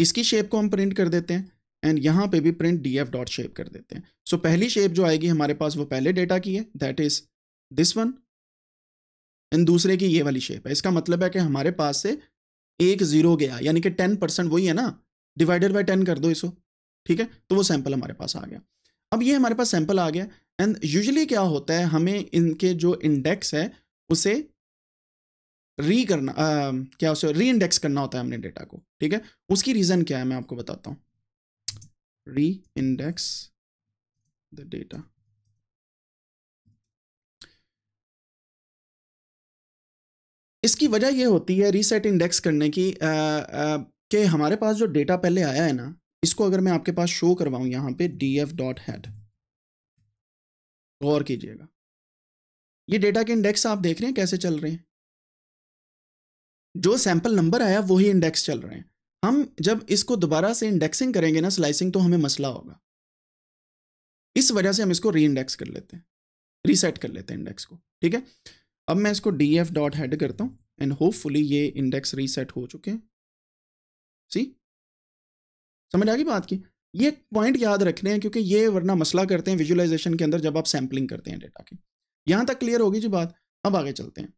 इसकी शेप को हम प्रिंट कर देते हैं एंड यहां पे भी print D F dot shape कर देते हैं सो so, पहली शेप जो आएगी हमारे पास वो पहले डेटा की है that is this one and दूसरे की ये वाली शेप है इसका मतलब है कि हमारे पास से एक जीरो गया यानी कि टेन परसेंट वही है ना डिवाइडेड बाय टेन कर दो इसको ठीक है तो वो सैंपल हमारे पास आ गया अब ये हमारे पास सैंपल आ गया एंड यूजली क्या होता है हमें इनके जो इंडेक्स है उसे री करना आ, क्या उसे री इंडेक्स करना होता है हमने डेटा को ठीक है उसकी रीज़न क्या है मैं आपको बताता हूँ री इंडेक्स द डेटा इसकी वजह यह होती है रीसेट इंडेक्स करने की कि हमारे पास जो डेटा पहले आया है ना इसको अगर मैं आपके पास शो करवाऊं यहाँ पे डी एफ डॉट हैड गौर कीजिएगा ये डेटा के इंडेक्स आप देख रहे हैं कैसे चल रहे हैं जो सैंपल नंबर आया वही इंडेक्स चल रहे हैं हम जब इसको दोबारा से इंडेक्सिंग करेंगे ना स्लाइसिंग तो हमें मसला होगा इस वजह से हम इसको री इंडेक्स कर लेते हैं रीसेट कर लेते हैं इंडेक्स को ठीक है अब मैं इसको डी एफ डॉट हेड करता हूँ एंड होपफुली ये इंडेक्स रीसेट हो चुके हैं सी समझ आ गई बात की ये पॉइंट याद रख रहे हैं क्योंकि ये वरना मसला करते हैं विजुअलाइजेशन के अंदर जब आप सैम्पलिंग करते हैं डेटा की यहाँ तक क्लियर होगी जी बात अब आगे चलते हैं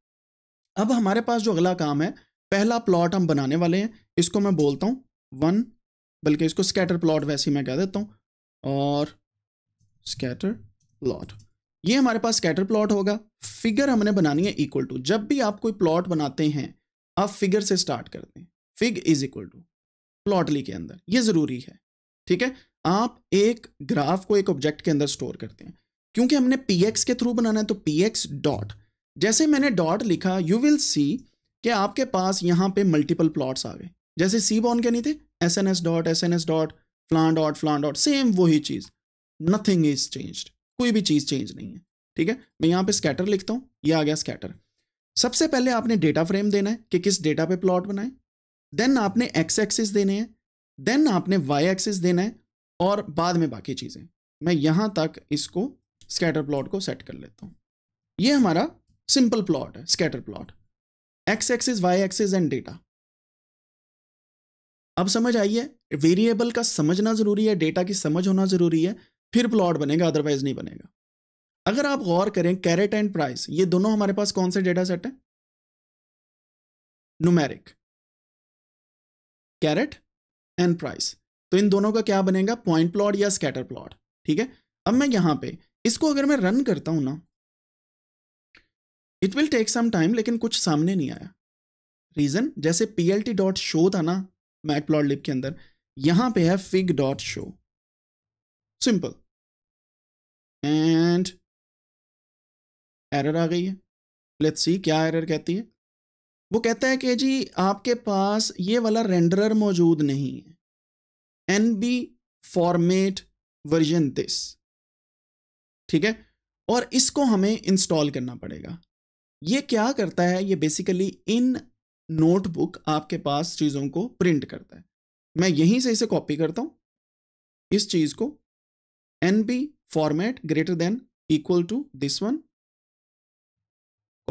अब हमारे पास जो अगला काम है पहला प्लॉट हम बनाने वाले हैं इसको मैं बोलता हूँ वन बल्कि इसको स्कैटर प्लॉट वैसे ही मैं कह देता हूँ और स्कैटर प्लॉट ये हमारे पास स्कैटर प्लॉट होगा फिगर हमने बनानी है इक्वल टू जब भी आप कोई प्लॉट बनाते हैं आप फिगर से स्टार्ट करते हैं fig is equal to Plotly के अंदर ये ज़रूरी है ठीक है आप एक ग्राफ को एक ऑब्जेक्ट के अंदर स्टोर करते हैं क्योंकि हमने पी एक्स के थ्रू बनाना है तो पी एक्स डॉट जैसे मैंने डॉट लिखा यू विल सी कि आपके पास यहाँ पे मल्टीपल प्लॉट्स आ गए जैसे सी बॉन के नहीं थे S N S dot S N S dot flan dot flan dot same वही चीज़ नथिंग इज चेंज्ड कोई भी चीज़ चेंज नहीं है ठीक है मैं यहां पे स्कैटर लिखता हूं ये आ गया स्कैटर सबसे पहले आपने डेटा फ्रेम देना है कि किस डेटा पे प्लॉट बनाए देन आपने एक्स एक्सिस देने हैं देन आपने वाई एक्सिस देना है और बाद में बाकी चीज़ें मैं यहां तक इसको स्कैटर प्लॉट को सेट कर लेता हूं ये हमारा सिंपल प्लॉट है scatter plot X axis Y axis and data अब समझ आइए वेरिएबल का समझना जरूरी है डेटा की समझ होना जरूरी है फिर प्लॉट बनेगा अदरवाइज नहीं बनेगा अगर आप गौर करें कैरेट एंड प्राइस ये दोनों हमारे पास कौन से डेटा सेट है नुमेरिक कैरेट एंड प्राइस तो इन दोनों का क्या बनेगा पॉइंट प्लॉट या स्कैटर प्लॉट ठीक है अब मैं यहां पे इसको अगर मैं रन करता हूं ना it will take some time लेकिन कुछ सामने नहीं आया रीजन जैसे पी डॉट शो था ना मैट प्लॉट लिप के अंदर यहां पे है fig dot show simple and error आ गई है लेट्स सी क्या एरर कहती है वो कहता है कि जी आपके पास ये वाला रेंडरर मौजूद नहीं है N B format version this ठीक है और इसको हमें इंस्टॉल करना पड़ेगा ये क्या करता है ये बेसिकली इन नोटबुक आपके पास चीज़ों को प्रिंट करता है मैं यहीं से इसे कॉपी करता हूँ इस चीज़ को N B format greater than equal to this one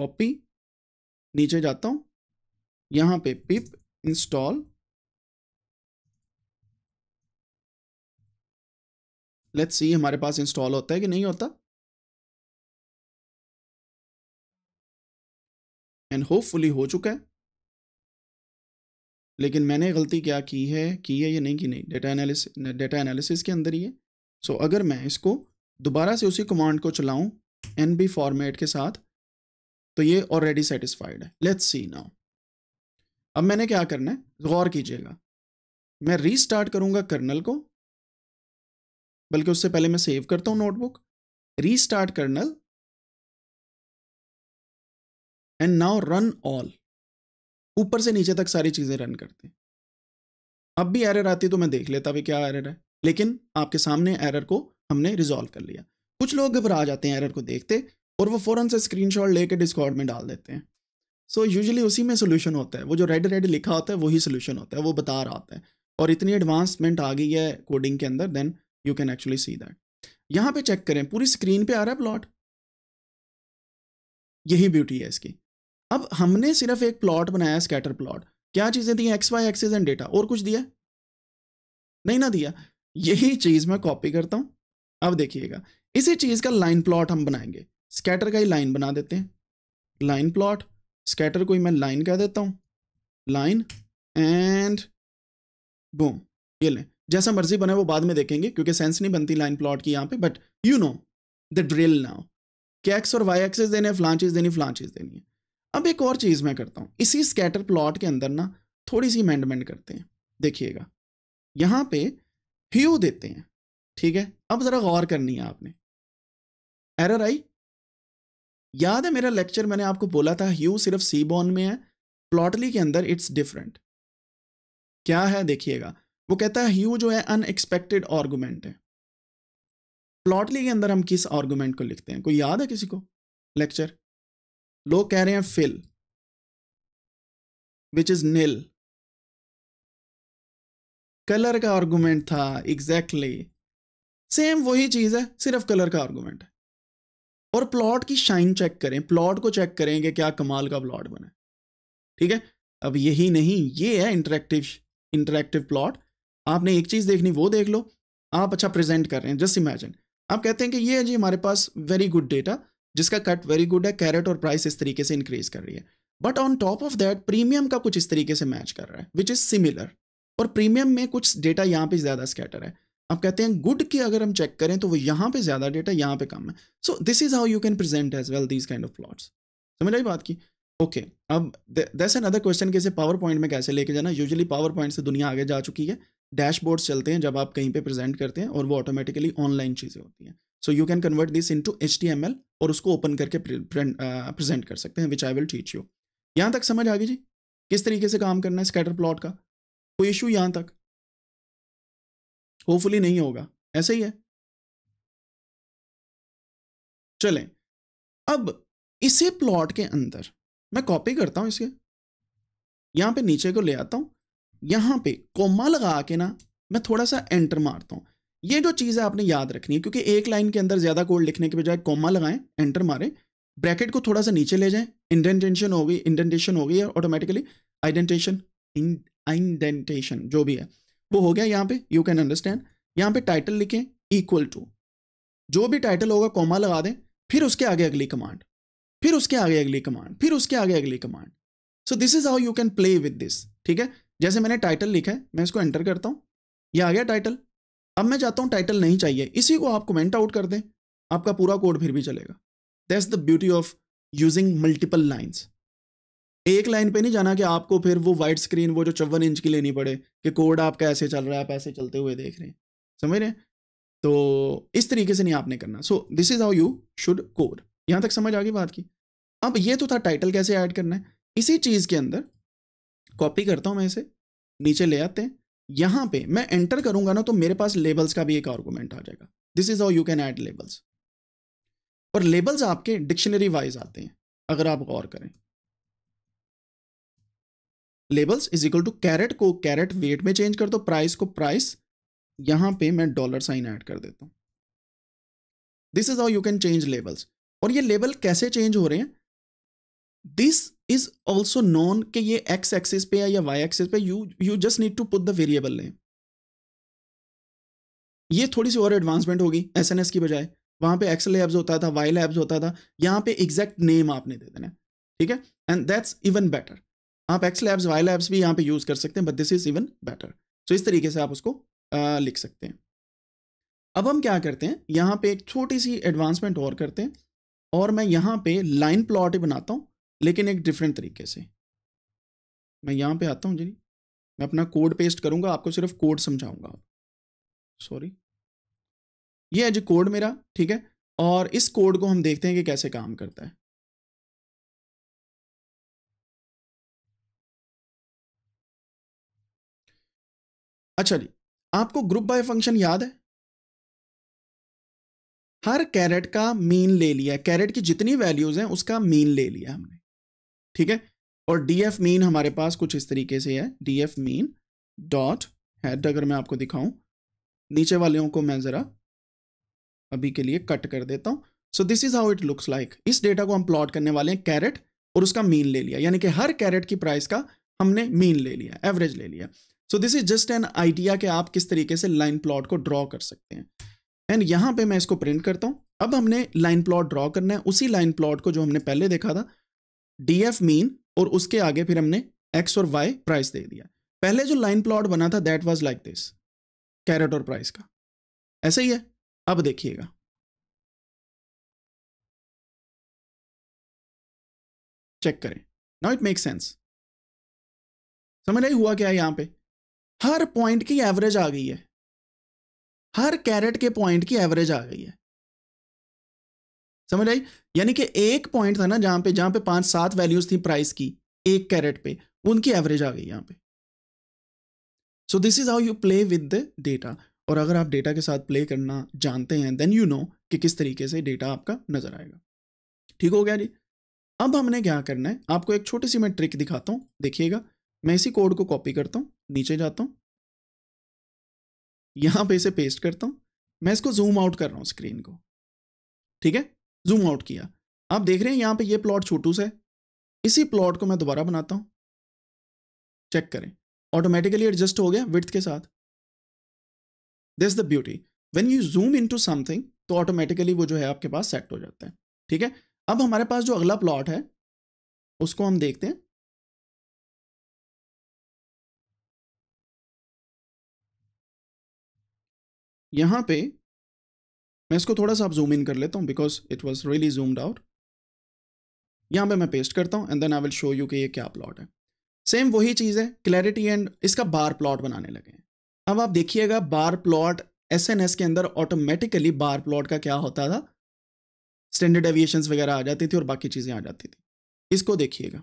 copy नीचे जाता हूं यहां पे pip install लेट्स see हमारे पास इंस्टॉल होता है कि नहीं होता एंड होपफुली हो चुका है लेकिन मैंने गलती क्या की है की है या नहीं की नहीं डेटा एनालिसिस डेटा एनालिसिस के अंदर ही है सो so, अगर मैं इसको दोबारा से उसी कमांड को चलाऊं एन बी फॉर्मेट के साथ तो ये ऑलरेडी सेटिस्फाइड है लेट्स सी नाउ अब मैंने क्या करना है गौर कीजिएगा मैं रीस्टार्ट करूंगा कर्नल को बल्कि उससे पहले मैं सेव करता हूं notebook restart kernel and now run all ऊपर से नीचे तक सारी चीजें रन करते अब भी एरर आती तो मैं देख लेता भी क्या एरर है लेकिन आपके सामने एरर को हमने रिजॉल्व कर लिया कुछ लोग घबरा जाते हैं एरर को देखते और वो फ़ौरन से स्क्रीनशॉट लेके डिस्कॉर्ड में डाल देते हैं सो so, यूजुअली उसी में सोल्यूशन होता है वो जो रेड रेड लिखा होता है वही सोल्यूशन होता है वो बता रहा होता है और इतनी एडवांसमेंट आ गई है कोडिंग के अंदर then you can actually see that यहाँ पे चेक करें पूरी स्क्रीन पे आ रहा है प्लॉट यही ब्यूटी है इसकी अब हमने सिर्फ एक प्लॉट बनाया स्कैटर प्लॉट क्या चीज़ें दी X Y axes and data और कुछ दिया नहीं ना दिया यही चीज़ मैं कॉपी करता हूँ अब देखिएगा इसी चीज का लाइन प्लॉट हम बनाएंगे स्कैटर का ही लाइन बना देते हैं लाइन प्लॉट स्कैटर को ही मैं लाइन कह देता हूं लाइन एंड बूम ये लें जैसा मर्जी बने वो बाद में देखेंगे क्योंकि सेंस नहीं बनती लाइन प्लॉट की यहां पे but you know the drill now क्या एक्स और वाई एक्सेस देने हैं चीज़ देनी फ्लान चीज़ देनी है अब एक और चीज़ मैं करता हूं इसी स्कैटर प्लॉट के अंदर ना थोड़ी सी अमेंडमेंट करते हैं देखिएगा यहां पे ह्यू देते हैं ठीक है अब जरा गौर करनी है आपने एरर आई याद है मेरा लेक्चर मैंने आपको बोला था ह्यू सिर्फ सी बॉन में है प्लॉटली के अंदर इट्स डिफरेंट क्या है देखिएगा वो कहता है ह्यू जो है अनएक्सपेक्टेड ऑर्गूमेंट है प्लॉटली के अंदर हम किस आर्गूमेंट को लिखते हैं कोई याद है किसी को लेक्चर लोग कह रहे हैं fill which is nil colour का आर्गूमेंट था एग्जैक्टली exactly. सेम वही चीज़ है सिर्फ कलर का आर्गूमेंट है और प्लॉट की शाइन चेक करें प्लॉट को चेक करें कि क्या कमाल का प्लॉट बना ठीक है अब यही नहीं ये है इंटरेक्टिव इंटरेक्टिव प्लॉट आपने एक चीज़ देखनी वो देख लो आप अच्छा प्रेजेंट कर रहे हैं जस्ट इमेजिन आप कहते हैं कि ये है जी हमारे पास वेरी गुड डेटा जिसका कट वेरी गुड है कैरेट और प्राइस इस तरीके से इंक्रीज कर रही है but on top of that premium का कुछ इस तरीके से मैच कर रहा है विच इज़ सिमिलर और प्रीमियम में कुछ डेटा यहाँ पे ज़्यादा स्कैटर है आप कहते हैं गुड की अगर हम चेक करें तो वो यहाँ पे ज़्यादा डेटा यहाँ पे कम है so this is how you can present as well these kind of plots समझ आई बात की ओके okay, अब दैस एन अदर क्वेश्चन कैसे पावर पॉइंट में कैसे लेके जाना यूजली पावर पॉइंट से दुनिया आगे जा चुकी है डैशबोर्ड्स चलते हैं जब आप कहीं पे प्रेजेंट करते हैं और वो ऑटोमेटिकली ऑनलाइन चीज़ें होती हैं so you can convert this into HTML और उसको ओपन करके प्रेजेंट uh, कर सकते हैं which I will teach you यहाँ तक समझ आ गई जी किस तरीके से काम करना है स्कैटर प्लॉट का कोई इशू यहाँ तक होपफुली नहीं होगा ऐसा ही है चलें अब इसे प्लॉट के अंदर मैं कॉपी करता हूं इसके यहां पे नीचे को ले आता हूं यहां पे कोमा लगा के ना मैं थोड़ा सा एंटर मारता हूं ये जो चीज़ है आपने याद रखनी है क्योंकि एक लाइन के अंदर ज़्यादा कोड लिखने के बजाय कोमा लगाएं एंटर मारें ब्रैकेट को थोड़ा सा नीचे ले जाएं इंडेंटेशन हो गई इंडेंटेशन हो गई है ऑटोमेटिकली आइडेंटेशन इंडेंटेशन जो भी है वो हो गया यहाँ पे यू कैन अंडरस्टैंड यहाँ पे टाइटल लिखें इक्वल टू जो भी टाइटल होगा कॉमा लगा दें फिर उसके आगे अगली कमांड फिर उसके आगे अगली कमांड फिर उसके आगे अगली command so this is how you can play with this ठीक है जैसे मैंने टाइटल लिखा है मैं इसको एंटर करता हूँ ये आ गया टाइटल अब मैं चाहता हूँ टाइटल नहीं चाहिए इसी को आप कमेंट आउट कर दें आपका पूरा कोड फिर भी चलेगा that's the beauty of using multiple lines एक लाइन पे नहीं जाना कि आपको फिर वो वाइट स्क्रीन वो जो चौवन इंच की लेनी पड़े कि कोड आपका ऐसे चल रहा है आप ऐसे चलते हुए देख रहे हैं समझ रहे हैं तो इस तरीके से नहीं आपने करना so this is how you should code यहाँ तक समझ आ गई बात की अब ये तो था टाइटल कैसे ऐड करना है इसी चीज़ के अंदर कॉपी करता हूँ मैं इसे नीचे ले आते हैं यहाँ पे मैं एंटर करूंगा ना तो मेरे पास लेबल्स का भी एक आर्गूमेंट आ जाएगा this is how you can add labels और लेबल्स आपके डिक्शनरी वाइज आते हैं अगर आप गौर करें labels is equal to carat को कैरेट वेट में चेंज कर दो प्राइस को प्राइस यहां पे मैं डॉलर साइन ऐड कर देता हूं this is how you can change labels और ये लेबल कैसे चेंज हो रहे हैं दिस इज ऑल्सो नॉन के ये एक्स एक्सिस पे है या वाई एक्सिस पे you you just need to put the variable name ये थोड़ी सी और एडवांसमेंट होगी एस एन एस की बजाय वहां पे एक्स लैब्स होता था वाई लैब्स होता था यहां पे एग्जैक्ट नेम आपने दे देना ठीक है एंड दैट्स इवन बेटर आप एक्स लैब्स वाई लैब्स भी यहाँ पे यूज़ कर सकते हैं but this is even better so इस तरीके से आप उसको आ, लिख सकते हैं अब हम क्या करते हैं यहाँ पे एक छोटी सी एडवांसमेंट और करते हैं और मैं यहाँ पे लाइन प्लॉट ही बनाता हूँ लेकिन एक डिफरेंट तरीके से मैं यहाँ पे आता हूँ जी मैं अपना कोड पेस्ट करूँगा आपको सिर्फ कोड समझाऊंगा सॉरी ये है जी कोड मेरा ठीक है और इस कोड को हम देखते हैं कि कैसे काम करता है अच्छा जी आपको ग्रुप बाय फंक्शन याद है हर कैरेट का मीन ले लिया कैरेट की जितनी वैल्यूज हैं उसका मीन ले लिया हमने ठीक है और डी एफ मीन हमारे पास कुछ इस तरीके से है D F mean dot head अगर मैं आपको दिखाऊं नीचे वालों को मैं ज़रा अभी के लिए कट कर देता हूं so this is how it looks like इस डेटा को हम प्लॉट करने वाले हैं कैरेट और उसका मीन ले लिया यानी कि हर कैरेट की प्राइस का हमने मीन ले लिया एवरेज ले लिया so this is just an idea कि आप किस तरीके से लाइन प्लॉट को ड्रॉ कर सकते हैं एंड यहाँ पे मैं इसको प्रिंट करता हूँ अब हमने लाइन प्लॉट ड्रॉ करना है उसी लाइन प्लॉट को जो हमने पहले देखा था डी एफ मीन और उसके आगे फिर हमने एक्स और वाई प्राइस दे दिया पहले जो लाइन प्लॉट बना था that was like this carat और प्राइस का ऐसा ही है अब देखिएगा चेक करें नाउ इट मेक सेंस समझ नहीं हुआ क्या है यहां पे हर पॉइंट की एवरेज आ गई है हर कैरेट के पॉइंट की एवरेज आ गई है समझ आई यानी कि एक पॉइंट था ना जहां पे जहां पे पांच सात वैल्यूज थी प्राइस की एक कैरेट पे उनकी एवरेज आ गई यहां पे so this is how you play with the data और अगर आप डेटा के साथ प्ले करना जानते हैं देन यू नो कि किस तरीके से डेटा आपका नजर आएगा ठीक हो गया जी अब हमने क्या करना है आपको एक छोटी सी मैं ट्रिक दिखाता हूं देखिएगा मैं इसी कोड को कॉपी करता हूँ नीचे जाता हूँ यहाँ पे इसे पेस्ट करता हूँ मैं इसको जूम आउट कर रहा हूँ स्क्रीन को ठीक है जूम आउट किया आप देख रहे हैं यहाँ पे ये प्लॉट छोटू से इसी प्लॉट को मैं दोबारा बनाता हूँ चेक करें ऑटोमेटिकली एडजस्ट हो गया विथ के साथ this the beauty when you zoom in to something तो ऑटोमेटिकली वो जो है आपके पास सेट हो जाता है ठीक है अब हमारे पास जो अगला प्लॉट है उसको हम देखते हैं यहाँ पे मैं इसको थोड़ा सा आप जूम इन कर लेता हूँ because it was really zoomed out यहाँ पे मैं पेस्ट करता हूँ and then I will show you कि ये क्या प्लॉट है सेम वही चीज़ है क्लैरिटी एंड इसका बार प्लॉट बनाने लगे हैं अब आप देखिएगा bar plot S N S के अंदर ऑटोमेटिकली बार प्लॉट का क्या होता था स्टैंडर्ड एविएशन वगैरह आ जाती थी और बाकी चीज़ें आ जाती थी इसको देखिएगा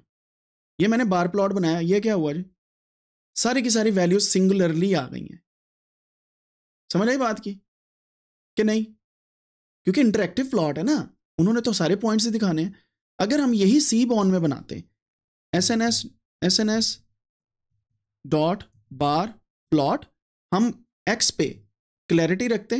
ये मैंने बार प्लॉट बनाया ये क्या हुआ जी सारी की सारी वैल्यूज सिंगुलरली आ गई हैं समझ आई बात की कि नहीं क्योंकि इंटरेक्टिव प्लॉट है ना उन्होंने तो सारे पॉइंट्स ही दिखाने हैं अगर हम यही सी बॉन में बनाते S N S S N S dot bar plot हम एक्स पे क्लैरिटी रखते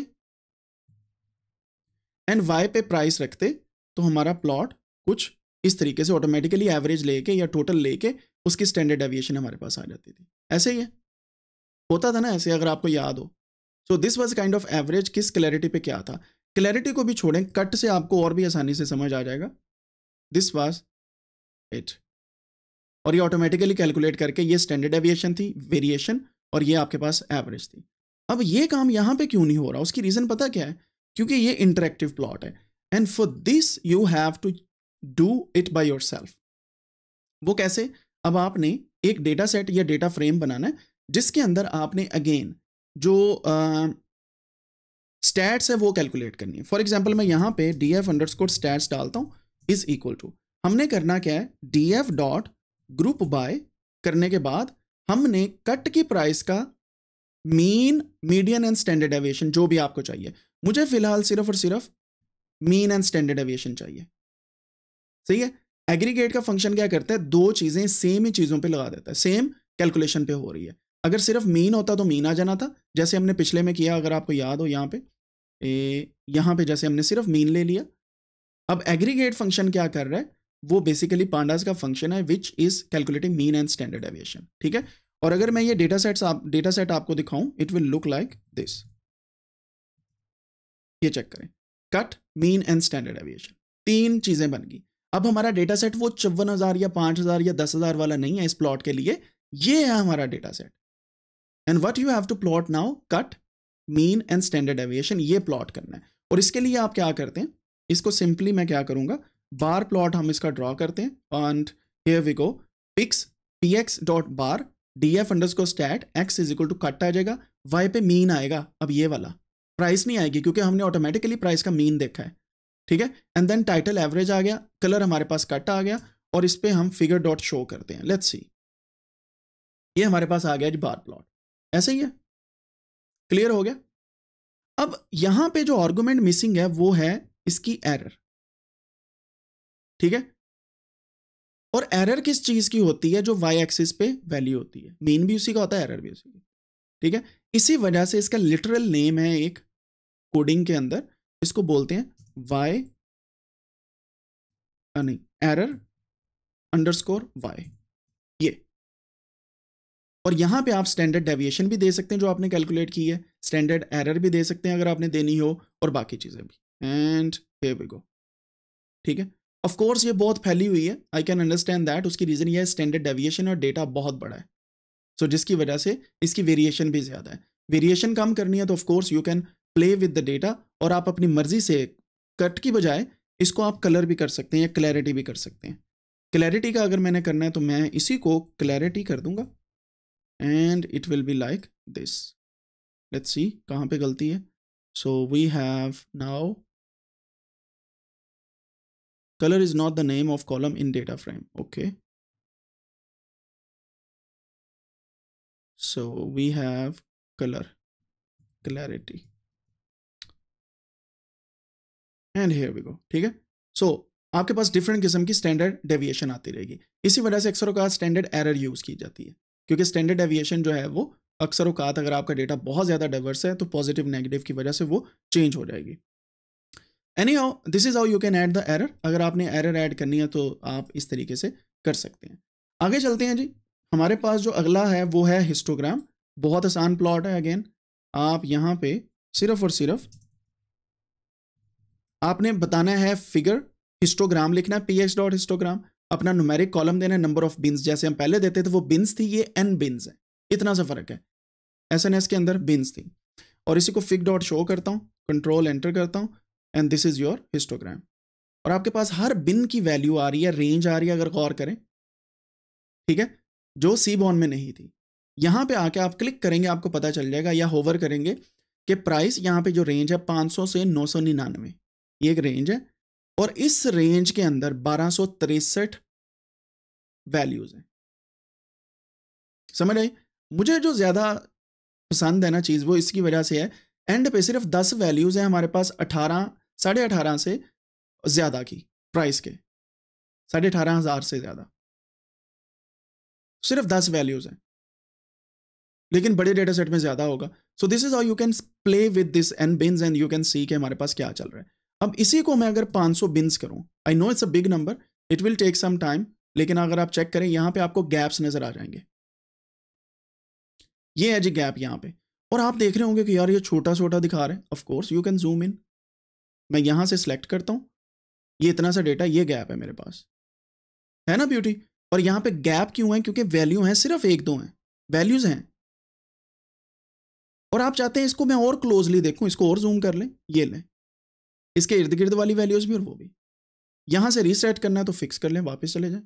एंड वाई पे प्राइस रखते तो हमारा प्लॉट कुछ इस तरीके से ऑटोमेटिकली एवरेज लेके या टोटल लेके उसकी स्टैंडर्ड एविएशन हमारे पास आ जाती थी ऐसे ही है होता था ना ऐसे अगर आपको याद हो so this was kind of average किस क्लैरिटी पे क्या था क्लैरिटी को भी छोड़ें कट से आपको और भी आसानी से समझ आ जाएगा दिस वॉज इट और ये ऑटोमेटिकली कैलकुलेट करके ये स्टैंडर्ड एविएशन थी वेरिएशन और ये आपके पास एवरेज थी अब ये काम यहाँ पे क्यों नहीं हो रहा उसकी रीज़न पता क्या है क्योंकि ये इंटरेक्टिव प्लॉट है and for this you have to do it by yourself वो कैसे अब आपने एक डेटा सेट या डेटा फ्रेम बनाना है जिसके अंदर आपने अगेन जो स्टैट्स uh, है वो कैलकुलेट करनी है फॉर एग्जाम्पल मैं यहाँ पे D F underscore stats डालता हूँ इज इक्वल टू हमने करना क्या है D F dot group by करने के बाद हमने कट की प्राइस का mean median and standard deviation जो भी आपको चाहिए मुझे फिलहाल सिर्फ और सिर्फ मीन एंड स्टैंडर्ड एविएशन चाहिए सही है एग्रीगेट का फंक्शन क्या करता है दो चीजें सेम ही चीजों पे लगा देता है सेम कैलकुलेशन पे हो रही है अगर सिर्फ मीन होता तो मीन आ जाना था जैसे हमने पिछले में किया अगर आपको याद हो यहाँ पे ए, यहाँ पे जैसे हमने सिर्फ मीन ले लिया अब एग्रीगेट फंक्शन क्या कर रहा है वो बेसिकली पांडास का फंक्शन है which is calculating mean and standard deviation ठीक है और अगर मैं ये डेटा सेट्स आप डेटा सेट आपको दिखाऊं it will look like this ये चेक करें cut mean and standard deviation तीन चीजें बन गई अब हमारा डेटा सेट वो चौवन हजार या पांच हजार या दस हजार वाला नहीं है इस प्लॉट के लिए ये है हमारा data set and what you have to plot now cut mean and standard deviation ये प्लॉट करना है और इसके लिए आप क्या करते हैं इसको सिंपली मैं क्या करूंगा बार प्लॉट हम इसका ड्रॉ करते हैं and here we go pix P x dot bar D F अंडर्स को stat X is equal to cut आ जाएगा वाई पे मीन आएगा अब ये वाला प्राइस नहीं आएगी क्योंकि हमने ऑटोमेटिकली प्राइस का मीन देखा है ठीक है एंड देन टाइटल एवरेज आ गया कलर हमारे पास कट आ गया और इस पर हम फिगर डॉट शो करते हैं लेट्स सी ये हमारे पास आ गया जी बार प्लॉट ऐसे ही है क्लियर हो गया अब यहां पे जो आर्गुमेंट मिसिंग है वो है इसकी एरर ठीक है और एरर किस चीज की होती है जो वाई एक्सिस पे वैल्यू होती है मेन भी उसी का होता है एरर भी उसी का ठीक है इसी वजह से इसका लिटरल नेम है एक कोडिंग के अंदर इसको बोलते हैं वाई नहीं एरर अंडरस्कोर वाई ये और यहाँ पे आप स्टैंडर्ड डेविएशन भी दे सकते हैं जो आपने कैलकुलेट की है स्टैंडर्ड एरर भी दे सकते हैं अगर आपने देनी हो और बाकी चीज़ें भी एंड हे वी गो ठीक है ऑफ कोर्स ये बहुत फैली हुई है आई कैन अंडरस्टैंड दैट उसकी रीज़न ये है स्टैंडर्ड डेविएशन और डेटा बहुत बड़ा है सो so, जिसकी वजह से इसकी वेरिएशन भी ज़्यादा है वेरिएशन कम करनी है तो of course you can play with the data और आप अपनी मर्जी से कट की बजाय इसको आप कलर भी कर सकते हैं या क्लैरिटी भी कर सकते हैं क्लैरिटी का अगर मैंने करना है तो मैं इसी को क्लैरिटी कर दूंगा and it will be like this let's see kahan pe galti hai so we have now color is not the name of column in data frame okay so we have color clarity and here we go ठीक है so so, आपके पास different किस्म की standard deviation आती रहेगी इसी वजह से अक्सर का स्टैंडर्ड एरर यूज की जाती है क्योंकि स्टैंडर्ड एविएशन जो है वो अक्सर अवकात अगर आपका डेटा बहुत ज़्यादा डाइवर्स है तो पॉजिटिव नेगेटिव की वजह से वो चेंज हो जाएगी anyhow this is how you can add the error अगर आपने एरर ऐड करनी है तो आप इस तरीके से कर सकते हैं आगे चलते हैं जी हमारे पास जो अगला है वो है हिस्टोग्राम बहुत आसान प्लॉट है अगेन आप यहाँ पे सिर्फ और सिर्फ आपने बताना है फिगर हिस्टोग्राम लिखना है पी एच डॉट हिस्टोग्राम अपना नुमेरिक कॉलम देना है नंबर ऑफ बिन्स जैसे हम पहले देते थे वो बिन्स थी ये एन बिन्स है इतना सा फर्क है एस एन एस के अंदर बिन्स थी और इसी को फिक डॉट शो करता हूँ कंट्रोल एंटर करता हूँ and this is your histogram और आपके पास हर बिन की वैल्यू आ रही है रेंज आ रही है अगर गौर करें ठीक है जो सी बॉन में नहीं थी यहाँ पे आके आप क्लिक करेंगे आपको पता चल जाएगा या होवर करेंगे कि प्राइस यहाँ पे जो रेंज है 500 से नौ सौ निन्यानवे ये एक रेंज है और इस रेंज के अंदर बारह वैल्यूज हैं समझ आई मुझे जो ज़्यादा पसंद है ना चीज़ वो इसकी वजह से है एंड पे सिर्फ दस वैल्यूज़ हैं हमारे पास अठारह साढ़े अठारह से ज़्यादा की प्राइस के साढ़े अठारह हज़ार से ज़्यादा सिर्फ दस वैल्यूज़ हैं लेकिन बड़े डेटा सेट में ज़्यादा होगा so this is how you can play with this and bins and you can see के हमारे पास क्या चल रहा है अब इसी को मैं अगर 500 बिन्स करूं I know it's a big number it will take some time लेकिन अगर आप चेक करें यहां पे आपको गैप्स नजर आ जाएंगे ये है जी गैप यहां पे और आप देख रहे होंगे कि यार ये छोटा छोटा दिखा रहे हैं of course you can zoom in मैं यहां से सिलेक्ट करता हूं ये इतना सा डेटा ये गैप है मेरे पास है ना ब्यूटी और यहां पे गैप क्यों है क्योंकि वैल्यू है सिर्फ एक दो हैं वैल्यूज हैं और आप चाहते हैं इसको मैं और क्लोजली देखूं इसको और जूम कर लें ये लें इसके इर्द गिर्द वाली वैल्यूज भी और वो भी यहाँ से रीसेट करना है तो फिक्स कर लें वापस चले जाएं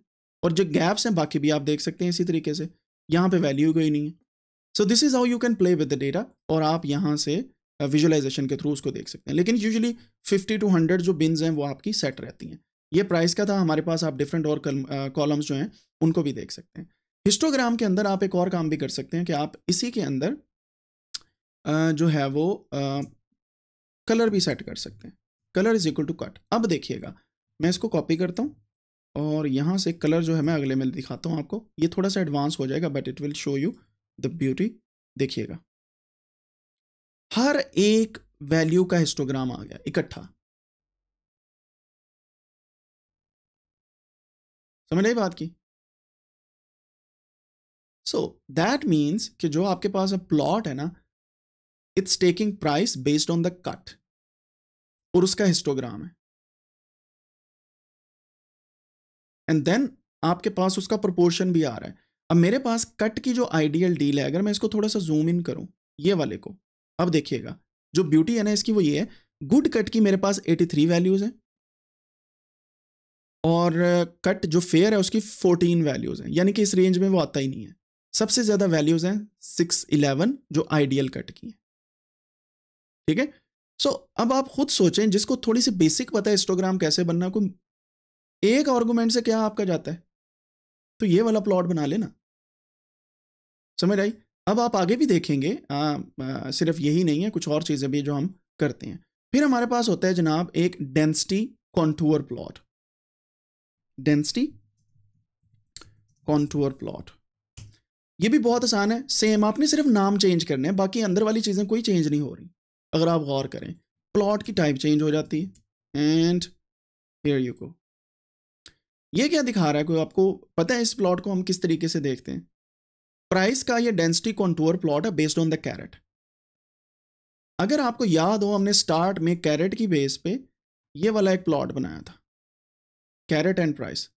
और जो गैप्स हैं बाकी भी आप देख सकते हैं इसी तरीके से यहाँ पे वैल्यू कोई नहीं है so this is how you can play with the data और आप यहाँ से विजुअलाइजेशन uh, के थ्रू उसको देख सकते हैं लेकिन यूजली फिफ्टी टू हंड्रेड जो बिन्स हैं वो आपकी सेट रहती हैं ये प्राइस का था हमारे पास आप डिफरेंट और कॉलम्स uh, जो हैं उनको भी देख सकते हैं हिस्टोग्राम के अंदर आप एक और काम भी कर सकते हैं कि आप इसी के अंदर uh, जो है वो कलर भी सेट कर सकते हैं colour is equal to cut अब देखिएगा मैं इसको कॉपी करता हूँ और यहाँ से कलर जो है मैं अगले में दिखाता हूँ आपको ये थोड़ा सा एडवांस हो जाएगा but it will show you the beauty देखिएगा हर एक वैल्यू का हिस्टोग्राम आ गया इकट्ठा समझ आई बात की सो दैट मीन्स कि जो आपके पास अब प्लॉट है ना it's taking price based on the cut और उसका हिस्टोग्राम है एंड देन आपके पास उसका प्रोपोर्शन भी आ रहा है अब मेरे पास कट की जो आइडियल डील है अगर मैं इसको थोड़ा सा जूम इन करूं ये वाले को अब देखिएगा जो ब्यूटी है ना इसकी वो ये है गुड कट की मेरे पास 83 वैल्यूज हैं और कट जो फेयर है उसकी 14 वैल्यूज हैं यानी कि इस रेंज में वो आता ही नहीं है सबसे ज्यादा वैल्यूज हैं 611 जो आइडियल कट की है ठीक है सो so, अब आप खुद सोचें जिसको थोड़ी सी बेसिक पता है हिस्टोग्राम कैसे बनना को एक आर्गूमेंट से क्या आपका जाता है तो ये वाला प्लॉट बना लेना समझ आई अब आप आगे भी देखेंगे आ, आ, सिर्फ यही नहीं है कुछ और चीज़ें भी जो हम करते हैं फिर हमारे पास होता है जनाब एक density contour plot density contour plot ये भी बहुत आसान है सेम आपने सिर्फ नाम चेंज करने हैं बाकी अंदर वाली चीज़ें कोई चेंज नहीं हो रही अगर आप गौर करें प्लॉट की टाइप चेंज हो जाती है एंड हेयर यू को ये क्या दिखा रहा है कोई आपको पता है इस प्लॉट को हम किस तरीके से देखते हैं प्राइस का ये डेंसिटी कॉन्टूर प्लॉट है बेस्ड ऑन द कैरेट अगर आपको याद हो हमने स्टार्ट में कैरेट की बेस पे ये वाला एक प्लॉट बनाया था कैरेट एंड प्राइस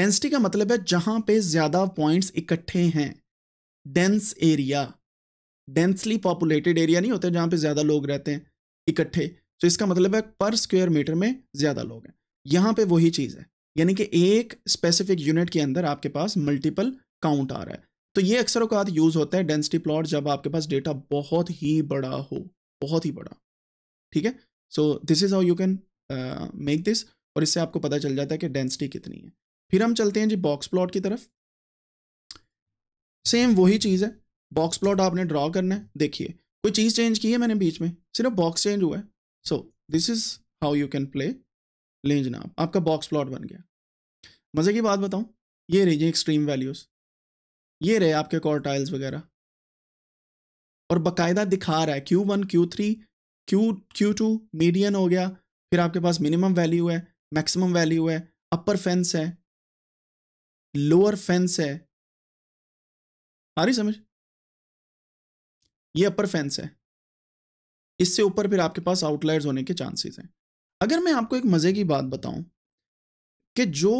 डेंसिटी का मतलब है जहां पे ज्यादा पॉइंट्स इकट्ठे हैं dense area densely populated area नहीं होते जहाँ पे ज़्यादा लोग रहते हैं इकट्ठे तो इसका मतलब है पर स्क्वायर मीटर में ज़्यादा लोग हैं यहाँ पे वही चीज़ है यानी कि एक स्पेसिफिक यूनिट के अंदर आपके पास मल्टीपल काउंट आ रहा है तो ये अक्सर अवकात यूज़ होता है डेंसिटी प्लॉट जब आपके पास डेटा बहुत ही बड़ा हो बहुत ही बड़ा ठीक है so this is how you can make this और इससे आपको पता चल जाता है कि डेंसिटी कितनी है फिर हम चलते हैं जी बॉक्स प्लॉट की तरफ सेम वही चीज़ है बॉक्स प्लॉट आपने ड्रॉ करना है देखिए कोई चीज़ चेंज की है मैंने बीच में सिर्फ बॉक्स चेंज हुआ है so this is how you can play लेंज नाम आपका बॉक्स प्लॉट बन गया मज़े की बात बताऊं ये रही एक्सट्रीम वैल्यूज़ ये रहे आपके कॉर्टाइल्स वगैरह और बकायदा दिखा रहा है Q one Q three Q Q two median हो गया फिर आपके पास मिनिमम वैल्यू है मैक्सिमम वैल्यू है अपर फेंस है लोअर फेंस है आ रही समझ ये अपर फेंस है इससे ऊपर फिर आपके पास आउटलायर्स होने के चांसेस हैं अगर मैं आपको एक मज़े की बात बताऊं कि जो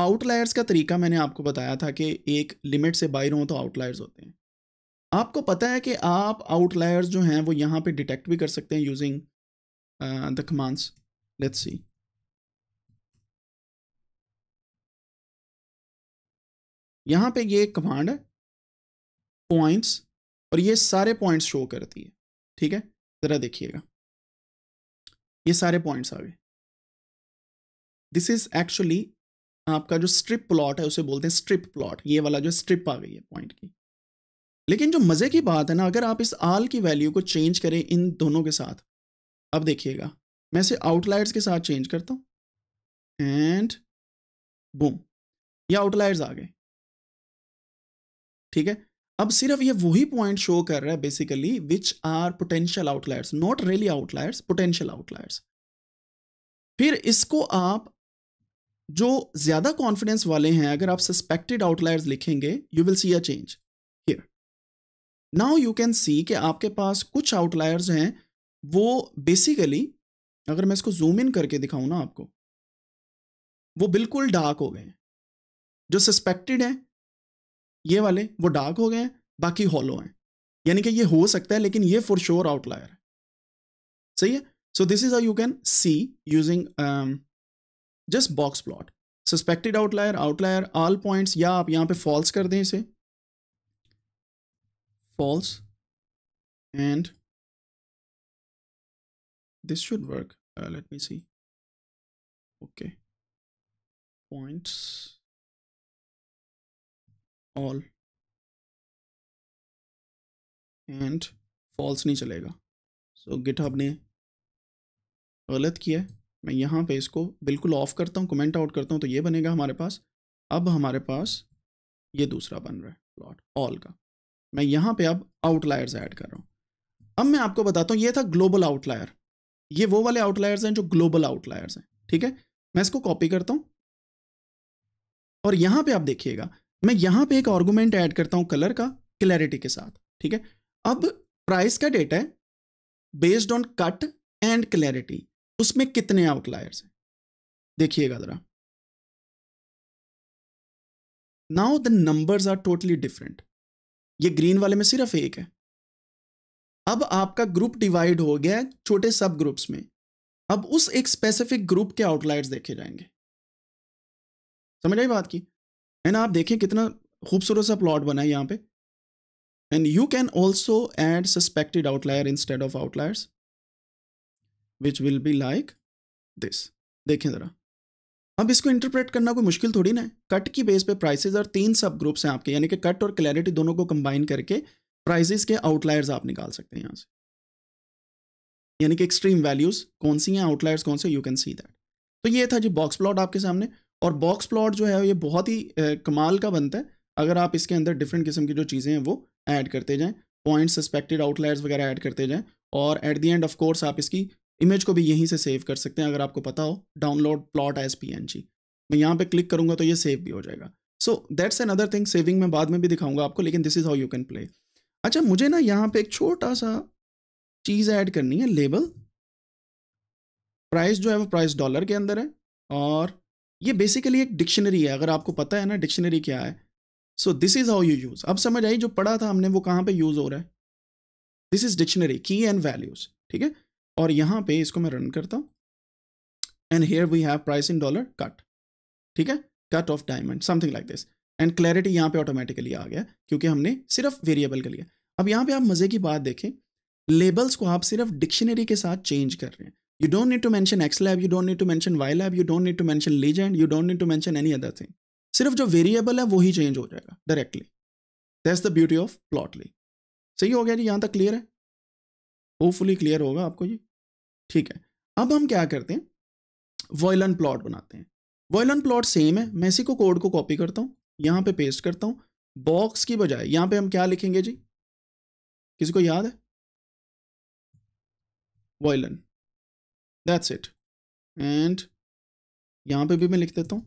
आउटलायर्स का तरीका मैंने आपको बताया था कि एक लिमिट से बाहर हों तो आउटलायर्स होते हैं आपको पता है कि आप आउटलायर्स जो हैं वो यहाँ पे डिटेक्ट भी कर सकते हैं using the commands let's see यहाँ पे ये कमांड है पॉइंट्स और ये सारे पॉइंट्स शो करती है ठीक है ज़रा देखिएगा ये सारे पॉइंट्स आ गए दिस इज एक्चुअली आपका जो स्ट्रिप प्लॉट है उसे बोलते हैं स्ट्रिप प्लॉट ये वाला जो स्ट्रिप आ गई है पॉइंट की लेकिन जो मज़े की बात है ना अगर आप इस आल की वैल्यू को चेंज करें इन दोनों के साथ अब देखिएगा मैं इसे आउटलाइट्स के साथ चेंज करता हूँ एंड बूम ये आउटलाइट्स आ गए ठीक है अब सिर्फ ये वही पॉइंट शो कर रहा है basically which are potential outliers not really outliers potential outliers फिर इसको आप जो ज्यादा कॉन्फिडेंस वाले हैं अगर आप सस्पेक्टेड आउटलायर्स लिखेंगे you will see a change here now you can see कि आपके पास कुछ आउटलायर्स हैं वो बेसिकली अगर मैं इसको जूम इन करके दिखाऊं ना आपको वो बिल्कुल डार्क हो गए जो सस्पेक्टेड हैं ये वाले वो डार्क हो गए हैं बाकी हॉलो हैं यानी कि ये हो सकता है लेकिन ये फॉर श्योर आउटलायर है सही है so this is you can see using just box plot suspected outlier outlier all points या आप यहां पे फॉल्स कर दें इसे false and this should work let me see okay points all and false नहीं चलेगा सो so, गिटहब ने गलत किया है मैं यहाँ पे इसको बिल्कुल ऑफ करता हूँ कमेंट आउट करता हूँ तो ये बनेगा हमारे पास अब हमारे पास ये दूसरा बन रहा है प्लॉट ऑल का मैं यहाँ पे अब आउटलायर्स ऐड कर रहा हूँ अब मैं आपको बताता हूँ ये था ग्लोबल आउटलायर ये वो वाले आउटलायर्स हैं जो ग्लोबल आउटलायर्स हैं ठीक है मैं इसको कॉपी करता हूँ और यहाँ पे आप देखिएगा मैं यहां पे एक आर्गूमेंट ऐड करता हूं कलर का क्लैरिटी के साथ ठीक है अब प्राइस का डेटा है based on cut and clarity उसमें कितने आउटलायर्स हैं देखिएगा जरा now the numbers are totally different ये ग्रीन वाले में सिर्फ एक है अब आपका ग्रुप डिवाइड हो गया है छोटे सब ग्रुप्स में अब उस एक स्पेसिफिक ग्रुप के आउटलायर्स देखे जाएंगे समझ आई बात की है ना आप देखें कितना खूबसूरत सा प्लॉट बना है यहाँ पे and you can also add suspected outlier instead of outliers which will be like this देखें ज़रा अब इसको इंटरप्रेट करना कोई मुश्किल थोड़ी ना है कट की बेस पे प्राइसेस और तीन सब ग्रुप्स हैं आपके यानी कि कट और क्लैरिटी दोनों को कंबाइन करके प्राइसेस के आउटलायर्स आप निकाल सकते हैं यहाँ से यानी कि एक्सट्रीम वैल्यूज़ कौन सी हैं आउटलायर्स कौन से यू कैन सी दैट तो ये था जी बॉक्स प्लॉट आपके सामने और बॉक्स प्लॉट जो है ये बहुत ही कमाल का बनता है अगर आप इसके अंदर डिफरेंट किस्म की जो चीज़ें हैं वो ऐड करते जाएँ पॉइंट सस्पेक्टेड आउटलाइट वगैरह ऐड करते जाएँ और at the end of course आप इसकी इमेज को भी यहीं से सेव कर सकते हैं अगर आपको पता हो download plot as P N G मैं यहाँ पर क्लिक करूँगा तो ये सेव भी हो जाएगा so that's another thing saving मैं बाद में भी दिखाऊंगा आपको लेकिन this is how you can play अच्छा मुझे ना यहाँ पे एक छोटा सा चीज़ ऐड करनी है लेबल प्राइस जो है वो प्राइस डॉलर के अंदर है और ये बेसिकली एक डिक्शनरी है अगर आपको पता है ना डिक्शनरी क्या है so this is how you use अब समझ आई जो पढ़ा था हमने वो कहाँ पे यूज हो रहा है दिस इज डिक्शनरी की एंड वैल्यूज ठीक है और यहाँ पे इसको मैं रन करता हूँ and here we have price in dollar cut ठीक है cut of diamond something like this and clarity यहाँ पे ऑटोमेटिकली आ गया क्योंकि हमने सिर्फ वेरिएबल के लिए अब यहाँ पे आप मज़े की बात देखें लेबल्स को आप सिर्फ डिक्शनरी के साथ चेंज कर रहे हैं You don't need to mention Xlab, you don't need to mention Ylab, you don't need to mention Legend, you don't need to mention any other thing. सिर्फ जो वेरिएबल है वो ही चेंज हो जाएगा directly that's the beauty of Plotly सही हो गया जी यहाँ तक क्लियर है होपफुली क्लियर होगा आपको जी ठीक है अब हम क्या करते हैं वॉयलन प्लॉट बनाते हैं वॉयलन प्लॉट सेम है मैं इसी को कोड को कॉपी करता हूँ यहाँ पे पेस्ट करता हूँ बॉक्स की बजाय यहाँ पे हम क्या लिखेंगे जी किसी को याद है वॉयलन दैट्स इट एंड यहां पे भी मैं लिख देता हूं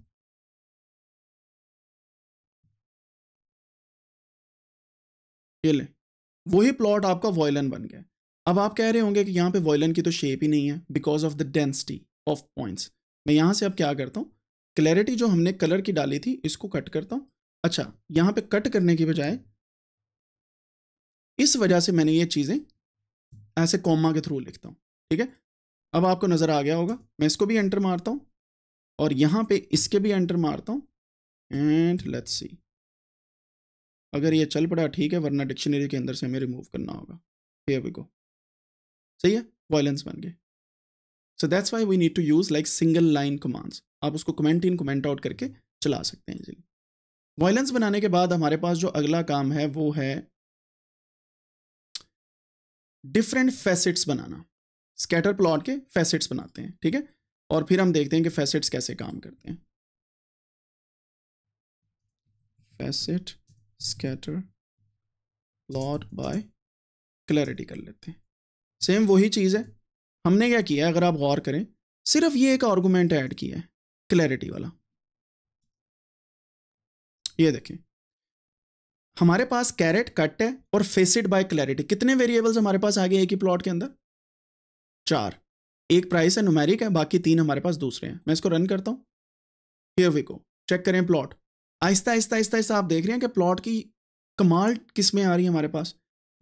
ये ले वही प्लॉट आपका वॉयलन बन गया अब आप कह रहे होंगे कि यहां पे वॉयलन की तो शेप ही नहीं है because of the density of points मैं यहां से अब क्या करता हूँ क्लैरिटी जो हमने कलर की डाली थी इसको कट करता हूं अच्छा यहां पे कट करने की बजाय इस वजह से मैंने ये चीज़ें ऐसे कॉमा के थ्रू लिखता हूं ठीक है अब आपको नज़र आ गया होगा मैं इसको भी एंटर मारता हूँ और यहाँ पे इसके भी एंटर मारता हूँ एंड लेट्स सी अगर ये चल पड़ा ठीक है वरना डिक्शनरी के अंदर से हमें रिमूव करना होगा हियर वी गो सही है वायलेंस बन गए so that's why we need to use like single line commands आप उसको कमेंट इन कमेंट आउट करके चला सकते हैं जी वायलेंस बनाने के बाद हमारे पास जो अगला काम है वो है डिफरेंट फैसेट्स बनाना स्कैटर प्लॉट के फैसेट्स बनाते हैं ठीक है और फिर हम देखते हैं कि फैसेट्स कैसे काम करते हैं facet scatter plot by clarity कर लेते हैं सेम वही चीज़ है हमने क्या किया अगर आप गौर करें सिर्फ ये एक आर्गूमेंट ऐड किया है क्लैरिटी वाला ये देखें हमारे पास कैरेट कट है और फेसिड बाय क्लैरिटी कितने वेरिएबल्स हमारे पास आ गए एक ही प्लॉट के अंदर चार एक प्राइस है नुमेरिक है बाकी तीन हमारे पास दूसरे हैं मैं इसको रन करता हूँ हियर वी को चेक करें प्लॉट आहिस्ता आहिस्ता आहिस्ता आहिस्ता आप देख रहे हैं कि प्लॉट की कमाल किस में आ रही है हमारे पास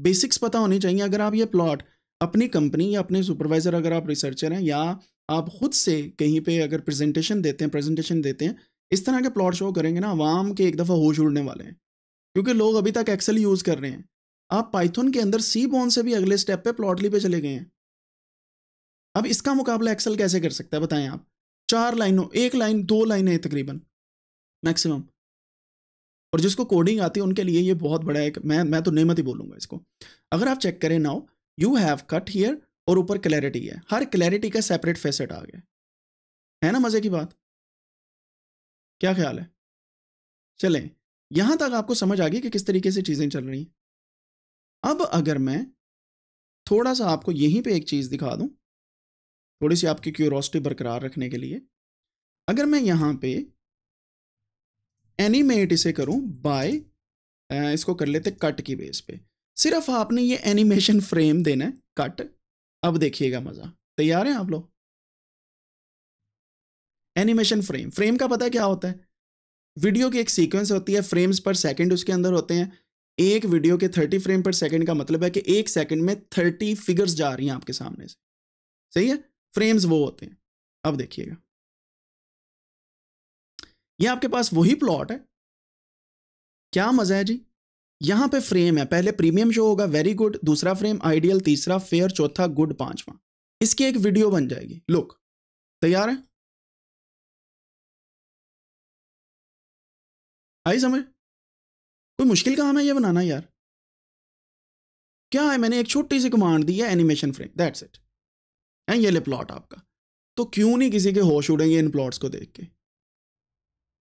बेसिक्स पता होनी चाहिए अगर आप ये प्लॉट अपनी कंपनी या अपने सुपरवाइज़र अगर आप रिसर्चर हैं या आप खुद से कहीं पे अगर प्रेजेंटेशन देते हैं प्रेजेंटेशन देते हैं इस तरह के प्लॉट शो करेंगे ना आवाम के एक दफ़ा होश उड़ने वाले हैं क्योंकि लोग अभी तक एक्सेल यूज़ कर रहे हैं आप पाइथन के अंदर सी बोन से भी अगले स्टेप पे प्लॉटली पे चले गए हैं अब इसका मुकाबला एक्सेल कैसे कर सकता है बताएं आप चार लाइनों एक लाइन दो लाइनें तकरीबन मैक्सिमम और जिसको कोडिंग आती है उनके लिए ये बहुत बड़ा एक मैं मैं तो नेमत ही बोलूंगा इसको अगर आप चेक करें now you have cut here और ऊपर क्लैरिटी है हर क्लैरिटी का सेपरेट फेसेट आ गया है ना मज़े की बात क्या ख्याल है चलें यहां तक आपको समझ आ गई कि किस तरीके से चीज़ें चल रही हैं अब अगर मैं थोड़ा सा आपको यहीं पे एक चीज़ दिखा दूं थोड़ी सी आपकी क्यूरोसिटी बरकरार रखने के लिए अगर मैं यहाँ पे एनिमेट इसे करूँ बाय इसको कर लेते कट की बेस पे सिर्फ आपने ये एनिमेशन फ्रेम देना है कट अब देखिएगा मज़ा तैयार हैं आप लोग एनिमेशन फ्रेम फ्रेम का पता क्या होता है वीडियो की एक सीक्वेंस होती है फ्रेम्स पर सेकंड उसके अंदर होते हैं एक वीडियो के थर्टी फ्रेम पर सेकंड का मतलब है कि एक सेकंड में थर्टी फिगर्स जा रही हैं आपके सामने से सही है फ्रेम्स वो होते हैं अब देखिएगा ये आपके पास वही प्लॉट है क्या मजा है जी यहां पे फ्रेम है पहले प्रीमियम शो होगा वेरी गुड दूसरा फ्रेम आइडियल तीसरा फेयर चौथा गुड पांचवा इसकी एक वीडियो बन जाएगी लुक तैयार है आई समझ कोई मुश्किल काम है ये बनाना यार क्या है मैंने एक छोटी सी कमांड दी है एनिमेशन फ्रेम दैट्स इट है ये ले प्लॉट आपका तो क्यों नहीं किसी के होश उड़ेंगे इन प्लॉट्स को देख के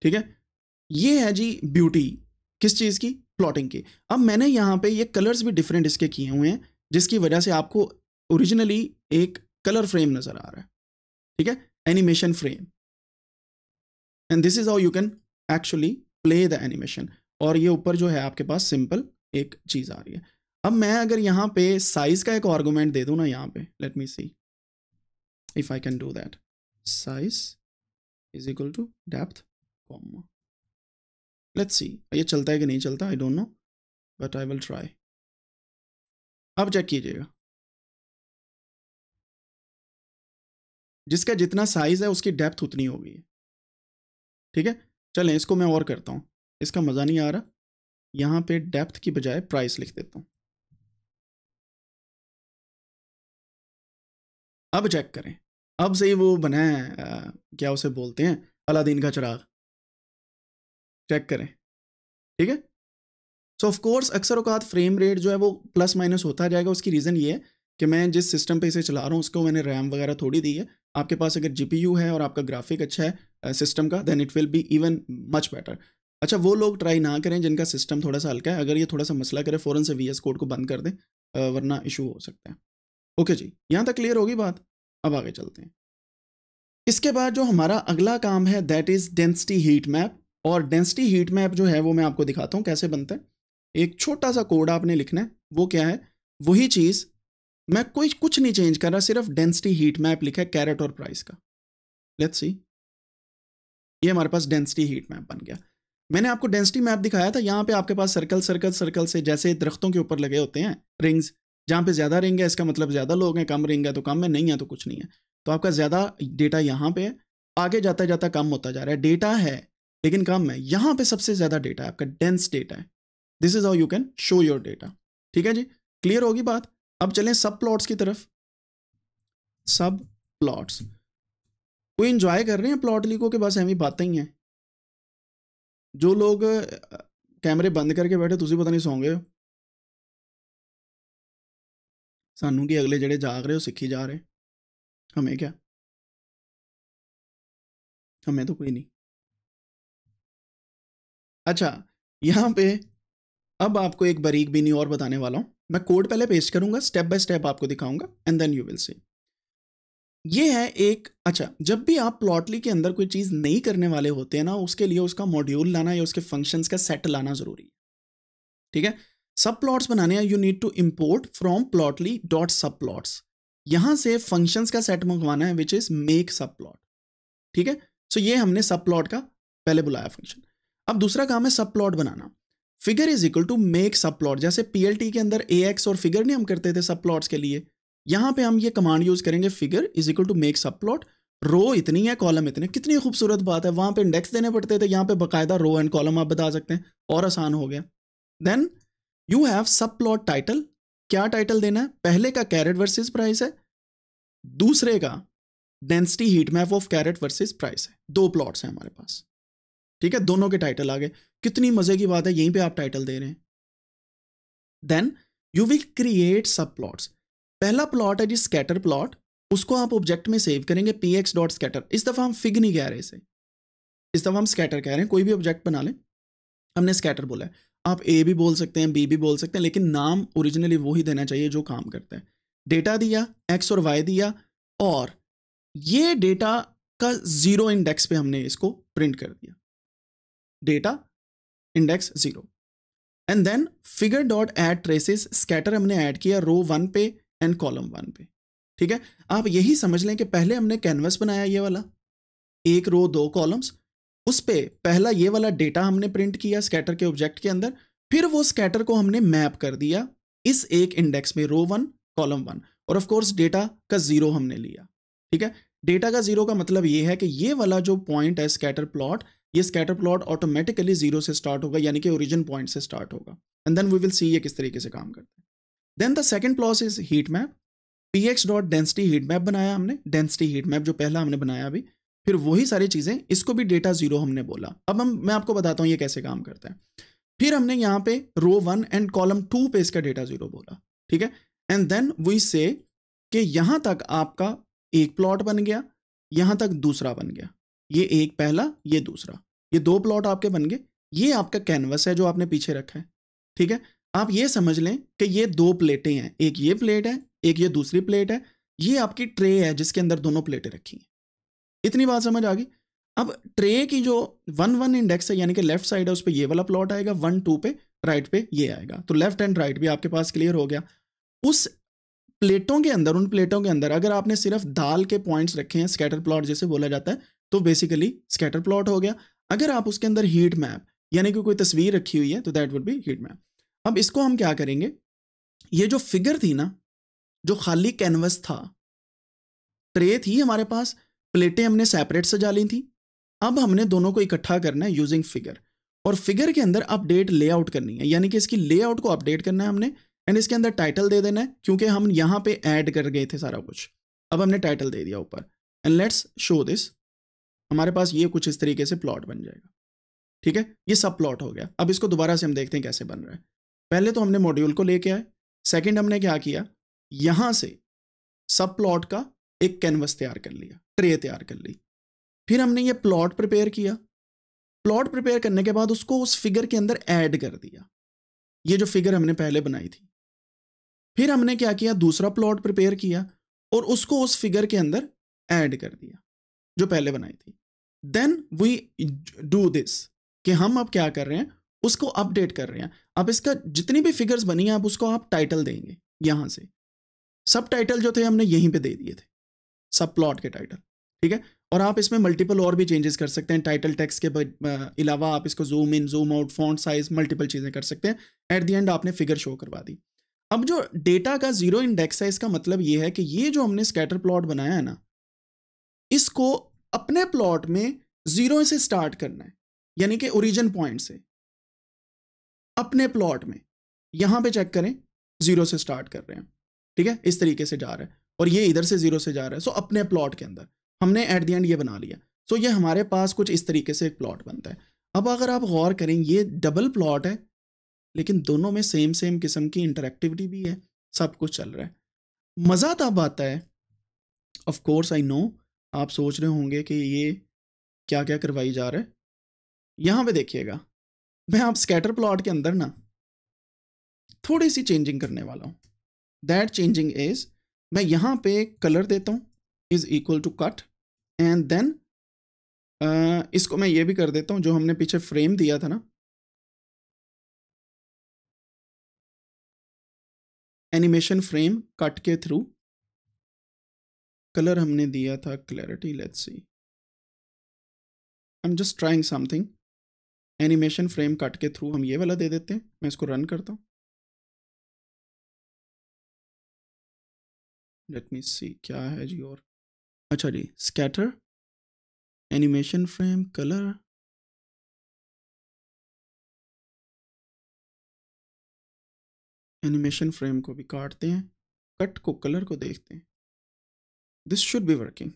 ठीक है ये है जी ब्यूटी किस चीज़ की प्लॉटिंग की अब मैंने यहाँ पे ये कलर्स भी डिफरेंट इसके किए हुए हैं जिसकी वजह से आपको ओरिजिनली एक कलर फ्रेम नज़र आ रहा है ठीक है animation frame and this is how you can actually play the animation और ये ऊपर जो है आपके पास सिंपल एक चीज़ आ रही है अब मैं अगर यहाँ पे साइज़ का एक आर्गूमेंट दे दूँ ना यहाँ पे let me see if I can do that size is equal to depth comma let's see ये चलता है कि नहीं चलता I don't know but I will try अब चेक कीजिएगा जिसका जितना साइज है उसकी डेप्थ उतनी होगी ठीक है चलें इसको मैं और करता हूँ इसका मज़ा नहीं आ रहा यहाँ पे डेप्थ की बजाय प्राइस लिख देता हूँ अब चेक करें अब से ही वो बनाए क्या उसे बोलते हैं अलादीन का चिराग चेक करें ठीक है सो ऑफ कोर्स अक्सर अवकात फ्रेम रेट जो है वो प्लस माइनस होता जाएगा उसकी रीज़न ये है कि मैं जिस सिस्टम पे इसे चला रहा हूँ उसको मैंने रैम वगैरह थोड़ी दी है आपके पास अगर जी है और आपका ग्राफिक अच्छा है सिस्टम का then it will be even much better अच्छा वो लोग ट्राई ना करें जिनका सिस्टम थोड़ा सा हल्का है अगर ये थोड़ा सा मसला करें फ़ौरन से वी कोड को बंद कर दें वरना इशू हो सकता है ओके जी यहां तक क्लियर होगी बात अब आगे चलते हैं इसके बाद जो हमारा अगला काम है that is density heat map और डेंसिटी हीट मैप जो है वो मैं आपको दिखाता हूँ कैसे बनता है एक छोटा सा कोड आपने लिखना है वो क्या है वही चीज़ मैं कोई कुछ नहीं चेंज कर रहा सिर्फ डेंसिटी हीट मैप लिखा है कैरेट और प्राइस का लेट्स सी ये हमारे पास डेंसिटी हीट मैप बन गया मैंने आपको डेंसिटी मैप दिखाया था यहाँ पे आपके पास सर्कल सर्कल सर्कल से जैसे दरख्तों के ऊपर लगे होते हैं रिंग्स जहाँ पे ज़्यादा रिंग है इसका मतलब ज़्यादा लोग हैं कम रिंग है तो कम है नहीं है तो कुछ नहीं है तो आपका ज़्यादा डेटा यहाँ पे है आगे जाता जाता कम होता जा रहा है डेटा है लेकिन कम है यहाँ पे सबसे ज़्यादा डेटा है आपका डेंस डेटा है this is how you can show your data ठीक है जी क्लियर होगी बात अब चलें सब प्लॉट्स की तरफ सब प्लॉट्स कोई इंजॉय कर रहे हैं प्लॉट लीको के बस ऐसी बातें ही हैं जो लोग कैमरे बंद करके बैठे तुझे पता नहीं सोंगे सानू कि अगले जड़े जाग रहे हो सीखी जा रहे हमें क्या हमें तो कोई नहीं अच्छा यहाँ पे अब आपको एक बारीक भी नहीं और बताने वाला हूँ मैं कोड पहले पेस्ट करूंगा स्टेप बाय स्टेप आपको दिखाऊंगा and then you will see ये है एक अच्छा जब भी आप प्लॉटली के अंदर कोई चीज़ नहीं करने वाले होते हैं ना उसके लिए उसका मॉड्यूल लाना या उसके फंक्शंस का सेट लाना ज़रूरी है ठीक है सब प्लॉट्स बनाने हैं you need to import from Plotly dot subplots यहां से फंक्शंस का सेट मंगवाना है which is make subplot ठीक है सो so ये हमने सब प्लॉट का पहले बुलाया फंक्शन अब दूसरा काम है सब प्लॉट बनाना figure is equal to make subplot जैसे पीएलटी के अंदर ए एक्स और फिगर नहीं हम करते थे सब प्लॉट्स के लिए यहां पे हम ये कमांड यूज करेंगे figure is equal to make subplot row इतनी है कॉलम इतने कितनी खूबसूरत बात है वहां पे इंडेक्स देने पड़ते थे यहां पे बकायदा रो एंड कॉलम आप बता सकते हैं और आसान हो गया then you have subplot title क्या टाइटल देना है पहले का कैरेट वर्सेस प्राइस है दूसरे का density heat map of carat versus price है दो प्लॉट्स हैं हमारे पास ठीक है दोनों के टाइटल आ गए कितनी मजे की बात है यहीं पे आप टाइटल दे रहे हैं then you will create subplots पहला प्लॉट है जी स्कैटर प्लॉट उसको आप ऑब्जेक्ट में सेव करेंगे पी एक्स डॉट स्कैटर इस दफ़ा हम फिग नहीं कह रहे इसे इस दफ़ा हम स्कैटर कह रहे हैं कोई भी ऑब्जेक्ट बना लें हमने स्कैटर बोला है आप ए भी बोल सकते हैं बी भी बोल सकते हैं लेकिन नाम ओरिजिनली वो ही देना चाहिए जो काम करता है डेटा दिया एक्स और वाई दिया और ये डेटा का जीरो इंडेक्स पे हमने इसको प्रिंट कर दिया data index zero and then figure dot add traces scatter हमने ऐड किया रो वन पे एंड कॉलम वन पे ठीक है आप यही समझ लें कि पहले हमने कैनवस बनाया ये वाला एक रो दो कॉलम्स उस पर पहला ये वाला डेटा हमने प्रिंट किया स्कैटर के ऑब्जेक्ट के अंदर फिर वो स्कैटर को हमने मैप कर दिया इस एक इंडेक्स में रो वन कॉलम वन और ऑफ कोर्स डेटा का जीरो हमने लिया ठीक है डेटा का जीरो का मतलब ये है कि ये वाला जो पॉइंट है स्कैटर प्लॉट ये स्कैटर प्लॉट ऑटोमेटिकली जीरो से स्टार्ट होगा यानी कि ओरिजिन पॉइंट से स्टार्ट होगा and then we will see ये किस तरीके से काम करता है then the second plot is heat map P x dot density heat map बनाया हमने डेंसिटी हीट मैप जो पहला हमने बनाया अभी फिर वही सारी चीज़ें इसको भी डेटा जीरो हमने बोला अब हम मैं आपको बताता हूँ ये कैसे काम करता है फिर हमने यहाँ पे row one and column two पे इसका डेटा जीरो बोला ठीक है एंड देन वी से कि यहाँ तक आपका एक प्लॉट बन गया यहाँ तक दूसरा बन गया ये एक पहला ये दूसरा ये दो प्लॉट आपके बन गए ये आपका कैनवस है जो आपने पीछे रखा है ठीक है आप ये समझ लें कि ये दो प्लेटें हैं एक ये प्लेट है एक ये दूसरी प्लेट है ये आपकी ट्रे है जिसके अंदर दोनों प्लेटें रखी हैं इतनी बात समझ आ गई अब ट्रे की जो वन वन इंडेक्स है यानी कि लेफ्ट साइड है उस पर ये वाला प्लॉट आएगा वन टू पे राइट पे ये आएगा तो लेफ्ट एंड राइट भी आपके पास क्लियर हो गया उस प्लेटों के अंदर उन प्लेटों के अंदर अगर आपने सिर्फ दाल के पॉइंट्स रखे हैं स्कैटर प्लॉट जैसे बोला जाता है तो बेसिकली स्कैटर प्लॉट हो गया अगर आप उसके अंदर हीट मैप यानी कि कोई तस्वीर रखी हुई है तो that would be heat map अब इसको हम क्या करेंगे ये जो फिगर थी ना जो खाली कैनवस था ट्रे थी हमारे पास प्लेटें हमने सेपरेट सजा ली थी अब हमने दोनों को इकट्ठा करना है यूजिंग फिगर और फिगर के अंदर अपडेट लेआउट करनी है यानी कि इसकी लेआउट को अपडेट करना है हमने एंड इसके अंदर टाइटल दे देना है क्योंकि हम यहाँ पे ऐड कर गए थे सारा कुछ अब हमने टाइटल दे दिया ऊपर एंड लेट्स शो दिस हमारे पास ये कुछ इस तरीके से प्लॉट बन जाएगा ठीक है ये सब प्लॉट हो गया अब इसको दोबारा से हम देखते हैं कैसे बन रहा है पहले तो हमने मॉड्यूल को लेके आए सेकेंड हमने क्या किया यहाँ से सब प्लॉट का एक कैनवस तैयार कर लिया ट्रे तैयार कर ली फिर हमने ये प्लॉट प्रिपेयर किया प्लॉट प्रिपेयर करने के बाद उसको उस फिगर के अंदर ऐड कर दिया ये जो फिगर हमने पहले बनाई थी फिर हमने क्या किया दूसरा प्लॉट प्रिपेयर किया और उसको उस फिगर के अंदर ऐड कर दिया जो पहले बनाई थी देन वी डू दिस कि हम अब क्या कर रहे हैं उसको अपडेट कर रहे हैं अब इसका जितनी भी फिगर्स बनी है आप उसको आप टाइटल देंगे यहाँ से सब टाइटल जो थे हमने यहीं पे दे दिए थे सब प्लॉट के टाइटल ठीक है और आप इसमें मल्टीपल और भी चेंजेस कर सकते हैं टाइटल टेक्स के अलावा आप इसको zoom in zoom out font size multiple चीज़ें कर सकते हैं एट दी एंड आपने फिगर शो करवा दी अब जो डेटा का जीरो इंडेक्स है इसका मतलब ये है कि ये जो हमने स्कैटर प्लॉट बनाया है ना इसको अपने प्लॉट में जीरो से स्टार्ट करना है यानी कि ओरिजिन पॉइंट से अपने प्लॉट में यहां पे चेक करें जीरो से स्टार्ट कर रहे हैं ठीक है इस तरीके से जा रहा है और ये इधर से जीरो से जा रहा है सो so, अपने प्लॉट के अंदर हमने एट दी एंड ये बना लिया सो so, ये हमारे पास कुछ इस तरीके से एक प्लॉट बनता है अब अगर आप गौर करें ये डबल प्लॉट है लेकिन दोनों में सेम सेम किस्म की इंटरेक्टिविटी भी है सब कुछ चल रहा है मज़ा तब आता है ऑफ कोर्स आई नो आप सोच रहे होंगे कि ये क्या क्या करवाई जा रहा है यहाँ पे देखिएगा मैं आप स्कैटर प्लॉट के अंदर ना थोड़ी सी चेंजिंग करने वाला हूँ दैट चेंजिंग इज मैं यहाँ पे कलर देता हूँ is equal to cut and then इसको मैं ये भी कर देता हूँ जो हमने पीछे फ्रेम दिया था ना एनिमेशन फ्रेम कट के थ्रू कलर हमने दिया था clarity let's see I am just trying something animation frame cut के थ्रू हम ये वाला दे देते हैं मैं इसको रन करता हूँ लेट मी सी क्या है जी और अच्छा जी scatter animation frame colour animation frame को भी काटते हैं कट को कलर को देखते हैं this should be working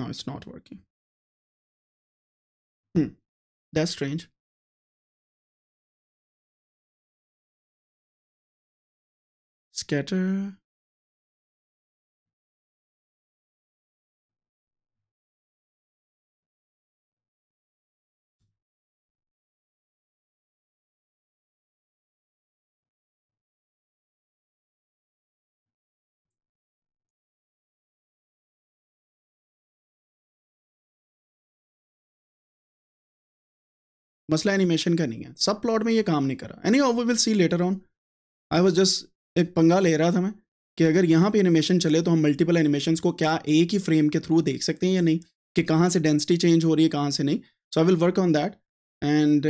no it's not working hmm strange Scatter. मसला एनिमेशन का नहीं है सब प्लॉट में ये काम नहीं करा any we will see later on I was just एक पंगा ले रहा था मैं कि अगर यहाँ पे एनिमेशन चले तो हम मल्टीपल एनिमेशन को क्या एक ही फ्रेम के थ्रू देख सकते हैं या नहीं कि कहाँ से डेंसिटी चेंज हो रही है कहाँ से नहीं so I will work on that and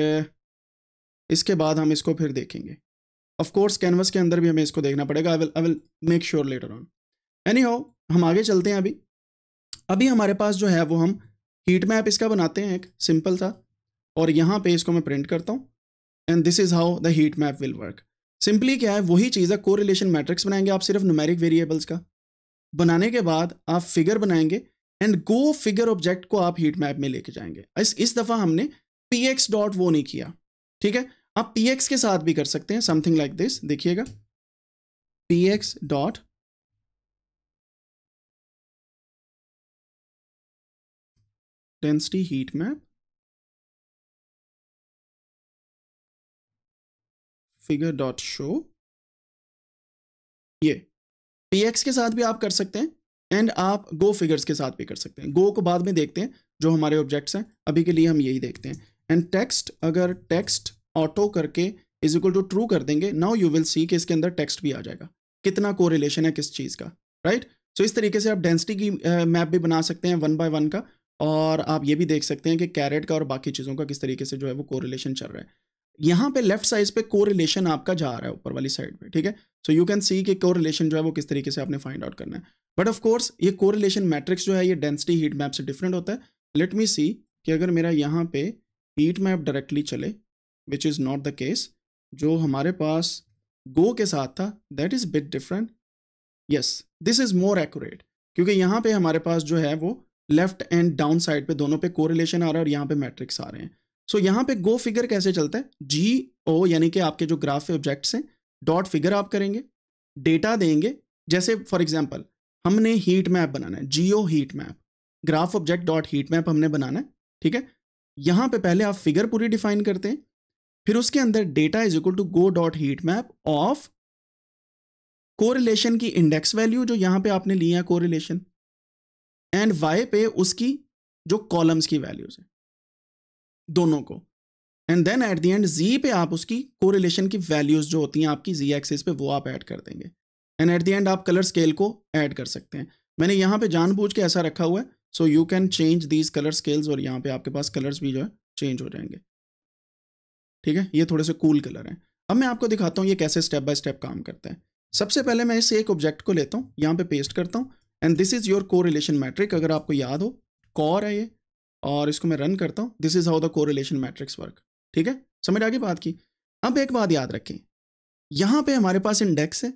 इसके बाद हम इसको फिर देखेंगे ऑफ कोर्स कैनवस के अंदर भी हमें इसको देखना पड़ेगा I will I will make sure later on anyhow हम आगे चलते हैं अभी अभी हमारे पास जो है वो हम हीट मैप इसका बनाते हैं एक सिंपल सा और यहाँ पे इसको मैं प्रिंट करता हूँ and this is how the heat map will work simply क्या है वही चीज़ है कोरिलेशन मैट्रिक्स बनाएंगे आप सिर्फ नुमेरिक वेरिएबल्स का बनाने के बाद आप फिगर बनाएंगे एंड गो फिगर ऑब्जेक्ट को आप हीट मैप में लेके जाएंगे इस इस दफ़ा हमने पी एक्स डॉट वो नहीं किया ठीक है आप पी एक्स के साथ भी कर सकते हैं समथिंग लाइक दिस देखिएगा P x dot density heat map figure dot show ये पी एक्स के साथ भी आप कर सकते हैं एंड आप गो फिगर्स के साथ भी कर सकते हैं गो को बाद में देखते हैं जो हमारे ऑब्जेक्ट्स हैं अभी के लिए हम यही देखते हैं एंड टेक्स्ट अगर टेक्स्ट ऑटो करके इज इक्वल टू ट्रू कर देंगे नाउ यू विल सी कि इसके अंदर टेक्स्ट भी आ जाएगा कितना कोरिलेशन है किस चीज़ का राइट right? सो so इस तरीके से आप डेंसिटी की मैप भी बना सकते हैं वन बाय वन का और आप ये भी देख सकते हैं कि कैरेट का और बाकी चीज़ों का किस तरीके से जो है वो कोरिलेशन चल रहा है यहां पे लेफ्ट साइड पे कोरिलेशन आपका जा रहा है ऊपर वाली साइड पे ठीक है सो यू कैन सी कि कोरिलेशन जो है वो किस तरीके से आपने फाइंड आउट करना है बट ऑफ कोर्स ये कोरिलेशन मैट्रिक्स जो है ये डेंसिटी हीट मैप से डिफरेंट होता है लेट मी सी कि अगर मेरा यहाँ पे हीट मैप डायरेक्टली चले which is not the case जो हमारे पास गो के साथ था that is bit different yes this is more accurate क्योंकि यहाँ पे हमारे पास जो है वो लेफ्ट एंड डाउन साइड पे दोनों पे कोरिलेशन आ रहा है और यहाँ पे मैट्रिक्स आ रहे हैं सो so, यहाँ पे गो फिगर कैसे चलता है जी ओ यानी कि आपके जो ग्राफ ऑब्जेक्ट्स हैं डॉट फिगर आप करेंगे डेटा देंगे जैसे फॉर एग्जाम्पल हमने हीट मैप बनाना है geo heat map graph object dot heat map हमने बनाना है ठीक है यहाँ पे पहले आप फिगर पूरी डिफाइन करते हैं फिर उसके अंदर data is equal to go dot heat map of correlation की इंडेक्स वैल्यू जो यहाँ पे आपने लिया है कोरिलेशन एंड वाई पे उसकी जो कॉलम्स की वैल्यूज है दोनों को and then at the end Z पे आप उसकी कोरिलेशन की वैल्यूज जो होती हैं आपकी जी एक्सिस पे वो आप ऐड कर देंगे एंड एट द एंड आप कलर स्केल को ऐड कर सकते हैं मैंने यहाँ पे जानबूझ के ऐसा रखा हुआ है so you can change these colour scales और यहाँ पे आपके पास कलर्स भी जो है चेंज हो जाएंगे ठीक है ये थोड़े से कूल cool कलर हैं अब मैं आपको दिखाता हूँ ये कैसे स्टेप बाय स्टेप काम करते हैं सबसे पहले मैं इस एक ऑब्जेक्ट को लेता हूँ यहाँ पे पेस्ट करता हूँ and this is your correlation matrix अगर आपको याद हो कॉर है ये और इसको मैं रन करता हूँ this is how the correlation matrix work ठीक है समझ आगे बात की अब एक बात याद रखें यहां पे हमारे पास इंडेक्स है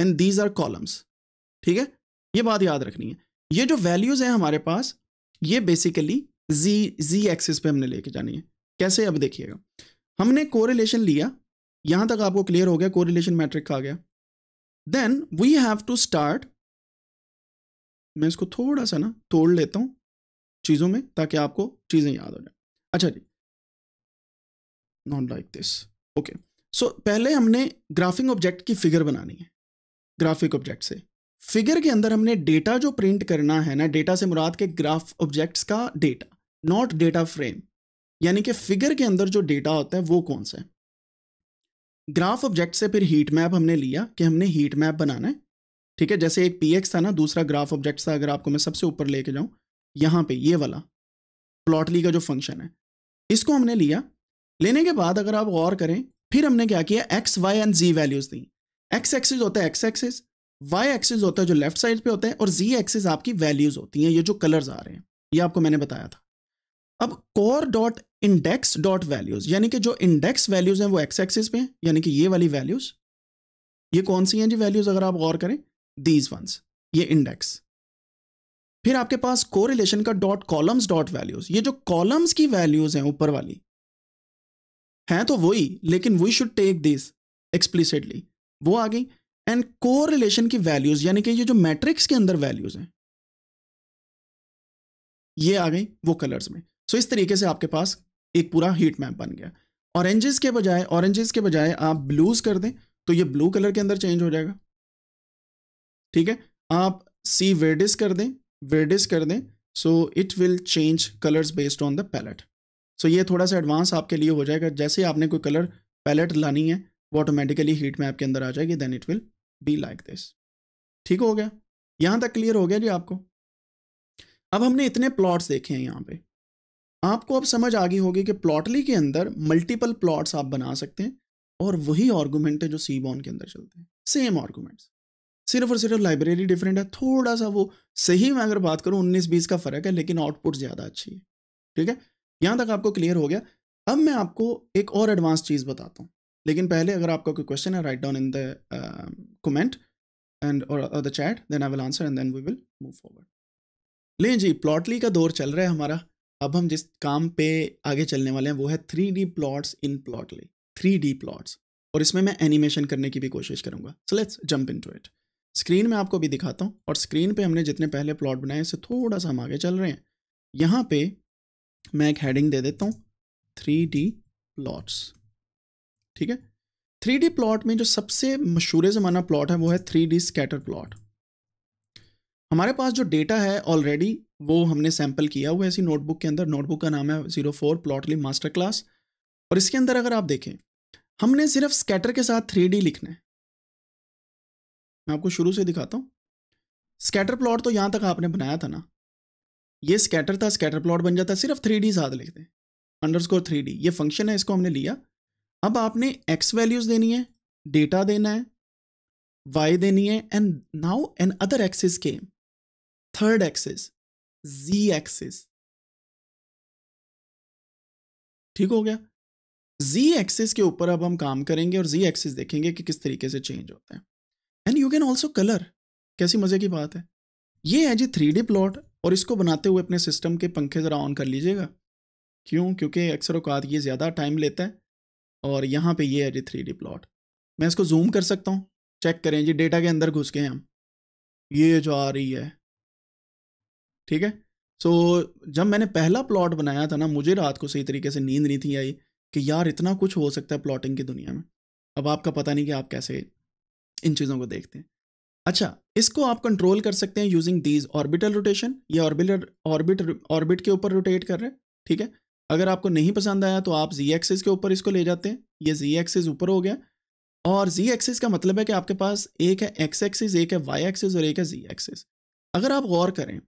एंड दीज आर कॉलम्स ठीक है ये बात याद रखनी है ये जो वैल्यूज हैं हमारे पास ये बेसिकली जी जी एक्सिस पे हमने लेके जानी है कैसे अब देखिएगा हमने कोरिलेशन लिया यहां तक आपको क्लियर हो गया कोरिलेशन मैट्रिक आ गया then we have to start मैं इसको थोड़ा सा ना तोड़ लेता हूं चीज़ों में ताकि आपको चीज़ें याद हो जाए अच्छा जी not like this okay so पहले हमने ग्राफिंग ऑब्जेक्ट की फिगर बनानी है ग्राफिक ऑब्जेक्ट से फिगर के अंदर हमने डेटा जो प्रिंट करना है ना डेटा से मुराद के ग्राफ ऑब्जेक्ट्स का डेटा नॉट डेटा फ्रेम यानी कि फिगर के अंदर जो डेटा होता है वो कौन सा है ग्राफ ऑब्जेक्ट से फिर हीट मैप हमने लिया कि हमने हीट मैप बनाना है ठीक है जैसे एक पी था ना दूसरा ग्राफ ऑब्जेक्ट था अगर आपको मैं सबसे ऊपर लेके जाऊँ यहां पे ये वाला प्लॉटली का जो फंक्शन है इसको हमने लिया लेने के बाद अगर आप गौर करें फिर हमने क्या किया X Y and Z values दी एक्स एक्सिस होता है एक्स एक्सिस वाई एक्सिस होता है जो लेफ्ट साइड पे होता है और जी एक्सिस आपकी वैल्यूज होती हैं ये जो कलर्स आ रहे हैं ये आपको मैंने बताया था अब corr dot index dot values यानी कि जो इंडेक्स वैल्यूज हैं वो एक्स एक्सिस पे यानी कि ये वाली वैल्यूज ये कौन सी हैं जी वैल्यूज अगर आप गौर करें दीज वंस ये इंडेक्स फिर आपके पास कोरिलेशन का डॉट कॉलम्स डॉट वैल्यूज ये जो कॉलम्स की वैल्यूज हैं ऊपर वाली हैं तो वही लेकिन we should take this explicitly वो आ गई एंड कोरिलेशन की वैल्यूज यानी कि ये जो मैट्रिक्स के अंदर वैल्यूज हैं ये आ गई वो कलर्स में सो so इस तरीके से आपके पास एक पूरा हीट मैप बन गया ऑरेंजेस के बजाय ऑरेंजेस के बजाय आप ब्लूज कर दें तो ये ब्लू कलर के अंदर चेंज हो जाएगा ठीक है आप सी वेडिस कर दें वेडिस कर दें so it will change colours based on the palette सो ये थोड़ा सा एडवांस आपके लिए हो जाएगा जैसे आपने कोई कलर पैलेट लानी है वो ऑटोमेटिकली हीट मैप के अंदर आ जाएगी then it will be like this ठीक हो गया यहाँ तक क्लियर हो गया जी आपको अब हमने इतने प्लॉट्स देखे हैं यहाँ पे आपको अब समझ आ गई होगी कि प्लॉटली के अंदर मल्टीपल प्लॉट्स आप बना सकते हैं और वही आर्गूमेंट है जो सी बॉन के अंदर चलते हैं सेम आर्गूमेंट्स सिर्फ और सिर्फ लाइब्रेरी डिफरेंट है थोड़ा सा वो सही में अगर बात करूँ उन्नीस बीस का फ़र्क है लेकिन आउटपुट ज़्यादा अच्छी है ठीक है यहाँ तक आपको क्लियर हो गया अब मैं आपको एक और एडवांस चीज़ बताता हूँ लेकिन पहले अगर आपका कोई क्वेश्चन है write down in the comment and और the chat then I will answer and then we will move forward लें जी प्लॉटली का दौर चल रहा है हमारा अब हम जिस काम पे आगे चलने वाले हैं वो है three D plots in plotly three D plots और इसमें मैं एनिमेशन करने की भी कोशिश करूंगा so let's jump into it screen में आपको भी दिखाता हूँ और स्क्रीन पे हमने जितने पहले प्लॉट बनाए उससे थोड़ा सा हम आगे चल रहे हैं यहाँ पे मैं एक हेडिंग दे देता हूँ थ्री डी प्लॉट्स ठीक है थ्री डी प्लॉट में जो सबसे मशहूर ज़माना प्लॉट है वो है थ्री डी स्कैटर प्लॉट हमारे पास जो डेटा है ऑलरेडी वो हमने सैम्पल किया हुआ है इसी नोटबुक के अंदर नोटबुक का नाम है zero four Plotly master class और इसके अंदर अगर आप देखें हमने सिर्फ स्कैटर के साथ थ्री लिखना है मैं आपको शुरू से दिखाता हूँ स्कैटर प्लॉट तो यहाँ तक आपने बनाया था ना ये स्कैटर था स्कैटर प्लॉट बन जाता सिर्फ थ्री डी साथ लिखते अंडर स्कोर थ्री डी ये फंक्शन है इसको हमने लिया अब आपने एक्स वैल्यूज़ देनी है डेटा देना है वाई देनी है and now another axis came third axis Z axis ठीक हो गया जी एक्सिस के ऊपर अब हम काम करेंगे और जी एक्सिस देखेंगे कि किस तरीके से चेंज होता है and you can also colour कैसी मज़े की बात है ये है जी थ्री डी प्लॉट और इसको बनाते हुए अपने सिस्टम के पंखे ज़रा ऑन कर लीजिएगा क्यों क्योंकि अक्सर अवकात ये ज़्यादा टाइम लेता है और यहाँ पे ये है जी थ्री डी प्लॉट मैं इसको जूम कर सकता हूँ चेक करें जी डेटा के अंदर घुस गए हम ये जो आ रही है ठीक है सो so, जब मैंने पहला प्लॉट बनाया था ना मुझे रात को सही तरीके से नींद नहीं थी आई कि यार इतना कुछ हो सकता है प्लॉटिंग की दुनिया में अब आपका पता नहीं कि आप कैसे इन चीज़ों को देखते हैं अच्छा इसको आप कंट्रोल कर सकते हैं यूजिंग दीज ऑर्बिटल रोटेशन ये ऑर्बिटल ऑर्बिट ऑर्बिट के ऊपर रोटेट कर रहे हैं ठीक है अगर आपको नहीं पसंद आया तो आप जी एक्सिस के ऊपर इसको ले जाते हैं ये जी एक्सिस ऊपर हो गया और जी एक्सिस का मतलब है कि आपके पास एक है एक्स एक्सिस एक है वाई एक्सिस और एक है जी एक्सिस अगर आप गौर करें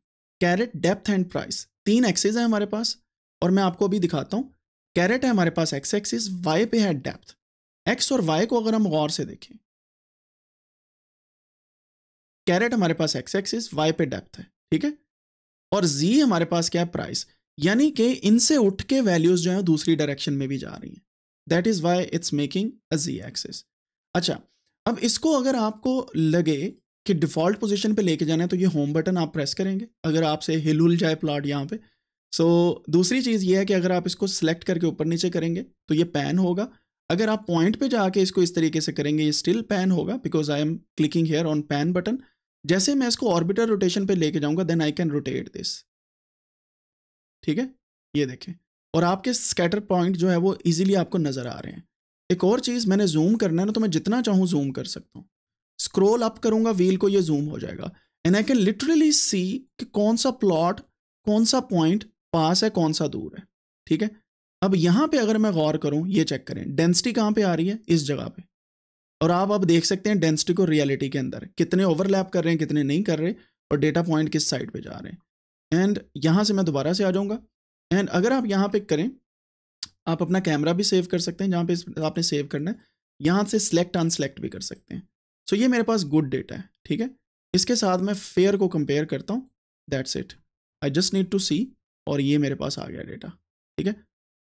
कैरेट डेप्थ एंड प्राइस तीन एक्सिस हैं हमारे पास और मैं आपको अभी दिखाता हूँ कैरेट है हमारे पास एक्स एक्सिस वाई पे है डेप्थ एक्स और वाई को अगर हम गौर से देखें कैरेट हमारे पास एक्स एक्सिस वाई पे डेप्थ है ठीक है और जी हमारे पास क्या है प्राइस यानी कि इनसे उठ के वैल्यूज जो है दूसरी डायरेक्शन में भी जा रही हैं that is why it's making a Z axis अच्छा अब इसको अगर आपको लगे कि डिफॉल्ट पोजिशन पे लेके जाना है तो ये होम बटन आप प्रेस करेंगे अगर आपसे हिल उल जाए प्लॉट यहाँ पे सो so, दूसरी चीज़ ये है कि अगर आप इसको सिलेक्ट करके ऊपर नीचे करेंगे तो ये पैन होगा अगर आप पॉइंट पे जाके इसको इस तरीके से करेंगे ये स्टिल पैन होगा because I am clicking here on pan button जैसे मैं इसको ऑर्बिटर रोटेशन पे लेके जाऊंगा then I can rotate this ठीक है ये देखें और आपके स्कैटर पॉइंट जो है वो इजीली आपको नज़र आ रहे हैं एक और चीज़ मैंने जूम करना है ना तो मैं जितना चाहूं जूम कर सकता हूं स्क्रोल अप करूंगा व्हील को ये जूम हो जाएगा and I can literally see कि कौन सा प्लॉट कौन सा पॉइंट पास है कौन सा दूर है ठीक है अब यहां पर अगर मैं गौर करूं ये चेक करें डेंसिटी कहां पर आ रही है इस जगह पे और आप अब देख सकते हैं डेंसिटी को रियलिटी के अंदर कितने ओवरलैप कर रहे हैं कितने नहीं कर रहे और डेटा पॉइंट किस साइड पे जा रहे हैं एंड यहाँ से मैं दोबारा से आ जाऊँगा एंड अगर आप यहाँ पे करें आप अपना कैमरा भी सेव कर सकते हैं जहाँ पे आपने सेव करना है यहाँ से सिलेक्ट अनसेलेक्ट भी कर सकते हैं सो so ये मेरे पास गुड डेटा है ठीक है इसके साथ मैं फेयर को कंपेयर करता हूँ that's it I just need to see और ये मेरे पास आ गया डेटा ठीक है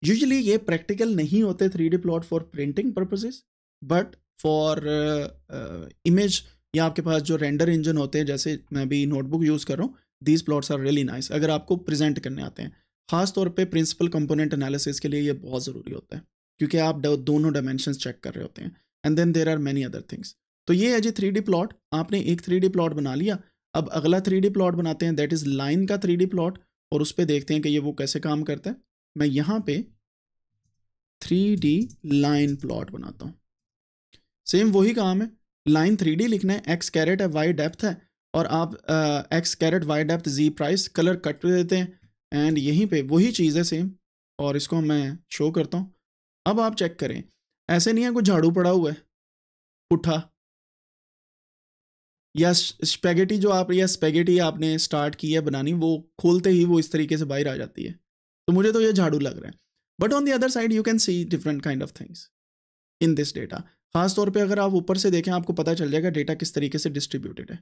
यूजली ये प्रैक्टिकल नहीं होते three D plot for printing purposes but for image uh, uh, या आपके पास जो रेंडर इंजन होते हैं जैसे मैं भी नोटबुक यूज़ कर रहा हूँ these plots are really nice अगर आपको प्रेजेंट करने आते हैं खास तौर पे प्रिंसिपल कंपोनेंट एनालिसिस के लिए ये बहुत ज़रूरी होता है क्योंकि आप दोनों डायमेंशन चेक कर रहे होते हैं and then there are many other things तो ये है जी थ्री डी प्लॉट आपने एक थ्री डी प्लॉट बना लिया अब अगला थ्री डी प्लॉट बनाते हैं दैट इज़ लाइन का थ्री डी प्लॉट और उस पर देखते हैं कि ये वो कैसे काम करता है मैं यहाँ पे थ्री डी लाइन प्लॉट बनाता हूँ सेम वही काम है लाइन थ्री लिखना है एक्स कैरेट है वाई डेप्थ है और आप X carat Y depth Z price colour cut देते हैं एंड यहीं पे वही चीज़ है सेम और इसको मैं शो करता हूँ अब आप चेक करें ऐसे नहीं है कुछ झाड़ू पड़ा हुआ है उठा या स्पेगेटी जो आप या स्पेगेटी आपने स्टार्ट की है बनानी वो खोलते ही वो इस तरीके से बाहर आ जाती है तो मुझे तो ये झाड़ू लग रहा है but on the other side you can see different kind of things in this data खासतौर पे अगर आप ऊपर से देखें आपको पता चल जाएगा डेटा किस तरीके से डिस्ट्रीब्यूटेड है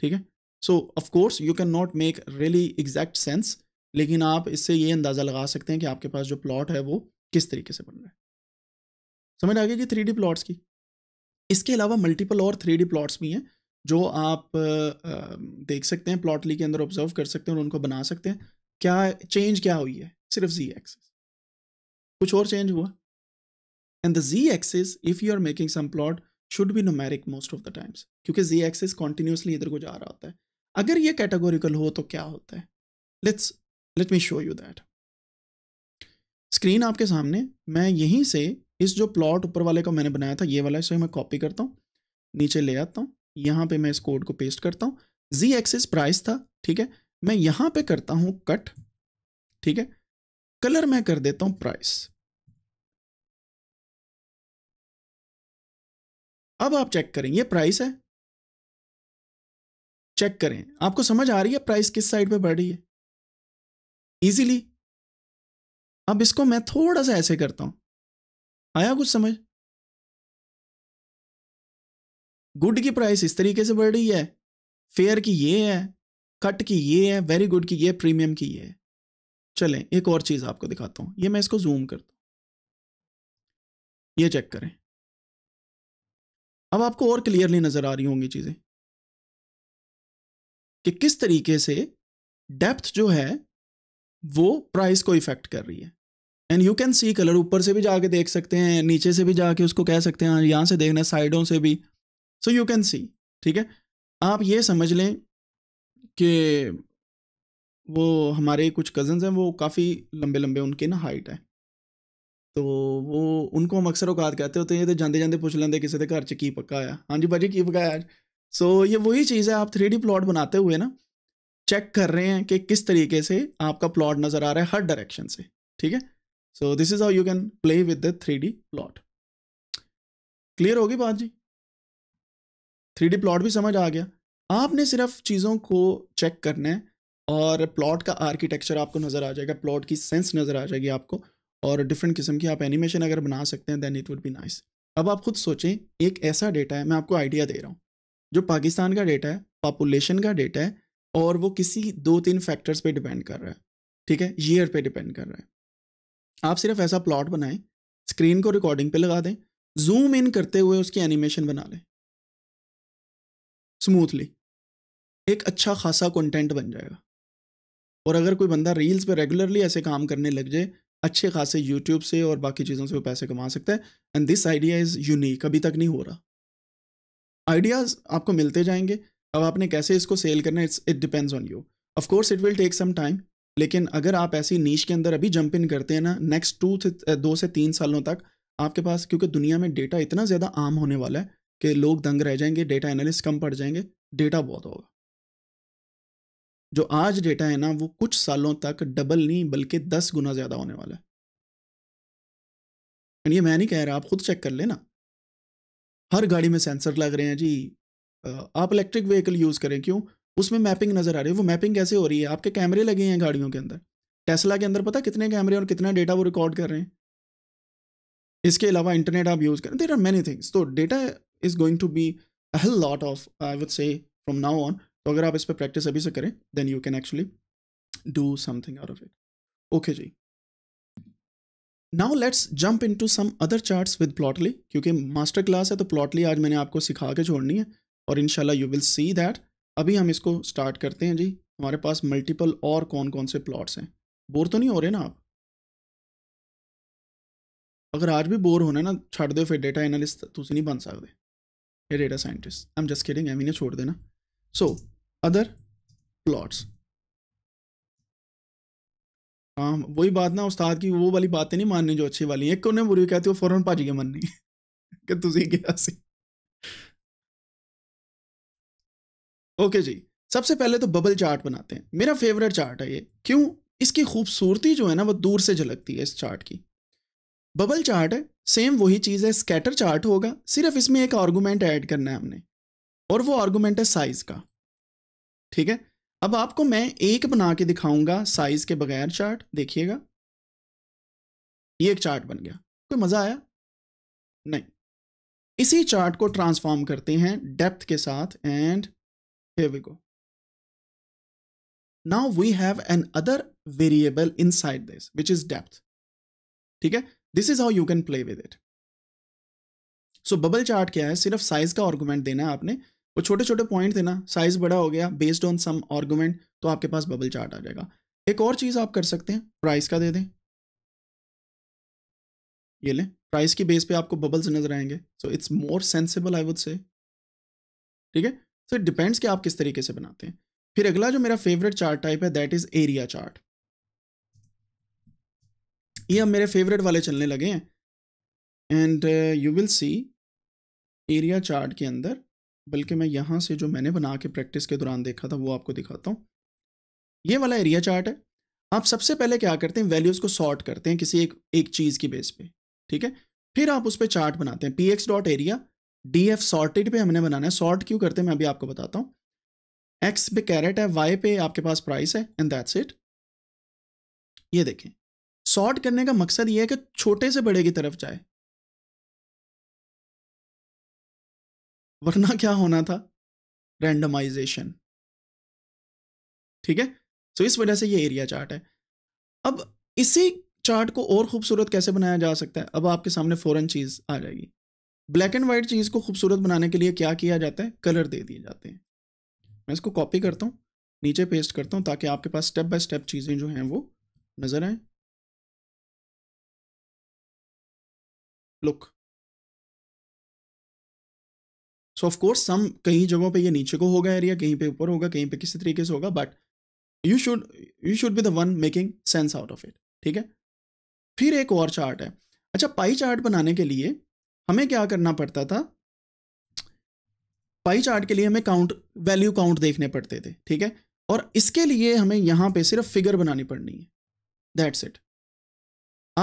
ठीक है so of course you can not make really exact sense लेकिन आप इससे ये अंदाज़ा लगा सकते हैं कि आपके पास जो प्लॉट है वो किस तरीके से बन रहा है समझ आ गया कि थ्री प्लॉट्स की इसके अलावा मल्टीपल और थ्री प्लॉट्स भी हैं जो आप देख सकते हैं प्लॉटली के अंदर ऑब्जर्व कर सकते हैं और उनको बना सकते हैं क्या चेंज क्या हुई है सिर्फ जी एक्सेस कुछ और चेंज हुआ and the z-axis if you are making some plot should be numeric most of the times क्योंकि z-axis continuously इधर को जा रहा होता है अगर ये categorical हो तो क्या होता है let's let me show you that screen आपके सामने मैं यहीं से इस जो प्लॉट ऊपर वाले का मैंने बनाया था ये वाला इसे मैं कॉपी करता हूँ नीचे ले आता हूँ यहाँ पे मैं इस कोड को पेस्ट करता हूँ जी एक्सिस प्राइस था ठीक है मैं यहाँ पे करता हूँ कट ठीक है कलर मैं कर देता हूँ प्राइस अब आप चेक करें ये प्राइस है चेक करें आपको समझ आ रही है प्राइस किस साइड पे बढ़ रही है इजीली अब इसको मैं थोड़ा सा ऐसे करता हूं आया कुछ समझ गुड की प्राइस इस तरीके से बढ़ रही है फेयर की ये है कट की ये है वेरी गुड की ये प्रीमियम की ये है चलें एक और चीज़ आपको दिखाता हूं ये मैं इसको जूम करता हूं ये चेक करें अब आपको और क्लियरली नजर आ रही होंगी चीजें कि किस तरीके से डेप्थ जो है वो प्राइस को इफेक्ट कर रही है and you can see colour ऊपर से भी जाके देख सकते हैं नीचे से भी जाके उसको कह सकते हैं यहाँ से देखना साइडों से भी सो यू कैन सी ठीक है आप ये समझ लें कि वो हमारे कुछ कज़न्स हैं वो काफ़ी लंबे लंबे उनके ना हाइट है तो वो उनको हम अक्सर औकात कहते होते हैं तो जाते जाते पूछ लेंगे किसी के घर ਚ की पक्का हाँ जी भाजी की पकाया ਅੱਜ सो ये वही चीज़ है आप थ्री प्लॉट बनाते हुए ना चेक कर रहे हैं कि किस तरीके से आपका प्लॉट नज़र आ रहा है हर डायरेक्शन से ठीक है so this is how you can play with the three plot clear होगी बात जी थ्री प्लॉट भी समझ आ गया आपने सिर्फ चीज़ों को चेक करना है और प्लॉट का आर्किटेक्चर आपको नज़र आ जाएगा प्लॉट की सेंस नज़र आ जाएगी आपको और डिफरेंट किस्म की आप एनिमेशन अगर बना सकते हैं then it would be nice अब आप खुद सोचें एक ऐसा डेटा है मैं आपको आइडिया दे रहा हूँ जो पाकिस्तान का डेटा है पॉपुलेशन का डेटा है और वो किसी दो तीन फैक्टर्स पे डिपेंड कर रहा है ठीक है ईयर पे डिपेंड कर रहा है आप सिर्फ ऐसा प्लॉट बनाएं स्क्रीन को रिकॉर्डिंग पे लगा दें जूम इन करते हुए उसकी एनिमेशन बना लें स्मूथली एक अच्छा खासा कंटेंट बन जाएगा और अगर कोई बंदा रील्स पे रेगुलरली ऐसे काम करने लग जाए अच्छे खासे यूट्यूब से और बाकी चीज़ों से वो पैसे कमा सकता है and this idea is unique अभी तक नहीं हो रहा आइडियाज़ आपको मिलते जाएंगे अब आपने कैसे इसको सेल करना it's it depends on you of course it will take some time लेकिन अगर आप ऐसी नीच के अंदर अभी जंप इन करते हैं ना नेक्स्ट टू से दो से तीन सालों तक आपके पास क्योंकि दुनिया में डेटा इतना ज़्यादा आम होने वाला है कि लोग दंग रह जाएंगे डेटा एनालिस्ट कम पड़ जाएंगे डेटा बहुत होगा जो आज डेटा है ना वो कुछ सालों तक डबल नहीं बल्कि दस गुना ज़्यादा होने वाला है एंड ये मैं नहीं कह रहा आप खुद चेक कर लेना हर गाड़ी में सेंसर लग रहे हैं जी आप इलेक्ट्रिक व्हीकल यूज़ करें क्यों उसमें मैपिंग नज़र आ रही है वो मैपिंग कैसे हो रही है आपके कैमरे लगे हैं गाड़ियों के अंदर टेस्ला के अंदर पता कितने कैमरे और कितना डेटा वो रिकॉर्ड कर रहे हैं इसके अलावा इंटरनेट आप यूज़ करें देर आर मैनी थिंग्स तो data is going to be a lot of I would say from now on तो अगर आप इस पर प्रैक्टिस अभी से करें then you can actually do something out of it okay ji now let's jump into some other chart with Plotly क्योंकि master class है तो प्लॉटली आज मैंने आपको सिखा के छोड़नी है और इनशाला यू विल सी दैट अभी हम इसको स्टार्ट करते हैं जी हमारे पास मल्टीपल और कौन कौन से प्लॉट्स हैं बोर तो नहीं हो रहे ना आप अगर आज भी बोर होना ना छोड़ दो फिर डेटा एनालिस्ट तुम नहीं बन सकते ये data scientist I am just kidding um इन्हें छोड़ देना सो so, अदर प्लॉट्स हाँ वही बात ना उस्ताद की वो वाली बातें नहीं माननी जो अच्छी वाली एक तो उन्हें बुरी कहती हो फौरन भाजी के मननी [laughs] कि तुझे क्या सी ओके जी सबसे पहले तो बबल चार्ट बनाते हैं मेरा फेवरेट चार्ट है ये क्यों इसकी खूबसूरती जो है ना वो दूर से झलकती है इस चार्ट की बबल चार्ट है सेम वही चीज़ है स्कैटर चार्ट होगा सिर्फ इसमें एक आर्गूमेंट ऐड करना है हमने और वो आर्गूमेंट है साइज़ का ठीक है अब आपको मैं एक बना के दिखाऊंगा साइज के बगैर चार्ट देखिएगा ये एक चार्ट बन गया कोई मजा आया नहीं इसी चार्ट को ट्रांसफॉर्म करते हैं डेप्थ के साथ and go now we have another variable inside this which is depth ठीक है this is how you can play with it so bubble chart क्या है सिर्फ साइज का ऑर्गूमेंट देना है आपने वो छोटे छोटे पॉइंट थे ना साइज बड़ा हो गया बेस्ड ऑन सम आर्गूमेंट तो आपके पास बबल चार्ट आ जाएगा एक और चीज़ आप कर सकते हैं प्राइस का दे दें ये लें प्राइस की बेस पे आपको बबल्स नजर आएंगे so it's more sensible I would say ठीक है सो इट डिपेंड्स कि आप किस तरीके से बनाते हैं फिर अगला जो मेरा फेवरेट चार्ट टाइप है दैट इज एरिया चार्ट ये अब मेरे फेवरेट वाले चलने लगे हैं and you will see area chart के अंदर बल्कि मैं यहाँ से जो मैंने बना के प्रैक्टिस के दौरान देखा था वो आपको दिखाता हूँ ये वाला एरिया चार्ट है आप सबसे पहले क्या करते हैं वैल्यूज़ को सॉर्ट करते हैं किसी एक एक चीज़ की बेस पे ठीक है फिर आप उस पर चार्ट बनाते हैं p x dot area d f sorted पर हमने बनाना है सॉर्ट क्यों करते हैं मैं अभी आपको बताता हूँ एक्स पे कैरेट है वाई पे आपके पास प्राइस है एंड दैट्स इट ये देखें सॉर्ट करने का मकसद ये है कि छोटे से बड़े की तरफ जाए वरना क्या होना था रैंडमाइजेशन ठीक है सो इस वजह से ये एरिया चार्ट है अब इसी चार्ट को और खूबसूरत कैसे बनाया जा सकता है अब आपके सामने फॉरन चीज़ आ जाएगी ब्लैक एंड वाइट चीज़ को खूबसूरत बनाने के लिए क्या किया जाता है कलर दे दिए जाते हैं मैं इसको कॉपी करता हूँ नीचे पेस्ट करता हूँ ताकि आपके पास स्टेप बाय स्टेप चीज़ें जो हैं वो नज़र आए look so of course some कहीं जगहों पे ये नीचे को होगा एरिया कहीं पे ऊपर होगा कहीं पे किसी तरीके से होगा but you should you should be the one making sense out of it ठीक है फिर एक और चार्ट है अच्छा पाई चार्ट बनाने के लिए हमें क्या करना पड़ता था पाई चार्ट के लिए हमें काउंट वैल्यू काउंट देखने पड़ते थे ठीक है और इसके लिए हमें यहाँ पे सिर्फ फिगर बनानी पड़नी है दैट्स इट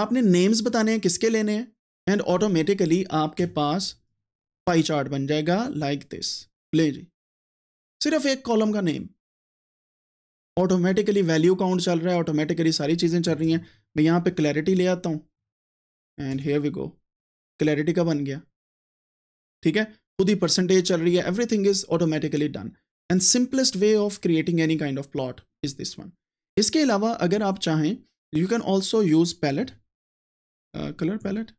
आपने नेम्स बताने हैं किसके लेने हैं एंड ऑटोमेटिकली आपके पास पाई चार्ट बन जाएगा लाइक दिस ले जी सिर्फ एक कॉलम का नेम ऑटोमेटिकली वैल्यू काउंट चल रहा है ऑटोमेटिकली सारी चीज़ें चल रही हैं मैं यहाँ पे क्लैरिटी ले आता हूँ and here we go clarity का बन गया ठीक है खुद ही परसेंटेज चल रही है everything is automatically done and simplest way of creating any kind of plot is this one इसके अलावा अगर आप चाहें you can also use palette colour palette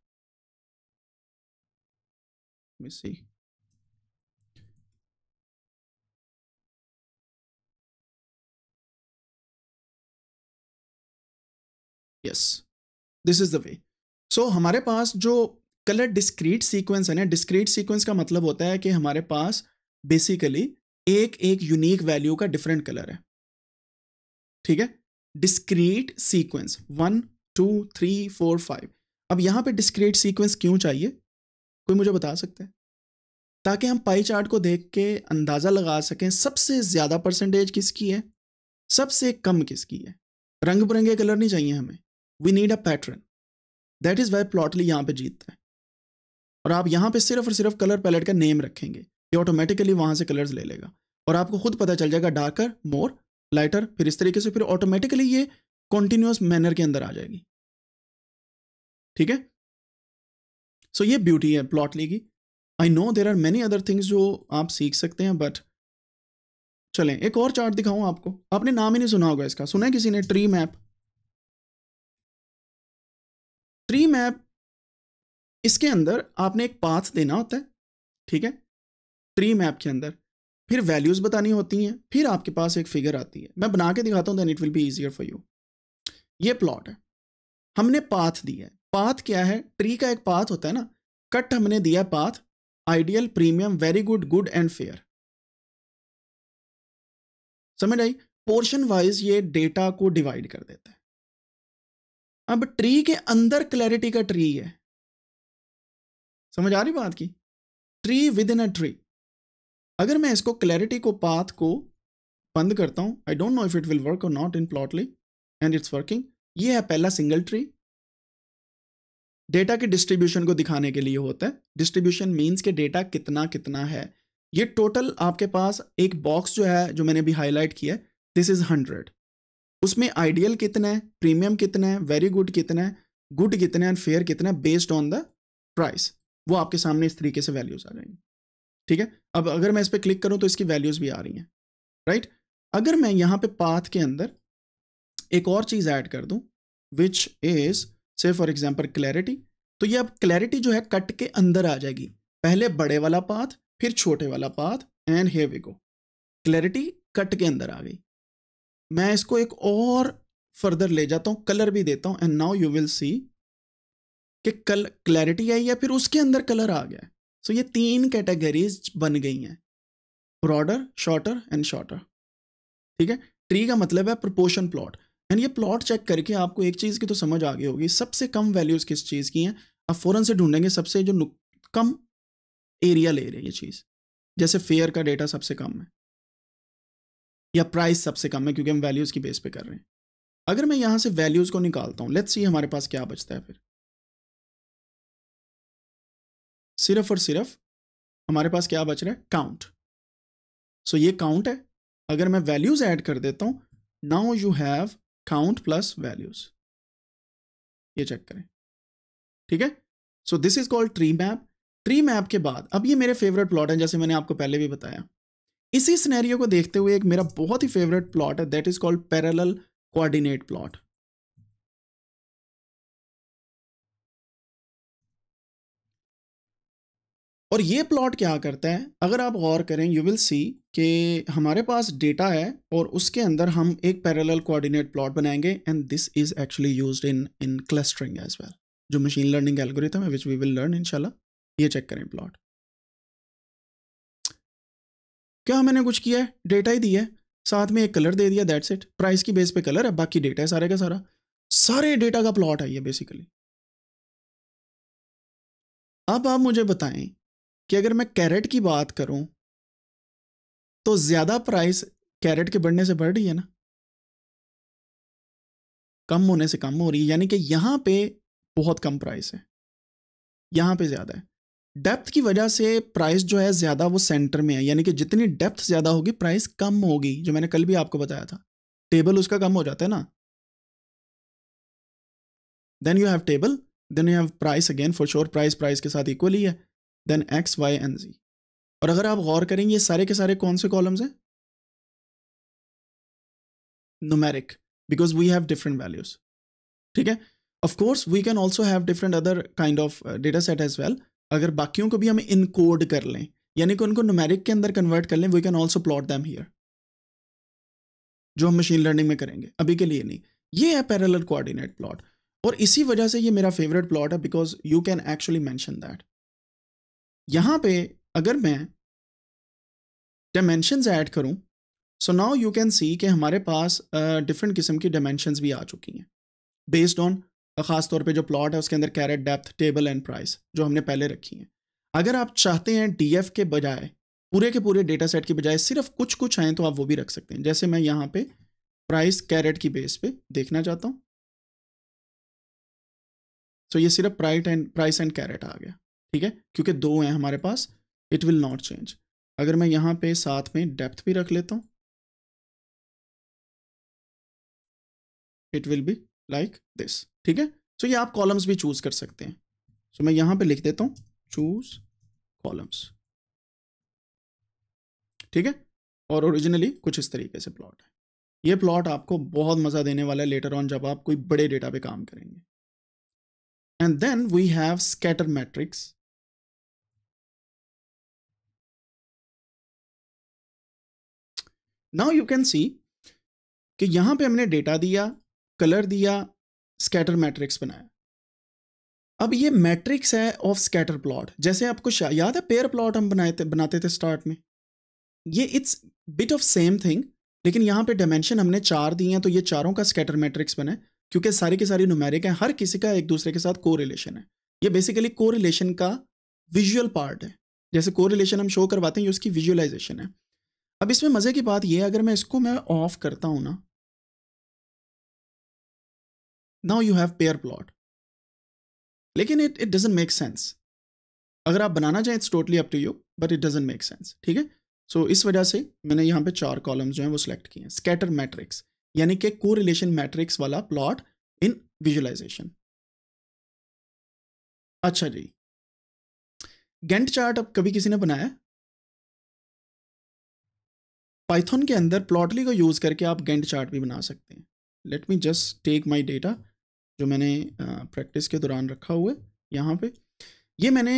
Let me see. Yes this is the way so हमारे पास जो colour discrete sequence है ना डिस्क्रीट सीक्वेंस का मतलब होता है कि हमारे पास बेसिकली एक एक यूनिक वैल्यू का डिफरेंट कलर है ठीक है discrete sequence one two three four five अब यहां पे डिस्क्रीट सीक्वेंस क्यों चाहिए कोई मुझे बता सकता है ताकि हम पाई चार्ट को देख के अंदाज़ा लगा सकें सबसे ज़्यादा परसेंटेज किसकी है सबसे कम किसकी है रंग बिरंगे कलर नहीं चाहिए हमें we need a pattern that is why Plotly यहाँ पे जीतता है और आप यहाँ पे सिर्फ और सिर्फ कलर पैलेट का नेम रखेंगे ये ऑटोमेटिकली वहाँ से कलर्स ले लेगा और आपको खुद पता चल जाएगा डार्कर मोर लाइटर फिर इस तरीके से फिर ऑटोमेटिकली ये कॉन्टिन्यूस मैनर के अंदर आ जाएगी ठीक है सो ये ब्यूटी है प्लॉट की I know there are many other things जो आप सीख सकते हैं बट चलें एक और चार्ट दिखाऊं आपको आपने नाम ही नहीं सुना होगा इसका सुना है किसी ने ट्री मैप ट्री मैप इसके अंदर आपने एक पाथ देना होता है ठीक है ट्री मैप के अंदर फिर वैल्यूज़ बतानी होती हैं फिर आपके पास एक फिगर आती है मैं बना के दिखाता हूं then it will be easier for you ये प्लॉट है हमने पाथ दिया है पाथ क्या है ट्री का एक पाथ होता है ना कट हमने दिया path ideal premium very good good and fair समझ आई पोर्शन वाइज ये डेटा को डिवाइड कर देता है अब ट्री के अंदर क्लैरिटी का ट्री है समझ आ रही बात की tree within a tree अगर मैं इसको क्लैरिटी को पाथ को बंद करता हूं I don't know if it will work और not in Plotly and it's working ये है पहला सिंगल ट्री डेटा के डिस्ट्रीब्यूशन को दिखाने के लिए होता है डिस्ट्रीब्यूशन मीन्स के डेटा कितना कितना है ये टोटल आपके पास एक बॉक्स जो है जो मैंने अभी हाईलाइट किया है दिस इज हंड्रेड उसमें आइडियल कितना है प्रीमियम कितना है वेरी गुड कितना है गुड कितना है एंड फेयर कितना है बेस्ड ऑन द प्राइस वो आपके सामने इस तरीके से वैल्यूज आ जाएंगे ठीक है अब अगर मैं इस पर क्लिक करूँ तो इसकी वैल्यूज भी आ रही हैं राइट अगर मैं यहाँ पे पाथ के अंदर एक और चीज़ ऐड कर दूँ which is say for example clarity तो ये अब क्लैरिटी जो है कट के अंदर आ जाएगी पहले बड़े वाला पाथ फिर छोटे वाला path and here we go clarity cut के अंदर आ गई मैं इसको एक और फर्दर ले जाता हूँ कलर भी देता हूँ and now you will see कि कल क्लैरिटी आई या फिर उसके अंदर कलर आ गया सो so ये तीन कैटेगरीज बन गई हैं ब्रॉडर शॉर्टर एंड शॉर्टर ठीक है ट्री का मतलब है प्रोपोर्शन प्लॉट एंड ये प्लॉट चेक करके आपको एक चीज़ की तो समझ आ गई होगी सबसे कम वैल्यूज़ किस चीज़ की हैं आप फ़ौरन से ढूंढेंगे सबसे जो कम एरिया ले रहे हैं ये चीज़ जैसे फेयर का डेटा सबसे कम है या प्राइस सबसे कम है क्योंकि हम वैल्यूज़ की बेस पे कर रहे हैं अगर मैं यहाँ से वैल्यूज़ को निकालता हूँ लेट्स सी हमारे पास क्या बचता है फिर सिर्फ और सिर्फ हमारे पास क्या बच रहा है काउंट सो so ये काउंट है अगर मैं वैल्यूज़ ऐड कर देता हूँ now you have count plus values ये चेक करें ठीक है so this is called tree map tree map के बाद अब ये मेरे फेवरेट प्लॉट हैं जैसे मैंने आपको पहले भी बताया इसी सिनेरियो को देखते हुए एक मेरा बहुत ही फेवरेट प्लॉट है that is called parallel coordinate plot और ये प्लॉट क्या करता है अगर आप गौर करें यू विल सी कि हमारे पास डेटा है और उसके अंदर हम एक पैरेलल कोऑर्डिनेट प्लॉट बनाएंगे and this is actually used in in clustering as well जो मशीन लर्निंग एल्गोरिथम है विच वी विल लर्न इंशाल्लाह ये चेक करें प्लॉट क्या मैंने कुछ किया है डेटा ही दिया है साथ में एक कलर दे दिया दैट्स इट प्राइस की बेस पे कलर है बाकी डेटा है सारे का सारा सारे डेटा का प्लॉट है ये बेसिकली अब आप मुझे बताएं कि अगर मैं कैरेट की बात करूं तो ज्यादा प्राइस कैरेट के बढ़ने से बढ़ रही है ना कम होने से कम हो रही है यानी कि यहां पे बहुत कम प्राइस है यहां पे ज्यादा है डेप्थ की वजह से प्राइस जो है ज़्यादा वो सेंटर में है यानी कि जितनी डेप्थ ज़्यादा होगी प्राइस कम होगी जो मैंने कल भी आपको बताया था टेबल उसका कम हो जाता है ना then you have table then you have price again for sure price price के साथ इक्वल ही है then X Y and Z और अगर आप गौर करेंगे ये सारे के सारे कौन से कॉलम्स हैं numeric because we have different values ठीक है of course we can also have different other kind of uh, data set अगर बाकियों को भी हम इनकोड कर लें यानी कि उनको नुमेरिक के अंदर कन्वर्ट कर लें we can also plot them here जो हम मशीन लर्निंग में करेंगे अभी के लिए नहीं ये है पैरेलल कोऑर्डिनेट प्लॉट और इसी वजह से ये मेरा फेवरेट प्लॉट है because you can actually mention that यहाँ पे अगर मैं डायमेंशंस ऐड करूँ so now you can see कि हमारे पास डिफरेंट uh, किस्म की डायमेंशन भी आ चुकी हैं बेस्ड ऑन ख़ास तौर पे जो प्लॉट है उसके अंदर carat depth table and price जो हमने पहले रखी हैं अगर आप चाहते हैं डीएफ के बजाय पूरे के पूरे डेटा सेट के बजाय सिर्फ कुछ कुछ आएँ तो आप वो भी रख सकते हैं जैसे मैं यहाँ पे प्राइस कैरेट की बेस पे देखना चाहता हूँ सो so ये सिर्फ price and price and carat आ गया ठीक है क्योंकि दो हैं हमारे पास इट विल नॉट चेंज अगर मैं यहाँ पे साथ में डेप्थ भी रख लेता हूँ it will be like this ठीक है सो so, ये आप कॉलम्स भी चूज कर सकते हैं सो so, मैं यहाँ पे लिख देता हूँ चूज कॉलम्स ठीक है और ओरिजिनली कुछ इस तरीके से प्लॉट है ये प्लॉट आपको बहुत मज़ा देने वाला है लेटर ऑन जब आप कोई बड़े डेटा पे काम करेंगे and then we have scatter matrix now you can see कि यहां पे हमने डेटा दिया कलर दिया स्कैटर मैट्रिक्स बनाया अब ये मैट्रिक्स है ऑफ स्कैटर प्लॉट जैसे आपको याद है पेयर प्लॉट हम बनाए थे बनाते थे स्टार्ट में ये it's bit of same thing लेकिन यहाँ पे डायमेंशन हमने चार दिए हैं तो ये चारों का स्कैटर मैट्रिक्स बना है क्योंकि सारी की सारी नुमेरिक है हर किसी का एक दूसरे के साथ को है ये बेसिकली को का विजुअल पार्ट है जैसे को हम शो करवाते हैं ये उसकी विजुअलाइजेशन है अब इसमें मज़े की बात यह है अगर मैं इसको मैं ऑफ करता हूं ना now you have pair plot लेकिन it it doesn't make sense अगर आप बनाना चाहें it's totally up to you but it doesn't make sense ठीक है सो इस वजह से मैंने यहाँ पे चार कॉलम्स जो हैं वो सिलेक्ट किए हैं स्कैटर मैट्रिक्स यानी कि को रिलेशन मैट्रिक्स वाला प्लॉट इन विजुअलाइजेशन अच्छा जी गेंट चार्ट अब कभी किसी ने बनाया पाइथन के अंदर प्लॉटली को यूज़ करके आप गेंट चार्ट भी बना सकते हैं let me just take my data जो मैंने प्रैक्टिस के दौरान रखा हुआ है यहाँ पे ये मैंने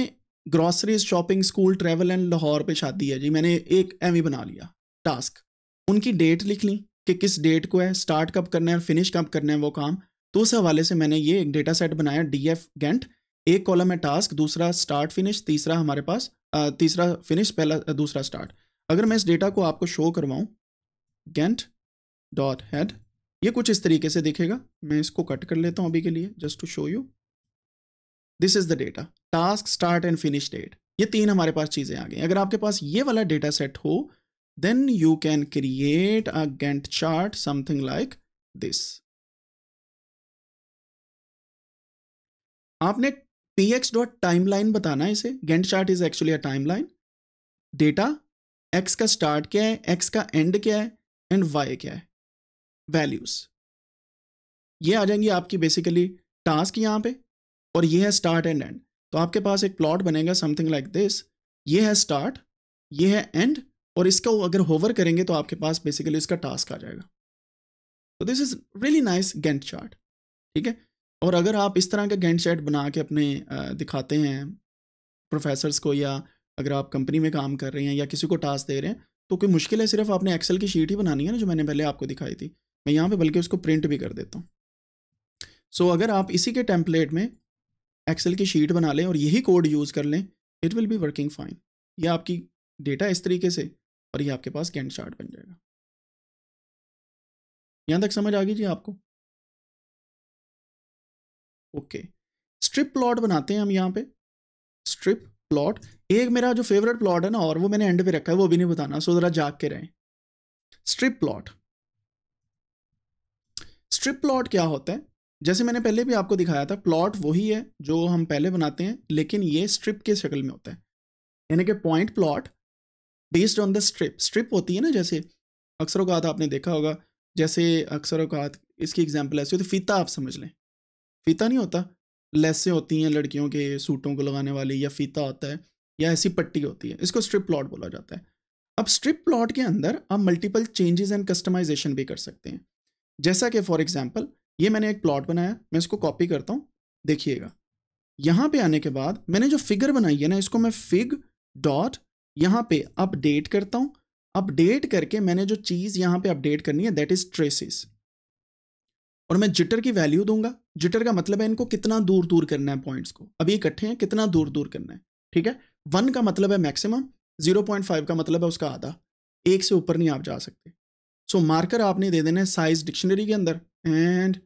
groceries shopping school travel and Lahore पे शादी है जी मैंने एक एम e बना लिया टास्क उनकी डेट लिख ली कि किस डेट को है स्टार्ट कब करना है और फिनिश कब करना है वो काम तो उस हवाले से मैंने ये एक डेटा सेट बनाया डी एफ गेंट एक कॉलम है टास्क दूसरा स्टार्ट फिनिश तीसरा हमारे पास तीसरा फिनिश पहला दूसरा स्टार्ट अगर मैं इस डेटा को आपको शो करवाऊं गेंट डॉट हैड ये कुछ इस तरीके से दिखेगा मैं इसको कट कर लेता हूं अभी के लिए just to show you this is the data task start and finish date ये तीन हमारे पास चीज़ें आ गई अगर आपके पास ये वाला डेटा सेट हो then you can create a Gantt chart something like this आपने px.timeline बताना इसे Gantt chart is actually a line data x का स्टार्ट क्या है एक्स का एंड क्या है एंड वाई क्या है वैल्यूज ये आ जाएंगी आपकी बेसिकली टास्क यहाँ पे और ये है स्टार्ट एंड एंड तो आपके पास एक प्लॉट बनेगा समथिंग लाइक दिस ये है स्टार्ट ये है एंड और इसका अगर होवर करेंगे तो आपके पास बेसिकली इसका टास्क आ जाएगा तो this is really nice Gantt chart ठीक है और अगर आप इस तरह का गेंट चार्ट बना के अपने दिखाते हैं प्रोफेसर्स को या अगर आप कंपनी में काम कर रहे हैं या किसी को टास्क दे रहे हैं तो कोई मुश्किल है सिर्फ आपने एक्सेल की शीट ही बनानी है ना जो मैंने पहले आपको दिखाई थी मैं यहाँ पे बल्कि उसको प्रिंट भी कर देता हूँ सो so, अगर आप इसी के टेम्पलेट में एक्सेल की शीट बना लें और यही कोड यूज़ कर लें it will be working fine ये आपकी डेटा इस तरीके से और ये आपके पास कैंट चार्ट बन जाएगा यहाँ तक समझ आ गई जी आपको ओके स्ट्रिप प्लॉट बनाते हैं हम यहाँ पे स्ट्रिप प्लॉट एक मेरा जो फेवरेट प्लॉट है ना और वो मैंने एंड पे रखा है वो भी नहीं बताना सो जरा जाग के रहें स्ट्रिप प्लॉट स्ट्रिप प्लॉट क्या होता है जैसे मैंने पहले भी आपको दिखाया था प्लॉट वही है जो हम पहले बनाते हैं लेकिन ये स्ट्रिप के शक्ल में होता है यानी कि point plot based on the strip strip होती है ना जैसे अक्सरों का आपने देखा होगा जैसे अक्सरों का इसकी एग्जाम्पल ऐसी होती तो फीता आप समझ लें फीता नहीं होता लेसें होती हैं लड़कियों के सूटों को लगाने वाली या फीता होता है या ऐसी पट्टी होती है इसको स्ट्रिप प्लॉट बोला जाता है अब स्ट्रिप प्लॉट के अंदर आप मल्टीपल चेंजेस एंड कस्टमाइजेशन भी कर सकते हैं जैसा कि फॉर एग्जाम्पल ये मैंने एक प्लॉट बनाया मैं इसको कॉपी करता हूँ देखिएगा यहाँ पे आने के बाद मैंने जो फिगर बनाई है ना इसको मैं फिग डॉट यहाँ पे अपडेट करता हूँ अपडेट करके मैंने जो चीज़ यहाँ पे अपडेट करनी है दैट इज़ ट्रेसिस और मैं जिटर की वैल्यू दूंगा जिटर का मतलब है इनको कितना दूर दूर करना है पॉइंट्स को अभी इकट्ठे हैं कितना दूर दूर करना है ठीक है वन का मतलब है मैक्सिमम जीरो पॉइंट फाइव का मतलब है उसका आधा एक से ऊपर नहीं आप जा सकते सो so, मार्कर आपने दे देना है साइज डिक्शनरी के अंदर एंड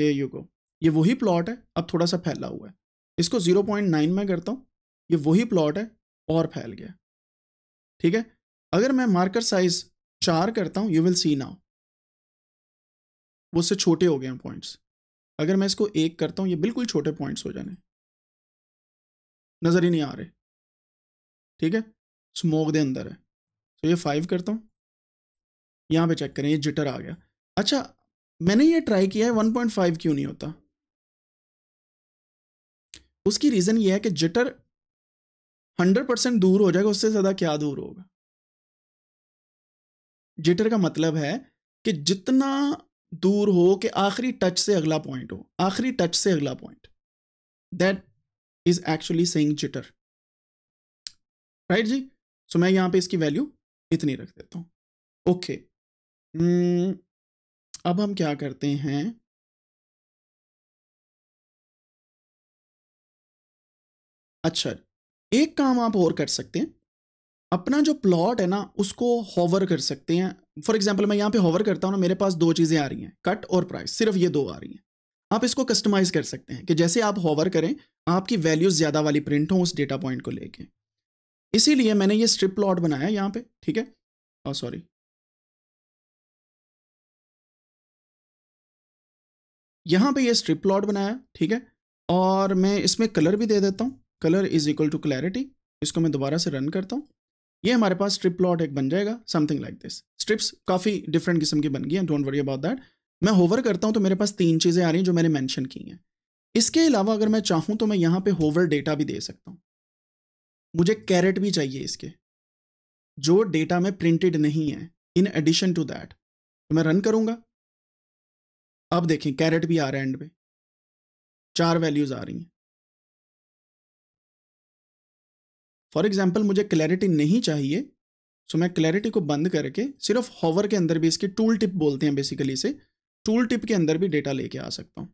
हे यू गो ये वही प्लॉट है अब थोड़ा सा फैला हुआ है इसको जीरो पॉइंट नाइन में करता हूँ ये वही प्लॉट है और फैल गया ठीक है अगर मैं मार्कर साइज चार करता हूँ यू विल सी नाउ वो उससे छोटे हो गए हैं पॉइंट्स अगर मैं इसको एक करता हूँ ये बिल्कुल छोटे पॉइंट्स हो जाने नज़र ही नहीं आ रहे ठीक है स्मोक दे अंदर है तो ये फाइव करता हूँ यहाँ पे चेक करें ये जिटर आ गया अच्छा मैंने ये ट्राई किया है वन पॉइंट फाइव क्यों नहीं होता उसकी रीज़न ये है कि जिटर हंड्रेड परसेंट दूर हो जाएगा उससे ज़्यादा क्या दूर होगा जिटर का मतलब है कि जितना दूर हो कि आखिरी टच से अगला पॉइंट हो आखिरी टच से अगला point that is actually saying jitter right जी सो so, मैं यहां पे इसकी वैल्यू इतनी रख देता हूं ओके okay. hmm, अब हम क्या करते हैं अच्छा एक काम आप और कर सकते हैं अपना जो प्लॉट है ना उसको होवर कर सकते हैं फॉर एग्जाम्पल मैं यहाँ पे होवर करता हूँ ना मेरे पास दो चीज़ें आ रही हैं कट और प्राइस सिर्फ ये दो आ रही हैं आप इसको कस्टमाइज कर सकते हैं कि जैसे आप होवर करें आपकी वैल्यूज ज़्यादा वाली प्रिंट हो उस डेटा पॉइंट को लेके इसीलिए मैंने ये स्ट्रिप प्लॉट बनाया यहाँ पे ठीक है और oh, सॉरी यहाँ पे ये स्ट्रिप प्लॉट बनाया ठीक है और मैं इसमें कलर भी दे देता हूँ colour is equal to clarity इसको मैं दोबारा से रन करता हूँ ये हमारे पास स्ट्रिप प्लॉट एक बन जाएगा समथिंग लाइक दिस स्ट्रिप्स काफ़ी डिफरेंट किस्म की बन गई हैं डोंट वरी अबाउट दैट मैं होवर करता हूँ तो मेरे पास तीन चीज़ें आ रही हैं जो मैंने मैंशन की हैं इसके अलावा अगर मैं चाहूँ तो मैं यहाँ पे होवर डेटा भी दे सकता हूँ मुझे कैरेट भी चाहिए इसके जो डेटा में प्रिंटेड नहीं है इन एडिशन टू दैट तो मैं रन करूँगा अब देखें कैरेट भी आ रहा है एंड पे चार वैल्यूज़ आ रही हैं फॉर एग्जाम्पल मुझे क्लैरिटी नहीं चाहिए सो मैं क्लैरिटी को बंद करके सिर्फ हॉवर के अंदर भी इसकी टूल टिप बोलते हैं बेसिकली इसे टूल टिप के अंदर भी डेटा लेके आ सकता हूँ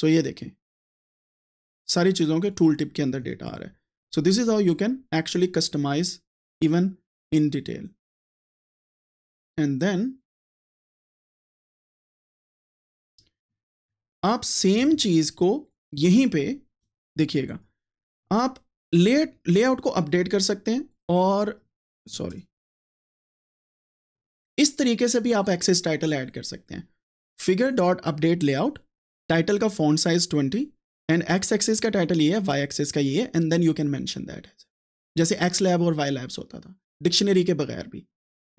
सो so, ये देखें सारी चीज़ों के टूल टिप के अंदर डेटा आ रहा है so this is how you can actually customise even in detail and then आप सेम चीज़ को यहीं पे देखिएगा आप लेट लेआउट को अपडेट कर सकते हैं और सॉरी इस तरीके से भी आप एक्सेस टाइटल ऐड कर सकते हैं figure dot update layout title का font size twenty and x axis का टाइटल ये है वाई एक्सेस का ये है and then you can mention that जैसे एक्स लैब और वाई लैब्स होता था डिक्शनरी के बगैर भी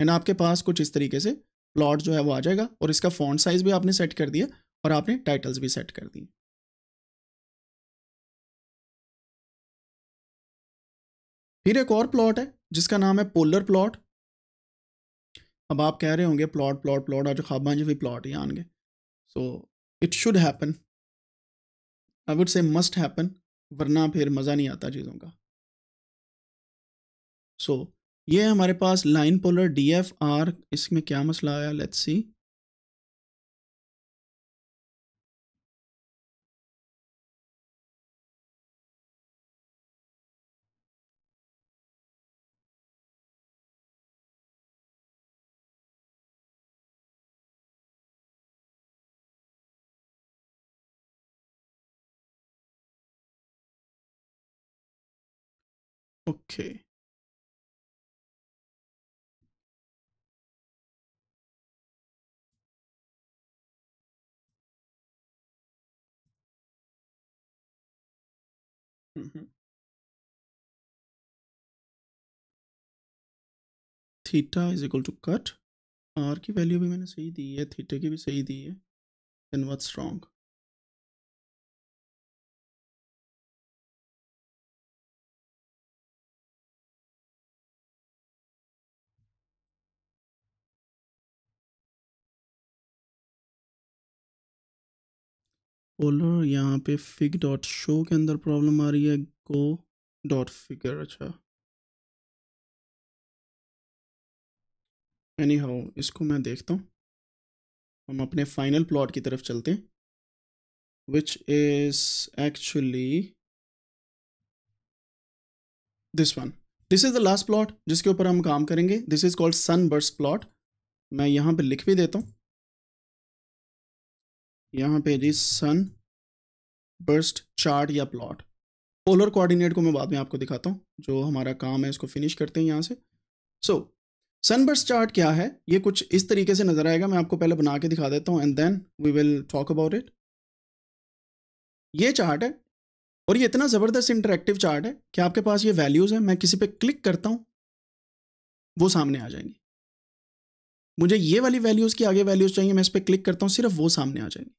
एंड आपके पास कुछ इस तरीके से प्लॉट जो है वो आ जाएगा और इसका फोन साइज भी आपने सेट कर दिया और आपने टाइटल्स भी सेट कर दिए फिर एक और प्लॉट है जिसका नाम है पोलर प्लॉट अब आप कह रहे होंगे प्लॉट प्लॉट प्लॉट आज खाबा जी भी प्लॉट ही आएंगे so it should happen I would say must happen वरना फिर मज़ा नहीं आता चीज़ों का सो so, ये हमारे पास line polar d f r इसमें क्या मसला आया let's see Okay. Theta is equal to cut r की वैल्यू भी मैंने सही दी है थीटा की भी सही दी है देन व्हाट्स रॉन्ग फोल्डर यहाँ पे फिग डॉट शो के अंदर प्रॉब्लम आ रही है गो डॉट फिगर अच्छा एनी हाउ इसको मैं देखता हूँ हम अपने फाइनल प्लॉट की तरफ चलते हैं which is actually this one this is the last plot जिसके ऊपर हम काम करेंगे this is called sunburst plot मैं यहाँ पे लिख भी देता हूँ यहाँ पे रिस सन बर्स्ट चार्ट या प्लॉट पोलर कोऑर्डिनेट को मैं बाद में आपको दिखाता हूँ जो हमारा काम है इसको फिनिश करते हैं यहाँ से सो बर्स्ट चार्ट क्या है ये कुछ इस तरीके से नज़र आएगा मैं आपको पहले बना के दिखा देता हूँ and then we will talk about it ये चार्ट है और ये इतना ज़बरदस्त इंटरेक्टिव चार्ट है कि आपके पास ये वैल्यूज़ हैं मैं किसी पे क्लिक करता हूँ वो सामने आ जाएंगी मुझे ये वाली वैल्यूज़ की आगे वैल्यूज़ चाहिए मैं इस पर क्लिक करता हूँ सिर्फ वो सामने आ जाएंगी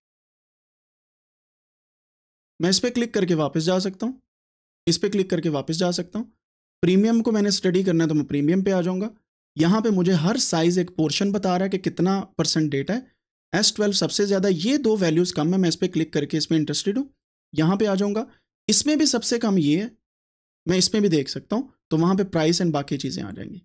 मैं इस पर क्लिक करके वापस जा सकता हूँ इस पर क्लिक करके वापस जा सकता हूँ प्रीमियम को मैंने स्टडी करना है तो मैं प्रीमियम पे आ जाऊँगा यहाँ पे मुझे हर साइज़ एक पोर्शन बता रहा है कि कितना परसेंट डेटा है एस ट्वेल्व सबसे ज़्यादा ये दो वैल्यूज़ कम है मैं इस पर क्लिक करके इसमें इंटरेस्टेड हूँ यहाँ पर आ जाऊँगा इसमें भी सबसे कम ये है मैं इसमें भी देख सकता हूँ तो वहाँ पर प्राइस एंड बाकी चीज़ें आ जाएंगी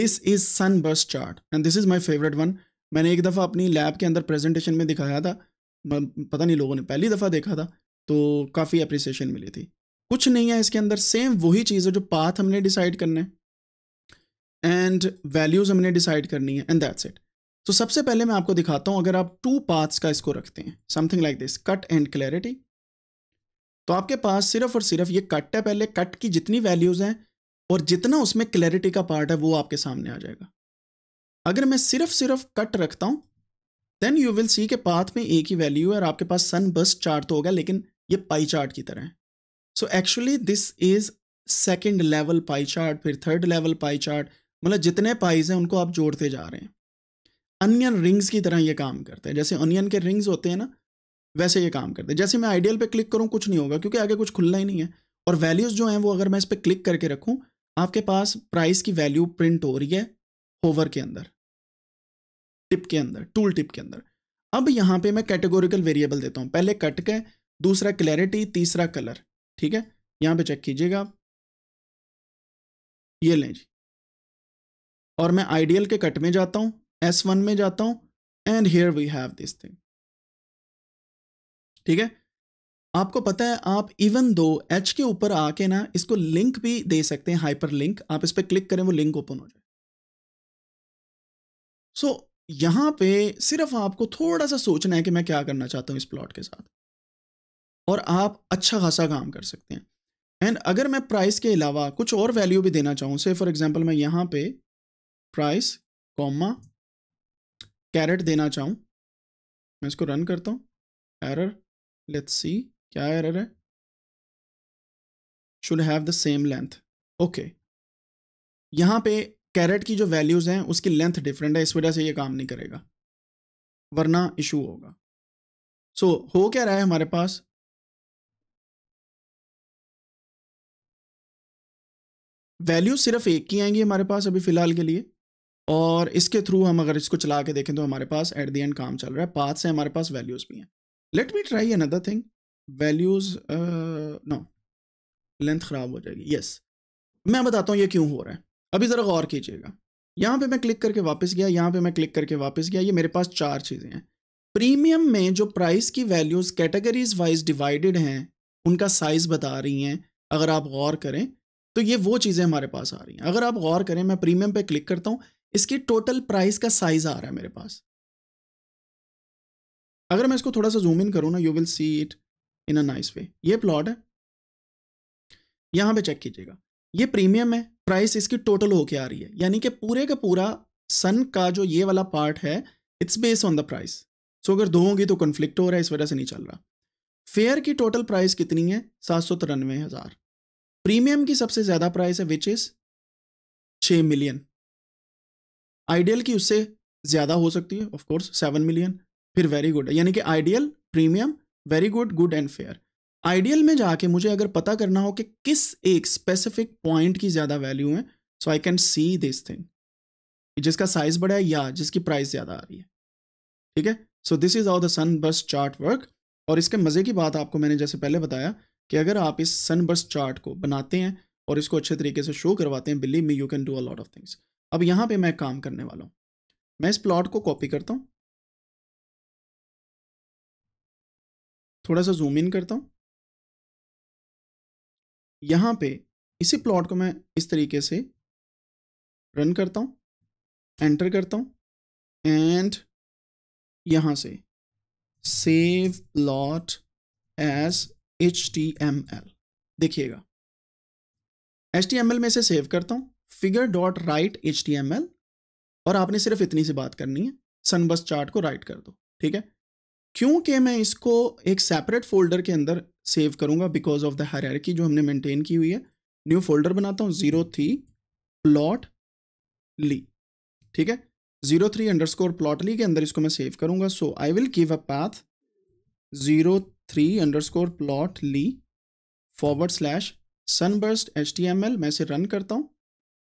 this is sunburst chart and this is my favourite one मैंने एक दफ़ा अपनी लैब के अंदर प्रेजेंटेशन में दिखाया था पता नहीं लोगों ने पहली दफ़ा देखा था तो काफ़ी अप्रिसिएशन मिली थी कुछ नहीं है इसके अंदर सेम वही चीज़ है जो पाथ हमने डिसाइड करना है एंड वैल्यूज़ हमने डिसाइड करनी है एंड दैट्स इट तो सबसे पहले मैं आपको दिखाता हूँ अगर आप टू पाथ्स का इसको रखते हैं something like this cut and clarity तो आपके पास सिर्फ और सिर्फ ये कट है पहले कट की जितनी वैल्यूज़ हैं और जितना उसमें क्लैरिटी का पार्ट है वो आपके सामने आ जाएगा अगर मैं सिर्फ सिर्फ कट रखता हूँ देन यू विल सी के पाथ में एक ही वैल्यू है और आपके पास सन बस चार्ट तो होगा लेकिन ये पाई चार्ट की तरह है so actually this is second level pie chart फिर थर्ड लेवल पाई चार्ट मतलब जितने पाइज हैं उनको आप जोड़ते जा रहे हैं अनियन रिंग्स की तरह ये काम करते हैं जैसे अनियन के रिंग्स होते हैं ना वैसे ये काम करते हैं जैसे मैं आइडियल पे क्लिक करूँ कुछ नहीं होगा क्योंकि आगे कुछ खुलना ही नहीं है और वैल्यूज़ जो हैं वो अगर मैं इस पर क्लिक करके रखूँ आपके पास प्राइस की वैल्यू प्रिंट हो रही है होवर के अंदर टिप के अंदर टूल टिप के अंदर अब यहाँ पे मैं कैटेगोरिकल वेरिएबल देता हूँ पहले कट के दूसरा क्लैरिटी तीसरा कलर ठीक है यहाँ पे चेक कीजिएगा आप ये लें जी और मैं आइडियल के कट में जाता हूँ एस वन में जाता हूँ and here we have this thing ठीक है आपको पता है आप इवन दो एच के ऊपर आके ना इसको लिंक भी दे सकते हैं हाइपर लिंक आप इस पर क्लिक करें वो लिंक ओपन हो जाए सो so, यहाँ पे सिर्फ आपको थोड़ा सा सोचना है कि मैं क्या करना चाहता हूँ इस प्लॉट के साथ और आप अच्छा खासा काम कर सकते हैं एंड अगर मैं प्राइस के अलावा कुछ और वैल्यू भी देना चाहूँ से फॉर एग्जांपल मैं यहाँ पे प्राइस कॉमा कैरेट देना चाहूँ मैं इसको रन करता हूँ एरर लेट्स सी क्या एरर है should have the same length okay यहाँ पे कैरेट की जो वैल्यूज़ हैं उसकी लेंथ डिफरेंट है इस वजह से ये काम नहीं करेगा वरना इशू होगा सो so, हो क्या रहा है हमारे पास वैल्यू सिर्फ एक की आएंगी हमारे पास अभी फ़िलहाल के लिए और इसके थ्रू हम अगर इसको चला के देखें तो हमारे पास एट द एंड काम चल रहा है पाथ से हमारे पास वैल्यूज़ भी हैं let me try another thing values no length ख़राब हो जाएगी यस yes. मैं बताता हूँ ये क्यों हो रहा है अभी ज़रा गौर कीजिएगा यहाँ पे मैं क्लिक करके वापस गया यहाँ पे मैं क्लिक करके वापस गया ये मेरे पास चार चीज़ें हैं प्रीमियम में जो प्राइस की वैल्यूज़ कैटेगरीज वाइज डिवाइडेड हैं उनका साइज़ बता रही हैं अगर आप गौर करें तो ये वो चीज़ें हमारे पास आ रही हैं अगर आप गौर करें मैं प्रीमियम पर क्लिक करता हूँ इसकी टोटल प्राइस का साइज़ आ रहा है मेरे पास अगर मैं इसको थोड़ा सा जूम इन करूँ ना you will see it in a nice way ये प्लॉट है यहाँ पे चेक कीजिएगा ये प्रीमियम है प्राइस इसकी टोटल होके आ रही है यानी कि पूरे का पूरा सन का जो ये वाला पार्ट है it's based on the price so अगर दो होंगी तो कन्फ्लिक्ट हो रहा है इस वजह से नहीं चल रहा फेयर की टोटल प्राइस कितनी है सात सौ तिरानवे हज़ार प्रीमियम की सबसे ज़्यादा प्राइस है विच इज़ छः मिलियन आइडियल की उससे ज़्यादा हो सकती है ऑफकोर्स सेवन मिलियन फिर वेरी गुड यानी कि ideal premium very good good and fair ideal में जाके मुझे अगर पता करना हो कि किस एक स्पेसिफिक पॉइंट की ज़्यादा वैल्यू है so I can see this thing जिसका साइज बड़ा है या जिसकी प्राइस ज़्यादा आ रही है ठीक है so this is how the sunburst chart work और इसके मज़े की बात आपको मैंने जैसे पहले बताया कि अगर आप इस सन बर्स चार्ट को बनाते हैं और इसको अच्छे तरीके से शो करवाते हैं believe me you can do a lot of things अब यहाँ पे मैं काम करने वाला हूँ मैं इस प्लॉट को कॉपी करता हूँ थोड़ा सा जूम इन करता हूँ यहाँ पे इसी प्लॉट को मैं इस तरीके से रन करता हूँ एंटर करता हूँ एंड यहाँ से save plot as H T M L देखिएगा एच टी एम एल में से सेव करता हूँ figure dot write H T M L और आपने सिर्फ इतनी सी बात करनी है सनबस चार्ट को राइट कर दो ठीक है क्योंकि मैं इसको एक सेपरेट फोल्डर के अंदर सेव करूंगा बिकॉज ऑफ द हरारकी जो हमने मेंटेन की हुई है न्यू फोल्डर बनाता हूँ जीरो थ्री प्लॉट ली ठीक है zero three underscore plotly के अंदर इसको मैं सेव करूंगा so I will give a path zero three underscore plotly forward slash sunburst H T M L मैं इसे रन करता हूँ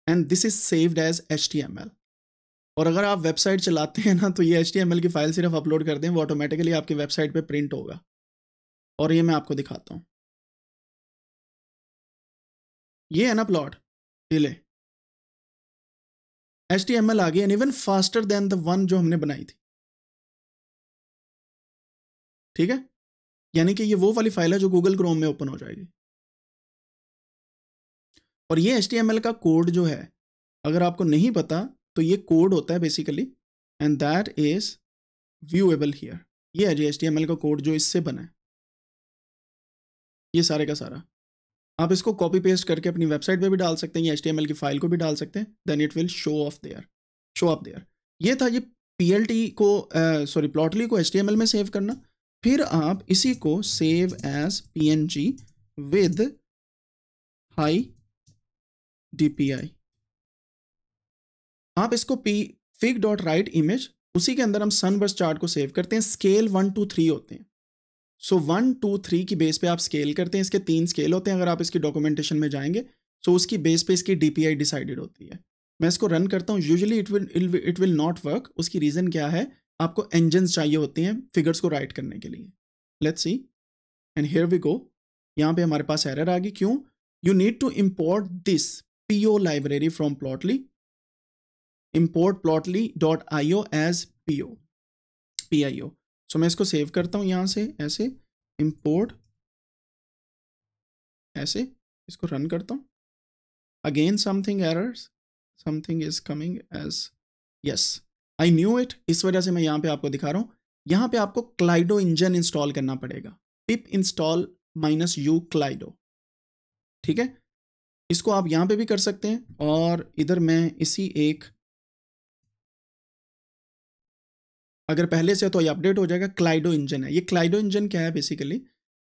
and this is saved as H T M L और अगर आप वेबसाइट चलाते हैं ना तो ये एच की फाइल सिर्फ अपलोड कर दें वो ऑटोमेटिकली आपकी वेबसाइट पे प्रिंट होगा और ये मैं आपको दिखाता हूँ ये है ना plotly H T M L आ गई and even faster than the one जो हमने बनाई थी ठीक है यानी कि ये वो वाली फाइल है जो गूगल क्रोम में ओपन हो जाएगी और ये एच टी एम एल का कोड जो है अगर आपको नहीं पता तो ये कोड होता है basically and that is viewable here ये है जी का कोड जो इससे बना है ये सारे का सारा आप इसको कॉपी पेस्ट करके अपनी वेबसाइट पे भी डाल सकते हैं या एच की फाइल को भी डाल सकते हैं then it will show off there show off there ये था ये पी को सॉरी uh, प्लॉटली को एच में सेव करना फिर आप इसी को save as P with high D आप इसको P fig dot write image उसी के अंदर हम सनबर्स चार्ट को सेव करते हैं स्केल वन टू थ्री होते हैं सो वन टू थ्री की बेस पे आप स्केल करते हैं इसके तीन स्केल होते हैं अगर आप इसकी डॉक्यूमेंटेशन में जाएंगे सो तो so उसकी बेस पे इसकी डीपीआई डिसाइडेड होती है मैं इसको रन करता हूँ usually it will it will not work उसकी रीज़न क्या है आपको इंजन चाहिए होते हैं फिगर्स को राइट करने के लिए let's see and here we go यहाँ पे हमारे पास एरर आ गई क्यों you need to import this P O library from plotly import plotly.io as po pio so so, मैं इसको सेव करता हूँ यहाँ से ऐसे import ऐसे इसको रन करता हूँ again something errors something is coming as yes I knew it इस वजह से मैं यहाँ पे आपको दिखा रहा हूँ यहाँ पे आपको क्लाइडो इंजन इंस्टॉल करना पड़ेगा pip install minus U kaleido ठीक है इसको आप यहाँ पे भी कर सकते हैं और इधर मैं इसी एक अगर पहले से तो ये अपडेट हो जाएगा क्लाइडो इंजन है ये क्लाइडो इंजन क्या है बेसिकली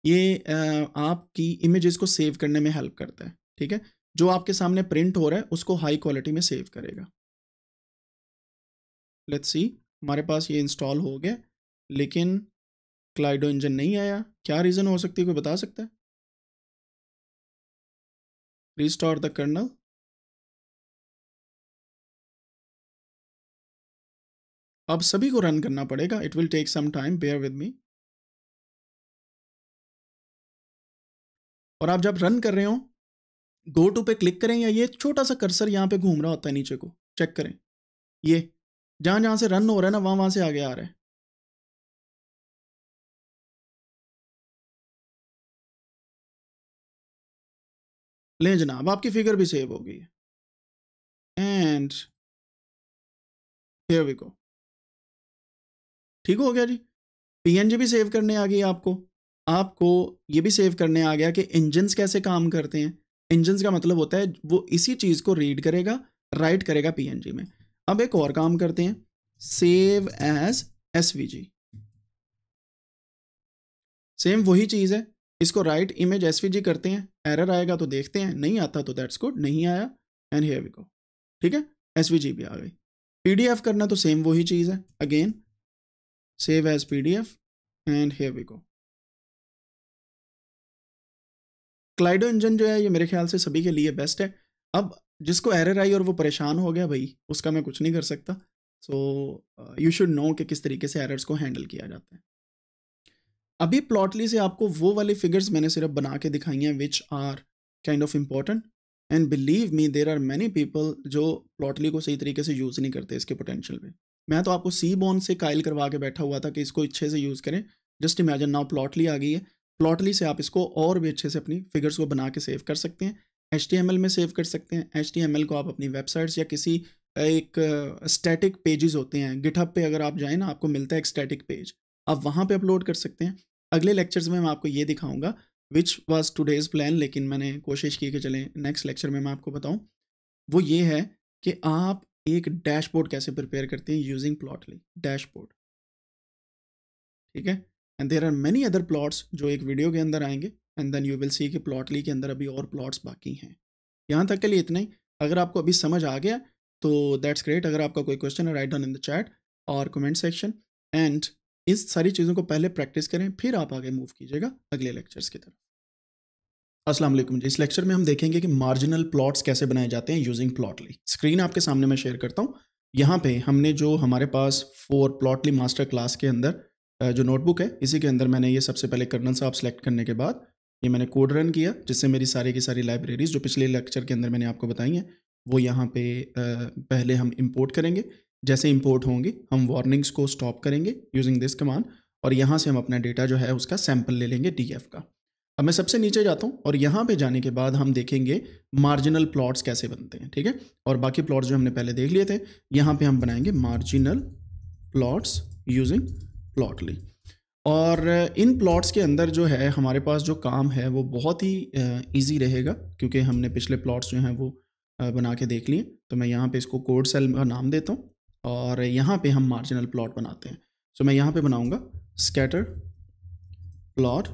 ये आपकी इमेजेस को सेव करने में हेल्प करता है ठीक है जो आपके सामने प्रिंट हो रहा है उसको हाई क्वालिटी में सेव करेगा लेट्स सी हमारे पास ये इंस्टॉल हो गया लेकिन क्लाइडो इंजन नहीं आया क्या रीज़न हो सकती है कोई बता सकता है रिस्टोर द कर्नल अब सभी को रन करना पड़ेगा it will take some time bear with me और आप जब रन कर रहे हो गो टू पे क्लिक करें या ये छोटा सा कर्सर यहाँ पे घूम रहा होता है नीचे को चेक करें ये जहां जहां से रन हो रहा है ना वहां वहां से आगे आ रहा है ले जनाब आपकी फिगर भी सेव हो गई है एंड here we ठीक हो गया जी पीएनजी भी सेव करने आ गई आपको आपको ये भी सेव करने आ गया कि इंजन्स कैसे काम करते हैं इंजन्स का मतलब होता है वो इसी चीज़ को रीड करेगा राइट करेगा पीएनजी में अब एक और काम करते हैं सेव एज जी सेम वही चीज़ है इसको राइट इमेज एस करते हैं एरर आएगा तो देखते हैं नहीं आता तो दैट्स गुड नहीं आया एंड हेयर वी गो ठीक है एस भी आ गई पीडीएफ करना तो सेम वही चीज़ है again save as PDF and here we go. Kaleido engine जो है ये मेरे ख्याल से सभी के लिए बेस्ट है अब जिसको एरर आई और वो परेशान हो गया भाई उसका मैं कुछ नहीं कर सकता सो यू शुड नो कि किस तरीके से एरर्स को हैंडल किया जाता है अभी प्लॉटली से आपको वो वाली फिगर्स मैंने सिर्फ बना के दिखाई हैं which are kind of important and believe me there are many people जो प्लॉटली को सही तरीके से यूज़ नहीं करते इसके पोटेंशियल में मैं तो आपको सी बोन से कायल करवा के बैठा हुआ था कि इसको अच्छे से यूज़ करें जस्ट इमेजन नाउ प्लॉटली आ गई है प्लॉटली से आप इसको और भी अच्छे से अपनी फिगर्स को बना के सेव कर सकते हैं एच में सेव कर सकते हैं एच को आप अपनी वेबसाइट्स या किसी एक स्टैटिक पेजेस होते हैं गिटअप पे अगर आप जाएँ ना आपको मिलता है एक स्टैटिक पेज आप वहाँ पे अपलोड कर सकते हैं अगले लेक्चर्स में मैं आपको ये दिखाऊंगा विच टू डेज़ प्लान लेकिन मैंने कोशिश की कि चलें नेक्स्ट लेक्चर में मैं आपको बताऊँ वो ये है कि आप एक डैशबोर्ड कैसे प्रिपेयर करते हैं यूजिंग प्लॉटली डैशबोर्ड ठीक है and there are many other plots जो एक वीडियो के अंदर आएंगे and then you will see कि प्लॉटली के अंदर अभी और प्लॉट्स बाकी हैं यहाँ तक के लिए इतना ही अगर आपको अभी समझ आ गया तो दैट्स ग्रेट अगर आपका कोई क्वेश्चन है write down in the chat और कमेंट सेक्शन एंड इस सारी चीज़ों को पहले प्रैक्टिस करें फिर आप आगे मूव कीजिएगा अगले लेक्चर्स की तरफ असलम जी इस लेक्चर में हम देखेंगे कि मार्जिनल प्लॉट्स कैसे बनाए जाते हैं यूजिंग प्लॉटली स्क्रीन आपके सामने मैं शेयर करता हूँ यहाँ पे हमने जो हमारे पास फोर प्लॉटली मास्टर क्लास के अंदर जो नोटबुक है इसी के अंदर मैंने ये सबसे पहले कर्नल साहब सेलेक्ट करने के बाद ये मैंने कोड रन किया जिससे मेरी सारी की सारी लाइब्रेरीज जो पिछले लेक्चर के अंदर मैंने आपको बताई हैं वो यहाँ पर पहले हम इम्पोर्ट करेंगे जैसे इम्पोर्ट होंगी हम वार्निंग्स को स्टॉप करेंगे यूजिंग दिस कमान और यहाँ से हम अपना डेटा जो है उसका सैम्पल ले लेंगे डी का अब मैं सबसे नीचे जाता हूँ और यहाँ पे जाने के बाद हम देखेंगे मार्जिनल प्लॉट्स कैसे बनते हैं ठीक है और बाकी प्लॉट्स जो हमने पहले देख लिए थे यहाँ पे हम बनाएंगे मार्जिनल प्लॉट्स यूजिंग प्लॉटली और इन प्लॉट्स के अंदर जो है हमारे पास जो काम है वो बहुत ही ईजी रहेगा क्योंकि हमने पिछले प्लॉट्स जो हैं वो बना के देख लिए तो मैं यहाँ पर इसको कोड सेल का नाम देता हूँ और यहाँ पर हम मार्जिनल प्लॉट बनाते हैं सो मैं यहाँ पर बनाऊँगा scatter plot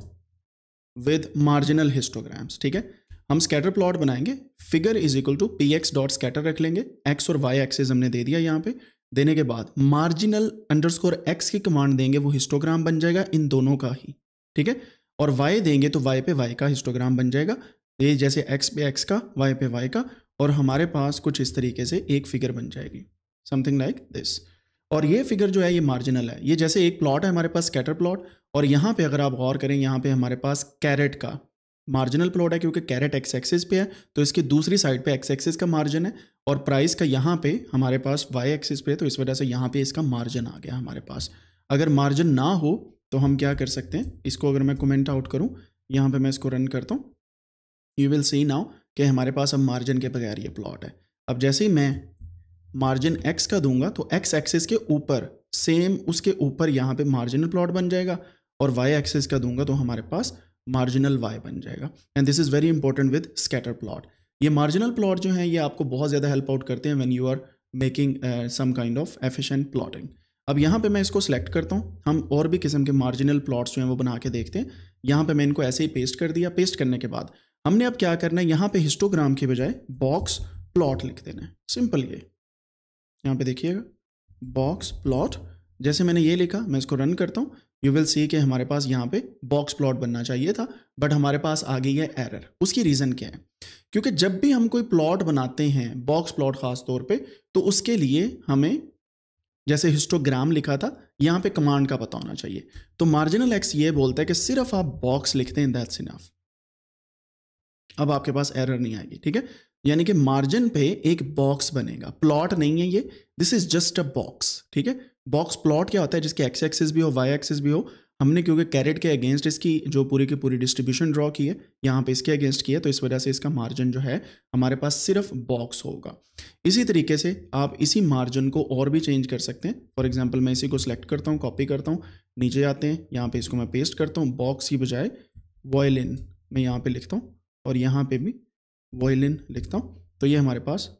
with marginal histograms ठीक है हम स्कैटर प्लॉट बनाएंगे figure is equal to P x dot scatter रख लेंगे एक्स और वाई एक्सेज हमने दे दिया यहाँ पे देने के बाद मार्जिनल अंडरस्कोर एक्स की कमांड देंगे वो हिस्टोग्राम बन जाएगा इन दोनों का ही ठीक है और वाई देंगे तो वाई पे वाई का हिस्टोग्राम बन जाएगा ये जैसे एक्स पे एक्स का वाई पे वाई का और हमारे पास कुछ इस तरीके से एक फिगर बन जाएगी समथिंग लाइक दिस और ये फिगर जो है ये मार्जिनल है ये जैसे एक प्लॉट है हमारे पास स्कैटर प्लॉट और यहाँ पे अगर आप गौर करें यहाँ पे हमारे पास कैरेट का मार्जिनल प्लॉट है क्योंकि कैरेट एक्स एक्सिस पे है तो इसकी दूसरी साइड पे एक्स एक्सिस का मार्जिन है और प्राइस का यहाँ पे हमारे पास वाई एक्सिस पे है तो इस वजह से यहाँ पे इसका मार्जिन आ गया हमारे पास अगर मार्जिन ना हो तो हम क्या कर सकते हैं इसको अगर मैं कमेंट आउट करूँ यहाँ पर मैं इसको रन करता हूँ यू विल सी नाउ कि हमारे पास अब मार्जिन के बगैर ये प्लॉट है अब जैसे ही मैं मार्जिन एक्स का दूंगा तो एक्स एक्सेस के ऊपर सेम उसके ऊपर यहाँ पे मार्जिनल प्लॉट बन जाएगा और वाई एक्सेस का दूंगा तो हमारे पास मार्जिनल वाई बन जाएगा and this is very important with scatter plot ये मार्जिनल प्लॉट जो है ये आपको बहुत ज़्यादा हेल्प आउट करते हैं when you are making some kind of efficient plotting अब यहाँ पे मैं इसको सेलेक्ट करता हूँ हम और भी किस्म के मार्जिनल प्लॉट्स जो हैं वो बना के देखते हैं यहाँ पे मैं इनको ऐसे ही पेस्ट कर दिया पेस्ट करने के बाद हमने अब क्या करना है यहाँ पे हिस्टोग्राम के बजाय बॉक्स प्लॉट लिख देना है सिंपल ये यहाँ पे देखिएगा बॉक्स प्लॉट जैसे मैंने ये लिखा मैं इसको रन करता हूँ यू विल सी कि हमारे पास यहाँ पे बॉक्स प्लॉट बनना चाहिए था बट हमारे पास आ गई है एरर उसकी रीज़न क्या है क्योंकि जब भी हम कोई प्लॉट बनाते हैं बॉक्स प्लॉट ख़ास तौर पे तो उसके लिए हमें जैसे हिस्टोग्राम लिखा था यहाँ पे कमांड का पता होना चाहिए तो मार्जिनल एक्स ये बोलता है कि सिर्फ आप बॉक्स लिखते हैं दैट्स इनफ अब आपके पास एरर नहीं आएगी ठीक है यानी कि मार्जिन पे एक बॉक्स बनेगा प्लॉट नहीं है ये this is just a box ठीक है बॉक्स प्लॉट क्या होता है जिसके एक्स एक्सिस भी हो वाई एक्सिस भी हो हमने क्योंकि कैरेट के अगेंस्ट इसकी जो पूरी की पूरी डिस्ट्रीब्यूशन ड्रॉ की है यहाँ पे इसके अगेंस्ट की है तो इस वजह से इसका मार्जिन जो है हमारे पास सिर्फ बॉक्स होगा इसी तरीके से आप इसी मार्जिन को और भी चेंज कर सकते हैं फॉर एग्जाम्पल मैं इसी को सिलेक्ट करता हूँ कॉपी करता हूँ नीचे आते हैं यहाँ पे इसको मैं पेस्ट करता हूँ बॉक्स की बजाय वॉयलिन मैं यहाँ पर लिखता हूँ और यहाँ पर भी वॉयलिन लिखता हूँ तो ये हमारे पास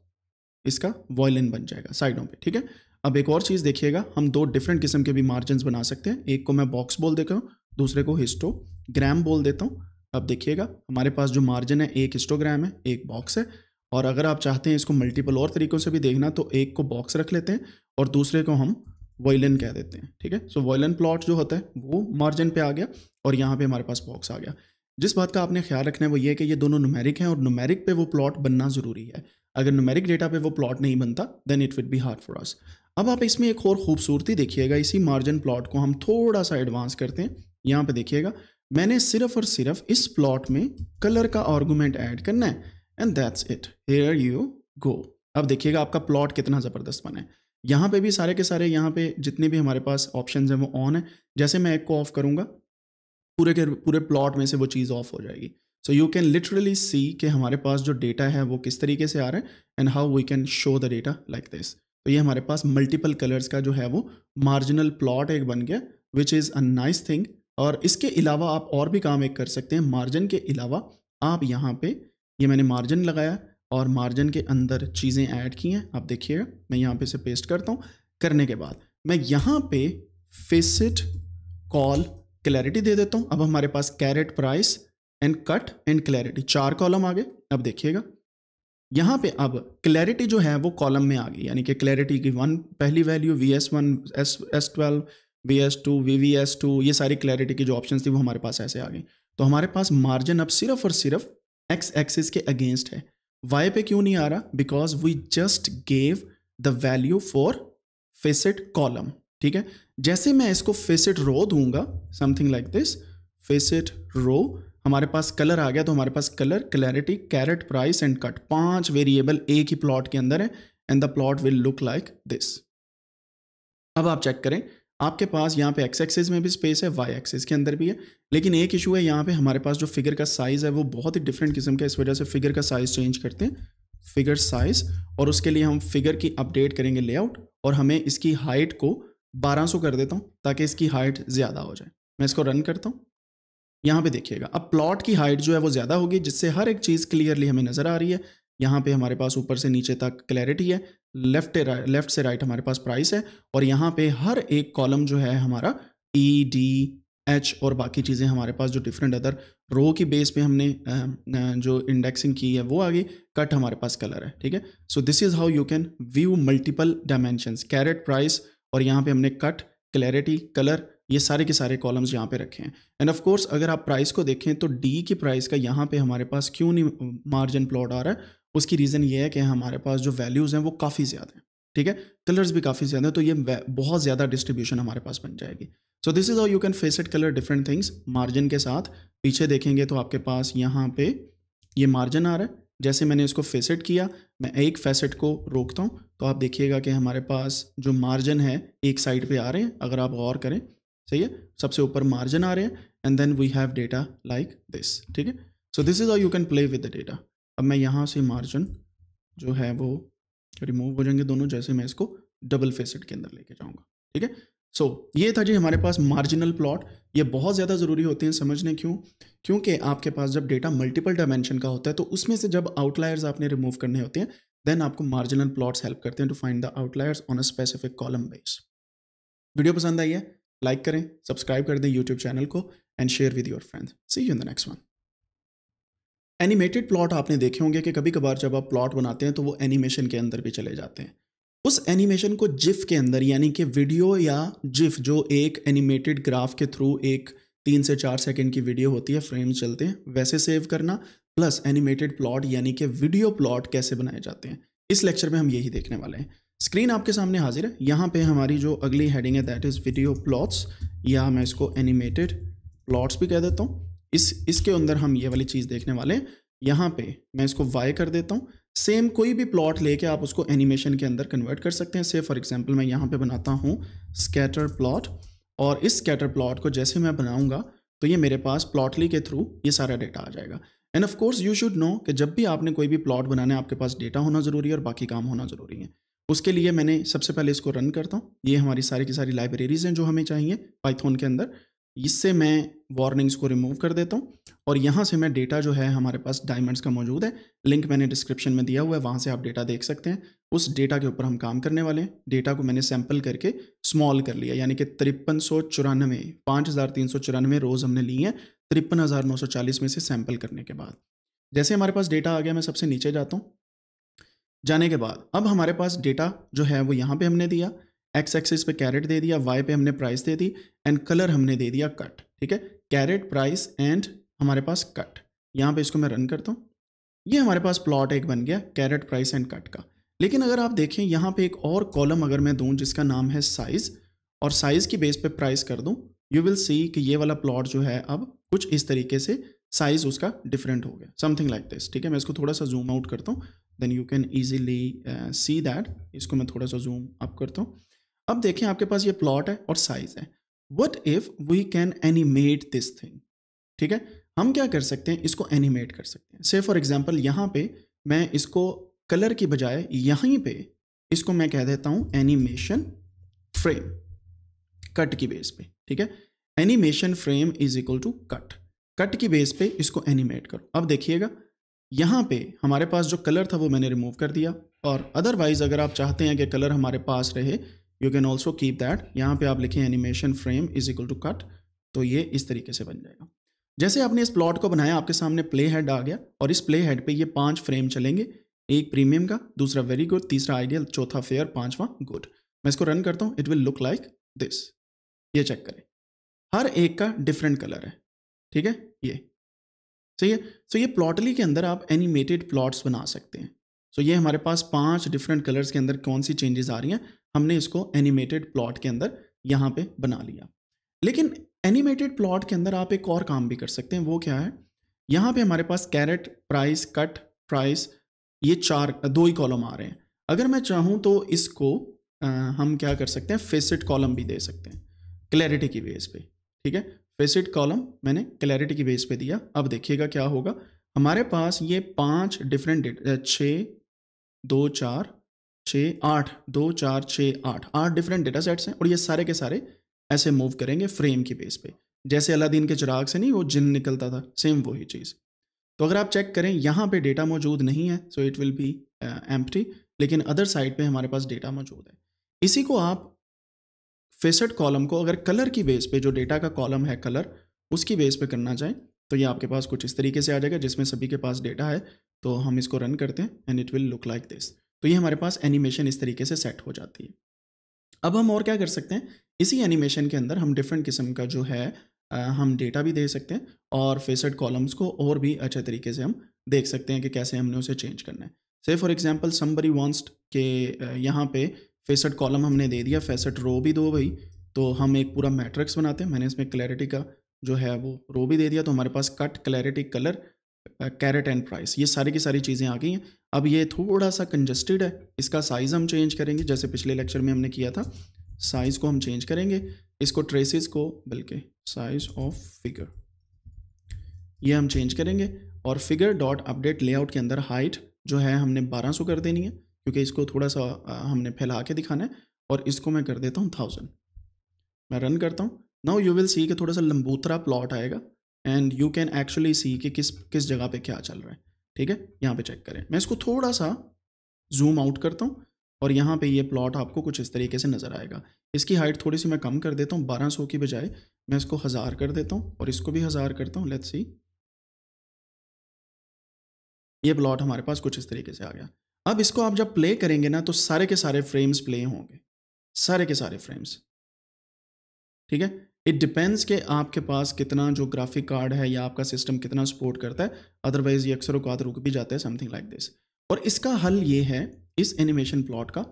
इसका वॉयलिन बन जाएगा साइडों पे ठीक है अब एक और चीज़ देखिएगा हम दो डिफरेंट किस्म के भी मार्जिन बना सकते हैं एक को मैं बॉक्स बोल देता हूँ दूसरे को हिस्टो ग्राम बोल देता हूँ अब देखिएगा हमारे पास जो मार्जिन है एक हिस्टोग्राम है एक बॉक्स है और अगर आप चाहते हैं इसको मल्टीपल और तरीक़ों से भी देखना तो एक को बॉक्स रख लेते हैं और दूसरे को हम वॉयलिन कह देते हैं ठीक है सो वॉयलिन प्लॉट जो होता है वो मार्जिन पे आ गया और यहाँ पे हमारे पास बॉक्स आ गया जिस बात का आपने ख्याल रखना है वो ये कि ये दोनों नुमेरिक हैं और नुमेरिक पे वो प्लॉट बनना ज़रूरी है अगर नुमेरिक डेटा पे वो प्लॉट नहीं बनता then it would be hard for us अब आप इसमें एक और खूबसूरती देखिएगा इसी मार्जिन प्लॉट को हम थोड़ा सा एडवांस करते हैं यहाँ पे देखिएगा मैंने सिर्फ और सिर्फ इस प्लॉट में कलर का आर्गूमेंट ऐड करना है and that's it here you go अब देखिएगा आपका प्लॉट कितना ज़बरदस्त बना है यहाँ पे भी सारे के सारे यहाँ पे जितने भी हमारे पास ऑप्शन हैं वो ऑन है जैसे मैं एक को ऑफ करूँगा पूरे के पूरे प्लॉट में से वो चीज़ ऑफ हो जाएगी so you can literally see कि हमारे पास जो डेटा है वो किस तरीके से आ रहा है and how we can show the data like this तो ये हमारे पास मल्टीपल कलर्स का जो है वो मार्जिनल प्लॉट एक बन गया which is a nice thing और इसके अलावा आप और भी काम एक कर सकते हैं मार्जिन के अलावा आप यहाँ पे ये मैंने मार्जिन लगाया और मार्जिन के अंदर चीज़ें ऐड की हैं आप देखिएगा मैं यहाँ पे इसे पेस्ट करता हूँ करने के बाद मैं यहाँ पे फेसिट कॉल क्लैरिटी दे देता हूँ अब हमारे पास carat price and cut and clarity चार कॉलम आ गए अब देखिएगा यहाँ पे अब क्लैरिटी जो है वो कॉलम में आ गई यानी कि क्लैरिटी की वन पहली value V S one S S twelve V S two V V S two ये सारी क्लैरिटी की जो ऑप्शन थी वो हमारे पास ऐसे आ गई तो हमारे पास मार्जिन अब सिर्फ और सिर्फ एक्स एक्सिस के अगेंस्ट है वाई पे क्यों नहीं आ रहा because we just gave the value for facet column ठीक है जैसे मैं इसको फेसिट रो दूंगा something like this facet row हमारे पास कलर आ गया तो हमारे पास colour clarity carat price and cut पांच वेरिएबल एक ही प्लॉट के अंदर है and the plot will look like this अब आप चेक करें आपके पास यहाँ पे एक्स एक्सेस में भी स्पेस है वाई एक्सेस के अंदर भी है लेकिन एक इशू है यहाँ पे हमारे पास जो फिगर का साइज़ है वो बहुत ही डिफरेंट किस्म का इस वजह से फिगर का साइज़ चेंज करते हैं फिगर साइज़ और उसके लिए हम फिगर की अपडेट करेंगे लेआउट और हमें इसकी हाइट को 1200 कर देता हूँ ताकि इसकी हाइट ज़्यादा हो जाए मैं इसको रन करता हूँ यहाँ पे देखिएगा अब प्लॉट की हाइट जो है वो ज़्यादा होगी जिससे हर एक चीज़ क्लियरली हमें नज़र आ रही है यहाँ पे हमारे पास ऊपर से नीचे तक क्लैरिटी है लेफ्ट लेफ्ट से राइट हमारे पास प्राइस है और यहाँ पे हर एक कॉलम जो है हमारा ई डी एच और बाकी चीज़ें हमारे पास जो डिफरेंट अदर रो की बेस पे हमने जो इंडेक्सिंग की है वो आ गई कट हमारे पास कलर है ठीक है so this is how you can view multiple dimension carat price और यहाँ पे हमने कट क्लैरिटी कलर ये सारे के सारे कॉलम्स यहाँ पे रखे हैं एंड ऑफ कोर्स अगर आप प्राइस को देखें तो डी की प्राइस का यहाँ पे हमारे पास क्यों नहीं मार्जिन प्लॉट आ रहा है उसकी रीज़न ये है कि हमारे पास जो वैल्यूज़ हैं वो काफ़ी ज़्यादा हैं ठीक है कलर्स भी काफ़ी ज़्यादा हैं तो ये बहुत ज़्यादा डिस्ट्रीब्यूशन हमारे पास बन जाएगी so this is are you can facet colour different things margin के साथ पीछे देखेंगे तो आपके पास यहाँ पे ये मार्जिन आ रहा है जैसे मैंने इसको फेसेट किया मैं एक फेसेट को रोकता हूँ तो आप देखिएगा कि हमारे पास जो मार्जिन है एक साइड पे आ रहे हैं अगर आप गौर करें सही है सबसे ऊपर मार्जिन आ रहे हैं and then we have data like this ठीक है so this is are you can play with the data अब मैं यहाँ से मार्जिन जो है वो रिमूव हो जाएंगे दोनों जैसे मैं इसको डबल फेसेट के अंदर लेके जाऊँगा ठीक है सो so, ये था जी हमारे पास मार्जिनल प्लॉट ये बहुत ज़्यादा ज़रूरी होते हैं समझने क्यों क्योंकि आपके पास जब डेटा मल्टीपल डायमेंशन का होता है तो उसमें से जब आउटलायर्स आपने रिमूव करने होते हैं देन आपको मार्जिनल प्लॉट्स हेल्प करते हैं to find the outliers on a specific column base video पसंद आई है लाइक करें सब्सक्राइब कर दें यूट्यूब चैनल को and share with your friend see you in the next one animated plot आपने देखे होंगे कि कभी कभार जब आप प्लॉट बनाते हैं तो वो एनिमेशन के अंदर भी चले जाते हैं उस एनिमेशन को जिफ के अंदर यानी कि वीडियो या जिफ जो एक एनिमेटेड ग्राफ के थ्रू एक तीन से चार सेकंड की वीडियो होती है फ्रेम्स चलते हैं वैसे सेव करना प्लस एनिमेटेड प्लॉट यानी कि वीडियो प्लॉट कैसे बनाए जाते हैं इस लेक्चर में हम यही देखने वाले हैं स्क्रीन आपके सामने हाजिर है यहाँ पे हमारी जो अगली हेडिंग है दैट इज़ वीडियो प्लॉट्स या मैं इसको एनिमेटेड प्लॉट्स भी कह देता हूँ इस इसके अंदर हम ये वाली चीज़ देखने वाले हैं यहाँ पे मैं इसको वाई कर देता हूँ सेम कोई भी प्लॉट लेके आप उसको एनिमेशन के अंदर कन्वर्ट कर सकते हैं से फॉर एग्जांपल मैं यहाँ पे बनाता हूँ स्कैटर प्लॉट और इस स्कैटर प्लॉट को जैसे मैं बनाऊँगा तो ये मेरे पास प्लॉटली के थ्रू ये सारा डेटा आ जाएगा and of course you should know कि जब भी आपने कोई भी प्लॉट बनाना है आपके पास डेटा होना ज़रूरी है और बाकी काम होना ज़रूरी है उसके लिए मैंने सबसे पहले इसको रन करता हूँ ये हमारी सारी की सारी लाइब्रेरीज़ हैं जो हमें चाहिए पाइथोन के अंदर इससे मैं वार्निंग्स को रिमूव कर देता हूँ और यहाँ से मैं डेटा जो है हमारे पास डायमंड्स का मौजूद है लिंक मैंने डिस्क्रिप्शन में दिया हुआ है वहाँ से आप डेटा देख सकते हैं उस डेटा के ऊपर हम काम करने वाले हैं डेटा को मैंने सैंपल करके स्मॉल कर लिया यानी कि तिरपन सौ चौरानवे पाँच हज़ार तीन सौ चौरानवे रोज़ हमने लिए हैं तिरपन हज़ार नौ सौ चालीस में से सैंपल करने के बाद जैसे हमारे पास डेटा आ गया मैं सबसे नीचे जाता हूँ जाने के बाद अब हमारे पास डेटा जो है वो यहाँ पर हमने दिया एक्स एक्सिस पे कैरेट दे दिया वाई पे हमने प्राइस दे दी एंड कलर हमने दे दिया कट ठीक है कैरेट प्राइस एंड हमारे पास कट यहाँ पे इसको मैं रन करता हूँ ये हमारे पास प्लॉट एक बन गया कैरेट प्राइस एंड कट का लेकिन अगर आप देखें यहाँ पे एक और कॉलम अगर मैं दूँ जिसका नाम है साइज़ और साइज़ की बेस पे प्राइस कर दूँ यू विल सी कि ये वाला प्लॉट जो है अब कुछ इस तरीके से साइज़ उसका डिफरेंट हो गया समथिंग लाइक दिस ठीक है मैं इसको थोड़ा सा जूम आउट करता हूँ then you can easily see that इसको मैं थोड़ा सा जूम अप करता हूँ अब देखें आपके पास ये प्लॉट है और साइज है what if we can animate this thing ठीक है हम क्या कर सकते हैं इसको एनिमेट कर सकते हैं से फॉर एग्जाम्पल यहाँ पे मैं इसको कलर की बजाय यहीं पे इसको मैं कह देता हूँ एनिमेशन फ्रेम कट की बेस पे ठीक है animation frame is equal to cut cut की बेस पे इसको एनिमेट करो अब देखिएगा यहाँ पे हमारे पास जो कलर था वो मैंने रिमूव कर दिया और अदरवाइज़ अगर आप चाहते हैं कि कलर हमारे पास रहे you can also keep that यहाँ पे आप लिखें animation frame is equal to cut तो ये इस तरीके से बन जाएगा जैसे आपने इस प्लॉट को बनाया आपके सामने प्ले हेड आ गया और इस प्ले हेड पे ये पांच फ्रेम चलेंगे एक प्रीमियम का दूसरा वेरी गुड तीसरा आइडियल चौथा फेयर पांचवा गुड मैं इसको रन करता हूँ it will look like this ये चेक करें हर एक का डिफरेंट कलर है ठीक है ये सही है सो ये प्लॉटली के अंदर आप एनिमेटेड प्लॉट्स बना सकते हैं सो so ये हमारे पास पांच डिफरेंट कलर्स के अंदर कौन सी चेंजेस आ रही हैं हमने इसको एनिमेटेड प्लॉट के अंदर यहाँ पे बना लिया लेकिन एनिमेटेड प्लॉट के अंदर आप एक और काम भी कर सकते हैं वो क्या है यहाँ पे हमारे पास कैरेट प्राइस कट प्राइस ये चार दो ही कॉलम आ रहे हैं अगर मैं चाहूँ तो इसको आ, हम क्या कर सकते हैं फेसिट कॉलम भी दे सकते हैं क्लैरिटी की बेस पे ठीक है फेसिट कॉलम मैंने क्लैरिटी की बेस पे दिया अब देखिएगा क्या होगा हमारे पास ये पांच डिफरेंट छः दो चार छः आठ दो चार छः आठ आठ डिफरेंट डेटा सेट्स हैं और ये सारे के सारे ऐसे मूव करेंगे फ्रेम की बेस पे जैसे अलादीन के चिराग से नहीं वो जिन निकलता था सेम वही चीज़ तो अगर आप चेक करें यहाँ पे डेटा मौजूद नहीं है so it will be empty लेकिन अदर साइड पे हमारे पास डेटा मौजूद है इसी को आप फेसड कॉलम को अगर कलर की बेस पे जो डेटा का कॉलम है कलर उसकी बेस पे करना चाहें तो ये आपके पास कुछ इस तरीके से आ जाएगा जिसमें सभी के पास डेटा है तो हम इसको रन करते हैं and it will look like this तो ये हमारे पास एनिमेशन इस तरीके से सेट हो जाती है अब हम और क्या कर सकते हैं इसी एनिमेशन के अंदर हम डिफरेंट किस्म का जो है आ, हम डेटा भी दे सकते हैं और फेसड कॉलम्स को और भी अच्छे तरीके से हम देख सकते हैं कि कैसे हमने उसे चेंज करना है से फॉर एग्जाम्पल समबरी वॉन्स्ट के यहाँ पे फेसड कॉलम हमने दे दिया फेसड रो भी दो भाई तो हम एक पूरा मैट्रिक्स बनाते हैं मैंने इसमें क्लैरिटी का जो है वो रो भी दे दिया तो हमारे पास cut clarity colour carat and price ये सारी की सारी चीज़ें आ गई हैं अब ये थोड़ा सा कंजस्टेड है इसका साइज़ हम चेंज करेंगे जैसे पिछले लेक्चर में हमने किया था साइज़ को हम चेंज करेंगे इसको ट्रेसिस को बल्कि साइज ऑफ फिगर ये हम चेंज करेंगे और फिगर डॉट अपडेट लेआउट के अंदर हाइट जो है हमने 1200 कर देनी है क्योंकि इसको थोड़ा सा हमने फैला के दिखाना है और इसको मैं कर देता हूँ थाउजेंड मैं रन करता हूँ नाउ यू विल सी कि थोड़ा सा लंबूतरा प्लॉट आएगा and you can actually see कि किस किस जगह पे क्या चल रहा है ठीक है यहाँ पे चेक करें मैं इसको थोड़ा सा जूम आउट करता हूँ और यहाँ पे ये प्लॉट आपको कुछ इस तरीके से नज़र आएगा इसकी हाइट थोड़ी सी मैं कम कर देता हूँ बारह सौ की बजाय मैं इसको हज़ार कर देता हूँ और इसको भी हज़ार करता हूँ लेट्स सी ये प्लॉट हमारे पास कुछ इस तरीके से आ गया अब इसको आप जब प्ले करेंगे ना तो सारे के सारे फ्रेम्स प्ले होंगे सारे के सारे फ्रेम्स ठीक है इट डिपेंड्स कि आपके पास कितना जो ग्राफिक कार्ड है या आपका सिस्टम कितना सपोर्ट करता है अदरवाइज ये अक्सर उकात रुक भी जाता है समथिंग लाइक दिस और इसका हल ये है इस एनिमेशन प्लॉट का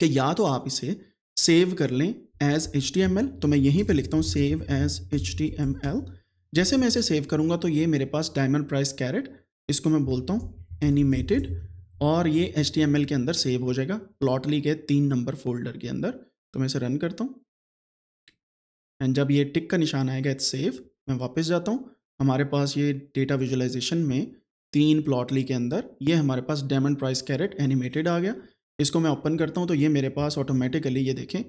कि या तो आप इसे सेव कर लें एज एच तो मैं यहीं पे लिखता हूँ सेव एज एच जैसे मैं इसे सेव करूँगा तो ये मेरे पास डायमंड प्राइस कैरेट इसको मैं बोलता हूँ एनिमेटेड और ये एच के अंदर सेव हो जाएगा प्लॉटली के तीन नंबर फोल्डर के अंदर तो मैं इसे रन करता हूँ एंड जब ये टिक का निशान आएगा इट्स सेव मैं वापस जाता हूँ हमारे पास ये डेटा विजुलाइजेशन में तीन प्लॉटली के अंदर ये हमारे पास डायमंड प्राइस कैरेट एनिमेटेड आ गया इसको मैं ओपन करता हूँ तो ये मेरे पास ऑटोमेटिकली ये देखें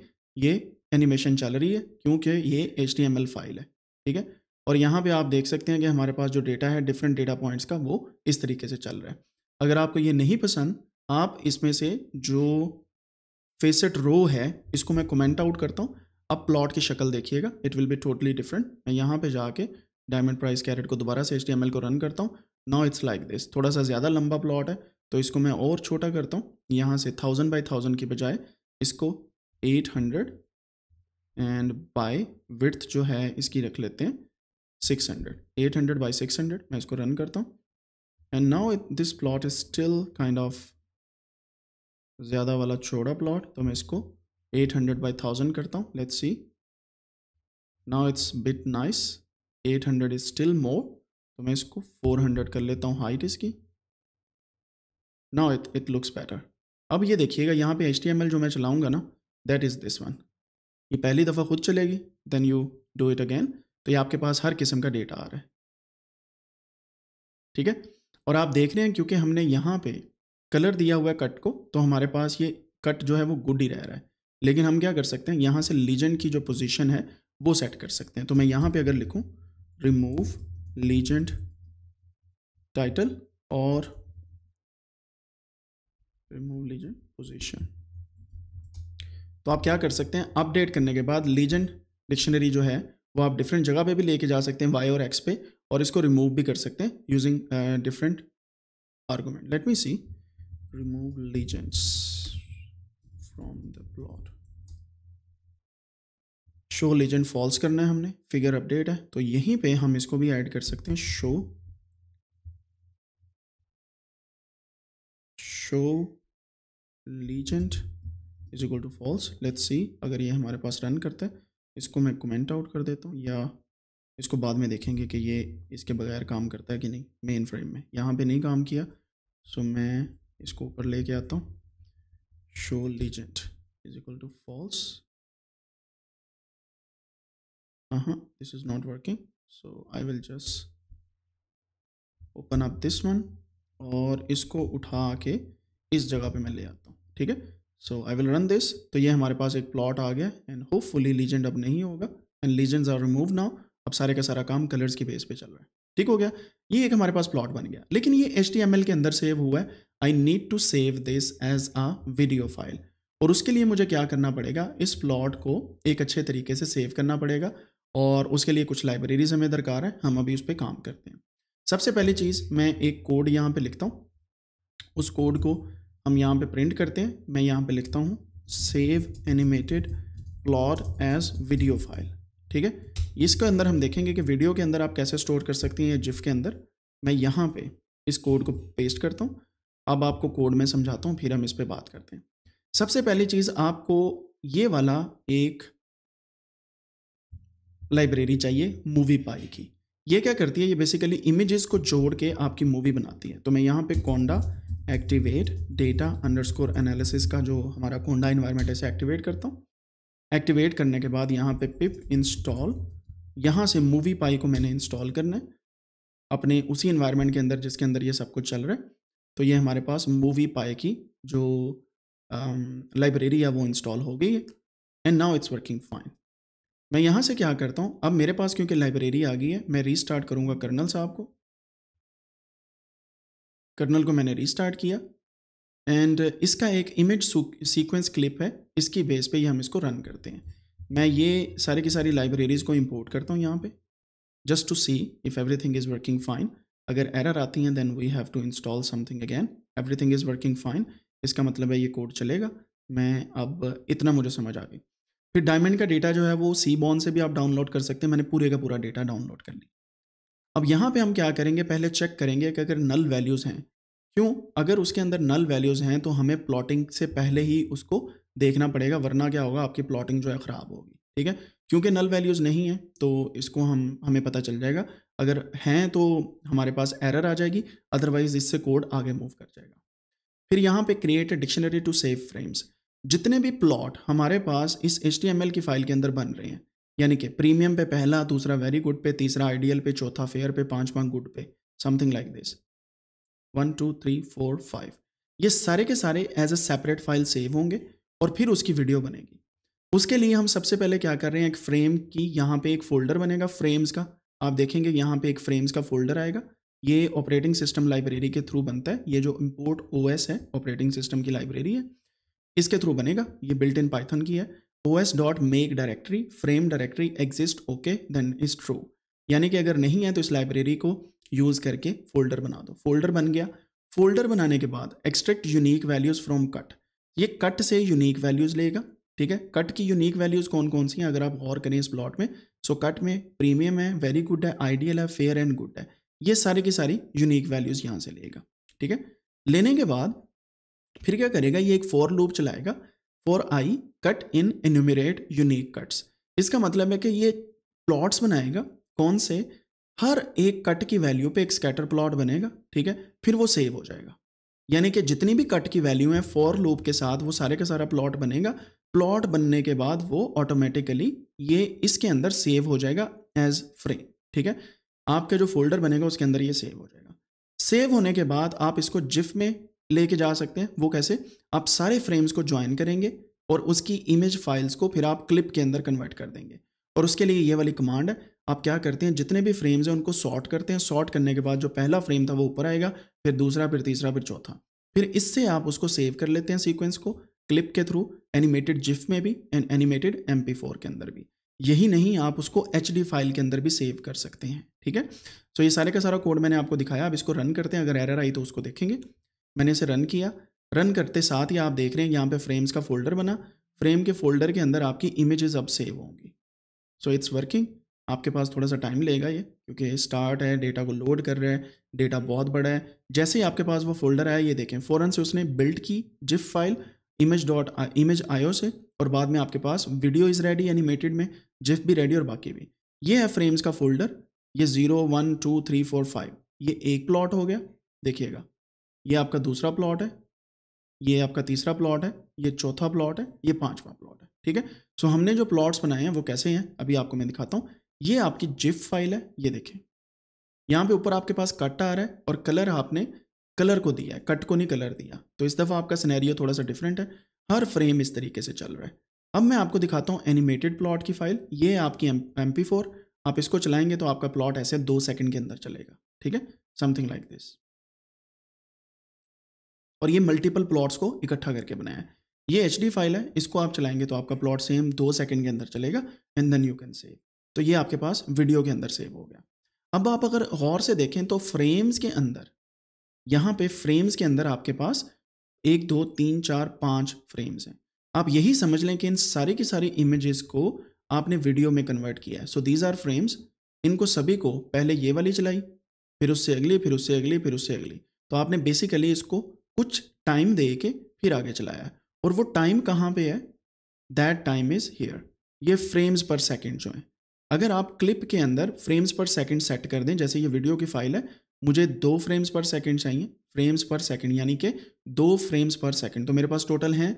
ये एनिमेशन चल रही है क्योंकि ये एच फाइल है ठीक है और यहाँ पे आप देख सकते हैं कि हमारे पास जो डेटा है डिफरेंट डेटा पॉइंट्स का वो इस तरीके से चल रहा है अगर आपको ये नहीं पसंद आप इसमें से जो फेसेट रो है इसको मैं कमेंट आउट करता हूँ अब प्लॉट की शक्ल देखिएगा it will be totally different मैं यहाँ पे जाके डायमंड प्राइस कैरेट को दोबारा से एच को रन करता हूँ नाउ इट्स लाइक दिस थोड़ा सा ज़्यादा लंबा प्लॉट है तो इसको मैं और छोटा करता हूँ यहाँ से थाउजेंड बाई थाउजेंड की बजाय इसको eight hundred and by width जो है इसकी रख लेते हैं six hundred eight hundred by six hundred मैं इसको रन करता हूँ and now this plot is still kind of ज़्यादा वाला छोड़ा प्लॉट तो मैं इसको एट हंड्रेड बाई थाउजेंड करता हूँ let's see now it's bit nice eight hundred is still more तो मैं इसको फोर हंड्रेड कर लेता हूँ हाइट इसकी now it it looks better अब ये देखिएगा यहाँ पे एच जो मैं चलाऊँगा ना दैट इज़ दिस वन ये पहली दफ़ा खुद चलेगी then you do it again तो ये आपके पास हर किस्म का डेटा आ रहा है ठीक है और आप देख रहे हैं क्योंकि हमने यहाँ पे कलर दिया हुआ है कट को तो हमारे पास ये कट जो है वो गुड ही रह रहा है लेकिन हम क्या कर सकते हैं यहाँ से लीजेंड की जो पोजीशन है वो सेट कर सकते हैं तो मैं यहाँ पे अगर लिखूँ रिमूव लीजेंड टाइटल और रिमूव लीजेंड पोजीशन तो आप क्या कर सकते हैं अपडेट करने के बाद लीजेंड डिक्शनरी जो है वो आप डिफरेंट जगह पे भी लेके जा सकते हैं वाई और एक्स पे और इसको रिमूव भी कर सकते हैं using different argument let me see remove legends from the plot show legend false करना है हमने फिगर अपडेट है तो यहीं पे हम इसको भी ऐड कर सकते हैं show show legend is equal to false let's see अगर ये हमारे पास रन करता है इसको मैं कमेंट आउट कर देता हूँ या इसको बाद में देखेंगे कि ये इसके बगैर काम करता है कि नहीं मेन फ्रेम में यहाँ पे नहीं काम किया सो मैं इसको ऊपर लेके आता हूँ show legend is equal to false uh-huh this is not working so i will just open up this one और इसको उठा के इस जगह पे मैं ले आता हूँ ठीक है so I will run this तो ये हमारे पास एक प्लॉट आ गया एंड होपफुली लीजेंड अब नहीं होगा and legends are remove now अब सारे का सारा काम कलर्स की बेस पे चल रहा है ठीक हो गया ये एक हमारे पास प्लॉट बन गया लेकिन ये एच के अंदर सेव हुआ है I need to save this as a video file और उसके लिए मुझे क्या करना पड़ेगा इस प्लॉट को एक अच्छे तरीके से सेव करना पड़ेगा और उसके लिए कुछ लाइब्रेरीज हमें दरकार है हम अभी उस पर काम करते हैं सबसे पहली चीज़ मैं एक कोड यहाँ पे लिखता हूँ उस कोड को हम यहाँ पे प्रिंट करते हैं मैं यहाँ पे लिखता हूँ save animated plot as video file ठीक है इसके अंदर हम देखेंगे कि वीडियो के अंदर आप कैसे स्टोर कर सकती हैं जिफ के अंदर मैं यहाँ पे इस कोड को पेस्ट करता हूँ अब आपको कोड में समझाता हूँ फिर हम इस पर बात करते हैं सबसे पहली चीज़ आपको ये वाला एक लाइब्रेरी चाहिए मूवी पाई की ये क्या करती है ये बेसिकली इमेजेस को जोड़ के आपकी मूवी बनाती है तो मैं यहाँ पे conda activate data underscore analysis का जो हमारा कोंडा इन्वायरमेंट है इसे एक्टिवेट करता हूँ एक्टिवेट करने के बाद यहाँ पे पिप इंस्टॉल यहाँ से मूवी पाई को मैंने इंस्टॉल करना है अपने उसी इन्वायरमेंट के अंदर जिसके अंदर ये सब कुछ चल रहा है तो ये हमारे पास मूवी पाई की जो लाइब्रेरी है वो इंस्टॉल हो गई है and now it's working fine मैं यहाँ से क्या करता हूँ अब मेरे पास क्योंकि लाइब्रेरी आ गई है मैं रीस्टार्ट करूँगा कर्नल साहब को कर्नल को मैंने रीस्टार्ट किया एंड इसका एक इमेज सीक्वेंस क्लिप है इसकी बेस पे ही हम इसको रन करते हैं मैं ये सारे की सारी लाइब्रेरीज़ को इंपोर्ट करता हूँ यहाँ पे just to see if everything is working fine अगर एरर आती हैं then we have to install something again everything is working fine इसका मतलब है ये कोड चलेगा मैं अब इतना मुझे समझ आ गई फिर डायमंड का डेटा जो है वो सी बॉन से भी आप डाउनलोड कर सकते हैं मैंने पूरे का पूरा डेटा डाउनलोड कर लिया अब यहाँ पे हम क्या करेंगे पहले चेक करेंगे कि अगर नल वैल्यूज़ हैं क्यों अगर उसके अंदर नल वैल्यूज़ हैं तो हमें प्लॉटिंग से पहले ही उसको देखना पड़ेगा वरना क्या होगा आपकी प्लॉटिंग जो है ख़राब होगी ठीक है क्योंकि नल वैल्यूज़ नहीं है तो इसको हम हमें पता चल जाएगा अगर हैं तो हमारे पास एरर आ जाएगी अदरवाइज़ इससे कोड आगे मूव कर जाएगा फिर यहाँ पे create dictionary to save frames जितने भी प्लॉट हमारे पास इस एच की फ़ाइल के अंदर बन रहे हैं यानी कि प्रीमियम पे पहला दूसरा वेरी गुड पे तीसरा आइडियल पे चौथा फेयर पे पाँच गुड पे something like this one two three four five ये सारे के सारे as a separate file save होंगे और फिर उसकी वीडियो बनेगी उसके लिए हम सबसे पहले क्या कर रहे हैं एक फ्रेम की यहाँ पे एक फ़ोल्डर बनेगा फ्रेम्स का आप देखेंगे यहाँ पे एक फ्रेम्स का फ़ोल्डर आएगा ये ऑपरेटिंग सिस्टम लाइब्रेरी के थ्रू बनता है ये जो इम्पोर्ट ओ है ऑपरेटिंग सिस्टम की लाइब्रेरी है इसके थ्रू बनेगा ये बिल्ट इन पाइथन की है O S dot make directory frame directory exist okay then is true यानी कि अगर नहीं है तो इस लाइब्रेरी को यूज़ करके फोल्डर बना दो फोल्डर बन गया फोल्डर बनाने के बाद extract unique values from cut ये कट से यूनिक वैल्यूज़ लेगा ठीक है कट की यूनिक वैल्यूज़ कौन कौन सी हैं अगर आप और करें इस प्लॉट में सो so, कट में प्रीमियम है वेरी गुड है आइडियल है फेयर एंड गुड है ये सारी की सारी यूनिक वैल्यूज़ यहाँ से लेगा ठीक है लेने के बाद फिर क्या करेगा ये एक फोर लूप चलाएगा for I cut in enumerate unique cuts इसका मतलब है कि ये प्लॉट्स बनाएगा कौन से हर एक कट की वैल्यू पे एक स्कैटर प्लॉट बनेगा ठीक है फिर वो सेव हो जाएगा यानी कि जितनी भी कट की वैल्यू है फॉर लूप के साथ वो सारे का सारा प्लॉट बनेगा प्लॉट बनने के बाद वो ऑटोमेटिकली ये इसके अंदर सेव हो जाएगा एज फ्रेम ठीक है आपका जो फोल्डर बनेगा उसके अंदर ये सेव हो जाएगा सेव होने के बाद आप इसको जिफ में लेके जा सकते हैं वो कैसे आप सारे फ्रेम्स को ज्वाइन करेंगे और उसकी इमेज फाइल्स को फिर आप क्लिप के अंदर कन्वर्ट कर देंगे और उसके लिए ये वाली कमांड है आप क्या करते हैं जितने भी फ्रेम्स हैं उनको सॉर्ट करते हैं सॉर्ट करने के बाद जो पहला फ्रेम था वो ऊपर आएगा फिर दूसरा फिर तीसरा फिर चौथा फिर इससे आप उसको सेव कर लेते हैं सीक्वेंस को क्लिप के थ्रू एनिमेटेड जिफ में भी एंड एनिमेटेड एम के अंदर भी यही नहीं आप उसको एच फाइल के अंदर भी सेव कर सकते हैं ठीक है सो so ये सारे का सारा कोड मैंने आपको दिखाया अब इसको रन करते हैं अगर एरर आई तो उसको देखेंगे मैंने इसे रन किया रन करते साथ ही आप देख रहे हैं यहाँ पे फ्रेम्स का फोल्डर बना फ्रेम के फोल्डर के अंदर आपकी इमेजेस अब सेव होंगी सो इट्स वर्किंग आपके पास थोड़ा सा टाइम लेगा ये क्योंकि स्टार्ट है डेटा को लोड कर रहा है डेटा बहुत बड़ा है जैसे ही आपके पास वो फोल्डर आया ये देखें फ़ौरन से उसने बिल्ड की zip file image dot image io से और बाद में आपके पास वीडियो इज़ रेडी एनिमेटेड में जिफ भी रेडी और बाकी भी ये है फ्रेम्स का फोल्डर ये zero one two three four five ये एक प्लॉट हो गया देखिएगा ये आपका दूसरा प्लॉट है ये आपका तीसरा प्लॉट है ये चौथा प्लॉट है ये पाँचवा प्लॉट है ठीक है सो हमने जो प्लॉट्स बनाए हैं वो कैसे हैं अभी आपको मैं दिखाता हूँ ये आपकी जिफ फाइल है ये देखें यहाँ पे ऊपर आपके पास कट आ रहा है और कलर आपने कलर को दिया है कट को नहीं कलर दिया तो इस दफ़ा आपका सिनेरियो थोड़ा सा डिफरेंट है हर फ्रेम इस तरीके से चल रहा है अब मैं आपको दिखाता हूँ एनिमेटेड प्लॉट की फाइल ये आपकी एम पी फोर आप इसको चलाएंगे तो आपका प्लॉट ऐसे दो सेकंड के अंदर चलेगा ठीक है समथिंग लाइक दिस और ये मल्टीपल प्लॉट्स को इकट्ठा करके बनाया है ये एच फाइल है इसको आप चलाएंगे तो आपका प्लॉट सेम दो सेकंड के अंदर चलेगा and then you can save तो ये आपके पास वीडियो के अंदर सेव हो गया अब आप अगर गौर से देखें तो फ्रेम्स के अंदर यहाँ पे फ्रेम्स के अंदर आपके पास एक दो तीन चार पाँच फ्रेम्स हैं आप यही समझ लें कि इन सारी की सारी इमेजेस को आपने वीडियो में कन्वर्ट किया है सो दीज आर फ्रेम्स इनको सभी को पहले ये वाली चलाई फिर उससे अगली फिर उससे अगली फिर उससे अगली तो आपने बेसिकली इसको कुछ टाइम दे के फिर आगे चलाया और वो टाइम कहाँ पे है दैट टाइम इज़ हेयर ये फ्रेम्स पर सेकेंड जो है अगर आप क्लिप के अंदर फ्रेम्स पर सेकंड सेट कर दें जैसे ये वीडियो की फाइल है मुझे दो फ्रेम्स पर सेकंड चाहिए फ्रेम्स पर सेकंड यानी कि दो फ्रेम्स पर सेकंड तो मेरे पास टोटल हैं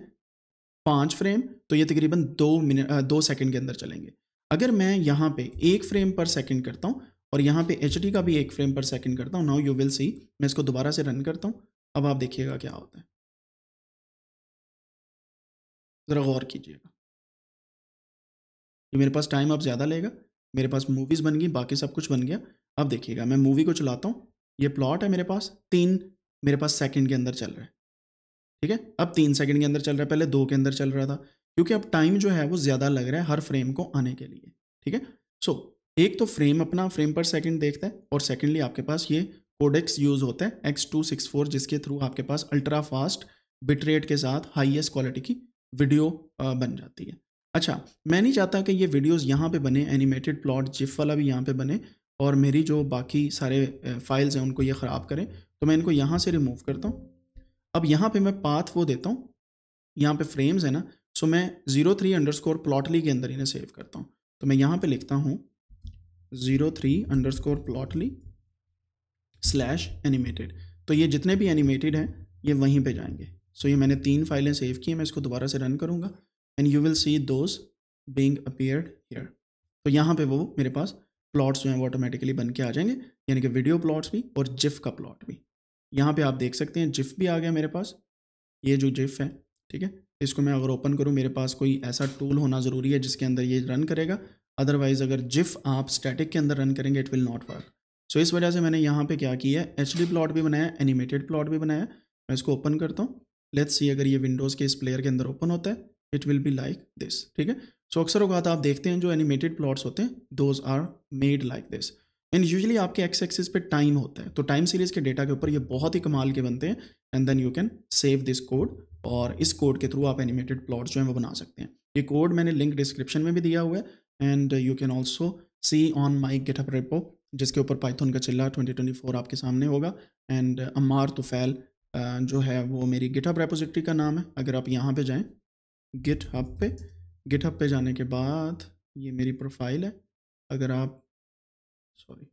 पाँच फ्रेम तो ये तकरीबन दो मिनट दो सेकंड के अंदर चलेंगे अगर मैं यहाँ पे एक फ्रेम पर सेकंड करता हूँ और यहाँ पे एच का भी एक फ्रेम पर सेकंड करता हूँ नाउ यू विल सी मैं इसको दोबारा से रन करता हूँ अब आप देखिएगा क्या होता है ज़रा गौर कीजिएगा कि मेरे पास टाइम अब ज़्यादा लेगा मेरे पास मूवीज़ बन गई बाकी सब कुछ बन गया अब देखिएगा मैं मूवी को चलाता हूँ ये प्लॉट है मेरे पास तीन मेरे पास सेकंड के अंदर चल रहा है ठीक है अब तीन सेकंड के अंदर चल रहा है पहले दो के अंदर चल रहा था क्योंकि अब टाइम जो है वो ज़्यादा लग रहा है हर फ्रेम को आने के लिए ठीक है सो एक तो फ्रेम अपना फ्रेम पर सेकंड देखता है और सेकेंडली आपके पास ये कोडेक्स यूज़ होता है एक्स टू सिक्स फोर जिसके थ्रू आपके पास अल्ट्रा फास्ट बिट रेट के साथ हाईएस्ट क्वालिटी की वीडियो बन जाती है अच्छा मैं नहीं चाहता कि ये वीडियोस यहाँ पे बने एनिमेटेड प्लॉट जिफ वाला भी यहाँ पे बने और मेरी जो बाकी सारे फाइल्स हैं उनको ये ख़राब करें तो मैं इनको यहाँ से रिमूव करता हूँ अब यहाँ पे मैं पाथ वो देता हूँ यहाँ पे फ्रेम्स है ना सो मैं zero three underscore Plotly के अंदर इन्हें सेव करता हूँ तो मैं यहाँ पर लिखता हूँ zero three underscore Plotly slash animated तो ये जितने भी एनिमेटेड हैं ये वहीं पर जाएंगे सो ये मैंने तीन फाइलें सेव की हैं मैं इसको दोबारा से रन करूँगा and you will see those being appear here तो यहाँ पे वो मेरे पास प्लॉट्स जो हैं वो ऑटोमेटिकली बन के आ जाएंगे यानी कि वीडियो प्लॉट्स भी और जिफ का प्लॉट भी यहाँ पे आप देख सकते हैं जिफ भी आ गया मेरे पास ये जो जिफ है ठीक है इसको मैं अगर ओपन करूँ मेरे पास कोई ऐसा टूल होना ज़रूरी है जिसके अंदर ये रन करेगा अदरवाइज़ अगर जिफ आप स्टैटिक के अंदर रन करेंगे it will not work so इस वजह से मैंने यहाँ पे क्या किया है एच डी प्लॉट भी बनाया एनिमेटेड प्लॉट भी बनाया मैं इसको ओपन करता हूँ लेट्स सी अगर ये विंडोज़ के इस प्लेयर के अंदर ओपन होता है it will be like this ठीक है सो अक्सर होगा तो आप देखते हैं जो एनिमेटेड प्लॉट्स होते हैं those are made like this and usually आपके एक्स एक्सिस पे टाइम होता है तो टाइम सीरीज के डेटा के ऊपर ये बहुत ही कमाल के बनते हैं and then you can save this code और इस कोड के थ्रू आप एनिमेटेड प्लॉट्स जो हैं वो बना सकते हैं ये कोड मैंने लिंक डिस्क्रिप्शन में भी दिया हुआ है and you can also see on my GitHub repo जिसके ऊपर पाइथन का चिल्ला 2024 आपके सामने होगा एंड अमार तुफैल जो है वो मेरी गिटअप रेपोजिट्री का नाम है अगर आप यहाँ पे जाएँ गिट हब पे गिट हब पे जाने के बाद ये मेरी प्रोफाइल है अगर आप सॉरी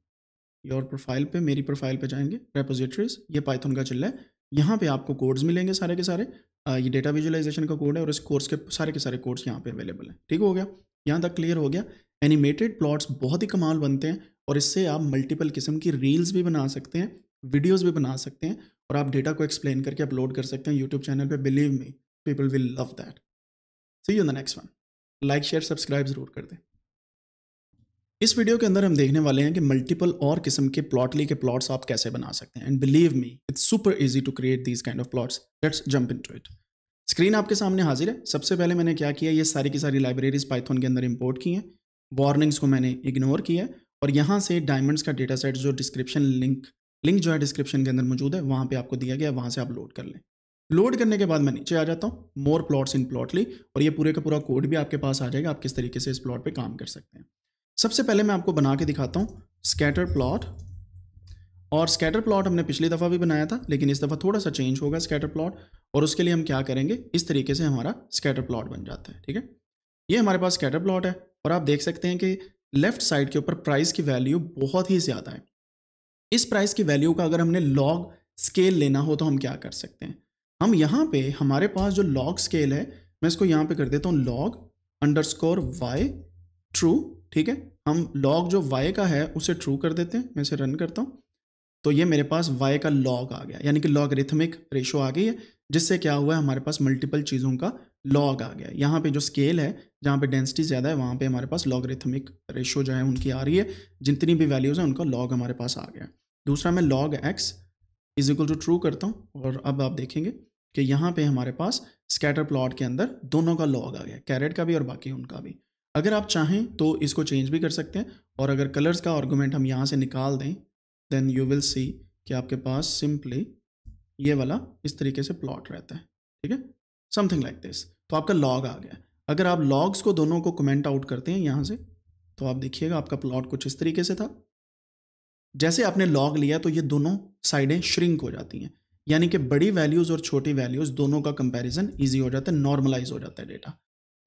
योर प्रोफाइल पे मेरी प्रोफाइल पे जाएंगे रेपोजिटरीज ये पाइथन का चिल्ला है यहाँ पे आपको कोड्स मिलेंगे सारे के सारे आ, ये डेटा विजुअलाइजेशन का कोड है और इस कोर्स के सारे के सारे कोड्स यहाँ पे अवेलेबल हैं ठीक हो गया यहाँ तक क्लियर हो गया एनिमेटेड प्लॉट्स बहुत ही कमाल बनते हैं और इससे आप मल्टीपल किस्म की रील्स भी बना सकते हैं वीडियोज़ भी बना सकते हैं और आप डेटा को एक्सप्लेन करके अपलोड कर सकते हैं यूट्यूब चैनल पर believe me people will love that see you in the next one like share subscribe जरूर कर दें इस वीडियो के अंदर हम देखने वाले हैं कि मल्टीपल और किस्म के प्लॉटली के प्लॉट्स आप कैसे बना सकते हैं and believe me it's super easy to create these kind of plots let's jump into it screen आपके सामने हाजिर है सबसे पहले मैंने क्या किया ये सारी की सारी लाइब्रेरीज पाइथन के अंदर इंपोर्ट की हैं वार्निंग्स को मैंने इग्नोर किया है और यहाँ से डायमंड्स का डेटा सेट जो डिस्क्रिप्शन लिंक लिंक जो है डिस्क्रिप्शन के अंदर मौजूद है वहाँ पर आपको दिया गया वहाँ से आप लोड कर लें लोड करने के बाद मैं नीचे आ जाता हूँ मोर प्लॉट्स इन प्लॉटली और ये पूरे का पूरा कोड भी आपके पास आ जाएगा आप किस तरीके से इस प्लॉट पे काम कर सकते हैं सबसे पहले मैं आपको बना के दिखाता हूँ स्कैटर प्लॉट और स्कैटर प्लॉट हमने पिछली दफ़ा भी बनाया था लेकिन इस दफ़ा थोड़ा सा चेंज होगा स्कैटर प्लॉट और उसके लिए हम क्या करेंगे इस तरीके से हमारा स्कैटर प्लॉट बन जाता है ठीक है ये हमारे पास स्कैटर प्लॉट है और आप देख सकते हैं कि लेफ्ट साइड के ऊपर प्राइस की वैल्यू बहुत ही ज़्यादा है इस प्राइस की वैल्यू का अगर हमने लॉग स्केल लेना हो तो हम क्या कर सकते हैं हम यहाँ पे हमारे पास जो लॉग स्केल है मैं इसको यहाँ पे कर देता हूँ log underscore Y true ठीक है हम लॉग जो वाई का है उसे ट्रू कर देते हैं मैं इसे रन करता हूँ तो ये मेरे पास वाई का लॉग आ गया यानी कि लॉग रिथमिक रेशो आ गई है जिससे क्या हुआ है हमारे पास मल्टीपल चीज़ों का लॉग आ गया यहाँ पे जो स्केल है जहाँ पे डेंसिटी ज़्यादा है वहाँ पे हमारे पास रिथमिक रेशो जो है उनकी आ रही है जितनी भी वैल्यूज़ हैं उनका लॉग हमारे पास आ गया दूसरा मैं log X is equal to true करता हूँ और अब आप देखेंगे कि यहाँ पे हमारे पास स्कैटर प्लॉट के अंदर दोनों का लॉग आ गया कैरेट का भी और बाकी उनका भी अगर आप चाहें तो इसको चेंज भी कर सकते हैं और अगर कलर्स का आर्गूमेंट हम यहाँ से निकाल दें देन यू विल सी कि आपके पास सिंपली ये वाला इस तरीके से प्लॉट रहता है ठीक है समथिंग लाइक दिस तो आपका लॉग आ गया अगर आप लॉग्स को दोनों को कमेंट आउट करते हैं यहाँ से तो आप देखिएगा आपका प्लॉट कुछ इस तरीके से था जैसे आपने लॉग लिया तो ये दोनों साइडें श्रिंक हो जाती हैं यानी कि बड़ी वैल्यूज़ और छोटी वैल्यूज़ दोनों का कंपैरिजन इजी हो जाता है नॉर्मलाइज हो जाता है data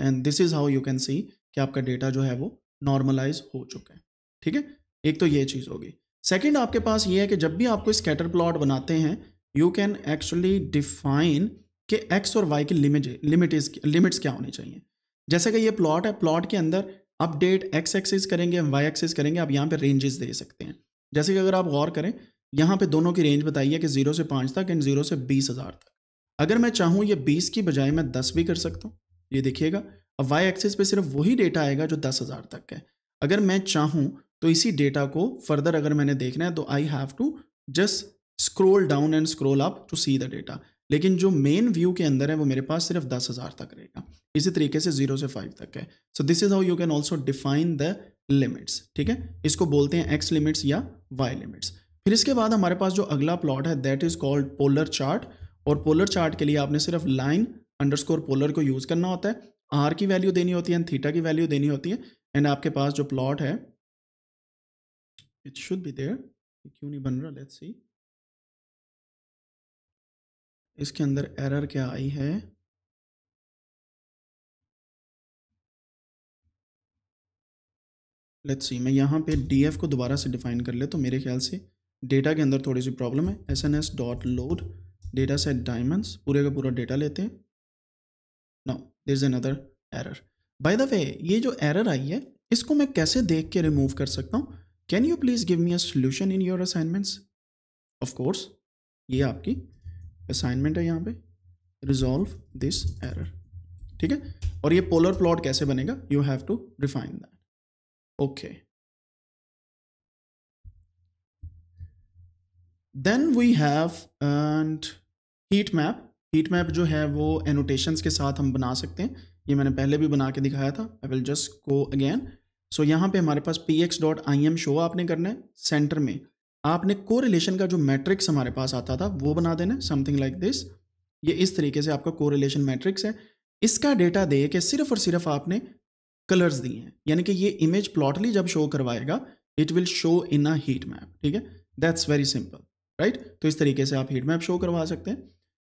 and this is how you can see कि आपका डेटा जो है वो नॉर्मलाइज हो चुका है ठीक है एक तो ये चीज़ होगी सेकेंड आपके पास ये है कि जब भी आपको स्कैटर प्लॉट बनाते हैं यू कैन एक्चुअली डिफाइन कि एक्स और वाई की लिमिट लिमिट्स लिमिट्स क्या होनी चाहिए जैसे कि ये प्लॉट है प्लॉट के अंदर अपडेट एक्स एक्सिस करेंगे वाई एक्सिस करेंगे आप यहाँ पे रेंजेस दे सकते हैं जैसे कि अगर आप गौर करें यहाँ पे दोनों की रेंज बताई है कि ज़ीरो से पाँच तक एंड ज़ीरो से बीस हज़ार तक अगर मैं चाहूँ ये बीस की बजाय मैं दस भी कर सकता हूँ ये देखिएगा अब वाई एक्सेस पे सिर्फ वही डेटा आएगा जो दस हज़ार तक है अगर मैं चाहूँ तो इसी डेटा को फर्दर अगर मैंने देखना है तो I have to just scroll down and scroll up to see the data लेकिन जो मेन व्यू के अंदर है वो मेरे पास सिर्फ दस हज़ार तक रहेगा इसी तरीके से जीरो से फाइव तक है so this is how you can also define the limits ठीक है इसको बोलते हैं एक्स लिमिट्स या वाई लिमिट्स फिर इसके बाद हमारे पास जो अगला प्लॉट है that is called polar chart और पोलर चार्ट के लिए आपने सिर्फ लाइन अंडरस्कोर पोलर को यूज़ करना होता है आर की वैल्यू देनी होती है एंड थीटा की वैल्यू देनी होती है एंड आपके पास जो प्लॉट है इट शुड बी देयर क्यों नहीं बन रहा लेट्स सी इसके अंदर एरर क्या आई है लेट्स सी मैं यहाँ पे डी एफ को दोबारा से डिफाइन कर ले तो मेरे ख्याल से डेटा के अंदर थोड़ी सी प्रॉब्लम है S N S dot load data set diamonds पूरे का पूरा डेटा लेते हैं no this is another error by the way ये जो एरर आई है इसको मैं कैसे देख के रिमूव कर सकता हूँ can you please give me a solution in your assignments of course ये आपकी असाइनमेंट है यहाँ पे रिजॉल्व दिस एरर ठीक है और ये पोलर प्लॉट कैसे बनेगा you have to define that okay then we have and heat map heat map जो है वो एनोटेशन के साथ हम बना सकते हैं ये मैंने पहले भी बना के दिखाया था I will just go again so यहाँ पे हमारे पास P x dot I M show आपने करना है सेंटर में आपने कोरिलेशन का जो मैट्रिक्स हमारे पास आता था वो बना देना समथिंग लाइक दिस ये इस तरीके से आपका कोरिलेशन मैट्रिक्स है इसका डेटा दे के सिर्फ और सिर्फ आपने कलर्स दिए हैं यानी कि ये इमेज प्लॉटली जब शो करवाएगा it will show in a heat map ठीक है दैट्स वेरी सिंपल राइट तो इस तरीके से आप हीट मैप शो करवा सकते हैं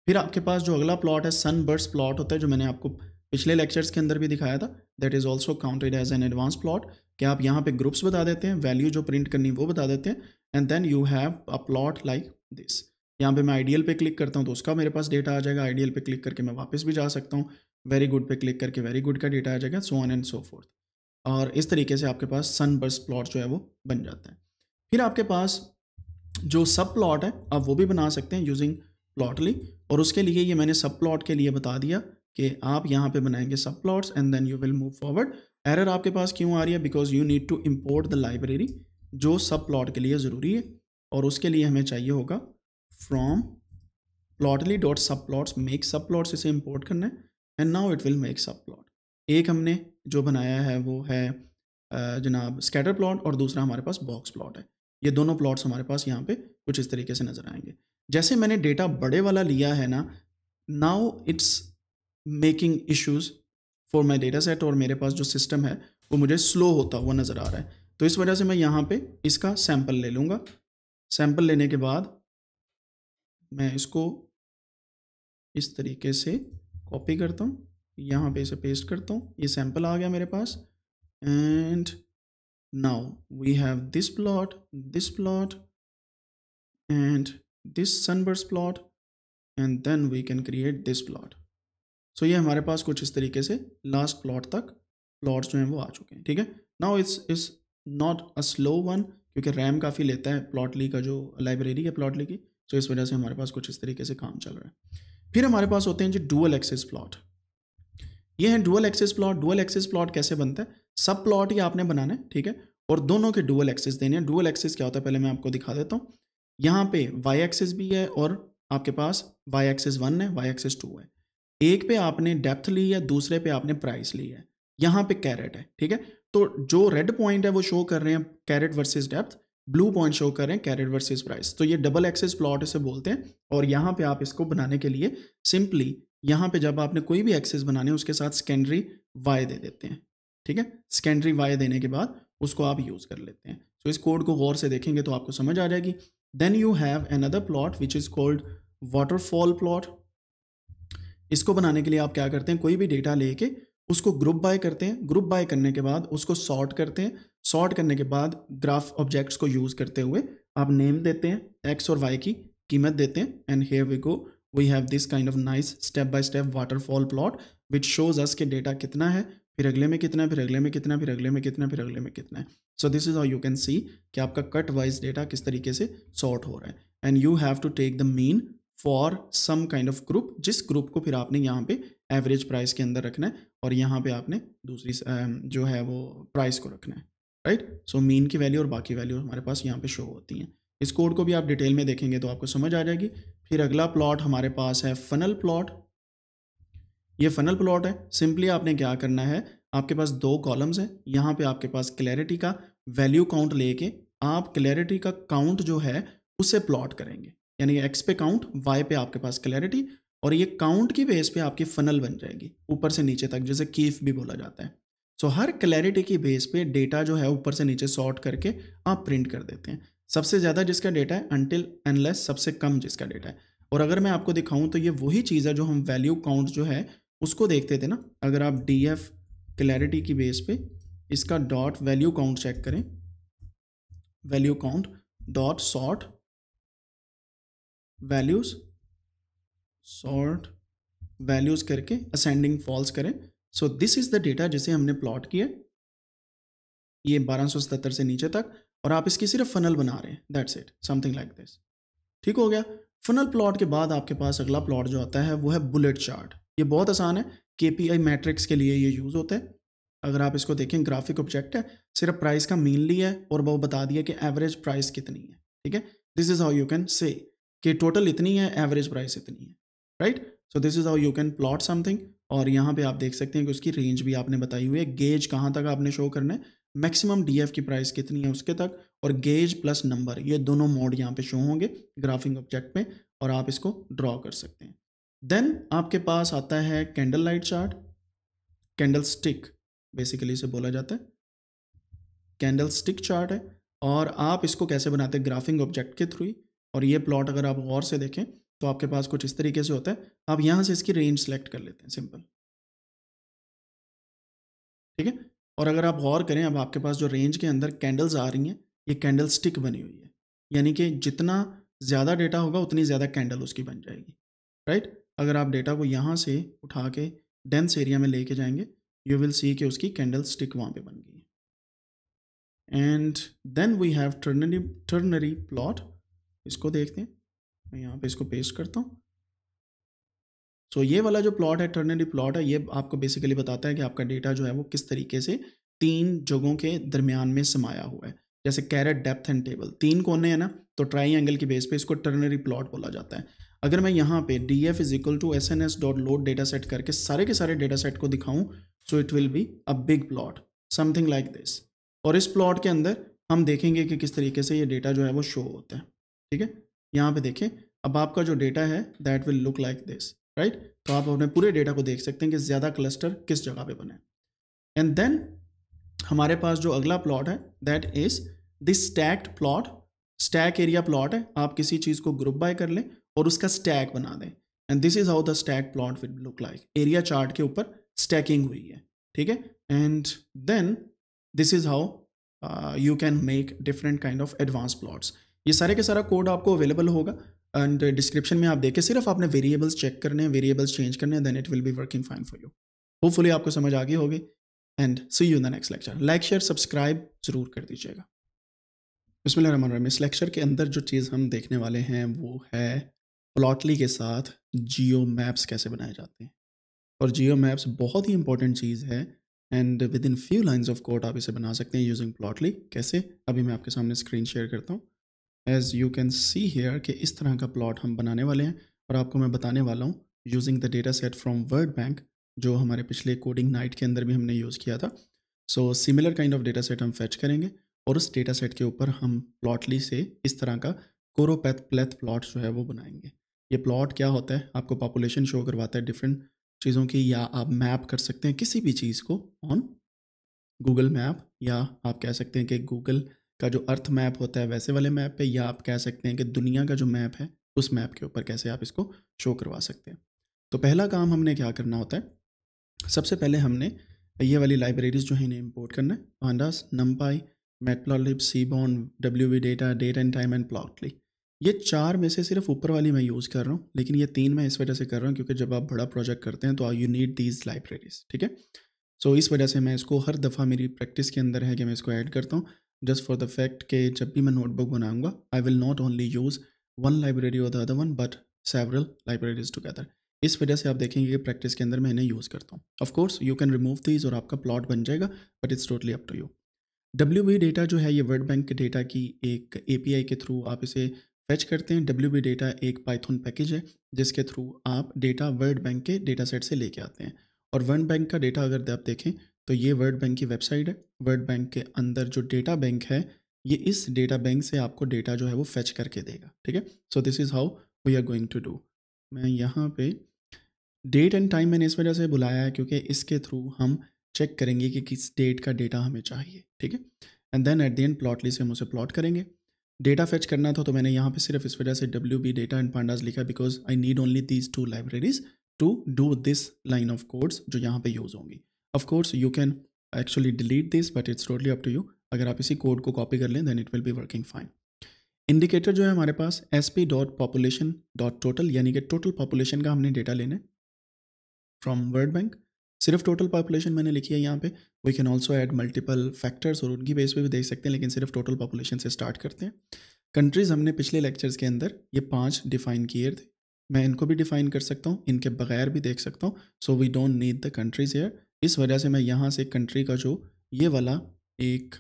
फिर आपके पास जो अगला प्लॉट है सन बर्ड्स प्लॉट होता है जो मैंने आपको पिछले लेक्चर्स के अंदर भी दिखाया था that is also counted as an advance plot कि आप यहाँ पे ग्रुप्स बता देते हैं वैल्यू जो प्रिंट करनी वो बता देते हैं and then you have a plot like this यहाँ पे मैं आइडियल पे क्लिक करता हूँ तो उसका मेरे पास डेटा आ जाएगा आइडियल पे क्लिक करके मैं वापस भी जा सकता हूँ वेरी गुड पे क्लिक करके वेरी गुड का डेटा आ जाएगा so on and so forth और इस तरीके से आपके पास सन बर्स प्लॉट जो है वो बन जाता है फिर आपके पास जो सब प्लॉट है आप वो भी बना सकते हैं यूजिंग प्लॉटली और उसके लिए ये मैंने सब प्लॉट के लिए बता दिया कि आप यहाँ पे बनाएंगे सब plots and then you will move forward error आपके पास क्यों आ रही है because you need to import the library जो सब प्लॉट के लिए ज़रूरी है और उसके लिए हमें चाहिए होगा from Plotly dot subplots make subplots इसे इम्पोर्ट करना है and now it will make subplot एक हमने जो बनाया है वो है जनाब स्कैटर प्लॉट और दूसरा हमारे पास बॉक्स प्लॉट है ये दोनों प्लॉट्स हमारे पास यहाँ पे कुछ इस तरीके से नज़र आएंगे जैसे मैंने डेटा बड़े वाला लिया है ना now it's making issues for my data set और मेरे पास जो सिस्टम है वो मुझे स्लो होता हुआ नज़र आ रहा है तो इस वजह से मैं यहाँ पे इसका सैम्पल ले लूँगा सैम्पल लेने के बाद मैं इसको इस तरीके से कॉपी करता हूँ यहाँ पे इसे पेस्ट करता हूँ ये सैम्पल आ गया मेरे पास and now we have this plot this plot and this sunburst plot and then we can create this plot so ये हमारे पास कुछ इस तरीके से लास्ट प्लॉट तक प्लॉट्स जो हैं वो आ चुके हैं ठीक है now it's is not a slow one क्योंकि रैम काफ़ी लेता है प्लॉटली का जो लाइब्रेरी है प्लॉटली की सो इस वजह से हमारे पास कुछ इस तरीके से काम चल रहा है फिर हमारे पास होते हैं जी डुअल एक्सेस प्लॉट ये है dual axes plot dual axes plot कैसे बनता है सब प्लॉट ये आपने बनाना है ठीक है और दोनों के डुअल एक्सेस देने हैं डुअल एक्सेस क्या होता है पहले मैं आपको दिखा देता हूँ यहाँ पे वाई एक्सेस भी है और आपके पास वाई एक्सेस वन है वाई एक्सेस टू है एक पे आपने डेप्थ ली है दूसरे पे आपने प्राइस ली है यहाँ पे कैरेट है ठीक है तो जो रेड पॉइंट है वो शो कर रहे हैं carat versus depth blue point show कर रहे हैं कैरेट वर्सेस प्राइस तो ये डबल एक्सेस प्लॉट इसे बोलते हैं और यहाँ पे आप इसको बनाने के लिए सिंपली यहाँ पे जब आपने कोई भी एक्सेस बनाने उसके साथ सेकेंडरी वाई दे देते हैं ठीक है सेकेंडरी वाई देने के बाद उसको आप यूज़ कर लेते हैं तो इस कोड को गौर से देखेंगे तो आपको समझ आ जाएगी then you have another plot which is called waterfall plot इसको बनाने के लिए आप क्या करते हैं कोई भी डेटा लेके उसको ग्रुप बाय करते हैं ग्रुप बाय करने के बाद उसको सॉर्ट करते हैं सॉर्ट करने के बाद ग्राफ ऑब्जेक्ट्स को यूज़ करते हुए आप नेम देते हैं एक्स और वाई की कीमत देते हैं and here we go we have this kind of nice step by step waterfall plot which shows us के डेटा कितना है फिर अगले में कितना फिर अगले में कितना फिर अगले में कितना फिर अगले में कितना है so this is how you can see कि आपका कट वाइज डेटा किस तरीके से सॉर्ट हो रहा है and you have to take the mean for some kind of group जिस ग्रुप को फिर आपने यहाँ पे एवरेज प्राइस के अंदर रखना है और यहाँ पे आपने दूसरी जो है वो प्राइस को रखना है राइट सो मीन की वैल्यू और बाकी वैल्यू हमारे पास यहाँ पे शो होती हैं इस कोड को भी आप डिटेल में देखेंगे तो आपको समझ आ जाएगी फिर अगला प्लॉट हमारे पास है फनल प्लॉट ये फनल प्लॉट है सिंपली आपने क्या करना है आपके पास दो कॉलम्स हैं यहाँ पे आपके पास क्लैरिटी का वैल्यू काउंट लेके आप क्लैरिटी का काउंट जो है उसे प्लॉट करेंगे यानी एक्स पे काउंट वाई पे आपके पास क्लैरिटी और ये काउंट की बेस पे आपकी फनल बन जाएगी ऊपर से नीचे तक जैसे कीफ भी बोला जाता है सो हर क्लैरिटी की बेस पे डेटा जो है ऊपर से नीचे सॉर्ट करके आप प्रिंट कर देते हैं सबसे ज़्यादा जिसका डेटा है अनटिल एनलेस सबसे कम जिसका डेटा है और अगर मैं आपको दिखाऊं तो ये वही चीज़ है जो हम वैल्यू काउंट जो है उसको देखते थे ना अगर आप डी एफ क्लैरिटी की बेस पे इसका डॉट वैल्यू काउंट चेक करें value count dot sort values sort values करके असेंडिंग फॉल्स करें so this is the data जिसे हमने प्लॉट किया ये 1277 से नीचे तक और आप इसकी सिर्फ फनल बना रहे हैं that's it something like this ठीक हो गया फनल प्लॉट के बाद आपके पास अगला प्लॉट जो आता है वो है बुलेट चार्ट ये बहुत आसान है के पी आई मैट्रिक्स के लिए ये यूज़ होता है अगर आप इसको देखें ग्राफिक ऑब्जेक्ट है सिर्फ प्राइस का मेनली है और वो बता दिया कि एवरेज प्राइस कितनी है ठीक है this is how you can say कि टोटल इतनी है एवरेज प्राइस इतनी है right so this is how you can plot something और यहाँ पे आप देख सकते हैं कि उसकी रेंज भी आपने बताई हुई है गेज कहाँ तक आपने शो करना है मैक्सिमम डीएफ की प्राइस कितनी है उसके तक और गेज प्लस नंबर ये दोनों मोड यहाँ पे शो होंगे ग्राफिंग ऑब्जेक्ट में और आप इसको ड्रॉ कर सकते हैं देन आपके पास आता है candle light chart candlestick basically इसे बोला जाता है कैंडल स्टिक चार्ट है और आप इसको कैसे बनाते हैं ग्राफिंग ऑब्जेक्ट के थ्रू और ये प्लॉट अगर आप गौर से देखें तो आपके पास कुछ इस तरीके से होता है आप यहाँ से इसकी रेंज सेलेक्ट कर लेते हैं सिंपल ठीक है और अगर आप गौर करें अब आपके पास जो रेंज के अंदर कैंडल्स आ रही हैं ये कैंडल स्टिक बनी हुई है यानी कि जितना ज़्यादा डेटा होगा उतनी ज़्यादा कैंडल उसकी बन जाएगी राइट अगर आप डेटा को यहाँ से उठा के डेंस एरिया में लेके जाएंगे यू विल सी कि उसकी कैंडल स्टिक वहाँ पे बन गई and then we have ternary ternary plot इसको देखते हैं मैं यहाँ पे इसको पेस्ट करता हूँ सो so, ये वाला जो प्लॉट है टर्नरी प्लॉट है ये आपको बेसिकली बताता है कि आपका डेटा जो है वो किस तरीके से तीन जगहों के दरमियान में समाया हुआ है जैसे कैरेट डेप्थ एंड टेबल तीन कोने हैं ना तो ट्राई एंगल की बेस पे इसको टर्नरी प्लॉट बोला जाता है अगर मैं यहाँ पे D F is equal to S N S dot load data set करके सारे के सारे डेटा सेट को दिखाऊँ so it will be a big plot something like this और इस प्लॉट के अंदर हम देखेंगे कि किस तरीके से ये डेटा जो है वो शो होता है ठीक है यहाँ पे देखें अब आपका जो डेटा है that will look like this right तो आप अपने पूरे डेटा को देख सकते हैं कि ज़्यादा क्लस्टर किस जगह पे बने एंड देन हमारे पास जो अगला प्लॉट है that is this stacked plot stack area plot है आप किसी चीज़ को ग्रुप बाय कर लें और उसका स्टैक बना दें and this is how the stack plot will look like area chart के ऊपर स्टैकिंग हुई है ठीक है and then this is how you can make different kind of advance plots ये सारे के सारा कोड आपको अवेलेबल होगा एंड डिस्क्रिप्शन में आप देखें सिर्फ आपने वेरिएबल्स चेक करने हैं वेरिएबल्स चेंज करने हैं then it will be working fine for you hopefully आपको समझ आ गई होगी and see you in the next lecture like share subscribe जरूर कर दीजिएगा इसमें रहीम इस लेक्चर के अंदर जो चीज़ हम देखने वाले हैं वो है प्लॉटली के साथ जियो मैप्स कैसे बनाए जाते हैं और जियो मैप्स बहुत ही इंपॉर्टेंट चीज़ है and within few lines of code आप इसे बना सकते हैं यूजिंग प्लॉटली कैसे अभी मैं आपके सामने स्क्रीन शेयर करता हूँ as you can see here कि इस तरह का प्लॉट हम बनाने वाले हैं और आपको मैं बताने वाला हूँ using the data set from World Bank जो हमारे पिछले कोडिंग नाइट के अंदर भी हमने यूज़ किया था so similar kind of data set हम फेच करेंगे और उस डेटा सेट के ऊपर हम प्लॉटली से इस तरह का कोरोपैथ प्लेथ प्लॉट जो है वो बनाएंगे ये प्लॉट क्या होता है आपको पॉपुलेशन शो करवाता है डिफरेंट चीज़ों की या आप मैप कर सकते हैं किसी भी चीज़ को ऑन गूगल मैप या आप कह सकते हैं कि गूगल का जो अर्थ मैप होता है वैसे वाले मैप पे या आप कह सकते हैं कि दुनिया का जो मैप है उस मैप के ऊपर कैसे आप इसको शो करवा सकते हैं तो पहला काम हमने क्या करना होता है सबसे पहले हमने ये वाली लाइब्रेरीज़ जो है इन्हें इम्पोर्ट करना है pandas numpy sea seaborn W B data date and time and Plotly ये चार में से सिर्फ ऊपर वाली मैं यूज़ कर रहा हूँ लेकिन ये तीन मैं इस वजह से कर रहा हूँ क्योंकि जब आप बड़ा प्रोजेक्ट करते हैं तो यू नीड दीज लाइब्रेरीज ठीक है सो इस वजह से मैं इसको हर दफ़ा मेरी प्रैक्टिस के अंदर है कि मैं इसको ऐड करता हूँ जस्ट फॉर द फैक्ट कि जब भी मैं नोटबुक बनाऊंगा I will not only use one library और the other one but several libraries together इस वजह से आप देखेंगे कि प्रैक्टिस के अंदर मैं इन्हें यूज़ करता हूँ of course you can remove these और आपका प्लॉट बन जाएगा but it's totally up to you W B data जो है ये वर्ल्ड बैंक के डेटा की एक ए पी आई के थ्रू आप इसे फैच करते हैं डब्ल्यू बी डेटा एक पाइथन पैकेज है जिसके थ्रू आप डेटा वर्ल्ड बैंक के डेटा सेट से लेके आते हैं और वर्ल्ड बैंक का डेटा अगर आप देखें तो ये वर्ल्ड बैंक की वेबसाइट है वर्ल्ड बैंक के अंदर जो डेटा बैंक है ये इस डेटा बैंक से आपको डेटा जो है वो फेच करके देगा ठीक है so this is how we are going to do मैं यहाँ पे डेट एंड टाइम मैंने इस वजह से बुलाया है क्योंकि इसके थ्रू हम चेक करेंगे कि किस डेट का डेटा हमें चाहिए ठीक है and then at the end Plotly से हम उसे प्लॉट करेंगे डेटा फेच करना था तो मैंने यहाँ पे सिर्फ इस वजह से W B data and pandas लिखा because I need only these two libraries to do this line of codes जो यहाँ पे यूज़ होंगी of course you can actually delete this but it's totally up to you अगर आप इसी code को copy कर लें then it will be working fine indicator जो है हमारे पास S P dot population dot total यानी कि टोटल पॉपुलेशन का हमने डेटा लेना है फ्रॉम वर्ल्ड बैंक सिर्फ टोटल पॉपुलेशन मैंने लिखी है यहाँ पे we can also add multiple factors और उनकी बेस पे भी देख सकते हैं लेकिन सिर्फ टोटल पॉपुलेशन से स्टार्ट करते हैं कंट्रीज़ हमने पिछले लेक्चर्स के अंदर ये पांच डिफाइन किए थे मैं इनको भी डिफाइन कर सकता हूँ इनके बगैर भी देख सकता हूँ so we don't need the countries here इस वजह से मैं यहाँ से कंट्री का जो ये वाला एक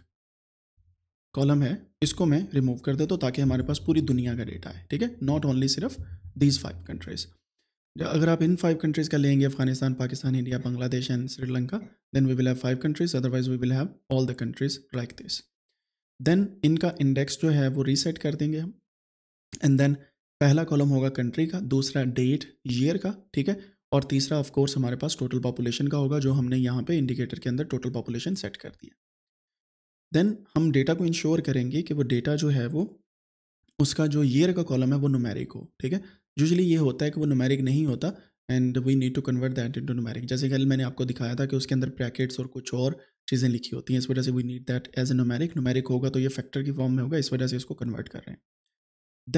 कॉलम है इसको मैं रिमूव कर देता हूँ ताकि हमारे पास पूरी दुनिया का डेटा है ठीक है नॉट ओनली सिर्फ दीज फाइव कंट्रीज़ अगर आप इन फाइव कंट्रीज़ का लेंगे Afghanistan Pakistan India Bangladesh and Sri Lanka then we will have five countries otherwise we will have all the countries like this then इनका इंडेक्स जो है वो रीसेट कर देंगे हम एंड देन पहला कॉलम होगा कंट्री का दूसरा डेट ईयर का ठीक है और तीसरा ऑफ कोर्स हमारे पास टोटल पॉपुलेशन का होगा जो हमने यहाँ पे इंडिकेटर के अंदर टोटल पॉपुलेशन सेट कर दिया देन हम डेटा को इंश्योर करेंगे कि वो डेटा जो है वो उसका जो ईयर का कॉलम है वो नुमेरिक हो ठीक है यूजली ये होता है कि वो नुमेरिक नहीं होता and we need to convert that into numeric जैसे कल मैंने आपको दिखाया था कि उसके अंदर ब्रैकेट्स और कुछ और चीज़ें लिखी होती हैं इस वजह से we need that as a numeric numeric होगा तो ये फैक्टर की फॉर्म में होगा इस वजह से इसको कन्वर्ट कर रहे हैं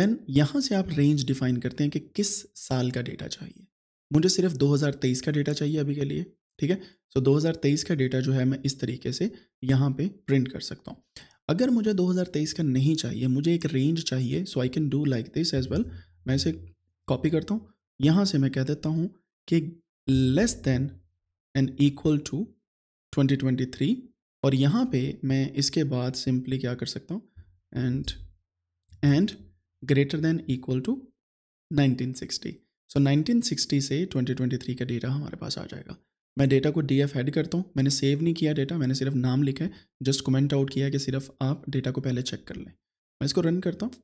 देन यहाँ से आप रेंज डिफाइन करते हैं कि किस साल का डेटा चाहिए मुझे सिर्फ 2023 का डेटा चाहिए अभी के लिए ठीक है सो 2023 का डेटा जो है मैं इस तरीके से यहाँ पे प्रिंट कर सकता हूँ अगर मुझे 2023 का नहीं चाहिए मुझे एक रेंज चाहिए so I can do like this as well मैं इसे कॉपी करता हूँ यहाँ से मैं कह देता हूँ कि less than and equal to 2023 और यहाँ पे मैं इसके बाद सिंपली क्या कर सकता हूँ and and greater than equal to nineteen so so, 1960 से 2023 का डेटा हमारे पास आ जाएगा मैं डेटा को डी एफ एड करता हूँ मैंने सेव नहीं किया डेटा मैंने सिर्फ नाम लिखा है जस्ट कमेंट आउट किया कि सिर्फ आप डेटा को पहले चेक कर लें मैं इसको रन करता हूँ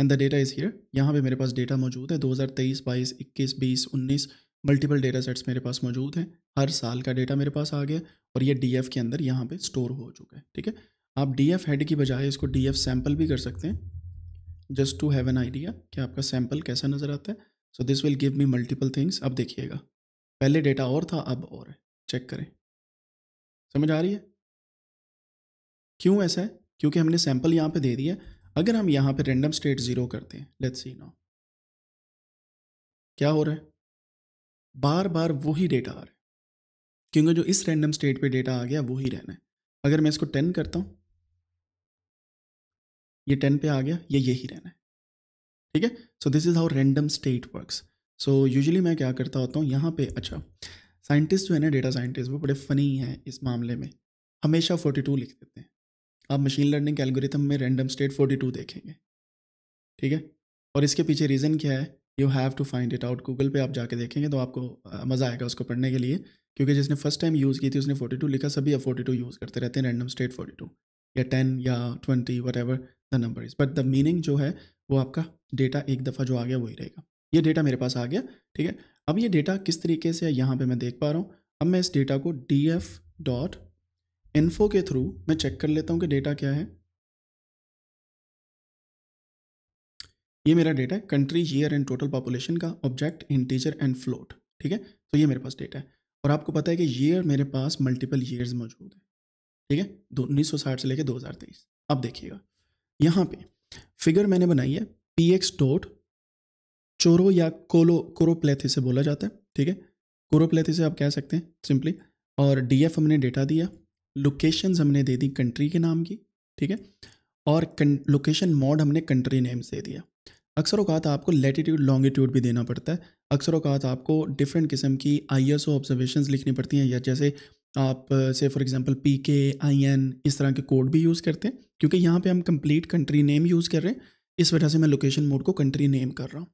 and the data is here यहाँ पे मेरे पास डेटा मौजूद है 2023, 22, 21, 20, 19 मल्टीपल डेटा सेट्स मेरे पास मौजूद हैं हर साल का डेटा मेरे पास आ गया और ये डी के अंदर यहाँ पर स्टोर हो चुका है ठीक है आप डी एफ हेड की बजाय इसको डी एफ सैम्पल भी कर सकते हैं just to have an idea कि आपका सैम्पल कैसा नज़र आता है so this will give me multiple things अब देखिएगा पहले डेटा और था अब और है चेक करें समझ आ रही है क्यों ऐसा है क्योंकि हमने सैंपल यहाँ पे दे दिया अगर हम यहाँ पे रेंडम स्टेट ज़ीरो करते हैं लेट्स सी नाउ क्या हो रहा है बार बार वही डेटा आ रहा है क्योंकि जो इस रेंडम स्टेट पे डेटा आ गया वही रहना है अगर मैं इसको टेन करता हूँ ये टेन पे आ गया ये यही रहना है ठीक है so this is how random state works so usually मैं क्या करता होता हूँ यहाँ पे अच्छा साइंटिस्ट जो है ना डेटा साइंटिस्ट वो बड़े फ़नी हैं इस मामले में हमेशा 42 लिख देते हैं आप मशीन लर्निंग एल्गोरिथम में रैंडम स्टेट 42 देखेंगे ठीक है और इसके पीछे रीज़न क्या है you have to find it out Google पे आप जाके देखेंगे तो आपको मज़ा आएगा उसको पढ़ने के लिए क्योंकि जिसने फर्स्ट टाइम यूज़ की थी उसने 42 लिखा सभी अब टू यूज़ करते रहते हैं रैंडम स्टेट 42 या 10 या 20 whatever the number is but the meaning जो है वो आपका डेटा एक दफ़ा जो आ गया वही रहेगा ये डेटा मेरे पास आ गया ठीक है अब ये डेटा किस तरीके से यहाँ पे मैं देख पा रहा हूँ अब मैं इस डेटा को डी एफ डॉट इन्फो के थ्रू मैं चेक कर लेता हूँ कि डेटा क्या है ये मेरा डेटा है country year and total population का ऑब्जेक्ट इंटीजर एंड फ्लोट ठीक है तो ये मेरे पास डेटा है और आपको पता है कि ईयर मेरे पास मल्टीपल ईयर्स मौजूद है ठीक है उन्नीस सौ साठ से लेकर दो हज़ार तेईस अब देखिएगा यहाँ पे फिगर मैंने बनाई है पी एक्स डोट चोरो या कोलो कोरोप्लेथी से बोला जाता है ठीक है कोरोप्लेथी से आप कह सकते हैं सिंपली और डी एफ हमने डेटा दिया लोकेशन हमने दे दी कंट्री के नाम की ठीक है और लोकेशन मॉड हमने कंट्री नेम्स दे दिया अक्सर अवकात आपको लेटीट्यूड लॉन्गिट्यूड भी देना पड़ता है अक्सर अवकात आपको डिफरेंट किस्म की आई एस ऑब्जर्वेशन लिखनी पड़ती हैं या जैसे आप से फॉर एग्जांपल पी के आई एन इस तरह के कोड भी यूज़ करते हैं क्योंकि यहाँ पे हम कंप्लीट कंट्री नेम यूज़ कर रहे हैं इस वजह से मैं लोकेशन मोड को कंट्री नेम कर रहा हूँ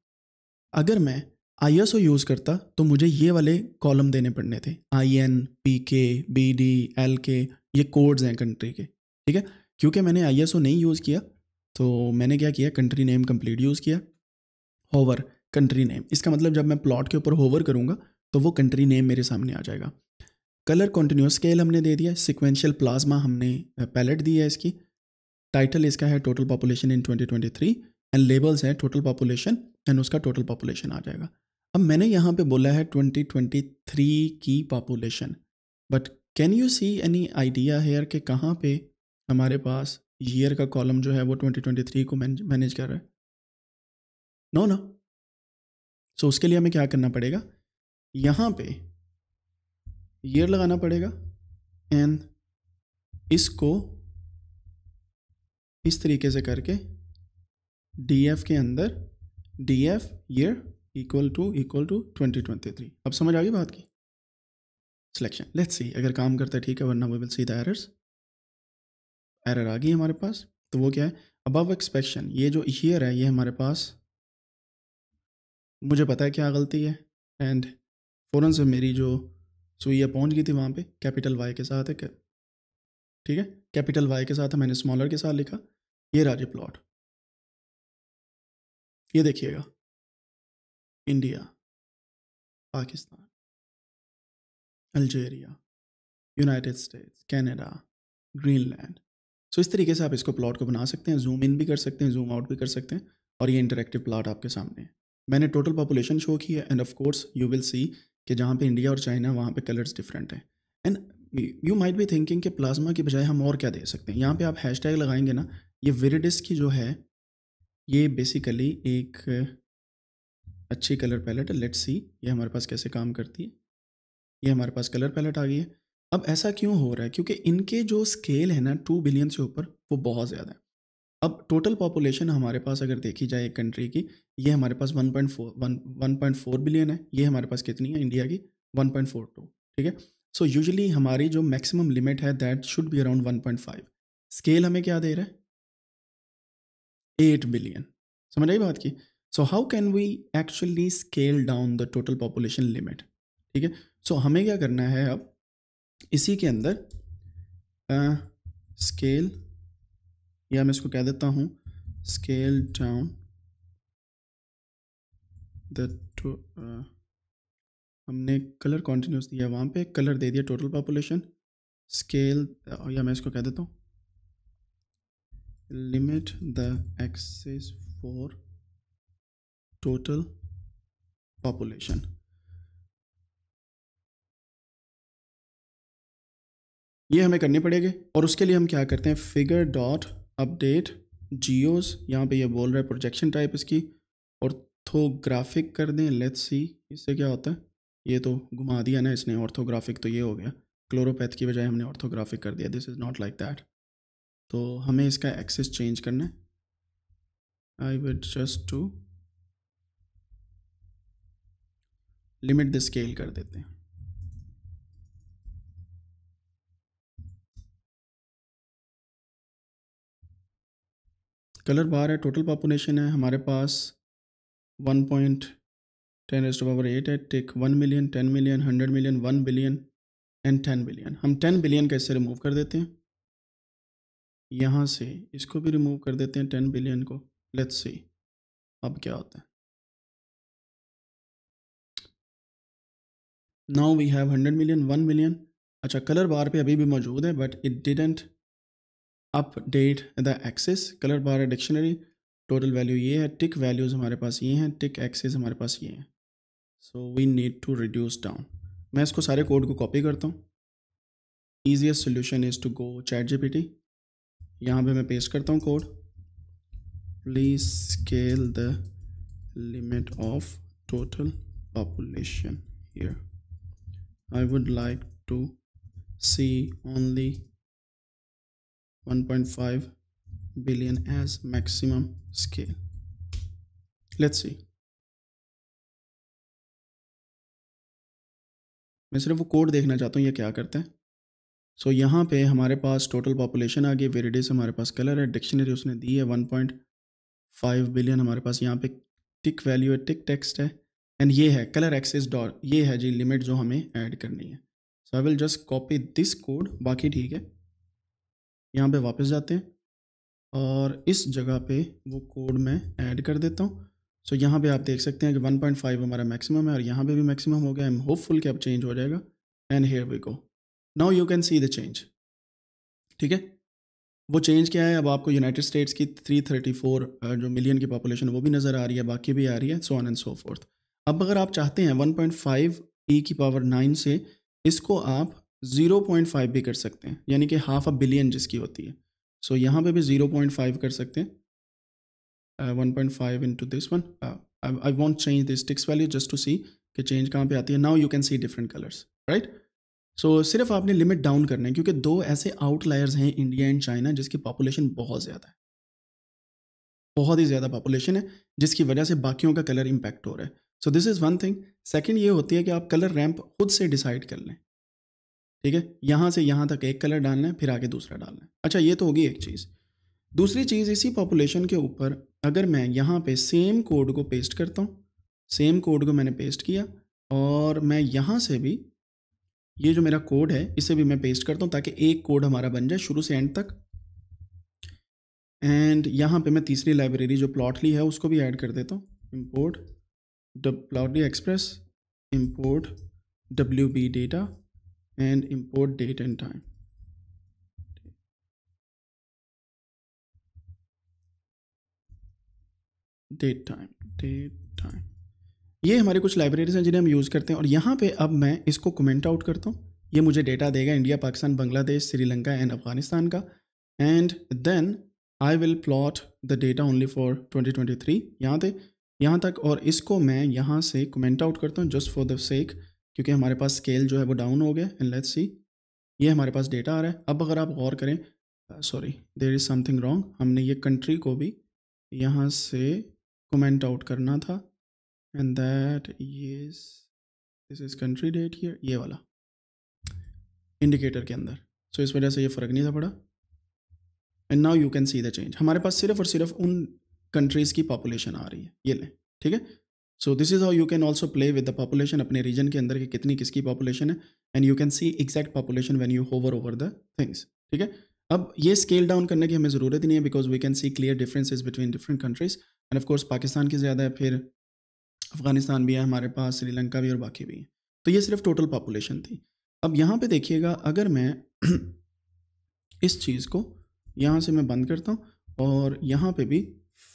अगर मैं आई एस ओ यूज़ करता तो मुझे ये वाले कॉलम देने पड़ने थे I N P K B D L के ये कोड्स हैं कंट्री के ठीक है क्योंकि मैंने आई एस ओ नहीं यूज़ किया तो मैंने क्या किया कंट्री नेम कंप्लीट यूज़ किया होवर कंट्री नेम इसका मतलब जब मैं प्लॉट के ऊपर होवर करूँगा तो वो कंट्री नेम मेरे सामने आ जाएगा कलर कॉन्टीन्यूस स्केल हमने दे दिया सिक्वेंशियल प्लाज्मा हमने पैलेट दी है इसकी टाइटल इसका है total population in 2023 and labels है टोटल पॉपुलेशन एंड उसका टोटल पॉपुलेशन आ जाएगा अब मैंने यहाँ पे बोला है 2023 की population but can you see any idea here कि कहाँ पे हमारे पास ईयर का कॉलम जो है वो 2023 को मैनेज कर रहा है नो ना सो उसके लिए हमें क्या करना पड़ेगा यहाँ पे ईयर लगाना पड़ेगा एंड इसको इस तरीके से करके डी एफ के अंदर D F year equal to equal to twenty twenty three अब समझ आ गई बात की सिलेक्शन लेट्स सी अगर काम करता है ठीक है वरना we will see the errors error आ गई हमारे पास तो वो क्या है अबव एक्सपेक्शन ये जो ईयर है ये हमारे पास मुझे पता है क्या गलती है एंड फ़ौरन से मेरी जो सो ये पहुंच गई थी वहाँ पे कैपिटल वाई के साथ है ठीक है कैपिटल वाई के साथ है मैंने स्मॉलर के साथ लिखा ये राजे प्लॉट ये देखिएगा India Pakistan Algeria United States Canada Greenland so इस तरीके से आप इसको प्लॉट को बना सकते हैं जूम इन भी कर सकते हैं जूम आउट भी कर सकते हैं और ये इंटरेक्टिव प्लॉट आपके सामने है मैंने टोटल पॉपुलेशन शो की है and of course you will see कि जहाँ पे इंडिया और चाइना वहाँ पे कलर्स डिफरेंट हैं and you might be thinking कि प्लाज्मा के बजाय हम और क्या दे सकते हैं यहाँ पे आप हैश टैग लगाएंगे ना ये विरिडिस की जो है ये बेसिकली एक अच्छी कलर पैलेट है लेट्स सी ये हमारे पास कैसे काम करती है ये हमारे पास कलर पैलेट आ गई है अब ऐसा क्यों हो रहा है क्योंकि इनके जो स्केल है ना टू बिलियन से ऊपर वो बहुत ज़्यादा है अब टोटल पॉपुलेशन हमारे पास अगर देखी जाए एक कंट्री की ये हमारे पास वन पॉइंट फोर बिलियन है ये हमारे पास कितनी है इंडिया की वन पॉइंट फोर टू ठीक है सो यूजली हमारी जो मैक्सिमम लिमिट है that should be around one point five scale हमें क्या दे रहा है एट बिलियन समझ आई बात की so how can we actually scale down the total population limit ठीक है सो हमें क्या करना है अब इसी के अंदर स्केल uh, या मैं इसको कह देता हूँ स्केल डाउन द हमने कलर कॉन्टीन्यूस दिया वहाँ पे कलर दे दिया टोटल पॉपुलेशन स्केल या मैं इसको कह देता हूँ limit the axis for total population ये हमें करने पड़ेंगे और उसके लिए हम क्या करते हैं फिगर डॉट अपडेट जियोस यहाँ पे ये बोल रहा है प्रोजेक्शन टाइप इसकी ऑर्थोग्राफिक कर दें लेट्स सी इससे क्या होता है ये तो घुमा दिया ना इसने ऑर्थोग्राफिक तो ये हो गया क्लोरोपैथ की बजाय हमने ऑर्थोग्राफिक कर दिया this is not like that तो हमें इसका एक्सेस चेंज करना है I with just to limit the scale कर देते हैं कलर बार है टोटल पॉपुलेशन है हमारे पास one point ten as to power eight है take one million ten million hundred million one billion and ten billion हम टेन बिलियन का इससे रिमूव कर देते हैं यहाँ से इसको भी रिमूव कर देते हैं टेन बिलियन को लेट्स सी अब क्या होता है now we have hundred million one million अच्छा कलर बार पे अभी भी मौजूद है but it didn't update the axis colour bar dictionary total value ये है टिक वैल्यूज़ हमारे पास ये हैं टिक एक्सेस हमारे पास ये हैं so we need to reduce down मैं इसको सारे कोड को कॉपी करता हूँ easiest solution is to go chat G P T यहाँ पर मैं पेस्ट करता हूँ code please scale the limit of total population here. I would like to see only 1.5 billion as maximum scale. Let's see. मैं सिर्फ वो code देखना चाहता हूँ ये क्या करते हैं सो so, यहाँ पे हमारे पास टोटल पॉपुलेशन आ गई वेरीडेज हमारे पास कलर है डिक्शनरी उसने दी है 1.5 बिलियन हमारे पास यहाँ पे टिक वैल्यू है टिक टेक्स्ट है एंड ये है कलर एक्सेस डॉट ये है जी लिमिट जो हमें ऐड करनी है so I will just copy this code बाकी ठीक है यहाँ पे वापस जाते हैं और इस जगह पे वो कोड मैं ऐड कर देता हूँ सो so, यहाँ पे आप देख सकते हैं कि 1.5 हमारा मैक्सिमम है और यहाँ पे भी मैक्सिमम हो गया आई एम होपफुल कि अब चेंज हो जाएगा and here we go now you can see the change ठीक है वो चेंज क्या है अब आपको यूनाइटेड स्टेट्स की 334 जो मिलियन की पॉपुलेशन वो भी नज़र आ रही है बाकी भी आ रही है so on and so forth अब अगर आप चाहते हैं 1.5 ई e की पावर 9 से इसको आप ज़ीरो पॉइंट फाइव भी कर सकते हैं यानी कि हाफ अ बिलियन जिसकी होती है सो so, यहाँ पे भी ज़ीरो पॉइंट फाइव कर सकते हैं one point five into this one I want change this ticks value just to see कि चेंज कहाँ पे आती है now you can see different colours right so सिर्फ आपने लिमिट डाउन करना है क्योंकि दो ऐसे आउटलायर्स हैं इंडिया एंड चाइना जिसकी पॉपुलेशन बहुत ज़्यादा है बहुत ही ज़्यादा पॉपुलेशन है जिसकी वजह से बाकियों का कलर इम्पैक्ट हो रहा है so this is one thing second ये होती है कि आप कलर रैंप खुद से डिसाइड कर लें ठीक है यहाँ से यहाँ तक एक कलर डालना है फिर आगे दूसरा डालना है अच्छा ये तो होगी एक चीज़ दूसरी चीज़ इसी पॉपुलेशन के ऊपर अगर मैं यहाँ पे सेम कोड को पेस्ट करता हूँ सेम कोड को मैंने पेस्ट किया और मैं यहाँ से भी ये जो मेरा कोड है इसे भी मैं पेस्ट करता हूँ ताकि एक कोड हमारा बन जाए शुरू से एंड तक एंड यहाँ पे मैं तीसरी लाइब्रेरी जो प्लॉटली है उसको भी ऐड कर देता हूँ import the Plotly express import W B data and import date and time. Date time date time ये हमारे कुछ लाइब्रेरीज हैं जिन्हें हम यूज़ करते हैं और यहाँ पे अब मैं इसको कमेंट आउट करता हूँ ये मुझे डेटा देगा इंडिया पाकिस्तान बांग्लादेश श्रीलंका एंड अफगानिस्तान का and then I will plot the data only for 2023 यहाँ थे यहाँ तक और इसको मैं यहाँ से कमेंट आउट करता हूँ जस्ट फॉर द सेक क्योंकि हमारे पास स्केल जो है वो डाउन हो गया एंड लेट्स सी ये हमारे पास डेटा आ रहा है अब अगर आप गौर करें sorry there is something wrong हमने ये कंट्री को भी यहाँ से कमेंट आउट करना था एंड दैट ये दिस इज़ कंट्री डेट ये ये वाला इंडिकेटर के अंदर सो so, इस वजह से ये फ़र्क नहीं था पड़ा and now you can see the change हमारे पास सिर्फ और सिर्फ उन कंट्रीज़ की पॉपुलेशन आ रही है ये लें ठीक है so this is how you can also play with the population अपने रीजन के अंदर कि कितनी किसकी पॉपुलेशन है and you can see exact population when you hover over the things ठीक है अब ये स्केल डाउन करने की हमें ज़रूरत ही नहीं है because we can see clear differences between different countries and of course Pakistan की ज़्यादा है फिर अफ़गानिस्तान भी है हमारे पास श्रीलंका भी और बाकी भी है तो ये सिर्फ टोटल पॉपुलेशन थी अब यहाँ पे देखिएगा अगर मैं [clears throat] इस चीज़ को यहाँ से मैं बंद करता हूँ और यहाँ पे भी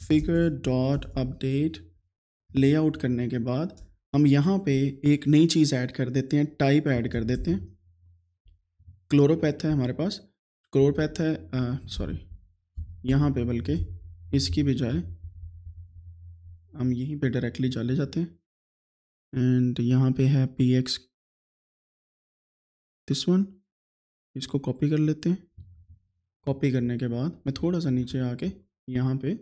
फिगर डॉट अपडेट लेआउट करने के बाद हम यहाँ पे एक नई चीज़ ऐड कर देते हैं टाइप ऐड कर देते हैं क्लोरोपैथ है हमारे पास क्लोरोपैथ है सॉरी यहाँ पे बल्कि इसकी बजाय हम यहीं पे डायरेक्टली चले जाते हैं एंड यहाँ पे है पी एक्स दिस वन इसको कॉपी कर लेते हैं कॉपी करने के बाद मैं थोड़ा सा नीचे आके यहाँ पे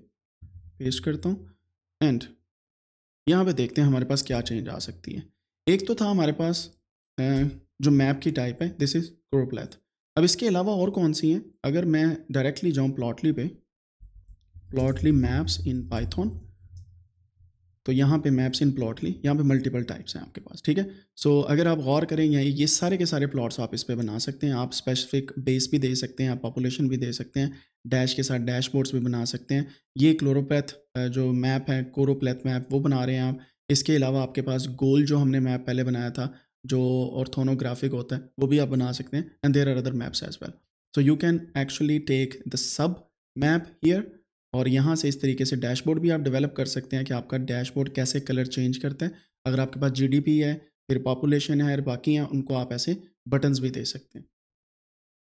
पेस्ट करता हूँ एंड यहाँ पे देखते हैं हमारे पास क्या चेंज आ सकती है एक तो था हमारे पास जो मैप की टाइप है दिस इज़ क्रोपलैथ अब इसके अलावा और कौन सी हैं अगर मैं डायरेक्टली जाऊँ प्लॉटली पे प्लॉटली मैप्स इन पाइथॉन तो यहाँ पे मैप्स इन प्लॉट ली यहाँ पे मल्टीपल टाइप्स हैं आपके पास ठीक है सो so, अगर आप गौर करें यहाँ ये सारे के सारे प्लॉट्स आप इस पर बना सकते हैं आप स्पेसिफिक बेस भी दे सकते हैं आप पॉपुलेशन भी दे सकते हैं डैश के साथ डैशबोर्ड्स भी बना सकते हैं ये क्लोरोपैथ जो मैप है कोरोप्लेथ मैप वो बना रहे हैं आप इसके अलावा आपके पास गोल जो हमने मैप पहले बनाया था जो ऑर्थोनोग्राफिक होता है वो भी आप बना सकते हैं and there are other maps as well so you can actually take the sub map here और यहाँ से इस तरीके से डैशबोर्ड भी आप डेवलप कर सकते हैं कि आपका डैशबोर्ड कैसे कलर चेंज करता है अगर आपके पास जीडीपी है फिर पॉपुलेशन है और बाकी हैं उनको आप ऐसे बटन्स भी दे सकते हैं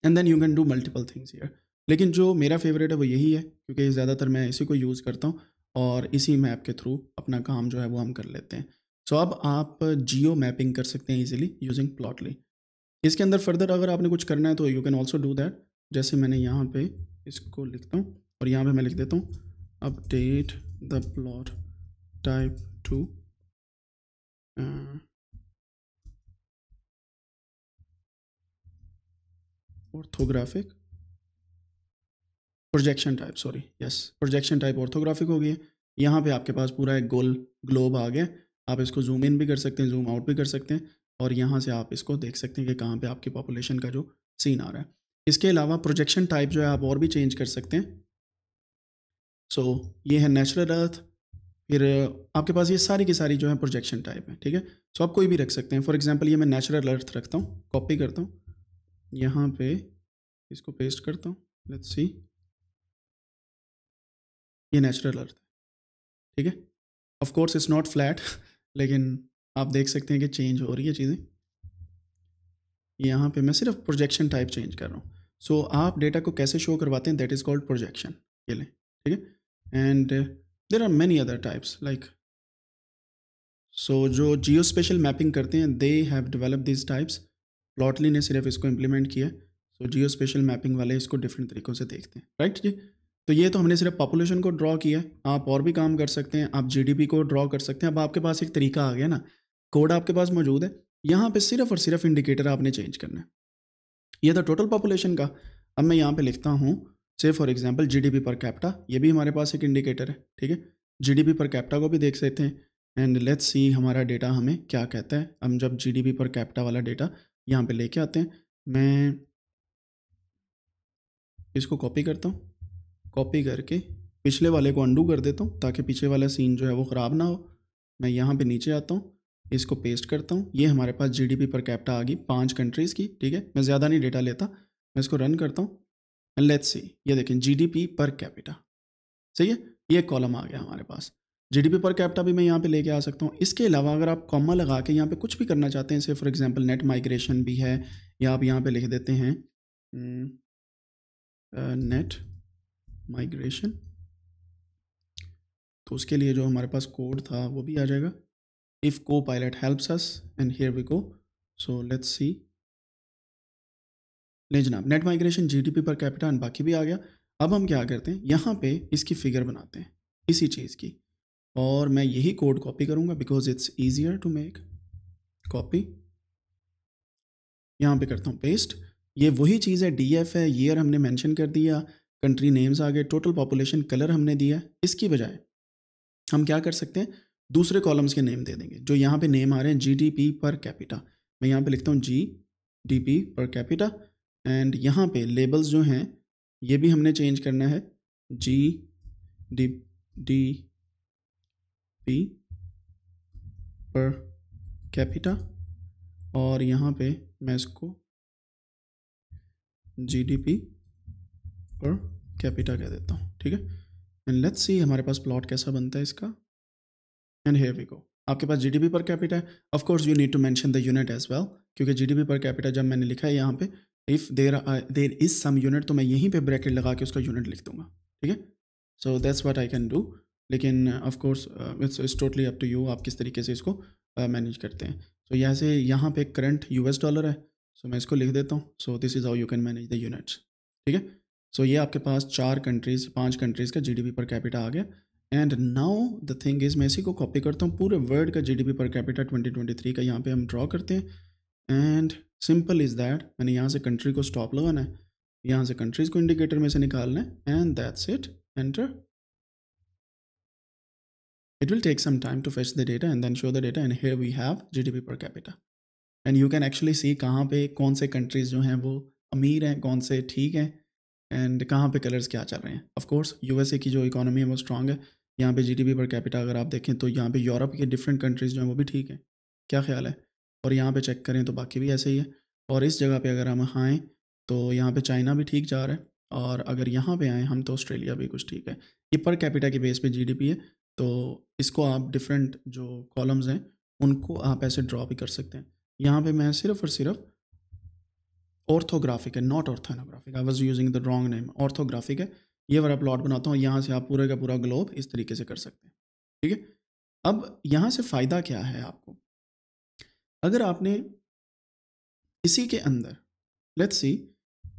and then you can do multiple things year लेकिन जो मेरा फेवरेट है वो यही है क्योंकि ज़्यादातर मैं इसी को यूज़ करता हूँ और इसी मैप के थ्रू अपना काम जो है वो हम कर लेते हैं सो so, अब आप जियो मैपिंग कर सकते हैं ईजिली यूजिंग प्लॉटली इसके अंदर फर्दर अगर आपने कुछ करना है तो you can also do that जैसे मैंने यहाँ पर इसको लिखता हूँ और यहाँ पे मैं लिख देता हूँ update the plot type to orthographic projection type sorry yes projection type orthographic हो गई है यहाँ पे आपके पास पूरा एक गोल ग्लोब आ गया आप इसको जूम इन भी कर सकते हैं जूम आउट भी कर सकते हैं और यहाँ से आप इसको देख सकते हैं कि कहाँ पे आपकी पॉपुलेशन का जो सीन आ रहा है इसके अलावा प्रोजेक्शन टाइप जो है आप और भी चेंज कर सकते हैं सो so, ये है नेचुरल अर्थ फिर आपके पास ये सारी की सारी जो है प्रोजेक्शन टाइप है ठीक है सो आप कोई भी रख सकते हैं फॉर एग्जाम्पल ये मैं नेचुरल अर्थ रखता हूँ कॉपी करता हूँ यहाँ पे इसको पेस्ट करता हूँ लेट्स सी ये नेचुरल अर्थ है ठीक है of course it's not flat लेकिन आप देख सकते हैं कि चेंज हो रही है चीज़ें यहाँ पे मैं सिर्फ प्रोजेक्शन टाइप चेंज कर रहा हूँ सो so, आप डेटा को कैसे शो करवाते हैं दैट इज़ कॉल्ड प्रोजेक्शन ये लें ठीक है and there are many other types like so जो जियो स्पेशल मैपिंग करते हैं they have develop this types Plotly ने सिर्फ इसको इम्प्लीमेंट किया सो जियो स्पेशल मैपिंग वाले इसको डिफरेंट तरीक़ों से देखते हैं राइट जी तो ये तो हमने सिर्फ पॉपुलेशन को ड्रॉ किया आप और भी काम कर सकते हैं आप जीडीपी को ड्रॉ कर सकते हैं अब आपके पास एक तरीका आ गया ना कोड आपके पास मौजूद है यहाँ पे सिर्फ और सिर्फ इंडिकेटर आपने चेंज करना है यह था टोटल पॉपुलेशन का अब मैं यहाँ पे लिखता हूँ से फॉर एग्जाम्पल जी पर कैप्टा ये भी हमारे पास एक इंडिकेटर है ठीक है जी पर कैप्टा को भी देख सकते हैं एंड लेट्स सी हमारा डेटा हमें क्या कहता है हम जब जी पर कैप्टा वाला डेटा यहाँ पे लेके आते हैं मैं इसको कॉपी करता हूँ कॉपी करके पिछले वाले को अंडू कर देता हूँ ताकि पीछे वाला सीन जो है वो ख़राब ना हो मैं यहाँ पे नीचे आता हूँ इसको पेस्ट करता हूँ ये हमारे पास जीडीपी पर कैप्टा आ गई पांच कंट्रीज़ की ठीक है मैं ज़्यादा नहीं डेटा लेता मैं इसको रन करता हूँ एंड लेट्स सी ये देखें जीडीपी पर कैपिटा सही है ये कॉलम आ गया हमारे पास जीडीपी पर कैपिटा भी मैं यहाँ पे लेके आ सकता हूँ इसके अलावा अगर आप कॉमा लगा के यहाँ पे कुछ भी करना चाहते हैं जैसे फॉर एग्जांपल नेट माइग्रेशन भी है या आप यहाँ पे लिख देते हैं नेट हम्म, माइग्रेशन तो उसके लिए जो हमारे पास कोड था वो भी आ जाएगा if Copilot helps us and here we go so let's see ले जनाब net migration GDP per capita and बाकी भी आ गया अब हम क्या करते हैं यहाँ पे इसकी फिगर बनाते हैं इसी चीज़ की और मैं यही कोड कॉपी करूँगा because it's easier to make copy यहाँ पे करता हूँ पेस्ट ये वही चीज़ है डी एफ है ईयर हमने मैंशन कर दिया कंट्री नेम्स आ गए टोटल पॉपुलेशन कलर हमने दिया इसकी बजाय हम क्या कर सकते हैं दूसरे कॉलम्स के नेम दे देंगे जो यहाँ पे नेम आ रहे हैं G D P per capita मैं यहाँ पे लिखता हूँ G D P per capita and यहाँ पे लेबल्स जो हैं ये भी हमने चेंज करना है G D D P per capita और यहाँ पे मैं इसको G D P per capita कह देता हूँ ठीक है एंड लेट्स सी हमारे पास प्लॉट कैसा बनता है इसका एंड हेयर वी गो आपके पास जीडीपी पर कैपिटा है of course you need to mention the unit as well क्योंकि जीडीपी पर कैपिटा जब मैंने लिखा है यहाँ पे if there there is some unit तो मैं यहीं पे ब्रैकेट लगा के उसका यूनिट लिख दूंगा ठीक है so that's what I can do लेकिन of course it's totally up to you आप किस तरीके से इसको मैनेज uh, करते हैं सो so, यहाँ से यहाँ पे करंट यूएस डॉलर है सो so, मैं इसको लिख देता हूँ so this is how you can manage the units ठीक है सो ये आपके पास चार कंट्रीज़ पांच कंट्रीज़ का जीडीपी पर कैपिटा आ गया and now the thing is मैं इसी को कॉपी करता हूँ पूरे वर्ल्ड का जीडीपी पर कैपिटा 2023 का यहाँ पे हम ड्रॉ करते हैं एंड सिंपल इज़ दैट मैंने यहाँ से कंट्री को स्टॉप लगाना है यहाँ से कंट्रीज़ को इंडिकेटर में से निकालना है and that's it enter It will take some time to fetch the data and then show the data we have G D P per capita and you can actually see कहाँ पे कौन से countries जो हैं वो अमीर हैं कौन से ठीक हैं एंड कहाँ पे कलर्स क्या चल रहे हैं ऑफ कोर्स ए की जो इकोनॉमी है वो स्ट्रांग है यहाँ पे G D P per capita अगर आप देखें तो यहाँ पे यूरोप के डिफरेंट कंट्रीज़ जो हैं वो भी ठीक हैं क्या ख्याल है और यहाँ पे चेक करें तो बाकी भी ऐसे ही है और इस जगह पे अगर हम आएँ तो यहाँ पे चाइना भी ठीक जा रहा है और अगर यहाँ पे आएँ हम तो ऑस्ट्रेलिया भी कुछ ठीक है ये पर कैपिटा के बेस पे जीडीपी है तो इसको आप डिफरेंट जो कॉलम्स हैं उनको आप ऐसे ड्रॉ भी कर सकते हैं यहाँ पर मैं सिर्फ और सिर्फ ऑर्थोग्राफिक है not orthonographic I was using the wrong name orthographic है ये वाला प्लॉट बनाता हूँ यहाँ से आप पूरे का पूरा ग्लोब इस तरीके से कर सकते हैं ठीक है अब यहाँ से फ़ायदा क्या है आपको अगर आपने इसी के अंदर लेट्स सी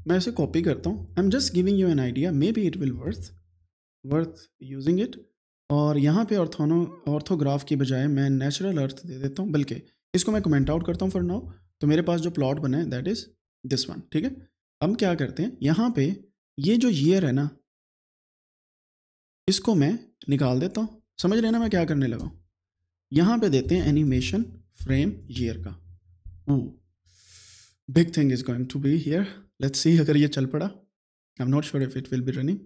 मैं इसे कॉपी करता हूँ I am just giving you an idea maybe it will worth worth using it और यहाँ पे ऑर्थोनो ऑर्थोग्राफ की बजाय मैं नेचुरल अर्थ दे देता हूँ बल्कि इसको मैं कमेंट आउट करता हूँ फॉर नाउ तो मेरे पास जो प्लॉट बना है दैट इज़ दिस वन ठीक है हम क्या करते हैं यहाँ पे ये जो ईयर है ना इसको मैं निकाल देता हूँ समझ रहे ना मैं क्या करने लगा हूँ यहाँ पे देते हैं एनिमेशन फ्रेम ईयर का वो big thing is going to be here let's see अगर ये चल पड़ा I am not sure if it will be running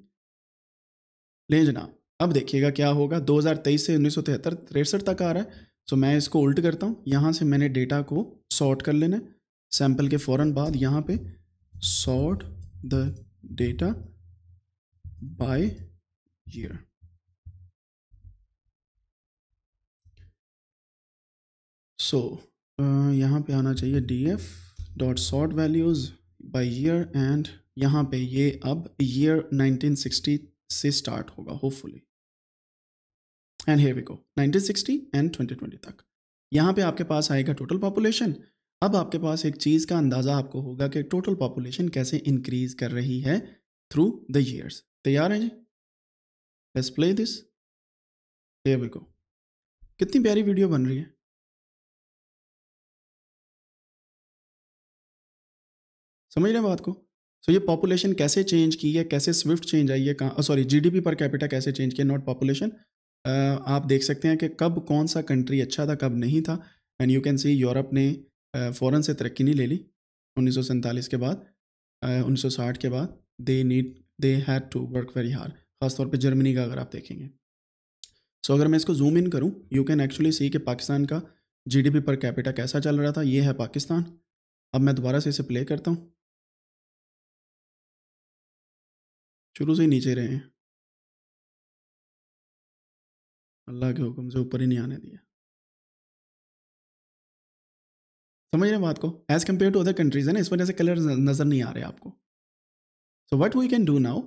ले जनाब अब देखिएगा क्या होगा 2023 से उन्नीस सौ तक आ रहा है सो so, मैं इसको उल्ट करता हूँ यहाँ से मैंने डेटा को सॉर्ट कर लेना है सैम्पल के फ़ौर बाद यहाँ पे sort the data by year so so, uh, यहाँ पे आना चाहिए D F dot sort values by year and यहाँ पे ये अब ईयर 1960 से स्टार्ट होगा hopefully and here we go 1960 and 2020 तक यहाँ पे आपके पास आएगा टोटल पॉपुलेशन अब आपके पास एक चीज़ का अंदाज़ा आपको होगा कि टोटल पॉपुलेशन कैसे इंक्रीज कर रही है थ्रू द ईयर्स तैयार हैं जी let's play this here we go कितनी प्यारी वीडियो बन रही है समझ रहे हैं बात को सो so, ये पॉपुलेशन कैसे चेंज की है कैसे स्विफ्ट चेंज आई है कहाँ सॉरी जीडीपी पर कैपिटा कैसे चेंज किया नॉट पॉपुलेशन आप देख सकते हैं कि कब कौन सा कंट्री अच्छा था कब नहीं था and you can see Europe ने फ़ौरन से तरक्की नहीं ले ली उन्नीस के बाद उन्नीस uh, के बाद they need they had to work very hard खासतौर पर जर्मनी का अगर आप देखेंगे सो so, अगर मैं इसको जूम इन करूँ यू कैन एक्चुअली सी कि पाकिस्तान का पी पर कैपिटा कैसा चल रहा था ये है पाकिस्तान अब मैं दोबारा से इसे प्ले करता हूँ शुरू से ही नीचे रहे हैं अल्लाह के हुक्म से ऊपर ही नहीं आने दिया समझ रहे बात को as compare to other countries है ना इस वजह से कलर नज़र नहीं आ रहे आपको so what we can do now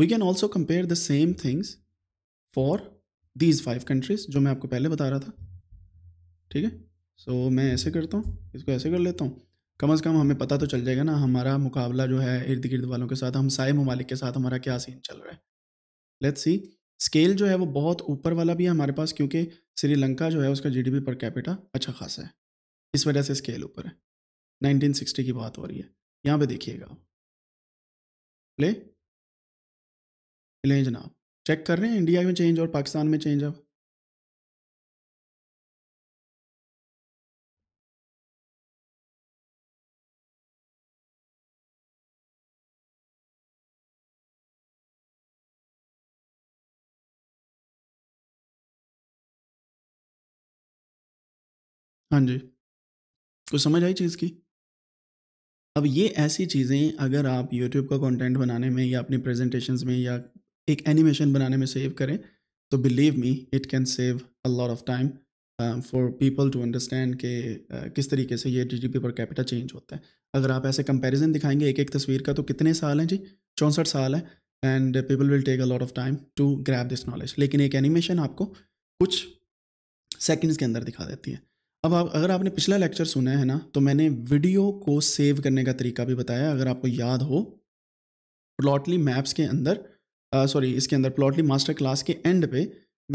we can also compare the same things for these five countries जो मैं आपको पहले बता रहा था ठीक है सो मैं ऐसे करता हूँ इसको ऐसे कर लेता हूँ कम से कम हमें पता तो चल जाएगा ना हमारा मुकाबला जो है इर्द गिर्द वालों के साथ हम साए ममालिक के साथ हमारा क्या सीन चल रहा है लेट्स सी स्केल जो है वो बहुत ऊपर वाला भी है हमारे पास क्योंकि श्रीलंका जो है उसका जीडीपी पर कैपिटा अच्छा खासा है इस वजह से स्केल ऊपर है नाइनटीन की बात हो रही है यहाँ पर देखिएगा ले जनाब चेक कर रहे हैं इंडिया में चेंज और पाकिस्तान में चेंज अब हाँ जी। कुछ समझ आई चीज़ की? अब ये ऐसी चीज़ें अगर आप यूट्यूब का कंटेंट बनाने में या अपनी प्रेज़ेंटेशंस में या एक एनिमेशन बनाने में सेव करें, तो believe me it can save a lot of time for people to understand के किस तरीके से ये जीडीपी पर कैपिटल चेंज होता है। अगर आप ऐसे कंपैरिज़न दिखाएंगे एक-एक तस्वीर का तो कितने साल हैं जी? चौंसठ साल है and people will take a lot of time to grasp this knowledge. लेकिन एक एनिमेशन आपको कुछ सेकेंड्स के अंदर दिखा देती है। अब आप अगर आपने पिछला लेक्चर सुना है ना तो मैंने वीडियो को सेव करने का तरीका भी बताया अगर आपको याद हो प्लॉटली मैप्स के अंदर सॉरी इसके अंदर प्लॉटली मास्टर क्लास के एंड पे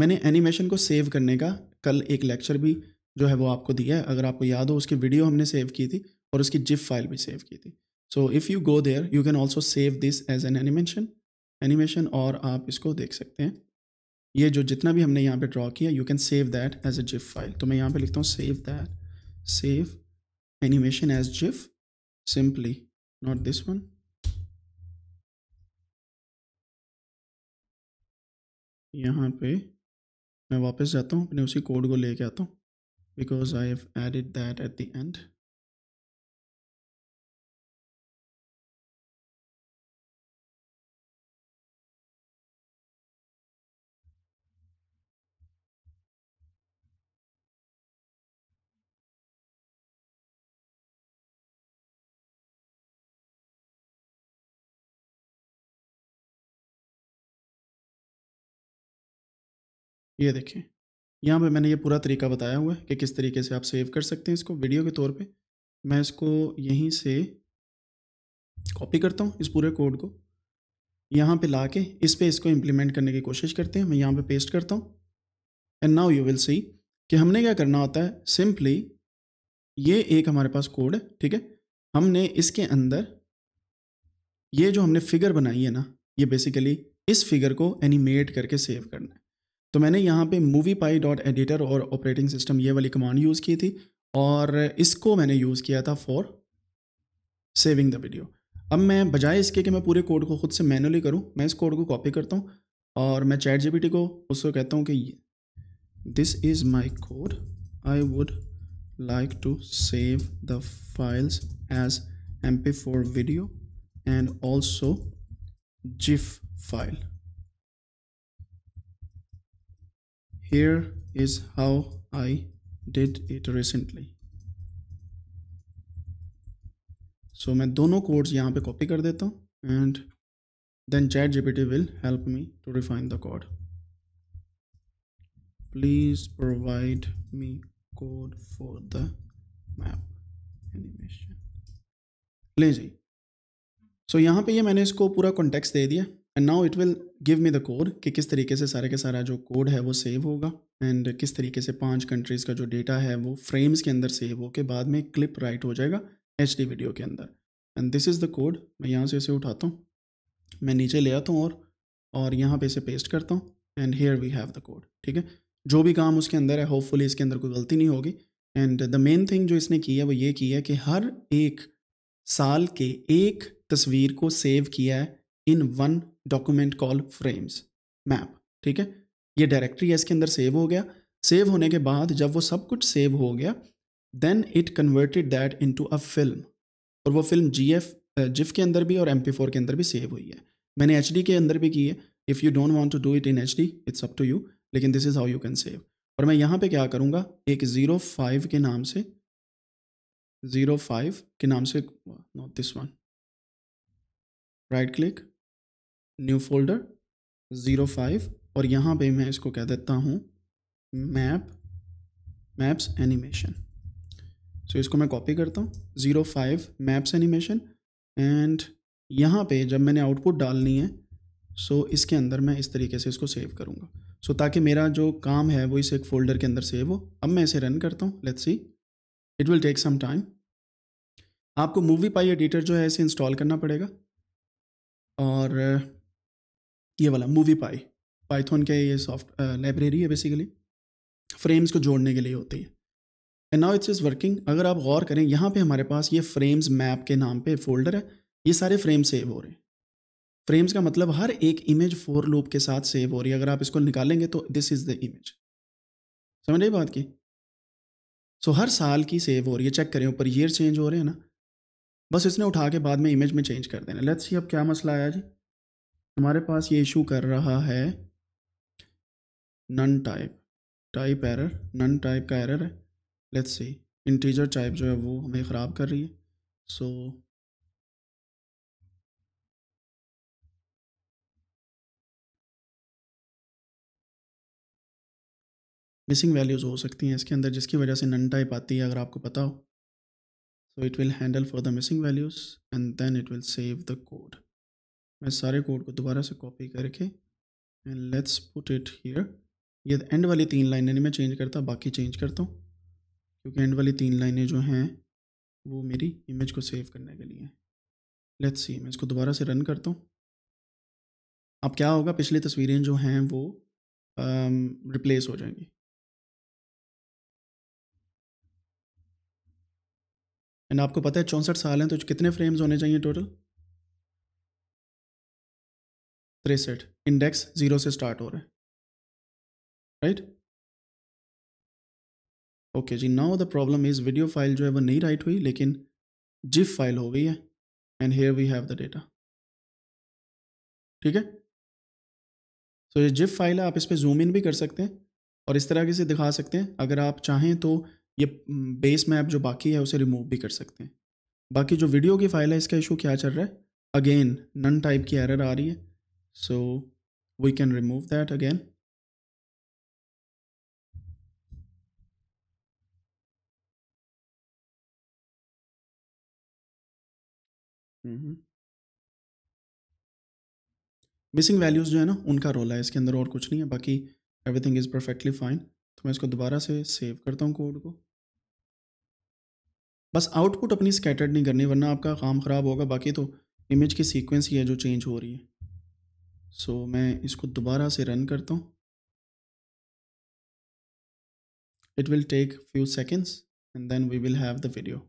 मैंने एनिमेशन को सेव करने का कल एक लेक्चर भी जो है वो आपको दिया है अगर आपको याद हो उसकी वीडियो हमने सेव की थी और उसकी जिप फाइल भी सेव की थी so if you go there you can also save this as an animation animation और आप इसको देख सकते हैं ये जो जितना भी हमने यहाँ पे ड्रॉ किया you can save that as a GIF file तो मैं यहाँ पे लिखता हूँ save that save animation as GIF simply not this one यहाँ पे मैं वापस जाता हूँ अपने उसी कोड को लेके आता हूँ because I have added that at the end ये देखें यहाँ पे मैंने ये पूरा तरीका बताया हुआ है कि किस तरीके से आप सेव कर सकते हैं इसको वीडियो के तौर पे मैं इसको यहीं से कॉपी करता हूँ इस पूरे कोड को यहाँ पे ला के इस पर इसको इम्प्लीमेंट करने की कोशिश करते हैं मैं यहाँ पे पेस्ट करता हूँ and now you will see कि हमने क्या करना होता है सिंपली ये एक हमारे पास कोड है ठीक है हमने इसके अंदर ये जो हमने फिगर बनाई है ना ये बेसिकली इस फिगर को एनिमेट करके सेव करना है तो मैंने यहाँ पे मूवी पाई डॉट एडिटर और ऑपरेटिंग सिस्टम ये वाली कमांड यूज़ की थी और इसको मैंने यूज़ किया था फॉर सेविंग द वीडियो अब मैं बजाय इसके कि मैं पूरे कोड को खुद से मैनुअली करूँ मैं इस कोड को कॉपी करता हूँ और मैं चैट जी को उसको कहता हूँ कि this is my code I would save the files as M P mp4 video and also GIF file Here is how I did it recently. So so, मैं दोनों कोड्स यहाँ पे कॉपी कर देता हूँ and then ChatGPT will help me to refine the code please provide me code for the map animation ले जी सो यहाँ पे ये मैंने इसको पूरा कॉन्टेक्स्ट दे दिया and now it will give me the code कि किस तरीके से सारे के सारा जो कोड है वो सेव होगा एंड किस तरीके से पांच कंट्रीज़ का जो डेटा है वो फ्रेम्स के अंदर सेव हो के बाद में क्लिप राइट हो जाएगा एच वीडियो के अंदर and this is the code मैं यहाँ से इसे उठाता हूँ मैं नीचे ले आता हूँ और और यहाँ पे इसे पेस्ट करता हूँ and here we have the code ठीक है जो भी काम उसके अंदर है होपफुली इसके अंदर कोई गलती नहीं होगी एंड द मेन थिंग जो इसने की है वो ये की है कि हर एक साल के एक तस्वीर को सेव किया है in one document call frames map ठीक है ये डायरेक्टरी इसके अंदर सेव हो गया सेव होने के बाद जब वो सब कुछ सेव हो गया then it converted that into a film और वो फिल्म जी एफ जिफ के अंदर भी और एम के अंदर भी सेव हुई है मैंने एच के अंदर भी की है if you don't want to do it in H D it's up to you लेकिन this is how you can save और मैं यहाँ पे क्या करूँगा एक ज़ीरो फाइव के नाम से ज़ीरो फाइव के नाम से not this one right click new folder zero five और यहाँ पे मैं इसको कह देता हूँ मैप मैप्स एनिमेशन सो इसको मैं कॉपी करता हूँ zero five maps animation and यहाँ पे जब मैंने आउटपुट डालनी है सो so इसके अंदर मैं इस तरीके से इसको सेव करूँगा सो so ताकि मेरा जो काम है वो इस एक फोल्डर के अंदर सेव हो अब मैं इसे रन करता हूँ let's see it will take some time आपको मूवी पाई एडिटर जो है इसे इंस्टॉल करना पड़ेगा और ये वाला मूवी पाई पाइथन के ये सॉफ्ट लाइब्रेरी है बेसिकली फ्रेम्स को जोड़ने के लिए होती है and now it's is working अगर आप गौर करें यहाँ पे हमारे पास ये फ्रेम्स मैप के नाम पे फोल्डर है ये सारे फ्रेम सेव हो रहे हैं फ्रेम्स का मतलब हर एक इमेज फोर लूप के साथ सेव हो रही है अगर आप इसको निकालेंगे तो दिस इज़ द इमेज समझ रही बात की सो so, हर साल की सेव हो रही है चेक करें ऊपर ईयर चेंज हो रहे हैं ना बस इसने उठा के बाद में इमेज में चेंज कर देना लेट्स सी अब क्या मसला आया जी हमारे पास ये इशू कर रहा है none type type error none type का एरर है लेट्स सी इंटीजर टाइप जो है वो हमें ख़राब कर रही है सो so, मिसिंग वैल्यूज़ हो सकती हैं इसके अंदर जिसकी वजह से नन टाइप आती है अगर आपको पता हो so it will handle for the missing values and then it will save the code मैं सारे कोड को दोबारा से कॉपी करके and let's put it here ये एंड वाली तीन लाइनें नहीं मैं चेंज करता बाकी चेंज करता हूँ क्योंकि एंड वाली तीन लाइनें जो हैं वो मेरी इमेज को सेव करने के लिए हैं लेट्स सी मैं इसको दोबारा से रन करता हूँ अब क्या होगा पिछली तस्वीरें जो हैं वो रिप्लेस um, हो जाएंगी एंड आपको पता है चौंसठ साल हैं तो कितने फ्रेम्स होने चाहिए टोटल तिरसठ इंडेक्स ज़ीरो से स्टार्ट हो रहे हैं right okay ji now the problem is video file जो है वो नहीं राइट हुई लेकिन जिफ फाइल हो गई है and here we have the data ठीक है सो so, ये जिफ फाइल है आप इस पर जूम इन भी कर सकते हैं और इस तरह से दिखा सकते हैं अगर आप चाहें तो ये बेस मैप जो बाकी है उसे रिमूव भी कर सकते हैं बाकी जो वीडियो की फाइल है इसका इशू क्या चल रहा है अगेन नन टाइप की एरर आ रही है so we can remove that again mm-hmm. Missing values जो है ना उनका रोल है इसके अंदर और कुछ नहीं है बाकी एवरीथिंग इज़ परफेक्टली फाइन तो मैं इसको दोबारा से सेव करता हूँ कोड को बस आउटपुट अपनी स्कैटर्ड नहीं करनी वरना आपका काम ख़राब होगा बाकी तो इमेज की सीक्वेंस ही है जो चेंज हो रही है सो so, मैं इसको दोबारा से रन करता हूँ it will take few seconds and then we will have the video